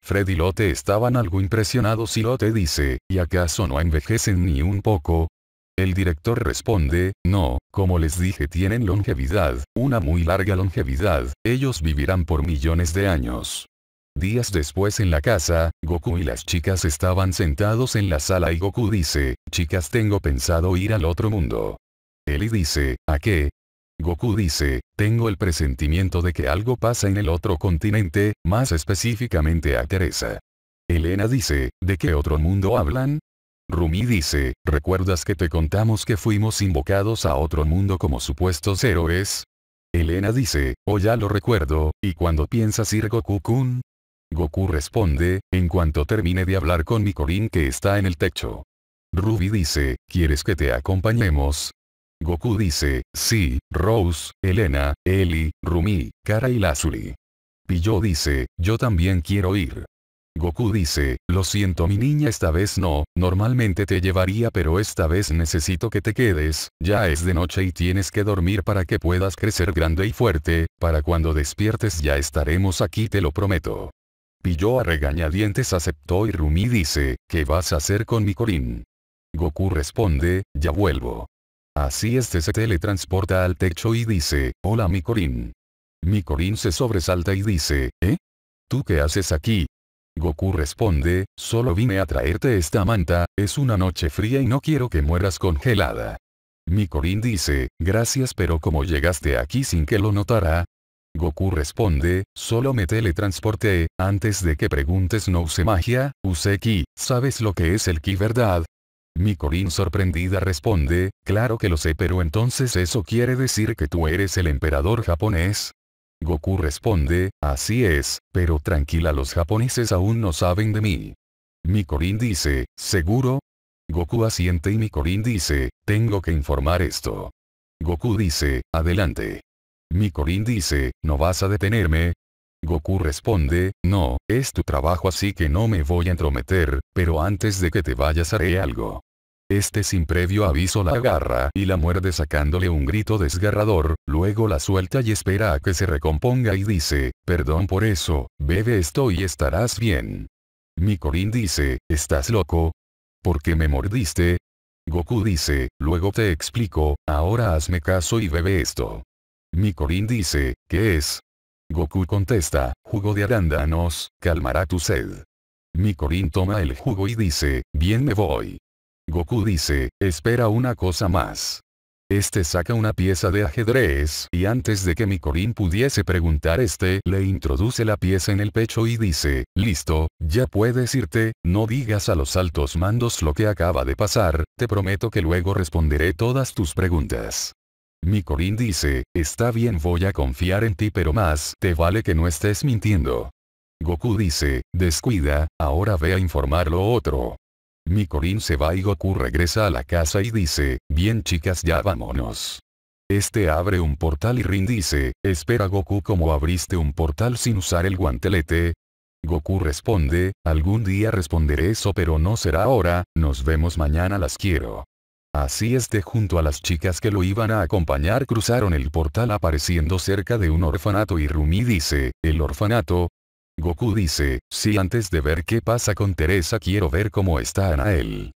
Fred y Lotte estaban algo impresionados y Lote dice, ¿y acaso no envejecen ni un poco? El director responde, no, como les dije tienen longevidad, una muy larga longevidad, ellos vivirán por millones de años. Días después en la casa, Goku y las chicas estaban sentados en la sala y Goku dice, chicas tengo pensado ir al otro mundo. Eli dice, ¿a qué? Goku dice, tengo el presentimiento de que algo pasa en el otro continente, más específicamente a Teresa. Elena dice, ¿de qué otro mundo hablan? Rumi dice, ¿recuerdas que te contamos que fuimos invocados a otro mundo como supuestos héroes? Elena dice, oh ya lo recuerdo, ¿y cuando piensas ir Goku-kun? Goku responde, en cuanto termine de hablar con mi que está en el techo. Ruby dice, ¿quieres que te acompañemos? Goku dice, sí, Rose, Elena, Eli, Rumi, Kara y Lazuli. Pillo dice, yo también quiero ir. Goku dice, lo siento mi niña esta vez no, normalmente te llevaría pero esta vez necesito que te quedes, ya es de noche y tienes que dormir para que puedas crecer grande y fuerte, para cuando despiertes ya estaremos aquí te lo prometo. Pillo a regañadientes aceptó y Rumi dice, ¿qué vas a hacer con mi Corín? Goku responde, ya vuelvo. Así este se teletransporta al techo y dice, hola mi Micorin se sobresalta y dice, ¿eh? ¿Tú qué haces aquí? Goku responde, solo vine a traerte esta manta, es una noche fría y no quiero que mueras congelada. Mikorin dice, gracias pero como llegaste aquí sin que lo notara. Goku responde, solo me teletransporté, antes de que preguntes no usé magia, usé ki, ¿sabes lo que es el ki verdad? Mikorin sorprendida responde, claro que lo sé pero entonces eso quiere decir que tú eres el emperador japonés. Goku responde, así es, pero tranquila los japoneses aún no saben de mí. Mikorin dice, ¿seguro? Goku asiente y Mikorin dice, tengo que informar esto. Goku dice, adelante. Mikorin dice, ¿no vas a detenerme? Goku responde, no, es tu trabajo así que no me voy a entrometer, pero antes de que te vayas haré algo. Este sin previo aviso la agarra y la muerde sacándole un grito desgarrador, luego la suelta y espera a que se recomponga y dice, perdón por eso, bebe esto y estarás bien. Mikorin dice, ¿estás loco? ¿Por qué me mordiste? Goku dice, luego te explico, ahora hazme caso y bebe esto. Mikorin dice, ¿qué es? Goku contesta, jugo de arándanos, calmará tu sed. Mikorin toma el jugo y dice, bien me voy. Goku dice, espera una cosa más. Este saca una pieza de ajedrez y antes de que Mikorin pudiese preguntar este le introduce la pieza en el pecho y dice, listo, ya puedes irte, no digas a los altos mandos lo que acaba de pasar, te prometo que luego responderé todas tus preguntas. Mi dice, está bien voy a confiar en ti pero más te vale que no estés mintiendo. Goku dice, descuida, ahora ve a informar lo otro. Mi se va y Goku regresa a la casa y dice, bien chicas ya vámonos. Este abre un portal y Rin dice, espera Goku como abriste un portal sin usar el guantelete. Goku responde, algún día responderé eso pero no será ahora, nos vemos mañana las quiero. Así es junto a las chicas que lo iban a acompañar cruzaron el portal apareciendo cerca de un orfanato y Rumi dice, ¿el orfanato? Goku dice, si antes de ver qué pasa con Teresa quiero ver cómo está Anael.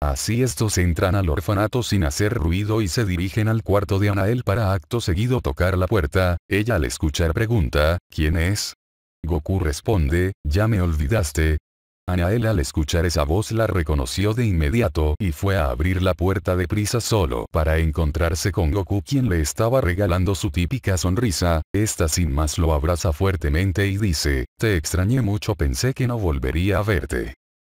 Así estos entran al orfanato sin hacer ruido y se dirigen al cuarto de Anael para acto seguido tocar la puerta, ella al escuchar pregunta, ¿quién es? Goku responde, ya me olvidaste, Anael al escuchar esa voz la reconoció de inmediato y fue a abrir la puerta de prisa solo para encontrarse con Goku quien le estaba regalando su típica sonrisa, esta sin más lo abraza fuertemente y dice, te extrañé mucho pensé que no volvería a verte.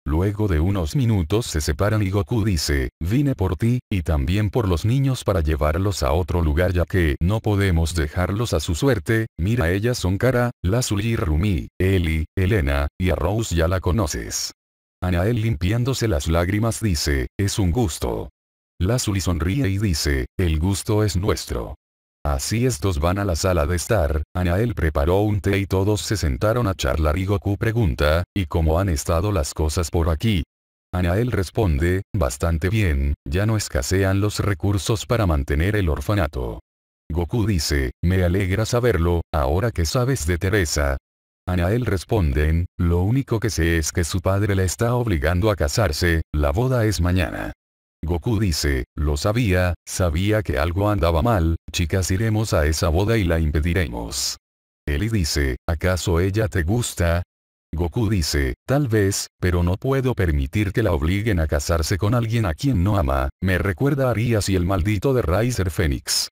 Luego de unos minutos se separan y Goku dice, vine por ti, y también por los niños para llevarlos a otro lugar ya que no podemos dejarlos a su suerte, mira ellas son Kara, Lazuli y Rumi, Eli, Elena, y a Rose ya la conoces. Anael limpiándose las lágrimas dice, es un gusto. Lazuli sonríe y dice, el gusto es nuestro. Así estos van a la sala de estar, Anael preparó un té y todos se sentaron a charlar y Goku pregunta, ¿y cómo han estado las cosas por aquí? Anael responde, bastante bien, ya no escasean los recursos para mantener el orfanato. Goku dice, me alegra saberlo, ahora que sabes de Teresa. Anael responden, lo único que sé es que su padre le está obligando a casarse, la boda es mañana. Goku dice, lo sabía, sabía que algo andaba mal, chicas iremos a esa boda y la impediremos. Eli dice, ¿acaso ella te gusta? Goku dice, tal vez, pero no puedo permitir que la obliguen a casarse con alguien a quien no ama, me recuerda a Rias y el maldito de Riser Phoenix.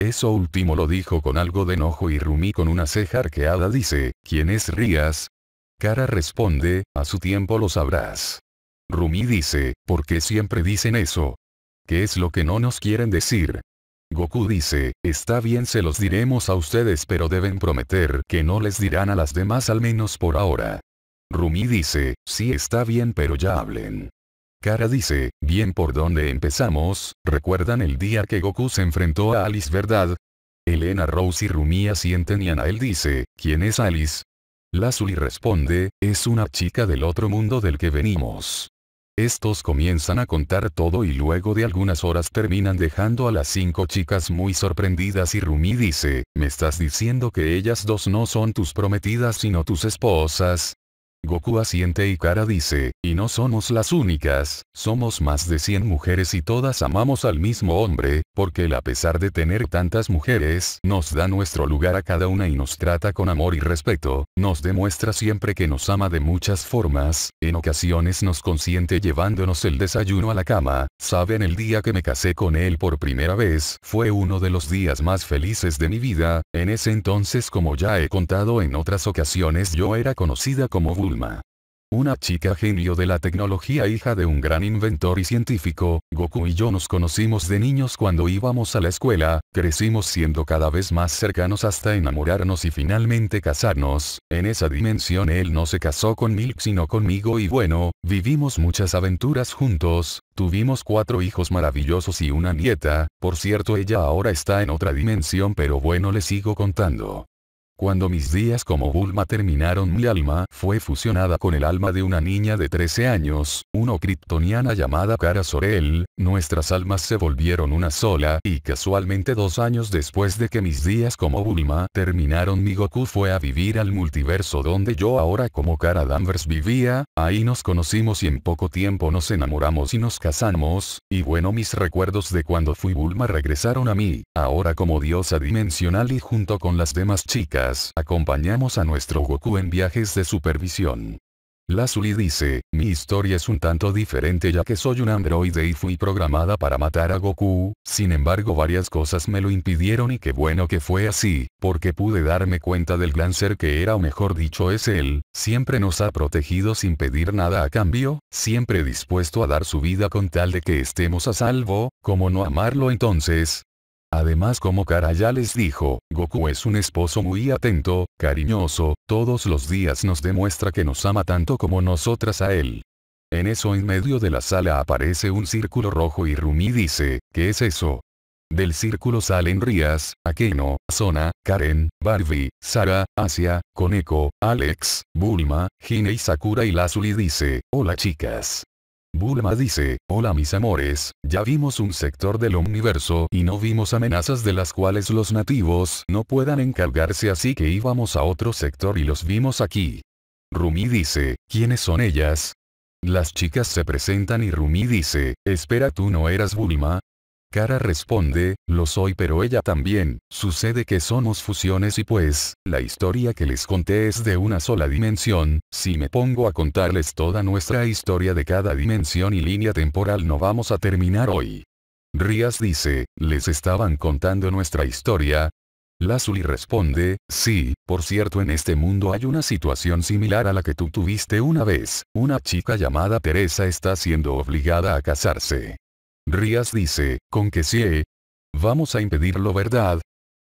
Eso último lo dijo con algo de enojo y Rumi con una ceja arqueada dice, ¿quién es Rías? Kara responde, a su tiempo lo sabrás. Rumi dice, ¿por qué siempre dicen eso? ¿Qué es lo que no nos quieren decir? Goku dice, está bien se los diremos a ustedes pero deben prometer que no les dirán a las demás al menos por ahora. Rumi dice, sí está bien pero ya hablen. Kara dice, bien por donde empezamos, ¿recuerdan el día que Goku se enfrentó a Alice verdad? Elena Rose y Rumi asienten y Anael dice, ¿quién es Alice? Lazuli responde, es una chica del otro mundo del que venimos. Estos comienzan a contar todo y luego de algunas horas terminan dejando a las cinco chicas muy sorprendidas y Rumi dice, ¿me estás diciendo que ellas dos no son tus prometidas sino tus esposas? Goku asiente y Kara dice, y no somos las únicas, somos más de 100 mujeres y todas amamos al mismo hombre, porque él a pesar de tener tantas mujeres, nos da nuestro lugar a cada una y nos trata con amor y respeto, nos demuestra siempre que nos ama de muchas formas, en ocasiones nos consiente llevándonos el desayuno a la cama, saben el día que me casé con él por primera vez, fue uno de los días más felices de mi vida, en ese entonces como ya he contado en otras ocasiones yo era conocida como Bulma una chica genio de la tecnología hija de un gran inventor y científico, Goku y yo nos conocimos de niños cuando íbamos a la escuela, crecimos siendo cada vez más cercanos hasta enamorarnos y finalmente casarnos, en esa dimensión él no se casó con Milk sino conmigo y bueno, vivimos muchas aventuras juntos, Tuvimos cuatro hijos maravillosos y una nieta, por cierto ella ahora está en otra dimensión pero bueno le sigo contando. Cuando mis días como Bulma terminaron mi alma fue fusionada con el alma de una niña de 13 años, una kryptoniana llamada Kara Sorel, nuestras almas se volvieron una sola y casualmente dos años después de que mis días como Bulma terminaron mi Goku fue a vivir al multiverso donde yo ahora como Kara Danvers vivía, ahí nos conocimos y en poco tiempo nos enamoramos y nos casamos, y bueno mis recuerdos de cuando fui Bulma regresaron a mí, ahora como diosa dimensional y junto con las demás chicas acompañamos a nuestro Goku en viajes de supervisión. Lazuli dice, mi historia es un tanto diferente ya que soy un androide y fui programada para matar a Goku, sin embargo varias cosas me lo impidieron y qué bueno que fue así, porque pude darme cuenta del gran ser que era o mejor dicho es él, siempre nos ha protegido sin pedir nada a cambio, siempre dispuesto a dar su vida con tal de que estemos a salvo, como no amarlo entonces, Además como Kara ya les dijo, Goku es un esposo muy atento, cariñoso, todos los días nos demuestra que nos ama tanto como nosotras a él. En eso en medio de la sala aparece un círculo rojo y Rumi dice, ¿qué es eso? Del círculo salen Rías, Akeno, Sona, Karen, Barbie, Sara, Asia, Koneko, Alex, Bulma, Hine Sakura y Lazuli dice, hola chicas, Bulma dice, hola mis amores, ya vimos un sector del universo y no vimos amenazas de las cuales los nativos no puedan encargarse así que íbamos a otro sector y los vimos aquí. Rumi dice, ¿quiénes son ellas? Las chicas se presentan y Rumi dice, espera tú no eras Bulma, Cara responde, lo soy pero ella también, sucede que somos fusiones y pues, la historia que les conté es de una sola dimensión, si me pongo a contarles toda nuestra historia de cada dimensión y línea temporal no vamos a terminar hoy. Rías dice, ¿les estaban contando nuestra historia? Lazuli responde, sí, por cierto en este mundo hay una situación similar a la que tú tuviste una vez, una chica llamada Teresa está siendo obligada a casarse. Rías dice, ¿con que sí? Eh, vamos a impedirlo ¿verdad?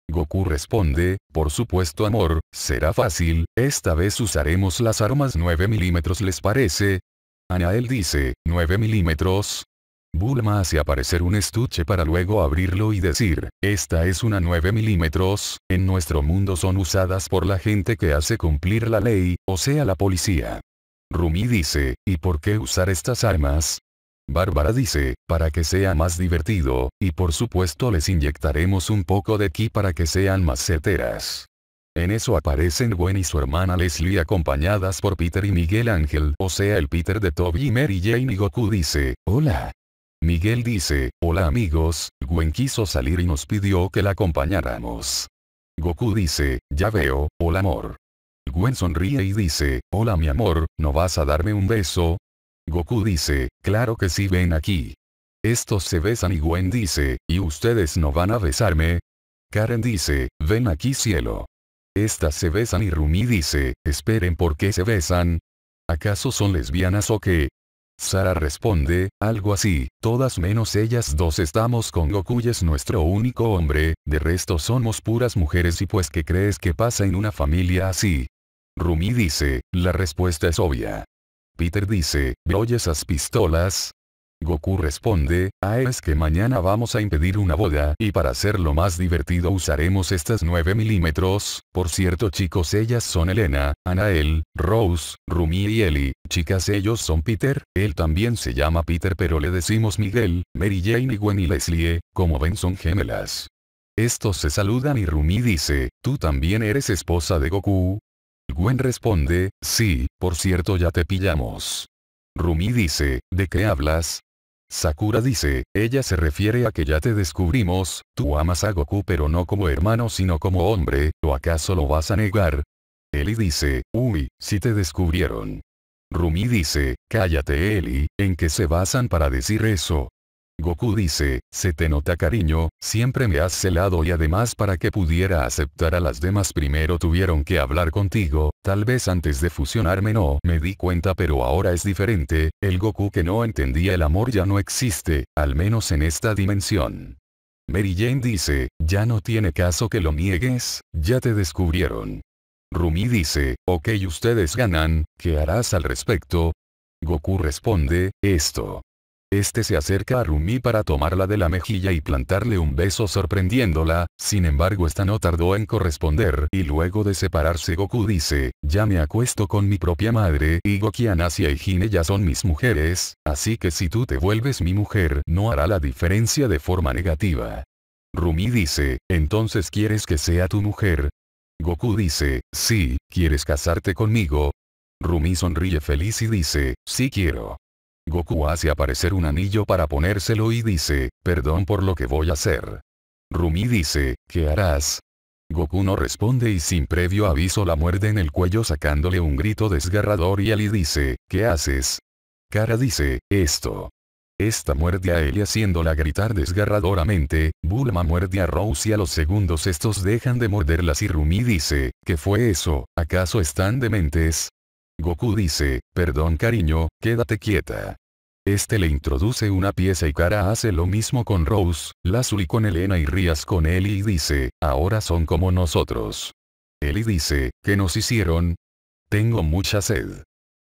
Goku responde, por supuesto amor, será fácil, esta vez usaremos las armas 9 milímetros ¿les parece? Anael dice, 9 milímetros. Bulma hace aparecer un estuche para luego abrirlo y decir, esta es una 9 milímetros, en nuestro mundo son usadas por la gente que hace cumplir la ley, o sea la policía. Rumi dice, ¿y por qué usar estas armas? Bárbara dice, para que sea más divertido, y por supuesto les inyectaremos un poco de ki para que sean más certeras. En eso aparecen Gwen y su hermana Leslie acompañadas por Peter y Miguel Ángel, o sea el Peter de Toby y Mary Jane y Goku dice, hola. Miguel dice, hola amigos, Gwen quiso salir y nos pidió que la acompañáramos. Goku dice, ya veo, hola amor. Gwen sonríe y dice, hola mi amor, ¿no vas a darme un beso? Goku dice, claro que sí ven aquí. Estos se besan y Gwen dice, ¿y ustedes no van a besarme? Karen dice, ven aquí cielo. Estas se besan y Rumi dice, esperen por qué se besan. ¿Acaso son lesbianas o qué? Sara responde, algo así, todas menos ellas dos estamos con Goku y es nuestro único hombre, de resto somos puras mujeres y pues qué crees que pasa en una familia así. Rumi dice, la respuesta es obvia. Peter dice, ¿me esas pistolas? Goku responde, ah es que mañana vamos a impedir una boda y para hacerlo más divertido usaremos estas 9 milímetros, por cierto chicos ellas son Elena, Anael, Rose, Rumi y Ellie, chicas ellos son Peter, él también se llama Peter pero le decimos Miguel, Mary Jane y Gwen y Leslie, como ven son gemelas. Estos se saludan y Rumi dice, ¿tú también eres esposa de Goku? Gwen responde, sí, por cierto ya te pillamos. Rumi dice, ¿de qué hablas? Sakura dice, ella se refiere a que ya te descubrimos, tú amas a Goku pero no como hermano sino como hombre, ¿o acaso lo vas a negar? Eli dice, uy, si te descubrieron. Rumi dice, cállate Eli, ¿en qué se basan para decir eso? Goku dice, se te nota cariño, siempre me has celado y además para que pudiera aceptar a las demás primero tuvieron que hablar contigo, tal vez antes de fusionarme no me di cuenta pero ahora es diferente, el Goku que no entendía el amor ya no existe, al menos en esta dimensión. Mary Jane dice, ya no tiene caso que lo niegues, ya te descubrieron. Rumi dice, ok ustedes ganan, ¿qué harás al respecto? Goku responde, esto. Este se acerca a Rumi para tomarla de la mejilla y plantarle un beso sorprendiéndola, sin embargo esta no tardó en corresponder y luego de separarse Goku dice, ya me acuesto con mi propia madre y Goki Anasia y Hine ya son mis mujeres, así que si tú te vuelves mi mujer no hará la diferencia de forma negativa. Rumi dice, entonces quieres que sea tu mujer. Goku dice, sí, ¿quieres casarte conmigo? Rumi sonríe feliz y dice, sí quiero. Goku hace aparecer un anillo para ponérselo y dice, perdón por lo que voy a hacer. Rumi dice, ¿qué harás? Goku no responde y sin previo aviso la muerde en el cuello sacándole un grito desgarrador y Ali dice, ¿qué haces? Kara dice, esto. Esta muerde a Eli haciéndola gritar desgarradoramente, Bulma muerde a Rose y a los segundos estos dejan de morderlas y Rumi dice, ¿qué fue eso? ¿Acaso están dementes? Goku dice, perdón cariño, quédate quieta. Este le introduce una pieza y Kara hace lo mismo con Rose, y con Elena y Rías con él y dice, ahora son como nosotros. Eli dice, ¿qué nos hicieron? Tengo mucha sed.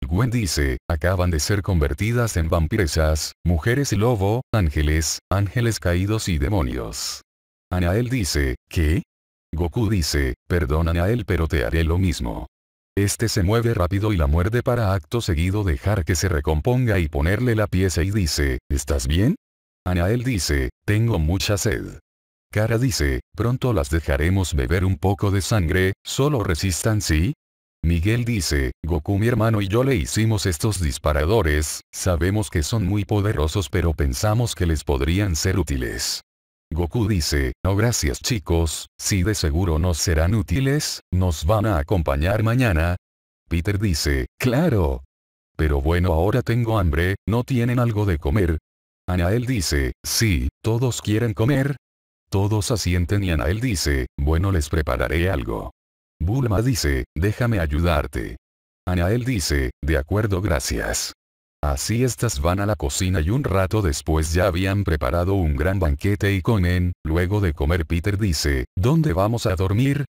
Gwen dice, acaban de ser convertidas en vampiresas, mujeres y lobo, ángeles, ángeles caídos y demonios. Anael dice, ¿qué? Goku dice, perdón Anael pero te haré lo mismo. Este se mueve rápido y la muerde para acto seguido dejar que se recomponga y ponerle la pieza y dice, ¿estás bien? Anael dice, tengo mucha sed. Cara dice, pronto las dejaremos beber un poco de sangre, solo resistan sí. Miguel dice, Goku mi hermano y yo le hicimos estos disparadores, sabemos que son muy poderosos pero pensamos que les podrían ser útiles. Goku dice, no gracias chicos, si de seguro nos serán útiles, nos van a acompañar mañana. Peter dice, claro. Pero bueno ahora tengo hambre, ¿no tienen algo de comer? Anael dice, sí, todos quieren comer. Todos asienten y Anael dice, bueno les prepararé algo. Bulma dice, déjame ayudarte. Anael dice, de acuerdo gracias. Así estas van a la cocina y un rato después ya habían preparado un gran banquete y comen, luego de comer Peter dice, ¿dónde vamos a dormir?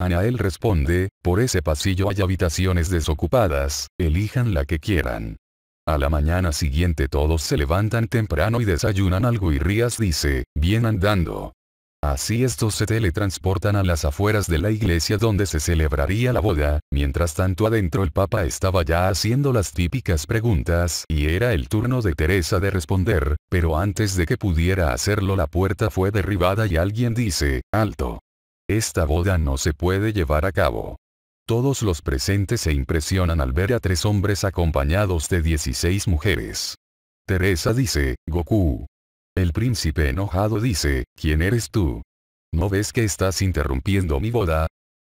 Anael responde, por ese pasillo hay habitaciones desocupadas, elijan la que quieran. A la mañana siguiente todos se levantan temprano y desayunan algo y Rías dice, bien andando. Así estos se teletransportan a las afueras de la iglesia donde se celebraría la boda, mientras tanto adentro el Papa estaba ya haciendo las típicas preguntas y era el turno de Teresa de responder, pero antes de que pudiera hacerlo la puerta fue derribada y alguien dice, alto. Esta boda no se puede llevar a cabo. Todos los presentes se impresionan al ver a tres hombres acompañados de 16 mujeres. Teresa dice, Goku, el príncipe enojado dice, ¿quién eres tú? ¿No ves que estás interrumpiendo mi boda?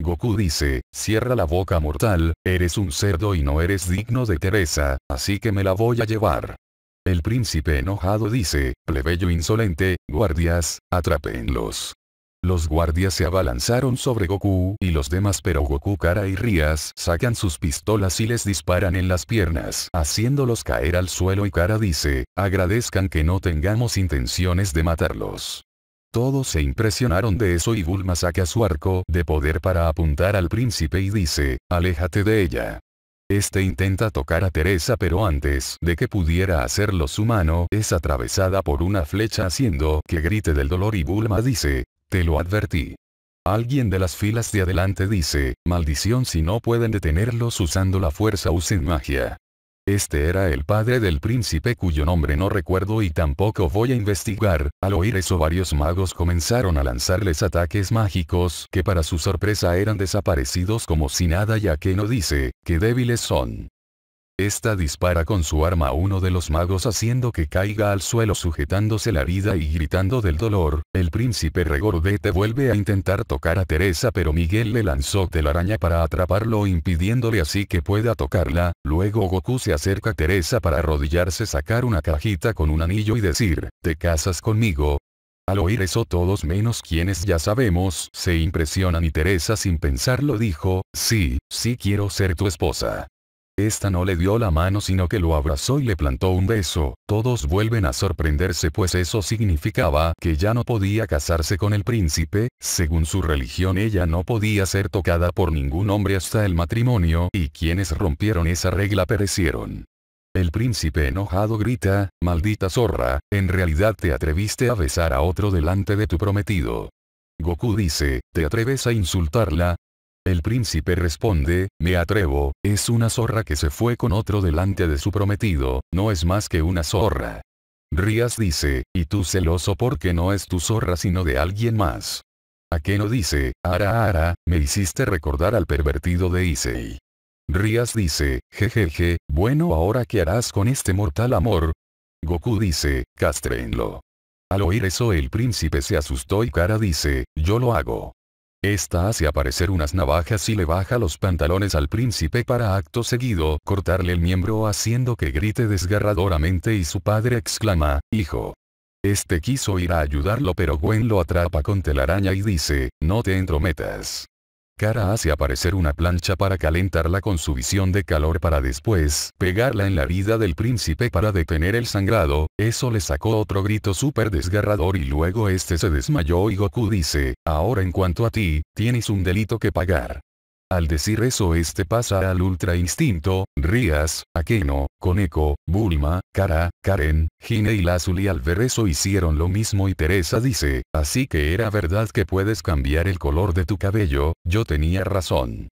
Goku dice, cierra la boca mortal, eres un cerdo y no eres digno de Teresa, así que me la voy a llevar. El príncipe enojado dice, plebeyo insolente, guardias, atrapenlos. Los guardias se abalanzaron sobre Goku y los demás pero Goku Kara y Rías sacan sus pistolas y les disparan en las piernas haciéndolos caer al suelo y Kara dice, agradezcan que no tengamos intenciones de matarlos. Todos se impresionaron de eso y Bulma saca su arco de poder para apuntar al príncipe y dice, aléjate de ella. Este intenta tocar a Teresa pero antes de que pudiera hacerlo su mano es atravesada por una flecha haciendo que grite del dolor y Bulma dice, te lo advertí. Alguien de las filas de adelante dice, maldición si no pueden detenerlos usando la fuerza usen magia. Este era el padre del príncipe cuyo nombre no recuerdo y tampoco voy a investigar, al oír eso varios magos comenzaron a lanzarles ataques mágicos que para su sorpresa eran desaparecidos como si nada ya que no dice, que débiles son. Esta dispara con su arma a uno de los magos haciendo que caiga al suelo sujetándose la herida y gritando del dolor, el príncipe regordete vuelve a intentar tocar a Teresa pero Miguel le lanzó telaraña para atraparlo impidiéndole así que pueda tocarla, luego Goku se acerca a Teresa para arrodillarse sacar una cajita con un anillo y decir, ¿te casas conmigo? Al oír eso todos menos quienes ya sabemos, se impresionan y Teresa sin pensarlo dijo, sí, sí quiero ser tu esposa. Esta no le dio la mano sino que lo abrazó y le plantó un beso, todos vuelven a sorprenderse pues eso significaba que ya no podía casarse con el príncipe, según su religión ella no podía ser tocada por ningún hombre hasta el matrimonio y quienes rompieron esa regla perecieron. El príncipe enojado grita, maldita zorra, en realidad te atreviste a besar a otro delante de tu prometido. Goku dice, ¿te atreves a insultarla? El príncipe responde, me atrevo, es una zorra que se fue con otro delante de su prometido, no es más que una zorra. Rías dice, y tú celoso porque no es tu zorra sino de alguien más. Akeno dice, ara ara, me hiciste recordar al pervertido de Isei. Rías dice, jejeje, bueno ahora qué harás con este mortal amor. Goku dice, castrenlo. Al oír eso el príncipe se asustó y Kara dice, yo lo hago. Esta hace aparecer unas navajas y le baja los pantalones al príncipe para acto seguido cortarle el miembro haciendo que grite desgarradoramente y su padre exclama, hijo. Este quiso ir a ayudarlo pero Gwen lo atrapa con telaraña y dice, no te entrometas. Cara hace aparecer una plancha para calentarla con su visión de calor para después pegarla en la vida del príncipe para detener el sangrado, eso le sacó otro grito súper desgarrador y luego este se desmayó y Goku dice, ahora en cuanto a ti, tienes un delito que pagar. Al decir eso este pasa al ultra instinto, Rías, Akeno, Koneko, Bulma, Kara, Karen, Gine y Lazuli al ver eso hicieron lo mismo y Teresa dice, así que era verdad que puedes cambiar el color de tu cabello, yo tenía razón.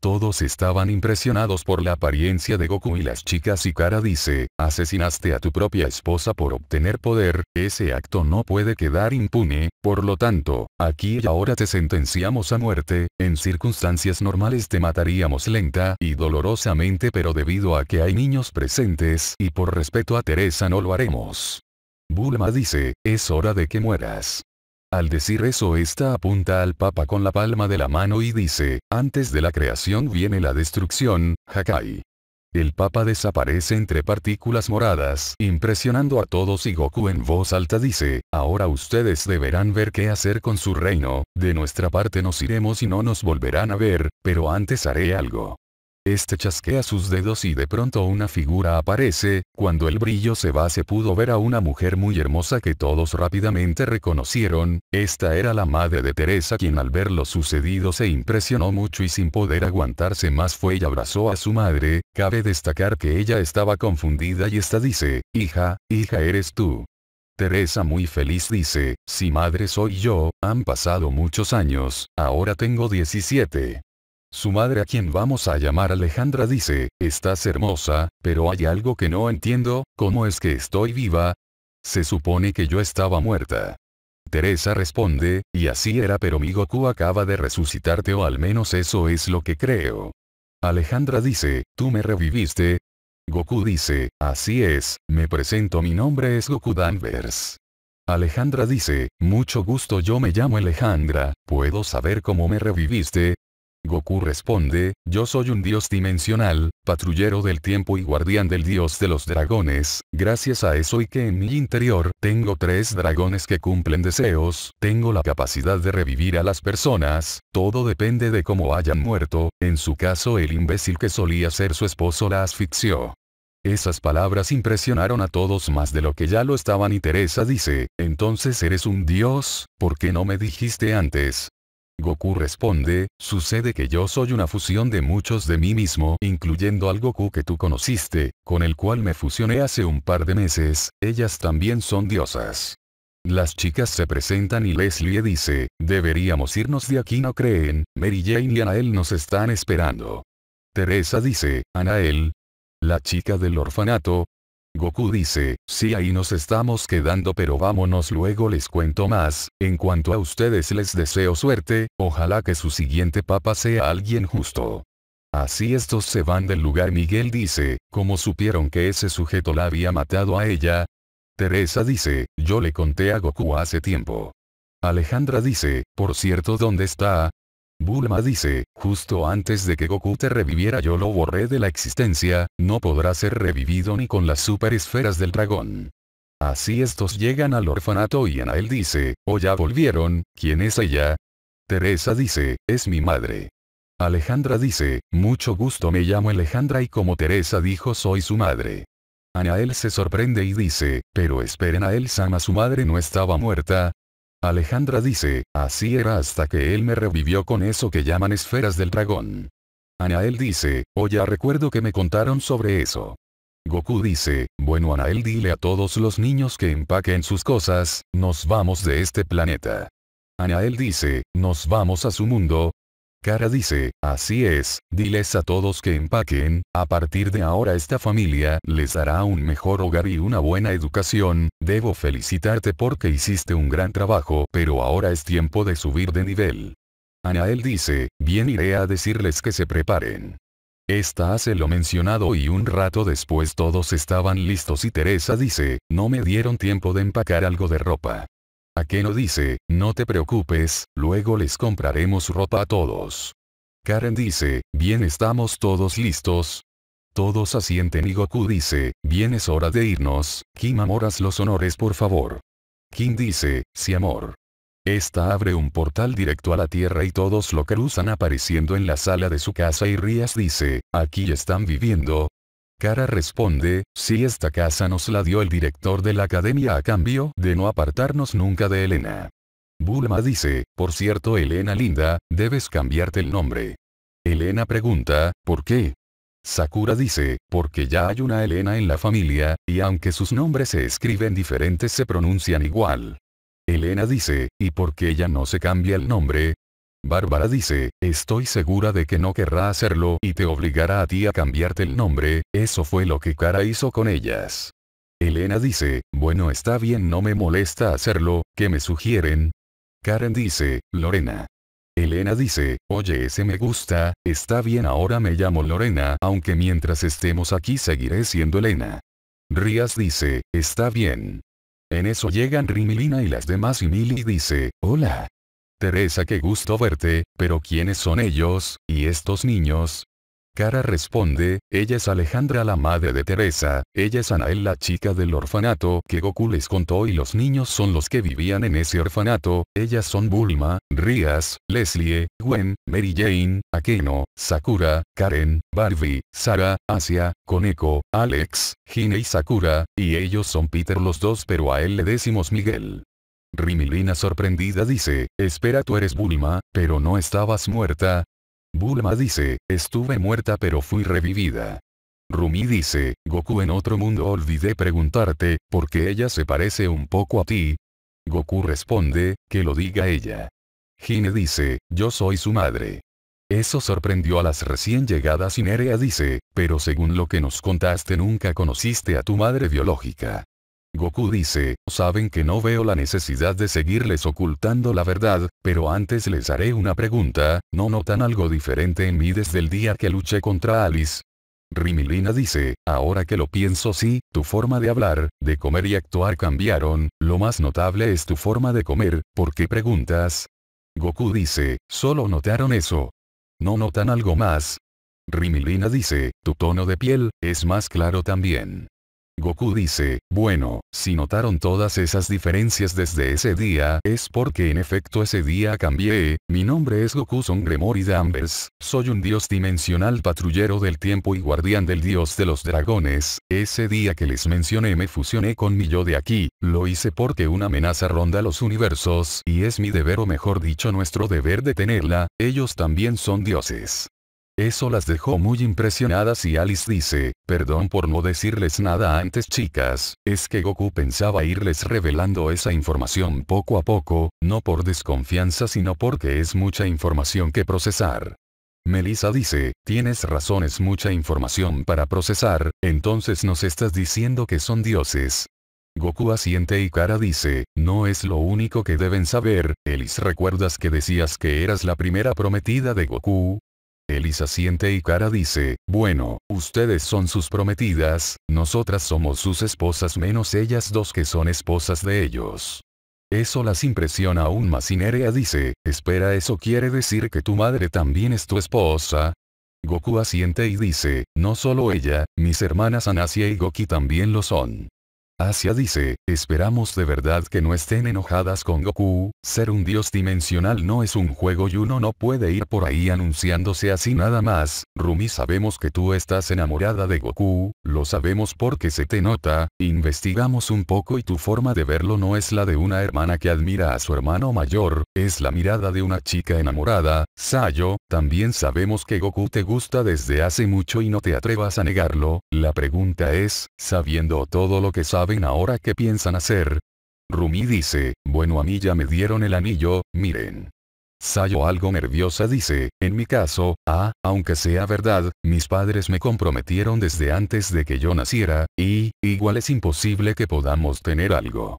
Todos estaban impresionados por la apariencia de Goku y las chicas y Kara dice, asesinaste a tu propia esposa por obtener poder, ese acto no puede quedar impune, por lo tanto, aquí y ahora te sentenciamos a muerte, en circunstancias normales te mataríamos lenta y dolorosamente pero debido a que hay niños presentes y por respeto a Teresa no lo haremos. Bulma dice, es hora de que mueras. Al decir eso esta apunta al Papa con la palma de la mano y dice, antes de la creación viene la destrucción, Hakai. El Papa desaparece entre partículas moradas, impresionando a todos y Goku en voz alta dice, ahora ustedes deberán ver qué hacer con su reino, de nuestra parte nos iremos y no nos volverán a ver, pero antes haré algo. Este chasquea sus dedos y de pronto una figura aparece, cuando el brillo se va se pudo ver a una mujer muy hermosa que todos rápidamente reconocieron, esta era la madre de Teresa quien al ver lo sucedido se impresionó mucho y sin poder aguantarse más fue y abrazó a su madre, cabe destacar que ella estaba confundida y esta dice, hija, hija eres tú, Teresa muy feliz dice, si madre soy yo, han pasado muchos años, ahora tengo 17. Su madre a quien vamos a llamar Alejandra dice, estás hermosa, pero hay algo que no entiendo, ¿cómo es que estoy viva? Se supone que yo estaba muerta. Teresa responde, y así era pero mi Goku acaba de resucitarte o al menos eso es lo que creo. Alejandra dice, tú me reviviste. Goku dice, así es, me presento mi nombre es Goku Danvers. Alejandra dice, mucho gusto yo me llamo Alejandra, ¿puedo saber cómo me reviviste? Goku responde, yo soy un dios dimensional, patrullero del tiempo y guardián del dios de los dragones, gracias a eso y que en mi interior tengo tres dragones que cumplen deseos, tengo la capacidad de revivir a las personas, todo depende de cómo hayan muerto, en su caso el imbécil que solía ser su esposo la asfixió. Esas palabras impresionaron a todos más de lo que ya lo estaban y Teresa dice, entonces eres un dios, ¿por qué no me dijiste antes? Goku responde, sucede que yo soy una fusión de muchos de mí mismo, incluyendo al Goku que tú conociste, con el cual me fusioné hace un par de meses, ellas también son diosas. Las chicas se presentan y Leslie dice, deberíamos irnos de aquí no creen, Mary Jane y Anael nos están esperando. Teresa dice, Anael. La chica del orfanato, Goku dice, sí ahí nos estamos quedando pero vámonos luego les cuento más, en cuanto a ustedes les deseo suerte, ojalá que su siguiente papa sea alguien justo. Así estos se van del lugar Miguel dice, como supieron que ese sujeto la había matado a ella? Teresa dice, yo le conté a Goku hace tiempo. Alejandra dice, por cierto ¿dónde está? Bulma dice, justo antes de que Goku te reviviera yo lo borré de la existencia, no podrá ser revivido ni con las super esferas del dragón. Así estos llegan al orfanato y Anael dice, o oh, ya volvieron, ¿quién es ella? Teresa dice, es mi madre. Alejandra dice, mucho gusto me llamo Alejandra y como Teresa dijo soy su madre. Anael se sorprende y dice, pero esperen a él Sama su madre no estaba muerta, Alejandra dice, así era hasta que él me revivió con eso que llaman esferas del dragón. Anael dice, o oh, ya recuerdo que me contaron sobre eso. Goku dice, bueno Anael dile a todos los niños que empaquen sus cosas, nos vamos de este planeta. Anael dice, nos vamos a su mundo, Cara dice, así es, diles a todos que empaquen, a partir de ahora esta familia les dará un mejor hogar y una buena educación, debo felicitarte porque hiciste un gran trabajo, pero ahora es tiempo de subir de nivel. Anael dice, bien iré a decirles que se preparen. Esta hace lo mencionado y un rato después todos estaban listos y Teresa dice, no me dieron tiempo de empacar algo de ropa. Akeno dice, no te preocupes, luego les compraremos ropa a todos. Karen dice, bien estamos todos listos. Todos asienten y Goku dice, bien es hora de irnos, Kim amoras los honores por favor. Kim dice, sí amor. Esta abre un portal directo a la Tierra y todos lo cruzan apareciendo en la sala de su casa y Rías dice, aquí están viviendo, Cara responde, si esta casa nos la dio el director de la academia a cambio de no apartarnos nunca de Elena. Bulma dice, por cierto Elena linda, debes cambiarte el nombre. Elena pregunta, ¿por qué? Sakura dice, porque ya hay una Elena en la familia, y aunque sus nombres se escriben diferentes se pronuncian igual. Elena dice, ¿y por qué ella no se cambia el nombre? Bárbara dice, estoy segura de que no querrá hacerlo y te obligará a ti a cambiarte el nombre, eso fue lo que Cara hizo con ellas. Elena dice, bueno está bien no me molesta hacerlo, ¿qué me sugieren? Karen dice, Lorena. Elena dice, oye ese me gusta, está bien ahora me llamo Lorena aunque mientras estemos aquí seguiré siendo Elena. Rías dice, está bien. En eso llegan Rimilina y las demás y Mili dice, hola, Teresa qué gusto verte, pero ¿quiénes son ellos, y estos niños? Cara responde, ella es Alejandra la madre de Teresa, ella es Anael la chica del orfanato que Goku les contó y los niños son los que vivían en ese orfanato, ellas son Bulma, Rías, Leslie, Gwen, Mary Jane, Akeno, Sakura, Karen, Barbie, Sara, Asia, Koneko, Alex, Hine y Sakura, y ellos son Peter los dos pero a él le decimos Miguel. Rimilina sorprendida dice, espera tú eres Bulma, pero no estabas muerta. Bulma dice, estuve muerta pero fui revivida. Rumi dice, Goku en otro mundo olvidé preguntarte, porque ella se parece un poco a ti. Goku responde, que lo diga ella. Gine dice, yo soy su madre. Eso sorprendió a las recién llegadas y Nerea dice, pero según lo que nos contaste nunca conociste a tu madre biológica. Goku dice, saben que no veo la necesidad de seguirles ocultando la verdad, pero antes les haré una pregunta, ¿no notan algo diferente en mí desde el día que luché contra Alice? Rimilina dice, ahora que lo pienso sí, tu forma de hablar, de comer y actuar cambiaron, lo más notable es tu forma de comer, ¿por qué preguntas? Goku dice, solo notaron eso. ¿No notan algo más? Rimilina dice, tu tono de piel, es más claro también. Goku dice, bueno, si notaron todas esas diferencias desde ese día es porque en efecto ese día cambié, mi nombre es Goku Songremori Danvers, soy un dios dimensional patrullero del tiempo y guardián del dios de los dragones, ese día que les mencioné me fusioné con mi yo de aquí, lo hice porque una amenaza ronda los universos y es mi deber o mejor dicho nuestro deber de tenerla, ellos también son dioses. Eso las dejó muy impresionadas y Alice dice, perdón por no decirles nada antes chicas, es que Goku pensaba irles revelando esa información poco a poco, no por desconfianza sino porque es mucha información que procesar. Melissa dice, tienes razón es mucha información para procesar, entonces nos estás diciendo que son dioses. Goku asiente y Kara dice, no es lo único que deben saber, Alice recuerdas que decías que eras la primera prometida de Goku, Elisa siente y Cara dice, bueno, ustedes son sus prometidas, nosotras somos sus esposas menos ellas dos que son esposas de ellos. Eso las impresiona aún más y dice, espera eso quiere decir que tu madre también es tu esposa. Goku asiente y dice, no solo ella, mis hermanas Anasia y Goki también lo son. Asia dice, esperamos de verdad que no estén enojadas con Goku, ser un dios dimensional no es un juego y uno no puede ir por ahí anunciándose así nada más, Rumi sabemos que tú estás enamorada de Goku, lo sabemos porque se te nota, investigamos un poco y tu forma de verlo no es la de una hermana que admira a su hermano mayor, es la mirada de una chica enamorada, Sayo, también sabemos que Goku te gusta desde hace mucho y no te atrevas a negarlo, la pregunta es, sabiendo todo lo que sabes saben ahora qué piensan hacer. Rumi dice, bueno a mí ya me dieron el anillo, miren. Sayo algo nerviosa dice, en mi caso, ah, aunque sea verdad, mis padres me comprometieron desde antes de que yo naciera, y, igual es imposible que podamos tener algo.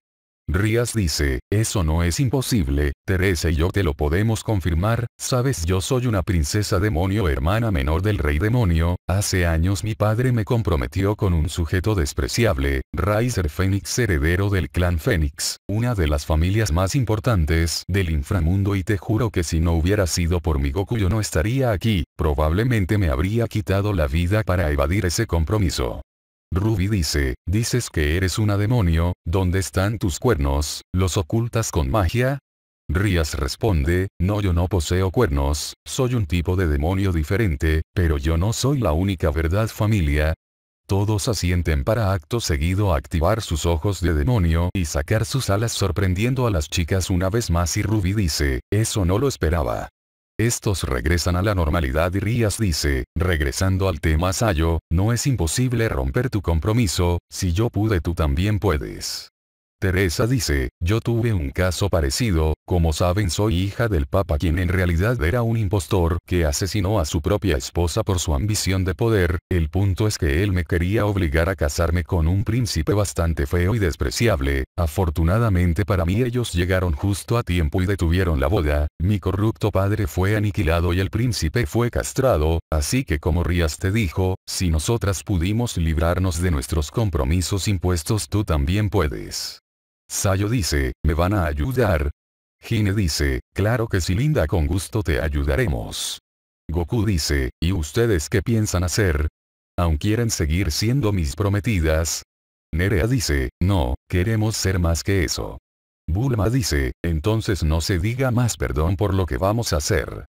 Rías dice, eso no es imposible, Teresa y yo te lo podemos confirmar, sabes yo soy una princesa demonio hermana menor del rey demonio, hace años mi padre me comprometió con un sujeto despreciable, Riser Fénix heredero del clan Fénix, una de las familias más importantes del inframundo y te juro que si no hubiera sido por mi Goku yo no estaría aquí, probablemente me habría quitado la vida para evadir ese compromiso. Ruby dice, dices que eres una demonio, ¿dónde están tus cuernos, los ocultas con magia? Rías responde, no yo no poseo cuernos, soy un tipo de demonio diferente, pero yo no soy la única verdad familia. Todos asienten para acto seguido activar sus ojos de demonio y sacar sus alas sorprendiendo a las chicas una vez más y Ruby dice, eso no lo esperaba. Estos regresan a la normalidad y Rías dice, regresando al tema Sayo, no es imposible romper tu compromiso, si yo pude tú también puedes. Teresa dice, yo tuve un caso parecido, como saben soy hija del Papa quien en realidad era un impostor que asesinó a su propia esposa por su ambición de poder, el punto es que él me quería obligar a casarme con un príncipe bastante feo y despreciable, afortunadamente para mí ellos llegaron justo a tiempo y detuvieron la boda, mi corrupto padre fue aniquilado y el príncipe fue castrado, así que como Rías te dijo, si nosotras pudimos librarnos de nuestros compromisos impuestos tú también puedes. Sayo dice, ¿me van a ayudar? Hine dice, claro que sí linda con gusto te ayudaremos. Goku dice, ¿y ustedes qué piensan hacer? ¿Aún quieren seguir siendo mis prometidas? Nerea dice, no, queremos ser más que eso. Bulma dice, entonces no se diga más perdón por lo que vamos a hacer.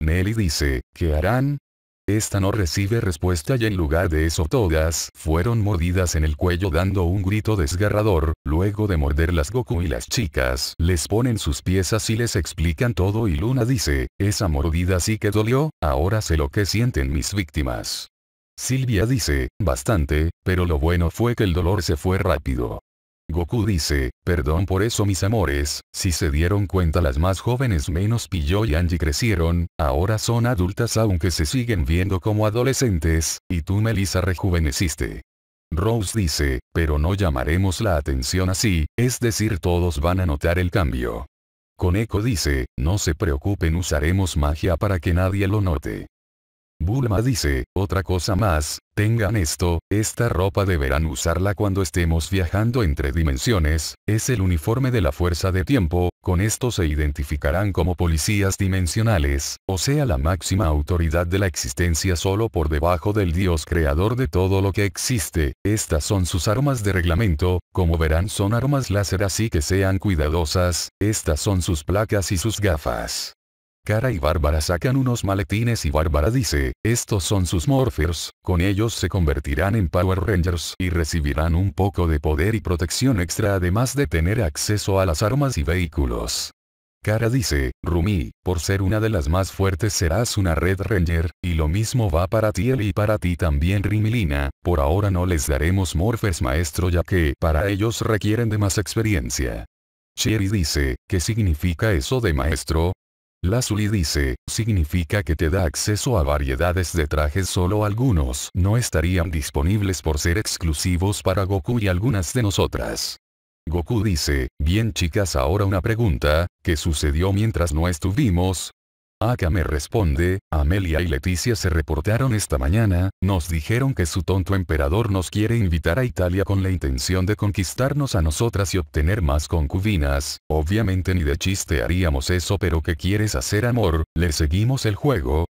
Nelly dice, ¿qué harán? Esta no recibe respuesta y en lugar de eso todas fueron mordidas en el cuello dando un grito desgarrador, luego de morderlas Goku y las chicas les ponen sus piezas y les explican todo y Luna dice, esa mordida sí que dolió, ahora sé lo que sienten mis víctimas. Silvia dice, bastante, pero lo bueno fue que el dolor se fue rápido. Goku dice, perdón por eso mis amores, si se dieron cuenta las más jóvenes menos Pillo y Angie crecieron, ahora son adultas aunque se siguen viendo como adolescentes, y tú Melissa rejuveneciste. Rose dice, pero no llamaremos la atención así, es decir todos van a notar el cambio. Koneko dice, no se preocupen usaremos magia para que nadie lo note. Bulma dice, otra cosa más, tengan esto, esta ropa deberán usarla cuando estemos viajando entre dimensiones, es el uniforme de la fuerza de tiempo, con esto se identificarán como policías dimensionales, o sea la máxima autoridad de la existencia solo por debajo del dios creador de todo lo que existe, estas son sus armas de reglamento, como verán son armas láser así que sean cuidadosas, estas son sus placas y sus gafas. Cara y Bárbara sacan unos maletines y Bárbara dice, estos son sus Morphers, con ellos se convertirán en Power Rangers y recibirán un poco de poder y protección extra además de tener acceso a las armas y vehículos. Cara dice, Rumi, por ser una de las más fuertes serás una Red Ranger, y lo mismo va para ti y para ti también Rimilina, por ahora no les daremos Morphers maestro ya que para ellos requieren de más experiencia. Cherry dice, ¿qué significa eso de maestro? Lazuli dice, significa que te da acceso a variedades de trajes solo algunos no estarían disponibles por ser exclusivos para Goku y algunas de nosotras. Goku dice, bien chicas ahora una pregunta, ¿qué sucedió mientras no estuvimos? Aka me responde, Amelia y Leticia se reportaron esta mañana, nos dijeron que su tonto emperador nos quiere invitar a Italia con la intención de conquistarnos a nosotras y obtener más concubinas, obviamente ni de chiste haríamos eso pero ¿qué quieres hacer amor? ¿Le seguimos el juego?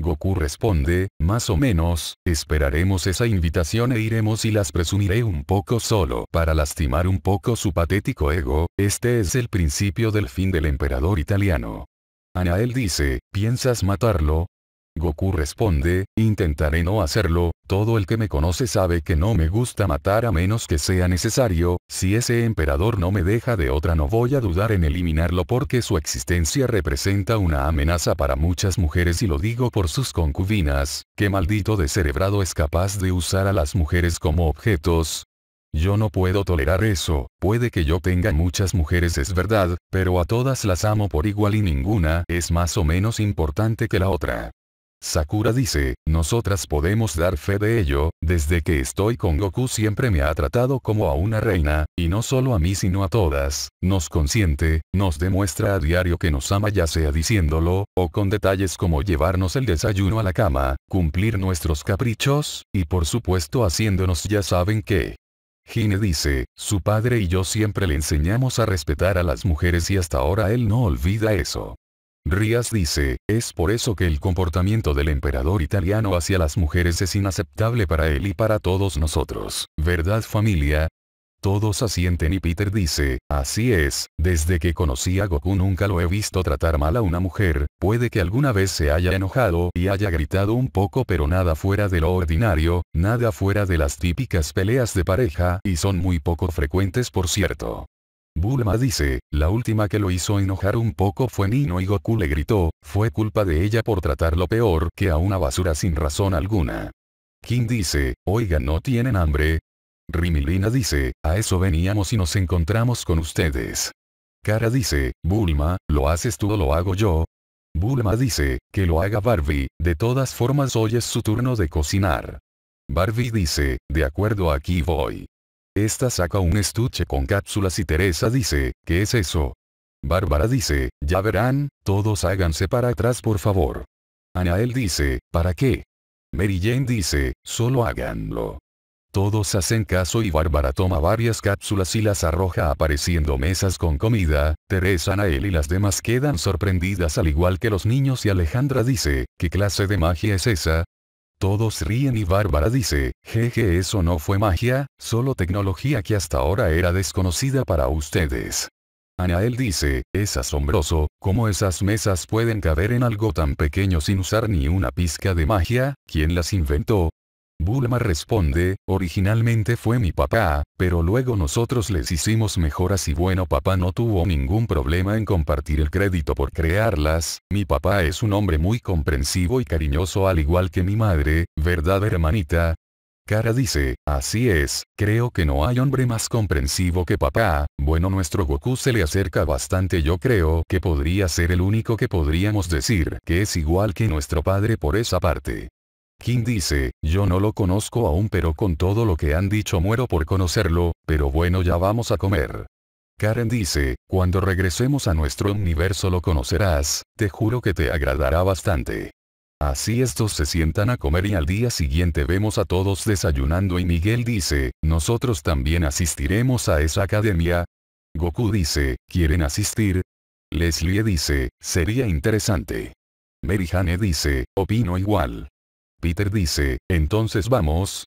Goku responde, más o menos, esperaremos esa invitación e iremos y las presumiré un poco solo para lastimar un poco su patético ego, este es el principio del fin del emperador italiano. Anael dice, ¿piensas matarlo? Goku responde, intentaré no hacerlo, todo el que me conoce sabe que no me gusta matar a menos que sea necesario, si ese emperador no me deja de otra no voy a dudar en eliminarlo porque su existencia representa una amenaza para muchas mujeres y lo digo por sus concubinas, que maldito cerebrado es capaz de usar a las mujeres como objetos, yo no puedo tolerar eso, puede que yo tenga muchas mujeres es verdad, pero a todas las amo por igual y ninguna es más o menos importante que la otra. Sakura dice, nosotras podemos dar fe de ello, desde que estoy con Goku siempre me ha tratado como a una reina, y no solo a mí sino a todas, nos consiente, nos demuestra a diario que nos ama ya sea diciéndolo, o con detalles como llevarnos el desayuno a la cama, cumplir nuestros caprichos, y por supuesto haciéndonos ya saben que, Gine dice, su padre y yo siempre le enseñamos a respetar a las mujeres y hasta ahora él no olvida eso. Rías dice, es por eso que el comportamiento del emperador italiano hacia las mujeres es inaceptable para él y para todos nosotros, ¿verdad familia? Todos asienten y Peter dice, así es, desde que conocí a Goku nunca lo he visto tratar mal a una mujer, puede que alguna vez se haya enojado y haya gritado un poco pero nada fuera de lo ordinario, nada fuera de las típicas peleas de pareja y son muy poco frecuentes por cierto. Bulma dice, la última que lo hizo enojar un poco fue Nino y Goku le gritó, fue culpa de ella por tratarlo peor que a una basura sin razón alguna. Kim dice, oiga no tienen hambre, Rimilina dice, a eso veníamos y nos encontramos con ustedes. Cara dice, Bulma, ¿lo haces tú o lo hago yo? Bulma dice, que lo haga Barbie, de todas formas hoy es su turno de cocinar. Barbie dice, de acuerdo aquí voy. Esta saca un estuche con cápsulas y Teresa dice, ¿qué es eso? Bárbara dice, ya verán, todos háganse para atrás por favor. Anael dice, ¿para qué? Mary Jane dice, solo háganlo. Todos hacen caso y Bárbara toma varias cápsulas y las arroja apareciendo mesas con comida, Teresa, Anael y las demás quedan sorprendidas al igual que los niños y Alejandra dice, ¿qué clase de magia es esa? Todos ríen y Bárbara dice, jeje eso no fue magia, solo tecnología que hasta ahora era desconocida para ustedes. Anael dice, es asombroso, cómo esas mesas pueden caber en algo tan pequeño sin usar ni una pizca de magia, ¿quién las inventó? Bulma responde, originalmente fue mi papá, pero luego nosotros les hicimos mejoras y bueno papá no tuvo ningún problema en compartir el crédito por crearlas, mi papá es un hombre muy comprensivo y cariñoso al igual que mi madre, ¿verdad hermanita? Cara dice, así es, creo que no hay hombre más comprensivo que papá, bueno nuestro Goku se le acerca bastante yo creo que podría ser el único que podríamos decir que es igual que nuestro padre por esa parte. Kim dice, yo no lo conozco aún pero con todo lo que han dicho muero por conocerlo, pero bueno ya vamos a comer. Karen dice, cuando regresemos a nuestro universo lo conocerás, te juro que te agradará bastante. Así estos se sientan a comer y al día siguiente vemos a todos desayunando y Miguel dice, nosotros también asistiremos a esa academia. Goku dice, ¿quieren asistir? Leslie dice, sería interesante. Mary Jane dice, opino igual. Peter dice, entonces vamos.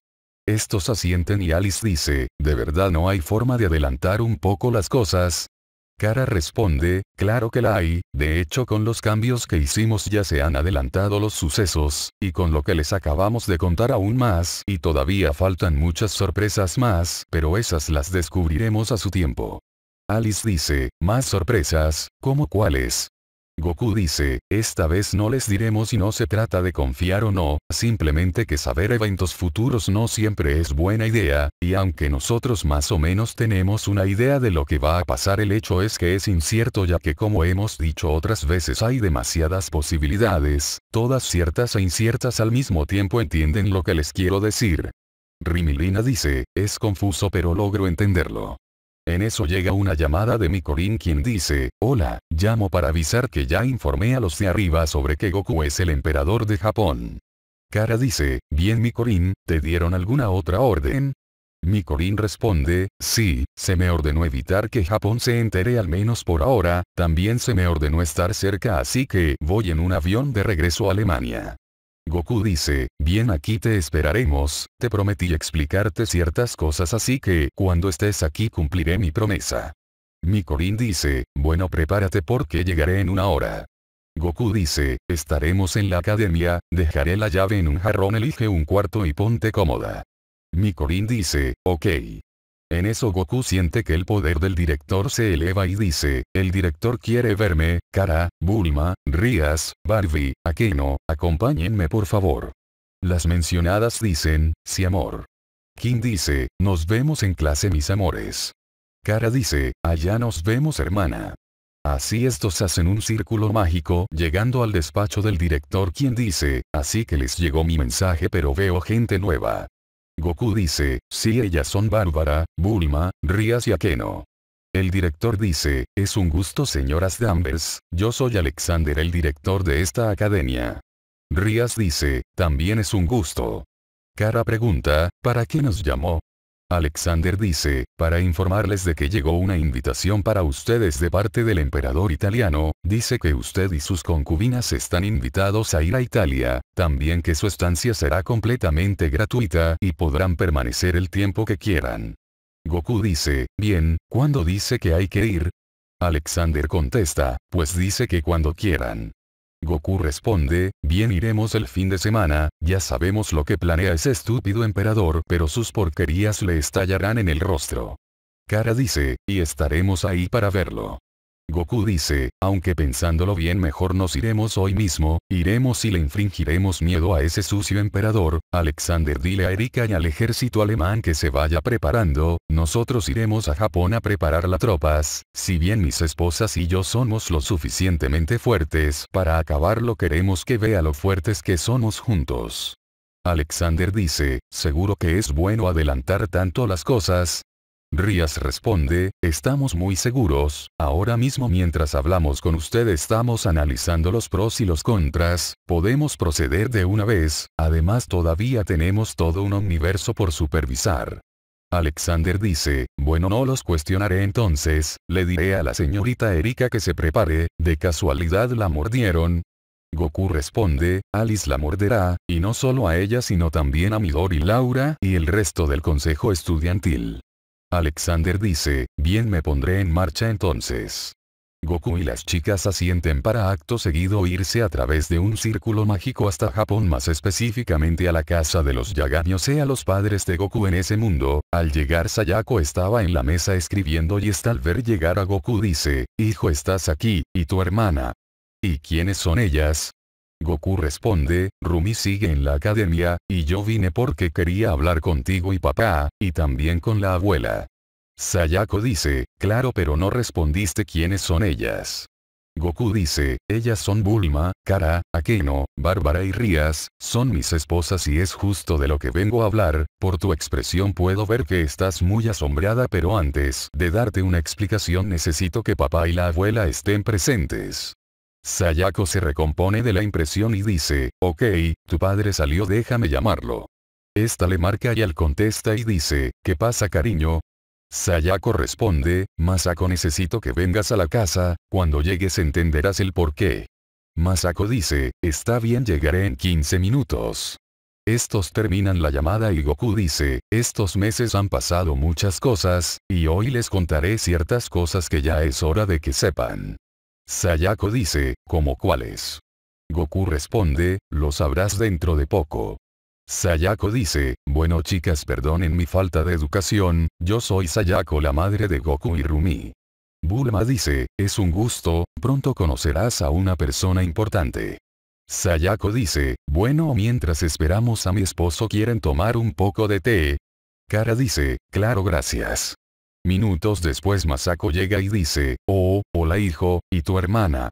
Estos asienten y Alice dice, ¿de verdad no hay forma de adelantar un poco las cosas? Cara responde, claro que la hay, de hecho con los cambios que hicimos ya se han adelantado los sucesos, y con lo que les acabamos de contar aún más, y todavía faltan muchas sorpresas más, pero esas las descubriremos a su tiempo. Alice dice, ¿más sorpresas? ¿Cómo cuáles? Goku dice, esta vez no les diremos si no se trata de confiar o no, simplemente que saber eventos futuros no siempre es buena idea, y aunque nosotros más o menos tenemos una idea de lo que va a pasar el hecho es que es incierto ya que como hemos dicho otras veces hay demasiadas posibilidades, todas ciertas e inciertas al mismo tiempo entienden lo que les quiero decir. Rimilina dice, es confuso pero logro entenderlo. En eso llega una llamada de Mikorin quien dice, hola, llamo para avisar que ya informé a los de arriba sobre que Goku es el emperador de Japón. Kara dice, bien Mikorin, ¿te dieron alguna otra orden? Mikorin responde, sí, se me ordenó evitar que Japón se entere al menos por ahora, también se me ordenó estar cerca así que voy en un avión de regreso a Alemania. Goku dice, bien aquí te esperaremos, te prometí explicarte ciertas cosas así que cuando estés aquí cumpliré mi promesa. Mikorin dice, bueno prepárate porque llegaré en una hora. Goku dice, estaremos en la academia, dejaré la llave en un jarrón elige un cuarto y ponte cómoda. Mikorin dice, ok. En eso Goku siente que el poder del director se eleva y dice, el director quiere verme, Kara, Bulma, Rías, Barbie, Akeno, acompáñenme por favor. Las mencionadas dicen, sí amor. Kim dice, nos vemos en clase mis amores. Kara dice, allá nos vemos hermana. Así estos hacen un círculo mágico, llegando al despacho del director quien dice, así que les llegó mi mensaje pero veo gente nueva. Goku dice, si ellas son Bárbara, Bulma, Rías y Akeno. El director dice, es un gusto señoras Danvers, yo soy Alexander el director de esta academia. Rías dice, también es un gusto. Cara pregunta, ¿para qué nos llamó? Alexander dice, para informarles de que llegó una invitación para ustedes de parte del emperador italiano, dice que usted y sus concubinas están invitados a ir a Italia, también que su estancia será completamente gratuita y podrán permanecer el tiempo que quieran. Goku dice, bien, ¿cuándo dice que hay que ir? Alexander contesta, pues dice que cuando quieran. Goku responde, bien iremos el fin de semana, ya sabemos lo que planea ese estúpido emperador pero sus porquerías le estallarán en el rostro. Kara dice, y estaremos ahí para verlo. Goku dice, aunque pensándolo bien mejor nos iremos hoy mismo, iremos y le infringiremos miedo a ese sucio emperador, Alexander dile a Erika y al ejército alemán que se vaya preparando, nosotros iremos a Japón a preparar las tropas, si bien mis esposas y yo somos lo suficientemente fuertes para acabarlo queremos que vea lo fuertes que somos juntos. Alexander dice, seguro que es bueno adelantar tanto las cosas, Rías responde, estamos muy seguros, ahora mismo mientras hablamos con usted estamos analizando los pros y los contras, podemos proceder de una vez, además todavía tenemos todo un universo por supervisar. Alexander dice, bueno no los cuestionaré entonces, le diré a la señorita Erika que se prepare, de casualidad la mordieron. Goku responde, Alice la morderá, y no solo a ella sino también a Midori Laura y el resto del consejo estudiantil. Alexander dice, bien me pondré en marcha entonces. Goku y las chicas asienten para acto seguido irse a través de un círculo mágico hasta Japón más específicamente a la casa de los Yagami o sea los padres de Goku en ese mundo, al llegar Sayako estaba en la mesa escribiendo y está al ver llegar a Goku dice, hijo estás aquí, y tu hermana. ¿Y quiénes son ellas? Goku responde, Rumi sigue en la academia, y yo vine porque quería hablar contigo y papá, y también con la abuela. Sayako dice, claro pero no respondiste quiénes son ellas. Goku dice, ellas son Bulma, Kara, Akeno, Bárbara y Rías, son mis esposas y es justo de lo que vengo a hablar, por tu expresión puedo ver que estás muy asombrada pero antes de darte una explicación necesito que papá y la abuela estén presentes. Sayako se recompone de la impresión y dice, ok, tu padre salió déjame llamarlo. Esta le marca y él contesta y dice, ¿qué pasa cariño? Sayako responde, Masako necesito que vengas a la casa, cuando llegues entenderás el por qué. Masako dice, está bien llegaré en 15 minutos. Estos terminan la llamada y Goku dice, estos meses han pasado muchas cosas, y hoy les contaré ciertas cosas que ya es hora de que sepan. Sayako dice, ¿como cuáles? Goku responde, lo sabrás dentro de poco. Sayako dice, bueno chicas perdonen mi falta de educación, yo soy Sayako la madre de Goku y Rumi. Bulma dice, es un gusto, pronto conocerás a una persona importante. Sayako dice, bueno mientras esperamos a mi esposo quieren tomar un poco de té. Kara dice, claro gracias. Minutos después Masako llega y dice, oh, hola hijo, ¿y tu hermana?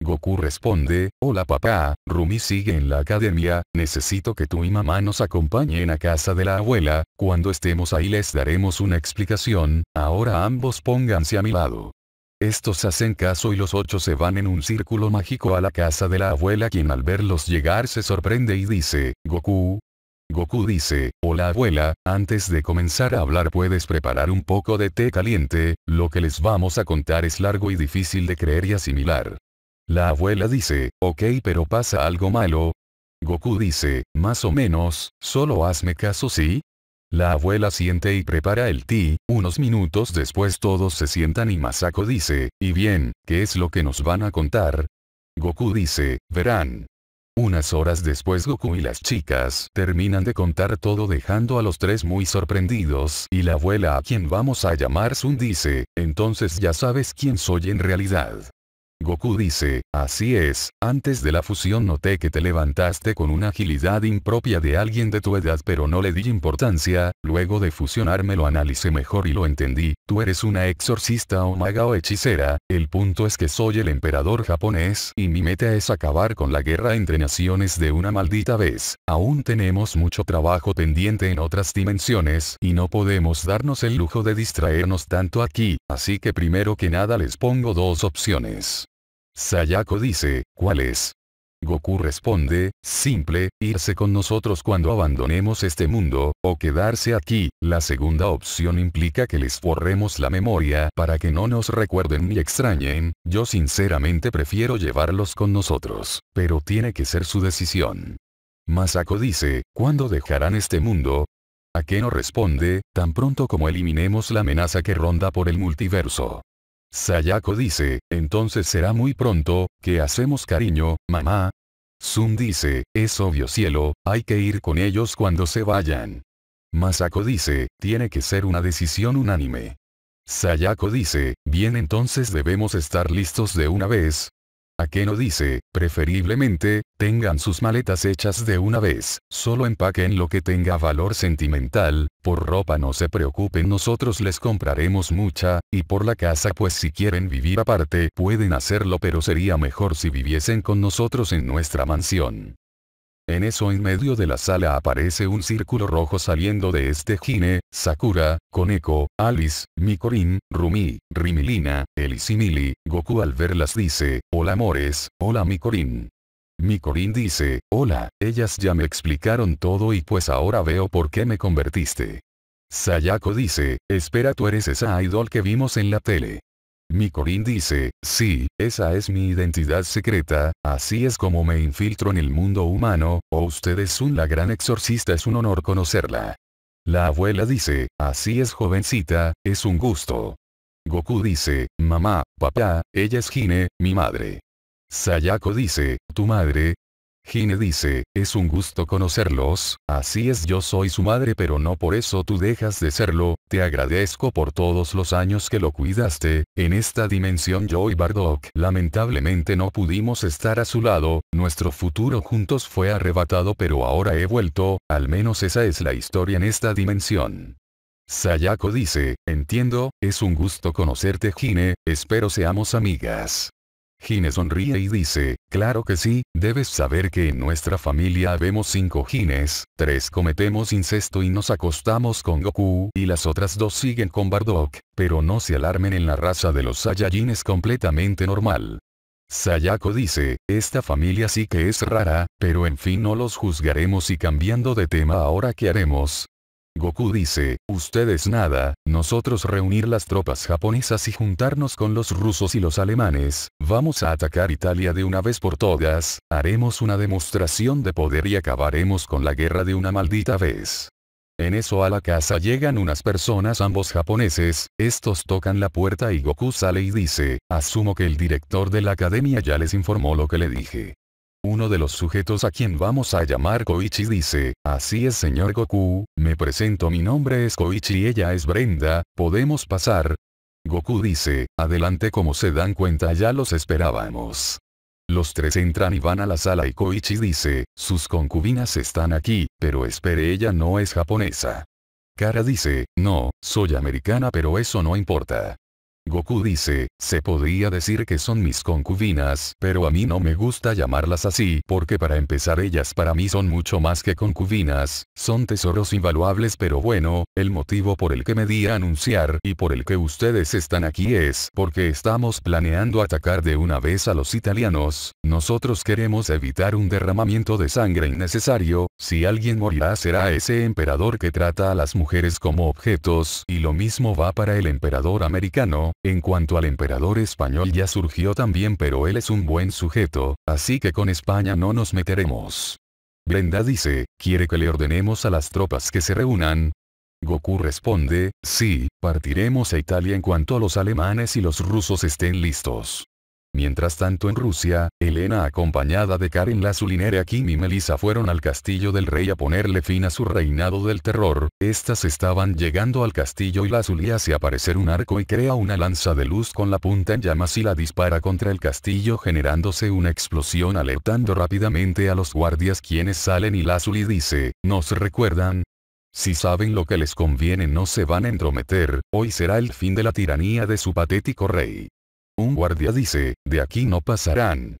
Goku responde, hola papá, Rumi sigue en la academia, necesito que tú y mamá nos acompañen a casa de la abuela, cuando estemos ahí les daremos una explicación, ahora ambos pónganse a mi lado. Estos hacen caso y los ocho se van en un círculo mágico a la casa de la abuela quien al verlos llegar se sorprende y dice, Goku, Goku dice, hola abuela, antes de comenzar a hablar puedes preparar un poco de té caliente, lo que les vamos a contar es largo y difícil de creer y asimilar. La abuela dice, ok pero pasa algo malo. Goku dice, más o menos, solo hazme caso sí. La abuela siente y prepara el té, unos minutos después todos se sientan y Masako dice, y bien, ¿qué es lo que nos van a contar? Goku dice, verán, unas horas después Goku y las chicas terminan de contar todo dejando a los tres muy sorprendidos y la abuela a quien vamos a llamar Sun dice, entonces ya sabes quién soy en realidad. Goku dice, así es, antes de la fusión noté que te levantaste con una agilidad impropia de alguien de tu edad pero no le di importancia, luego de fusionarme lo analicé mejor y lo entendí, tú eres una exorcista o maga o hechicera, el punto es que soy el emperador japonés y mi meta es acabar con la guerra entre naciones de una maldita vez, aún tenemos mucho trabajo pendiente en otras dimensiones y no podemos darnos el lujo de distraernos tanto aquí, así que primero que nada les pongo dos opciones. Sayako dice, ¿cuál es? Goku responde, simple, irse con nosotros cuando abandonemos este mundo, o quedarse aquí. La segunda opción implica que les forremos la memoria para que no nos recuerden ni extrañen, yo sinceramente prefiero llevarlos con nosotros, pero tiene que ser su decisión. Masako dice, ¿cuándo dejarán este mundo? Akeno responde, tan pronto como eliminemos la amenaza que ronda por el multiverso. Sayako dice, entonces será muy pronto, que hacemos cariño, mamá? Zoom dice, es obvio cielo, hay que ir con ellos cuando se vayan. Masako dice, tiene que ser una decisión unánime. Sayako dice, bien entonces debemos estar listos de una vez, ¿A no dice? Preferiblemente, tengan sus maletas hechas de una vez, solo empaquen lo que tenga valor sentimental, por ropa no se preocupen nosotros les compraremos mucha, y por la casa pues si quieren vivir aparte pueden hacerlo pero sería mejor si viviesen con nosotros en nuestra mansión. En eso en medio de la sala aparece un círculo rojo saliendo de este Gine, Sakura, Koneko, Alice, Mikorin, Rumi, Rimilina, Elisimili, Goku al verlas dice, hola amores, hola Mikorin. Mikorin dice, hola, ellas ya me explicaron todo y pues ahora veo por qué me convertiste. Sayako dice, espera tú eres esa idol que vimos en la tele. Mikorin dice, sí, esa es mi identidad secreta, así es como me infiltro en el mundo humano, o ustedes usted es un la gran exorcista es un honor conocerla. La abuela dice, así es jovencita, es un gusto. Goku dice, mamá, papá, ella es Hine, mi madre. Sayako dice, tu madre, Gine dice, es un gusto conocerlos, así es yo soy su madre pero no por eso tú dejas de serlo, te agradezco por todos los años que lo cuidaste, en esta dimensión yo y Bardock lamentablemente no pudimos estar a su lado, nuestro futuro juntos fue arrebatado pero ahora he vuelto, al menos esa es la historia en esta dimensión. Sayako dice, entiendo, es un gusto conocerte Gine, espero seamos amigas. Gine sonríe y dice, Claro que sí, debes saber que en nuestra familia vemos 5 Jines, tres cometemos incesto y nos acostamos con Goku y las otras dos siguen con Bardock, pero no se alarmen en la raza de los Saiyajin es completamente normal. Sayako dice, esta familia sí que es rara, pero en fin no los juzgaremos y cambiando de tema ahora qué haremos, Goku dice, ustedes nada, nosotros reunir las tropas japonesas y juntarnos con los rusos y los alemanes, vamos a atacar Italia de una vez por todas, haremos una demostración de poder y acabaremos con la guerra de una maldita vez. En eso a la casa llegan unas personas ambos japoneses, estos tocan la puerta y Goku sale y dice, asumo que el director de la academia ya les informó lo que le dije. Uno de los sujetos a quien vamos a llamar Koichi dice, así es señor Goku, me presento mi nombre es Koichi y ella es Brenda, podemos pasar. Goku dice, adelante como se dan cuenta ya los esperábamos. Los tres entran y van a la sala y Koichi dice, sus concubinas están aquí, pero espere ella no es japonesa. Kara dice, no, soy americana pero eso no importa. Goku dice, se podría decir que son mis concubinas, pero a mí no me gusta llamarlas así porque para empezar ellas para mí son mucho más que concubinas, son tesoros invaluables pero bueno, el motivo por el que me di a anunciar y por el que ustedes están aquí es porque estamos planeando atacar de una vez a los italianos, nosotros queremos evitar un derramamiento de sangre innecesario, si alguien morirá será ese emperador que trata a las mujeres como objetos y lo mismo va para el emperador americano, en cuanto al emperador español ya surgió también pero él es un buen sujeto, así que con España no nos meteremos. Brenda dice, ¿quiere que le ordenemos a las tropas que se reúnan? Goku responde, sí, partiremos a Italia en cuanto los alemanes y los rusos estén listos. Mientras tanto en Rusia, Elena acompañada de Karen Lazulinera Kim y Melissa fueron al castillo del rey a ponerle fin a su reinado del terror, estas estaban llegando al castillo y Lazuli hace aparecer un arco y crea una lanza de luz con la punta en llamas y la dispara contra el castillo generándose una explosión alertando rápidamente a los guardias quienes salen y Lazuli dice, ¿nos recuerdan? Si saben lo que les conviene no se van a entrometer, hoy será el fin de la tiranía de su patético rey. Un guardia dice, de aquí no pasarán.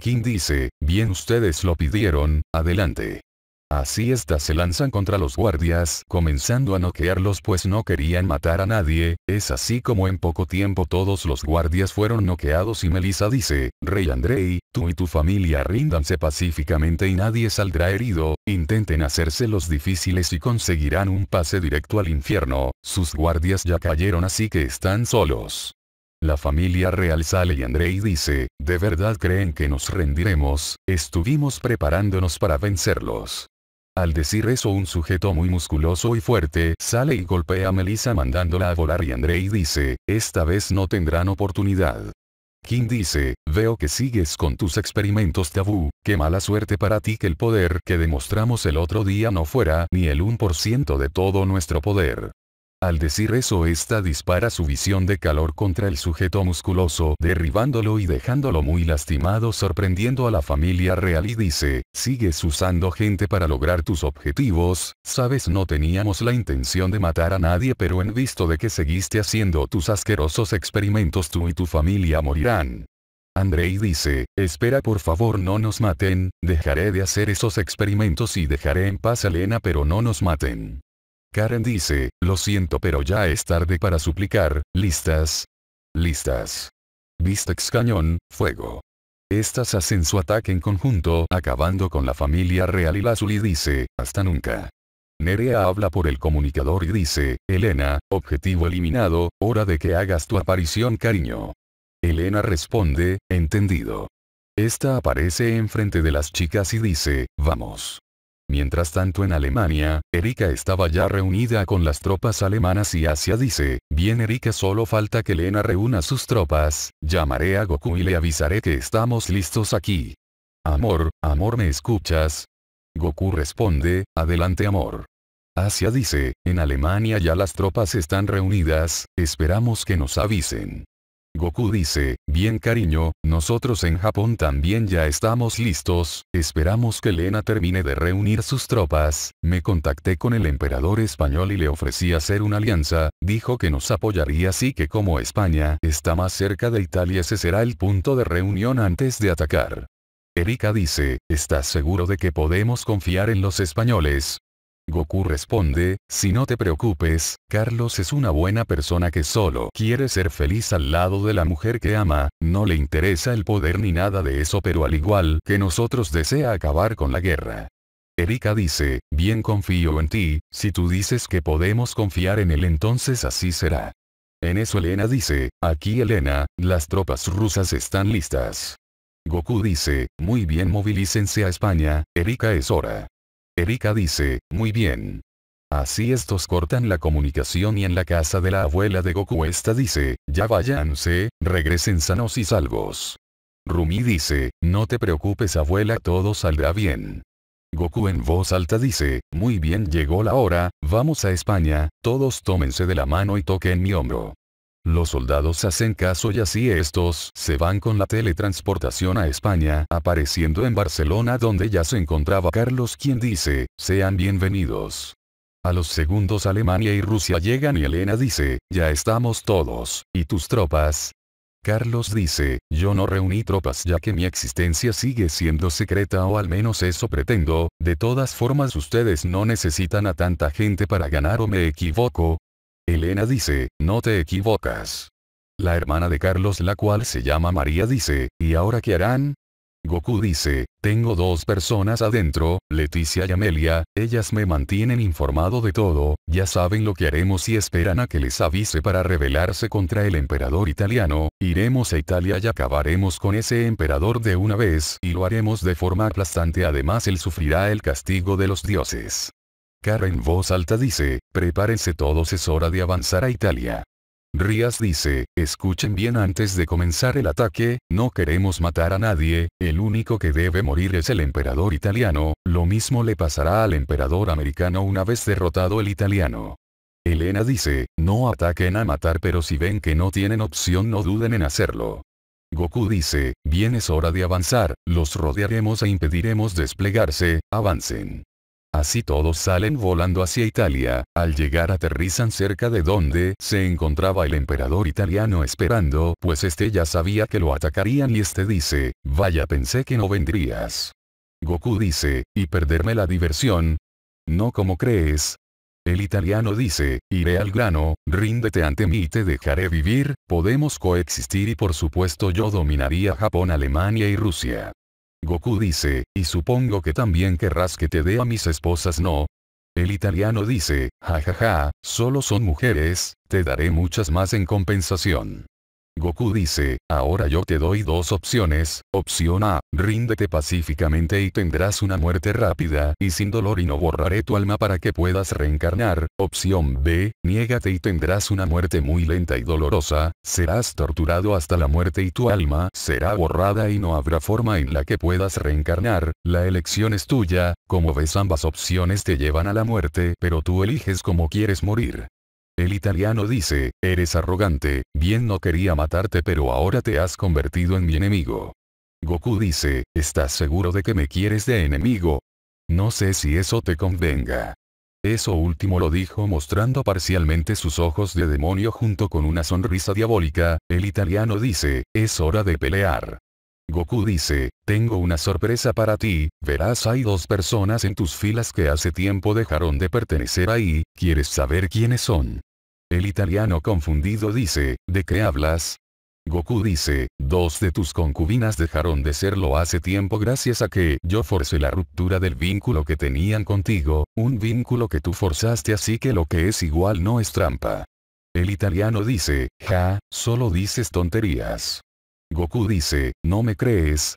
Kim dice, bien ustedes lo pidieron, adelante. Así estas se lanzan contra los guardias, comenzando a noquearlos pues no querían matar a nadie, es así como en poco tiempo todos los guardias fueron noqueados y Melissa dice, Rey Andrei, tú y tu familia ríndanse pacíficamente y nadie saldrá herido, intenten hacerse los difíciles y conseguirán un pase directo al infierno, sus guardias ya cayeron así que están solos. La familia real sale y Andrei dice, ¿de verdad creen que nos rendiremos? Estuvimos preparándonos para vencerlos. Al decir eso un sujeto muy musculoso y fuerte sale y golpea a Melissa mandándola a volar y Andrei dice, esta vez no tendrán oportunidad. Kim dice, veo que sigues con tus experimentos tabú, qué mala suerte para ti que el poder que demostramos el otro día no fuera ni el 1% de todo nuestro poder. Al decir eso esta dispara su visión de calor contra el sujeto musculoso derribándolo y dejándolo muy lastimado sorprendiendo a la familia real y dice, sigues usando gente para lograr tus objetivos, sabes no teníamos la intención de matar a nadie pero en visto de que seguiste haciendo tus asquerosos experimentos tú y tu familia morirán. Andrei dice, espera por favor no nos maten, dejaré de hacer esos experimentos y dejaré en paz a Lena pero no nos maten. Karen dice, lo siento pero ya es tarde para suplicar, listas. Listas. Vistex cañón, fuego. Estas hacen su ataque en conjunto, acabando con la familia real y la azul y dice, hasta nunca. Nerea habla por el comunicador y dice, Elena, objetivo eliminado, hora de que hagas tu aparición cariño. Elena responde, entendido. Esta aparece enfrente de las chicas y dice, vamos. Mientras tanto en Alemania, Erika estaba ya reunida con las tropas alemanas y Asia dice, bien Erika solo falta que Lena reúna sus tropas, llamaré a Goku y le avisaré que estamos listos aquí. Amor, amor me escuchas. Goku responde, adelante amor. Asia dice, en Alemania ya las tropas están reunidas, esperamos que nos avisen. Goku dice, bien cariño, nosotros en Japón también ya estamos listos, esperamos que Lena termine de reunir sus tropas, me contacté con el emperador español y le ofrecí hacer una alianza, dijo que nos apoyaría así que como España está más cerca de Italia ese será el punto de reunión antes de atacar. Erika dice, ¿estás seguro de que podemos confiar en los españoles? Goku responde, si no te preocupes, Carlos es una buena persona que solo quiere ser feliz al lado de la mujer que ama, no le interesa el poder ni nada de eso pero al igual que nosotros desea acabar con la guerra. Erika dice, bien confío en ti, si tú dices que podemos confiar en él entonces así será. En eso Elena dice, aquí Elena, las tropas rusas están listas. Goku dice, muy bien movilícense a España, Erika es hora. Erika dice, muy bien. Así estos cortan la comunicación y en la casa de la abuela de Goku esta dice, ya váyanse, regresen sanos y salvos. Rumi dice, no te preocupes abuela todo saldrá bien. Goku en voz alta dice, muy bien llegó la hora, vamos a España, todos tómense de la mano y toquen mi hombro. Los soldados hacen caso y así estos se van con la teletransportación a España, apareciendo en Barcelona donde ya se encontraba Carlos quien dice, sean bienvenidos. A los segundos Alemania y Rusia llegan y Elena dice, ya estamos todos, ¿y tus tropas? Carlos dice, yo no reuní tropas ya que mi existencia sigue siendo secreta o al menos eso pretendo, de todas formas ustedes no necesitan a tanta gente para ganar o me equivoco, Elena dice, no te equivocas. La hermana de Carlos la cual se llama María dice, ¿y ahora qué harán? Goku dice, tengo dos personas adentro, Leticia y Amelia, ellas me mantienen informado de todo, ya saben lo que haremos y esperan a que les avise para rebelarse contra el emperador italiano, iremos a Italia y acabaremos con ese emperador de una vez y lo haremos de forma aplastante además él sufrirá el castigo de los dioses. Cara en voz alta dice, prepárense todos es hora de avanzar a Italia. Rías dice, escuchen bien antes de comenzar el ataque, no queremos matar a nadie, el único que debe morir es el emperador italiano, lo mismo le pasará al emperador americano una vez derrotado el italiano. Elena dice, no ataquen a matar pero si ven que no tienen opción no duden en hacerlo. Goku dice, bien es hora de avanzar, los rodearemos e impediremos desplegarse, avancen. Así todos salen volando hacia Italia, al llegar aterrizan cerca de donde se encontraba el emperador italiano esperando, pues este ya sabía que lo atacarían y este dice, vaya pensé que no vendrías. Goku dice, ¿y perderme la diversión? No como crees. El italiano dice, iré al grano, ríndete ante mí y te dejaré vivir, podemos coexistir y por supuesto yo dominaría Japón, Alemania y Rusia. Goku dice, y supongo que también querrás que te dé a mis esposas no. El italiano dice, jajaja, solo son mujeres, te daré muchas más en compensación. Goku dice, ahora yo te doy dos opciones, opción A, ríndete pacíficamente y tendrás una muerte rápida y sin dolor y no borraré tu alma para que puedas reencarnar, opción B, niégate y tendrás una muerte muy lenta y dolorosa, serás torturado hasta la muerte y tu alma será borrada y no habrá forma en la que puedas reencarnar, la elección es tuya, como ves ambas opciones te llevan a la muerte pero tú eliges cómo quieres morir. El italiano dice, eres arrogante, bien no quería matarte pero ahora te has convertido en mi enemigo. Goku dice, ¿estás seguro de que me quieres de enemigo? No sé si eso te convenga. Eso último lo dijo mostrando parcialmente sus ojos de demonio junto con una sonrisa diabólica, el italiano dice, es hora de pelear. Goku dice, tengo una sorpresa para ti, verás hay dos personas en tus filas que hace tiempo dejaron de pertenecer ahí, ¿quieres saber quiénes son? El italiano confundido dice, ¿de qué hablas? Goku dice, dos de tus concubinas dejaron de serlo hace tiempo gracias a que yo forcé la ruptura del vínculo que tenían contigo, un vínculo que tú forzaste así que lo que es igual no es trampa. El italiano dice, ja, solo dices tonterías. Goku dice, ¿no me crees?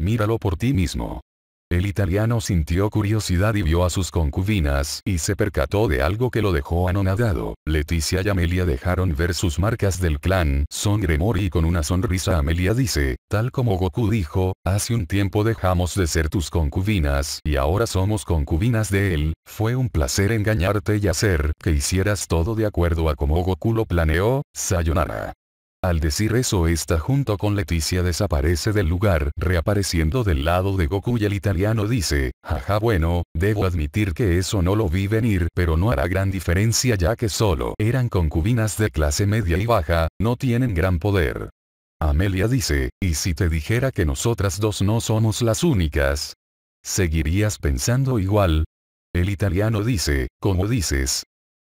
Míralo por ti mismo. El italiano sintió curiosidad y vio a sus concubinas y se percató de algo que lo dejó anonadado. Leticia y Amelia dejaron ver sus marcas del clan Son Gremor y con una sonrisa Amelia dice, tal como Goku dijo, hace un tiempo dejamos de ser tus concubinas y ahora somos concubinas de él, fue un placer engañarte y hacer que hicieras todo de acuerdo a como Goku lo planeó, Sayonara. Al decir eso esta junto con Leticia desaparece del lugar, reapareciendo del lado de Goku y el italiano dice, jaja bueno, debo admitir que eso no lo vi venir pero no hará gran diferencia ya que solo eran concubinas de clase media y baja, no tienen gran poder. Amelia dice, ¿y si te dijera que nosotras dos no somos las únicas? ¿Seguirías pensando igual? El italiano dice, como dices,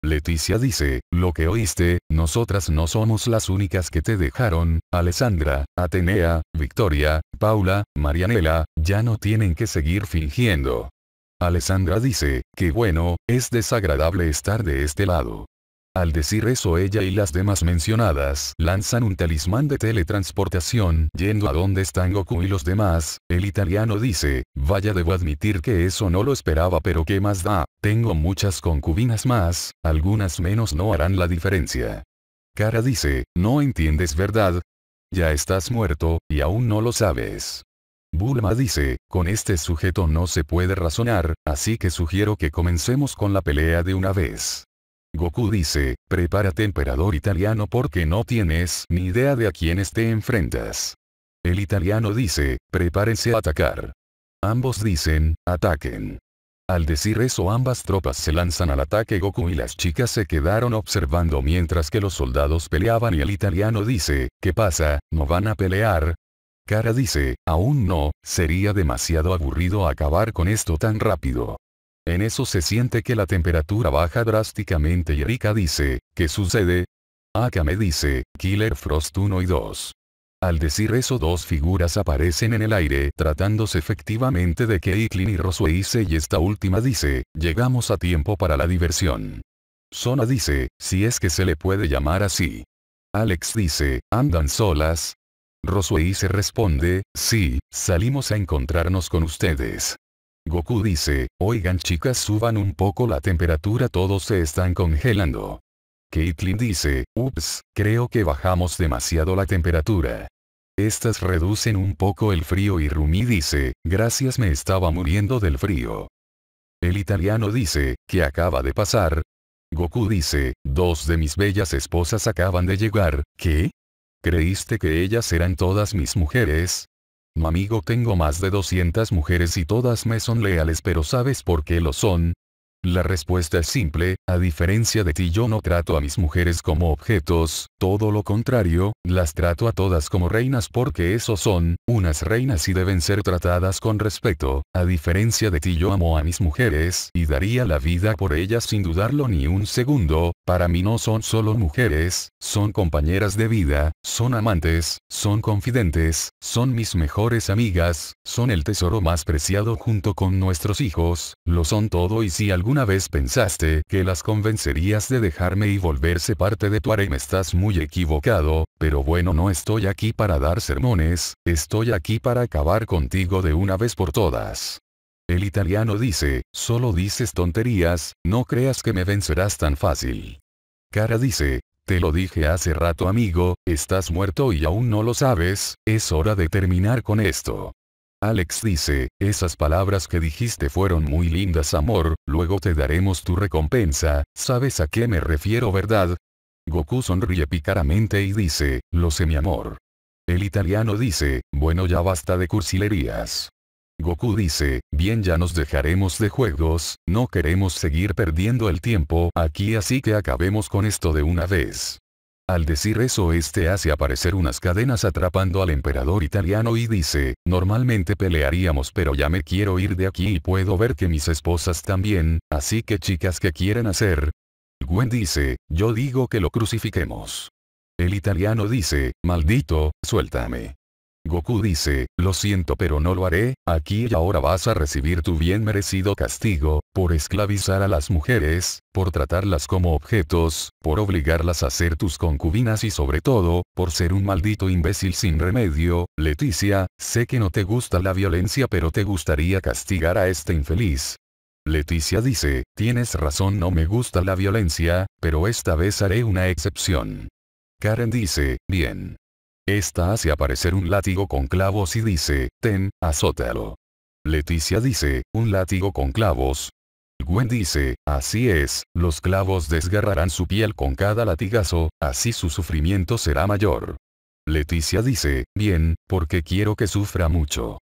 Leticia dice, lo que oíste, nosotras no somos las únicas que te dejaron, Alessandra, Atenea, Victoria, Paula, Marianela, ya no tienen que seguir fingiendo. Alessandra dice, que bueno, es desagradable estar de este lado. Al decir eso ella y las demás mencionadas lanzan un talismán de teletransportación yendo a donde están Goku y los demás, el italiano dice, vaya debo admitir que eso no lo esperaba pero qué más da, tengo muchas concubinas más, algunas menos no harán la diferencia. Cara dice, no entiendes verdad. Ya estás muerto, y aún no lo sabes. Bulma dice, con este sujeto no se puede razonar, así que sugiero que comencemos con la pelea de una vez. Goku dice, prepárate emperador italiano porque no tienes ni idea de a quiénes te enfrentas. El italiano dice, prepárense a atacar. Ambos dicen, ataquen. Al decir eso ambas tropas se lanzan al ataque Goku y las chicas se quedaron observando mientras que los soldados peleaban y el italiano dice, ¿qué pasa, no van a pelear? Kara dice, aún no, sería demasiado aburrido acabar con esto tan rápido. En eso se siente que la temperatura baja drásticamente y Erika dice, ¿qué sucede? Akame dice, Killer Frost 1 y 2. Al decir eso dos figuras aparecen en el aire tratándose efectivamente de Caitlyn y Rosweise y esta última dice, llegamos a tiempo para la diversión. Sona dice, si es que se le puede llamar así. Alex dice, ¿andan solas? Rosweise se responde, sí, salimos a encontrarnos con ustedes. Goku dice, oigan chicas suban un poco la temperatura todos se están congelando. Caitlyn dice, ups, creo que bajamos demasiado la temperatura. Estas reducen un poco el frío y Rumi dice, gracias me estaba muriendo del frío. El italiano dice, ¿qué acaba de pasar? Goku dice, dos de mis bellas esposas acaban de llegar, ¿qué? ¿Creíste que ellas eran todas mis mujeres? Mamigo tengo más de 200 mujeres y todas me son leales pero ¿sabes por qué lo son? La respuesta es simple, a diferencia de ti yo no trato a mis mujeres como objetos, todo lo contrario, las trato a todas como reinas porque eso son, unas reinas y deben ser tratadas con respeto, a diferencia de ti yo amo a mis mujeres y daría la vida por ellas sin dudarlo ni un segundo, para mí no son solo mujeres, son compañeras de vida, son amantes, son confidentes, son mis mejores amigas, son el tesoro más preciado junto con nuestros hijos, lo son todo y si algún una vez pensaste que las convencerías de dejarme y volverse parte de tu harem? Estás muy equivocado, pero bueno no estoy aquí para dar sermones, estoy aquí para acabar contigo de una vez por todas. El italiano dice, solo dices tonterías, no creas que me vencerás tan fácil. Cara dice, te lo dije hace rato amigo, estás muerto y aún no lo sabes, es hora de terminar con esto. Alex dice, esas palabras que dijiste fueron muy lindas amor, luego te daremos tu recompensa, ¿sabes a qué me refiero verdad? Goku sonríe picaramente y dice, lo sé mi amor. El italiano dice, bueno ya basta de cursilerías. Goku dice, bien ya nos dejaremos de juegos, no queremos seguir perdiendo el tiempo aquí así que acabemos con esto de una vez. Al decir eso este hace aparecer unas cadenas atrapando al emperador italiano y dice, normalmente pelearíamos pero ya me quiero ir de aquí y puedo ver que mis esposas también, así que chicas que quieren hacer? Gwen dice, yo digo que lo crucifiquemos. El italiano dice, maldito, suéltame. Goku dice, lo siento pero no lo haré, aquí y ahora vas a recibir tu bien merecido castigo, por esclavizar a las mujeres, por tratarlas como objetos, por obligarlas a ser tus concubinas y sobre todo, por ser un maldito imbécil sin remedio, Leticia, sé que no te gusta la violencia pero te gustaría castigar a este infeliz, Leticia dice, tienes razón no me gusta la violencia, pero esta vez haré una excepción. Karen dice, bien. Esta hace aparecer un látigo con clavos y dice, ten, azótalo. Leticia dice, un látigo con clavos. Gwen dice, así es, los clavos desgarrarán su piel con cada latigazo, así su sufrimiento será mayor. Leticia dice, bien, porque quiero que sufra mucho.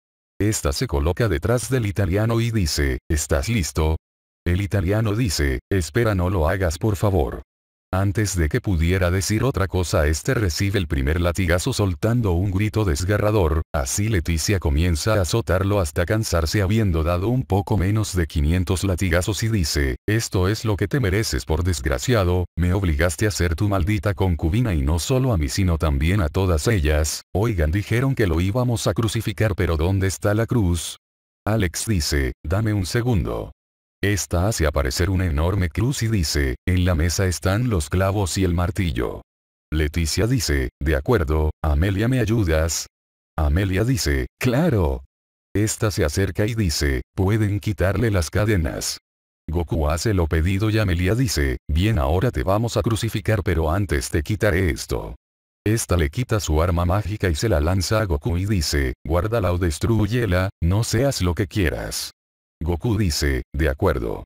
Esta se coloca detrás del italiano y dice, ¿estás listo? El italiano dice, espera no lo hagas por favor. Antes de que pudiera decir otra cosa este recibe el primer latigazo soltando un grito desgarrador, así Leticia comienza a azotarlo hasta cansarse habiendo dado un poco menos de 500 latigazos y dice, esto es lo que te mereces por desgraciado, me obligaste a ser tu maldita concubina y no solo a mí sino también a todas ellas, oigan dijeron que lo íbamos a crucificar pero ¿dónde está la cruz? Alex dice, dame un segundo. Esta hace aparecer una enorme cruz y dice, en la mesa están los clavos y el martillo. Leticia dice, de acuerdo, Amelia me ayudas. Amelia dice, claro. Esta se acerca y dice, pueden quitarle las cadenas. Goku hace lo pedido y Amelia dice, bien ahora te vamos a crucificar pero antes te quitaré esto. Esta le quita su arma mágica y se la lanza a Goku y dice, guárdala o destruyela, no seas lo que quieras. Goku dice, de acuerdo.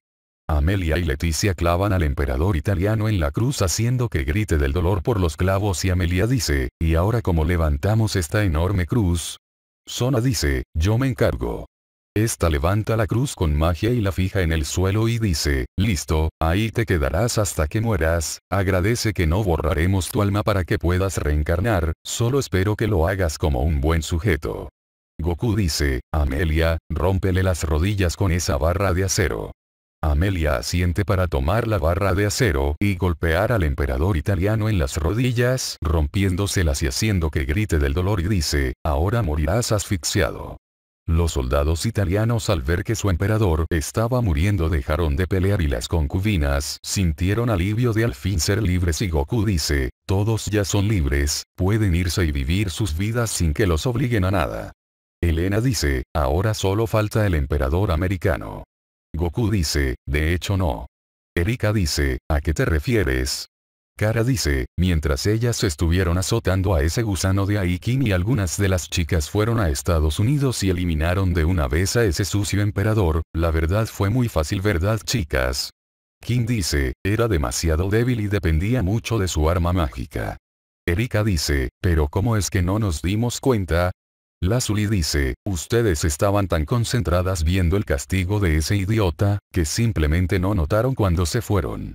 Amelia y Leticia clavan al emperador italiano en la cruz haciendo que grite del dolor por los clavos y Amelia dice, ¿y ahora como levantamos esta enorme cruz? Sona dice, yo me encargo. Esta levanta la cruz con magia y la fija en el suelo y dice, listo, ahí te quedarás hasta que mueras, agradece que no borraremos tu alma para que puedas reencarnar, solo espero que lo hagas como un buen sujeto. Goku dice, Amelia, rómpele las rodillas con esa barra de acero. Amelia asiente para tomar la barra de acero y golpear al emperador italiano en las rodillas, rompiéndoselas y haciendo que grite del dolor y dice, ahora morirás asfixiado. Los soldados italianos al ver que su emperador estaba muriendo dejaron de pelear y las concubinas sintieron alivio de al fin ser libres y Goku dice, todos ya son libres, pueden irse y vivir sus vidas sin que los obliguen a nada. Elena dice, ahora solo falta el emperador americano. Goku dice, de hecho no. Erika dice, ¿a qué te refieres? Kara dice, mientras ellas estuvieron azotando a ese gusano de Aikin y algunas de las chicas fueron a Estados Unidos y eliminaron de una vez a ese sucio emperador, la verdad fue muy fácil verdad chicas. Kim dice, era demasiado débil y dependía mucho de su arma mágica. Erika dice, pero ¿cómo es que no nos dimos cuenta? Lazuli dice, ustedes estaban tan concentradas viendo el castigo de ese idiota, que simplemente no notaron cuando se fueron.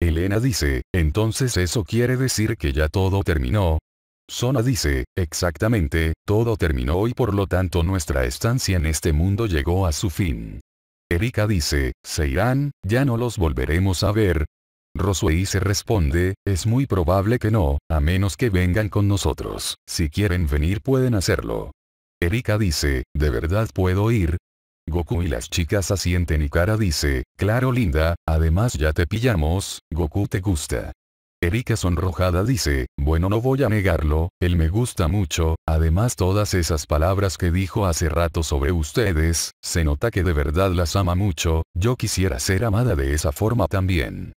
Elena dice, entonces eso quiere decir que ya todo terminó. Sona dice, exactamente, todo terminó y por lo tanto nuestra estancia en este mundo llegó a su fin. Erika dice, se irán, ya no los volveremos a ver. Rosuei se responde, es muy probable que no, a menos que vengan con nosotros, si quieren venir pueden hacerlo. Erika dice, ¿de verdad puedo ir? Goku y las chicas asienten y Kara dice, claro linda, además ya te pillamos, Goku te gusta. Erika sonrojada dice, bueno no voy a negarlo, él me gusta mucho, además todas esas palabras que dijo hace rato sobre ustedes, se nota que de verdad las ama mucho, yo quisiera ser amada de esa forma también.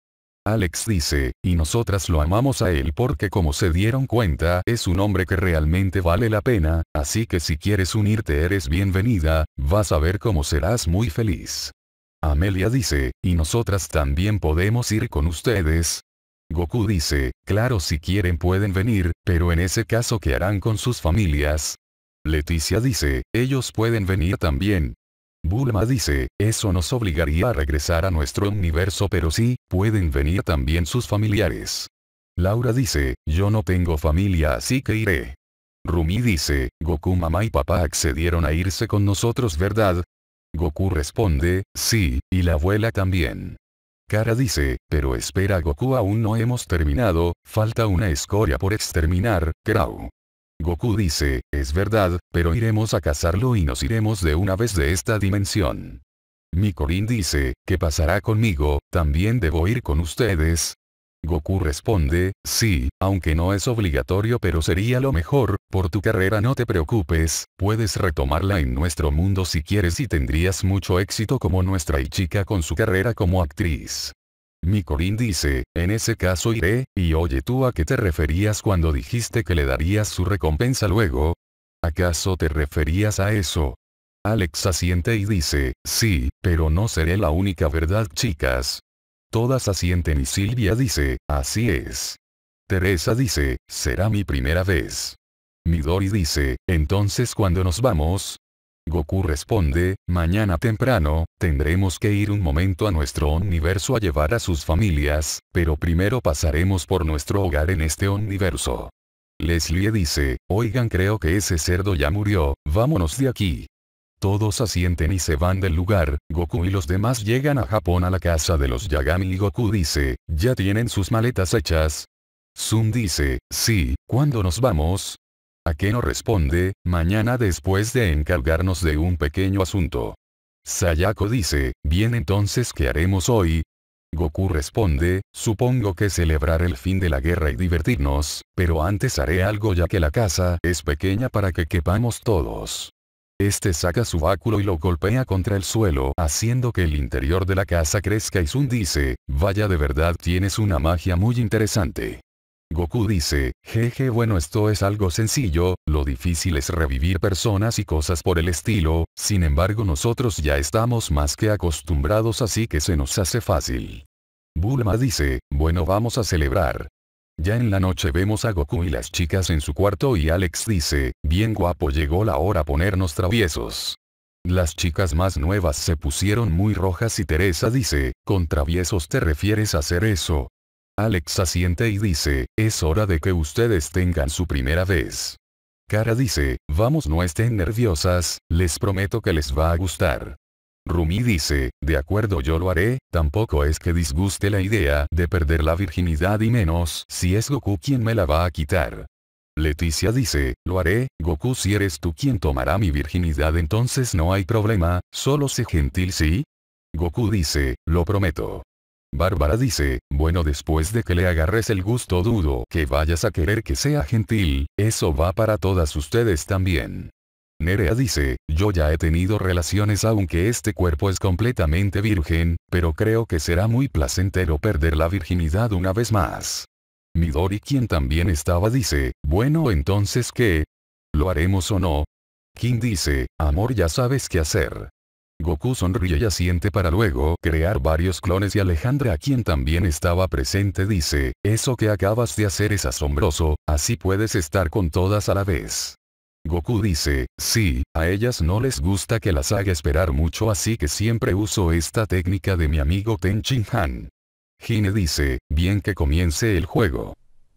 Alex dice, y nosotras lo amamos a él porque como se dieron cuenta, es un hombre que realmente vale la pena, así que si quieres unirte eres bienvenida, vas a ver cómo serás muy feliz. Amelia dice, y nosotras también podemos ir con ustedes. Goku dice, claro si quieren pueden venir, pero en ese caso ¿qué harán con sus familias? Leticia dice, ellos pueden venir también, Bulma dice, eso nos obligaría a regresar a nuestro universo pero sí, pueden venir también sus familiares. Laura dice, yo no tengo familia así que iré. Rumi dice, Goku mamá y papá accedieron a irse con nosotros ¿verdad? Goku responde, sí, y la abuela también. Kara dice, pero espera Goku aún no hemos terminado, falta una escoria por exterminar, Krau. Goku dice, es verdad, pero iremos a cazarlo y nos iremos de una vez de esta dimensión. Mikorin dice, ¿qué pasará conmigo? ¿También debo ir con ustedes? Goku responde, sí, aunque no es obligatorio pero sería lo mejor, por tu carrera no te preocupes, puedes retomarla en nuestro mundo si quieres y tendrías mucho éxito como nuestra y chica con su carrera como actriz. Mikorin dice, en ese caso iré, y oye tú a qué te referías cuando dijiste que le darías su recompensa luego. ¿Acaso te referías a eso? Alex asiente y dice, sí, pero no seré la única verdad chicas. Todas asienten y Silvia dice, así es. Teresa dice, será mi primera vez. Midori dice, entonces cuando nos vamos, Goku responde, mañana temprano, tendremos que ir un momento a nuestro universo a llevar a sus familias, pero primero pasaremos por nuestro hogar en este universo. Leslie dice, oigan creo que ese cerdo ya murió, vámonos de aquí. Todos asienten y se van del lugar, Goku y los demás llegan a Japón a la casa de los Yagami y Goku dice, ¿ya tienen sus maletas hechas? Sun dice, sí, ¿cuándo nos vamos? Akeno responde, mañana después de encargarnos de un pequeño asunto. Sayako dice, bien entonces ¿qué haremos hoy? Goku responde, supongo que celebrar el fin de la guerra y divertirnos, pero antes haré algo ya que la casa es pequeña para que quepamos todos. Este saca su báculo y lo golpea contra el suelo haciendo que el interior de la casa crezca y Sun dice, vaya de verdad tienes una magia muy interesante. Goku dice, jeje bueno esto es algo sencillo, lo difícil es revivir personas y cosas por el estilo, sin embargo nosotros ya estamos más que acostumbrados así que se nos hace fácil. Bulma dice, bueno vamos a celebrar. Ya en la noche vemos a Goku y las chicas en su cuarto y Alex dice, bien guapo llegó la hora ponernos traviesos. Las chicas más nuevas se pusieron muy rojas y Teresa dice, con traviesos te refieres a hacer eso, Alex asiente y dice, es hora de que ustedes tengan su primera vez. Cara dice, vamos no estén nerviosas, les prometo que les va a gustar. Rumi dice, de acuerdo yo lo haré, tampoco es que disguste la idea de perder la virginidad y menos si es Goku quien me la va a quitar. Leticia dice, lo haré, Goku si eres tú quien tomará mi virginidad entonces no hay problema, solo sé gentil sí. Goku dice, lo prometo. Bárbara dice, bueno después de que le agarres el gusto dudo que vayas a querer que sea gentil, eso va para todas ustedes también. Nerea dice, yo ya he tenido relaciones aunque este cuerpo es completamente virgen, pero creo que será muy placentero perder la virginidad una vez más. Midori quien también estaba dice, bueno entonces ¿qué? ¿Lo haremos o no? Kim dice, amor ya sabes qué hacer. Goku sonríe y asiente para luego crear varios clones y Alejandra a quien también estaba presente dice, eso que acabas de hacer es asombroso, así puedes estar con todas a la vez. Goku dice, sí, a ellas no les gusta que las haga esperar mucho así que siempre uso esta técnica de mi amigo Ten Gine Han. Hine dice, bien que comience el juego.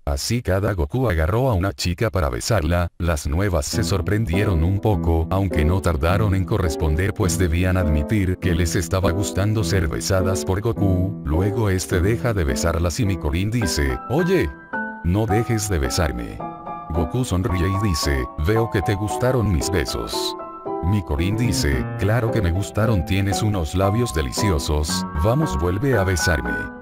Así cada Goku agarró a una chica para besarla, las nuevas se sorprendieron un poco aunque no tardaron en corresponder pues debían admitir que les estaba gustando ser besadas por Goku, luego este deja de besarlas y Mikorin dice, oye, no dejes de besarme. Goku sonríe y dice, veo que te gustaron mis besos. Mikorin dice, claro que me gustaron tienes unos labios deliciosos, vamos vuelve a besarme.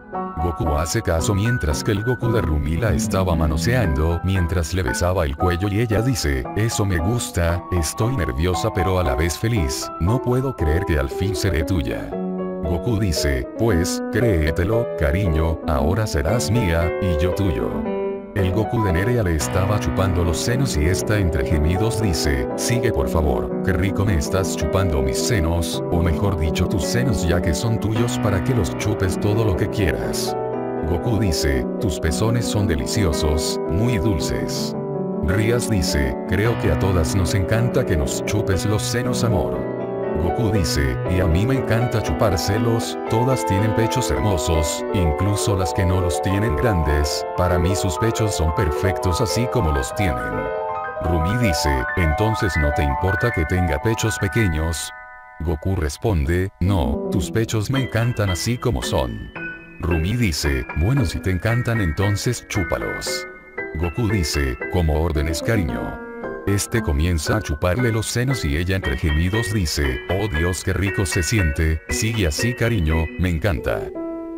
Goku hace caso mientras que el Goku de Rumila estaba manoseando mientras le besaba el cuello y ella dice, eso me gusta, estoy nerviosa pero a la vez feliz, no puedo creer que al fin seré tuya. Goku dice, pues, créetelo, cariño, ahora serás mía, y yo tuyo. El Goku de Nerea le estaba chupando los senos y esta entre gemidos dice, sigue por favor, qué rico me estás chupando mis senos, o mejor dicho tus senos ya que son tuyos para que los chupes todo lo que quieras. Goku dice, tus pezones son deliciosos, muy dulces. Rías dice, creo que a todas nos encanta que nos chupes los senos amor. Goku dice, y a mí me encanta chupar celos, todas tienen pechos hermosos, incluso las que no los tienen grandes, para mí sus pechos son perfectos así como los tienen. Rumi dice, entonces no te importa que tenga pechos pequeños. Goku responde, no, tus pechos me encantan así como son. Rumi dice, bueno si te encantan entonces chúpalos. Goku dice, como órdenes cariño. Este comienza a chuparle los senos y ella entre gemidos dice, oh Dios qué rico se siente, sigue así cariño, me encanta.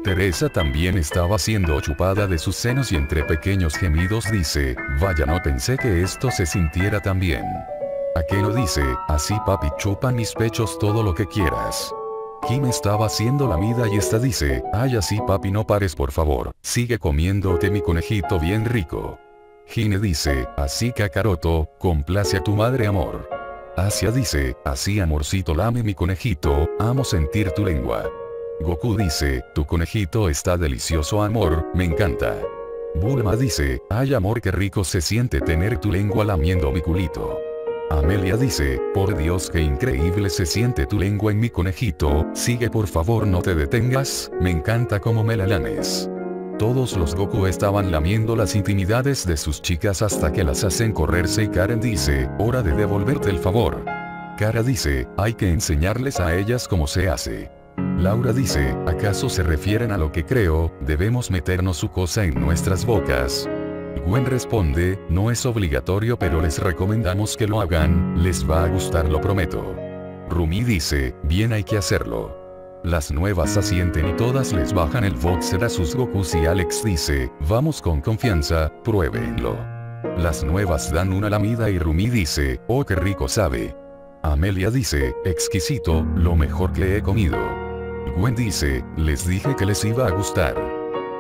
Teresa también estaba siendo chupada de sus senos y entre pequeños gemidos dice, vaya no pensé que esto se sintiera tan bien. Aquello dice, así papi chupa mis pechos todo lo que quieras. Kim estaba haciendo la vida y esta dice, ay así papi no pares por favor, sigue comiéndote mi conejito bien rico. Hine dice, así Kakaroto, complace a tu madre amor. Asia dice, así amorcito lame mi conejito, amo sentir tu lengua. Goku dice, tu conejito está delicioso amor, me encanta. Bulma dice, ay amor que rico se siente tener tu lengua lamiendo mi culito. Amelia dice, por Dios que increíble se siente tu lengua en mi conejito, sigue por favor no te detengas, me encanta como me la lames. Todos los Goku estaban lamiendo las intimidades de sus chicas hasta que las hacen correrse y Karen dice, hora de devolverte el favor. Kara dice, hay que enseñarles a ellas cómo se hace. Laura dice, ¿acaso se refieren a lo que creo, debemos meternos su cosa en nuestras bocas? Gwen responde, no es obligatorio pero les recomendamos que lo hagan, les va a gustar lo prometo. Rumi dice, bien hay que hacerlo. Las nuevas asienten y todas les bajan el boxer a sus Gokus y Alex dice, vamos con confianza, pruébenlo. Las nuevas dan una lamida y Rumi dice, oh qué rico sabe. Amelia dice, exquisito, lo mejor que he comido. Gwen dice, les dije que les iba a gustar.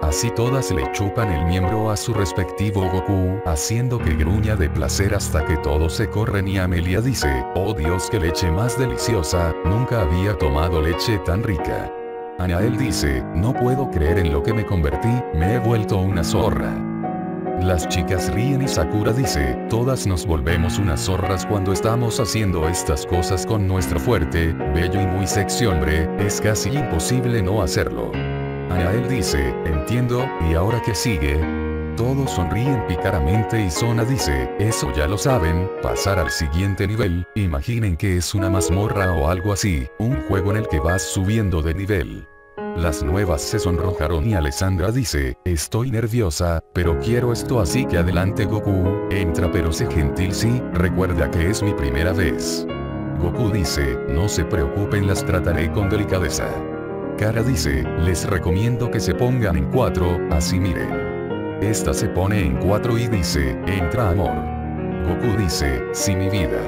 Así todas le chupan el miembro a su respectivo Goku, haciendo que gruña de placer hasta que todos se corren y Amelia dice, oh Dios que leche más deliciosa, nunca había tomado leche tan rica. Anael dice, no puedo creer en lo que me convertí, me he vuelto una zorra. Las chicas ríen y Sakura dice, todas nos volvemos unas zorras cuando estamos haciendo estas cosas con nuestro fuerte, bello y muy sexy hombre, es casi imposible no hacerlo. Anael dice, entiendo, ¿y ahora que sigue? Todos sonríen picaramente y Sona dice, eso ya lo saben, pasar al siguiente nivel, imaginen que es una mazmorra o algo así, un juego en el que vas subiendo de nivel. Las nuevas se sonrojaron y Alessandra dice, estoy nerviosa, pero quiero esto así que adelante Goku, entra pero sé gentil sí, recuerda que es mi primera vez. Goku dice, no se preocupen las trataré con delicadeza. Cara dice, les recomiendo que se pongan en cuatro, así miren. Esta se pone en cuatro y dice, entra amor. Goku dice, si mi vida.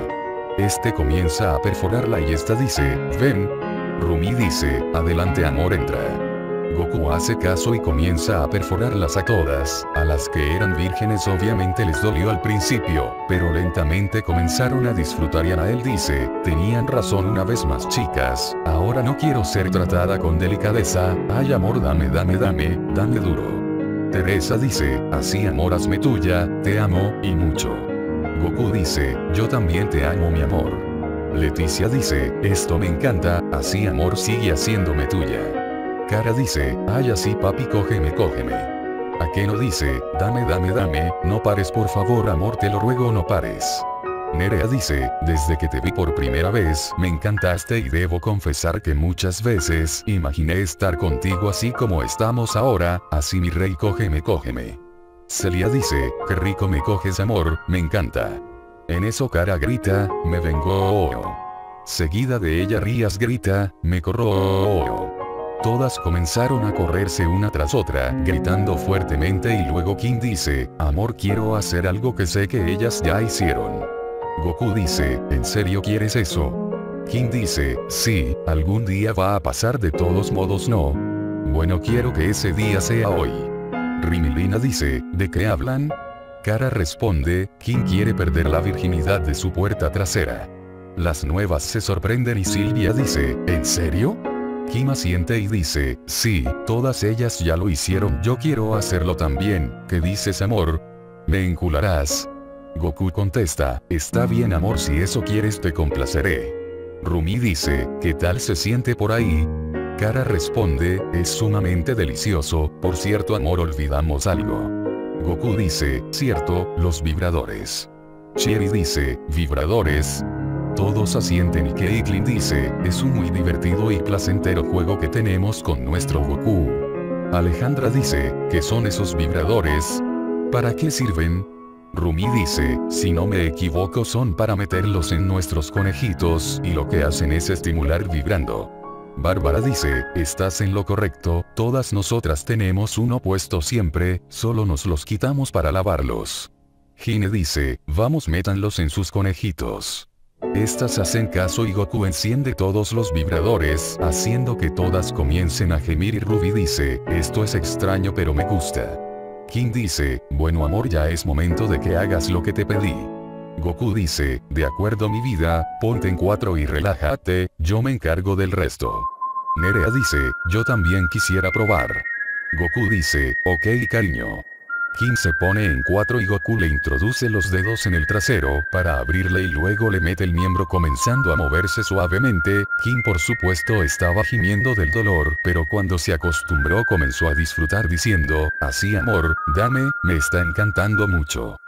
Este comienza a perforarla y esta dice, ven. Rumi dice, adelante amor entra. Goku hace caso y comienza a perforarlas a todas, a las que eran vírgenes obviamente les dolió al principio, pero lentamente comenzaron a disfrutar y él dice, tenían razón una vez más chicas, ahora no quiero ser tratada con delicadeza, ay amor dame dame dame, dame duro. Teresa dice, así amor hazme tuya, te amo, y mucho. Goku dice, yo también te amo mi amor. Leticia dice, esto me encanta, así amor sigue haciéndome tuya. Cara dice, ay así papi cógeme cógeme. A qué no dice, dame dame dame, no pares por favor amor te lo ruego no pares. Nerea dice, desde que te vi por primera vez, me encantaste y debo confesar que muchas veces imaginé estar contigo así como estamos ahora, así mi rey cógeme cógeme. Celia dice, qué rico me coges amor, me encanta. En eso cara grita, me vengo. Seguida de ella Rías grita, me corro. Todas comenzaron a correrse una tras otra, gritando fuertemente y luego Kim dice, amor quiero hacer algo que sé que ellas ya hicieron. Goku dice, ¿en serio quieres eso? Kim dice, sí, algún día va a pasar de todos modos no. Bueno quiero que ese día sea hoy. Rimilina dice, ¿de qué hablan? Kara responde, Kim quiere perder la virginidad de su puerta trasera. Las nuevas se sorprenden y Silvia dice, ¿en serio? Kima siente y dice, sí, todas ellas ya lo hicieron, yo quiero hacerlo también, ¿qué dices amor? Me encularás. Goku contesta, está bien amor si eso quieres te complaceré. Rumi dice, ¿qué tal se siente por ahí? Kara responde, es sumamente delicioso, por cierto amor olvidamos algo. Goku dice, cierto, los vibradores. Cherry dice, vibradores, todos asienten y Caitlyn dice, es un muy divertido y placentero juego que tenemos con nuestro Goku. Alejandra dice, ¿qué son esos vibradores? ¿Para qué sirven? Rumi dice, si no me equivoco son para meterlos en nuestros conejitos y lo que hacen es estimular vibrando. Bárbara dice, estás en lo correcto, todas nosotras tenemos uno puesto siempre, solo nos los quitamos para lavarlos. Gine dice, vamos métanlos en sus conejitos. Estas hacen caso y Goku enciende todos los vibradores, haciendo que todas comiencen a gemir y Ruby dice, esto es extraño pero me gusta. Kim dice, bueno amor ya es momento de que hagas lo que te pedí. Goku dice, de acuerdo mi vida, ponte en cuatro y relájate, yo me encargo del resto. Nerea dice, yo también quisiera probar. Goku dice, ok cariño. Kim se pone en cuatro y Goku le introduce los dedos en el trasero para abrirle y luego le mete el miembro comenzando a moverse suavemente, Kim por supuesto estaba gimiendo del dolor, pero cuando se acostumbró comenzó a disfrutar diciendo, así amor, dame, me está encantando mucho.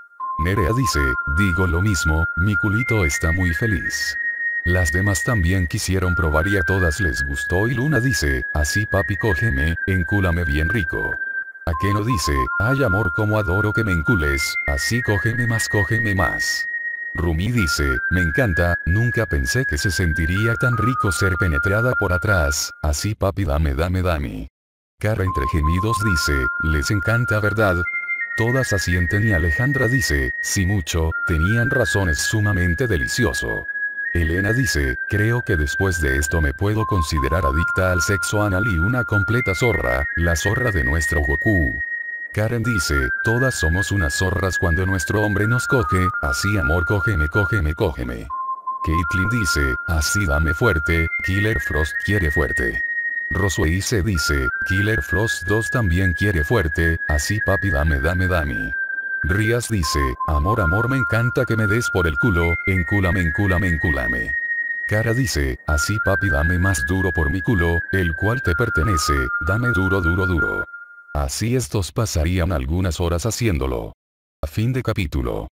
Nerea dice, digo lo mismo, mi culito está muy feliz. Las demás también quisieron probar y a todas les gustó y Luna dice, así papi cógeme, encúlame bien rico. ¿A no dice, hay amor como adoro que me encules, así cógeme más cógeme más? Rumi dice, me encanta, nunca pensé que se sentiría tan rico ser penetrada por atrás, así papi dame dame dame. Cara entre gemidos dice, les encanta verdad. Todas asienten y Alejandra dice, si mucho, tenían razones sumamente delicioso. Elena dice, creo que después de esto me puedo considerar adicta al sexo anal y una completa zorra, la zorra de nuestro Goku. Karen dice, todas somos unas zorras cuando nuestro hombre nos coge, así amor cógeme cógeme cógeme. Caitlin dice, así dame fuerte, Killer Frost quiere fuerte. Roswell se dice, Killer Frost 2 también quiere fuerte, así papi dame dame dame. Rías dice, amor amor me encanta que me des por el culo, encúlame encúlame encúlame. Cara dice, así papi dame más duro por mi culo, el cual te pertenece, dame duro duro duro. Así estos pasarían algunas horas haciéndolo. A fin de capítulo.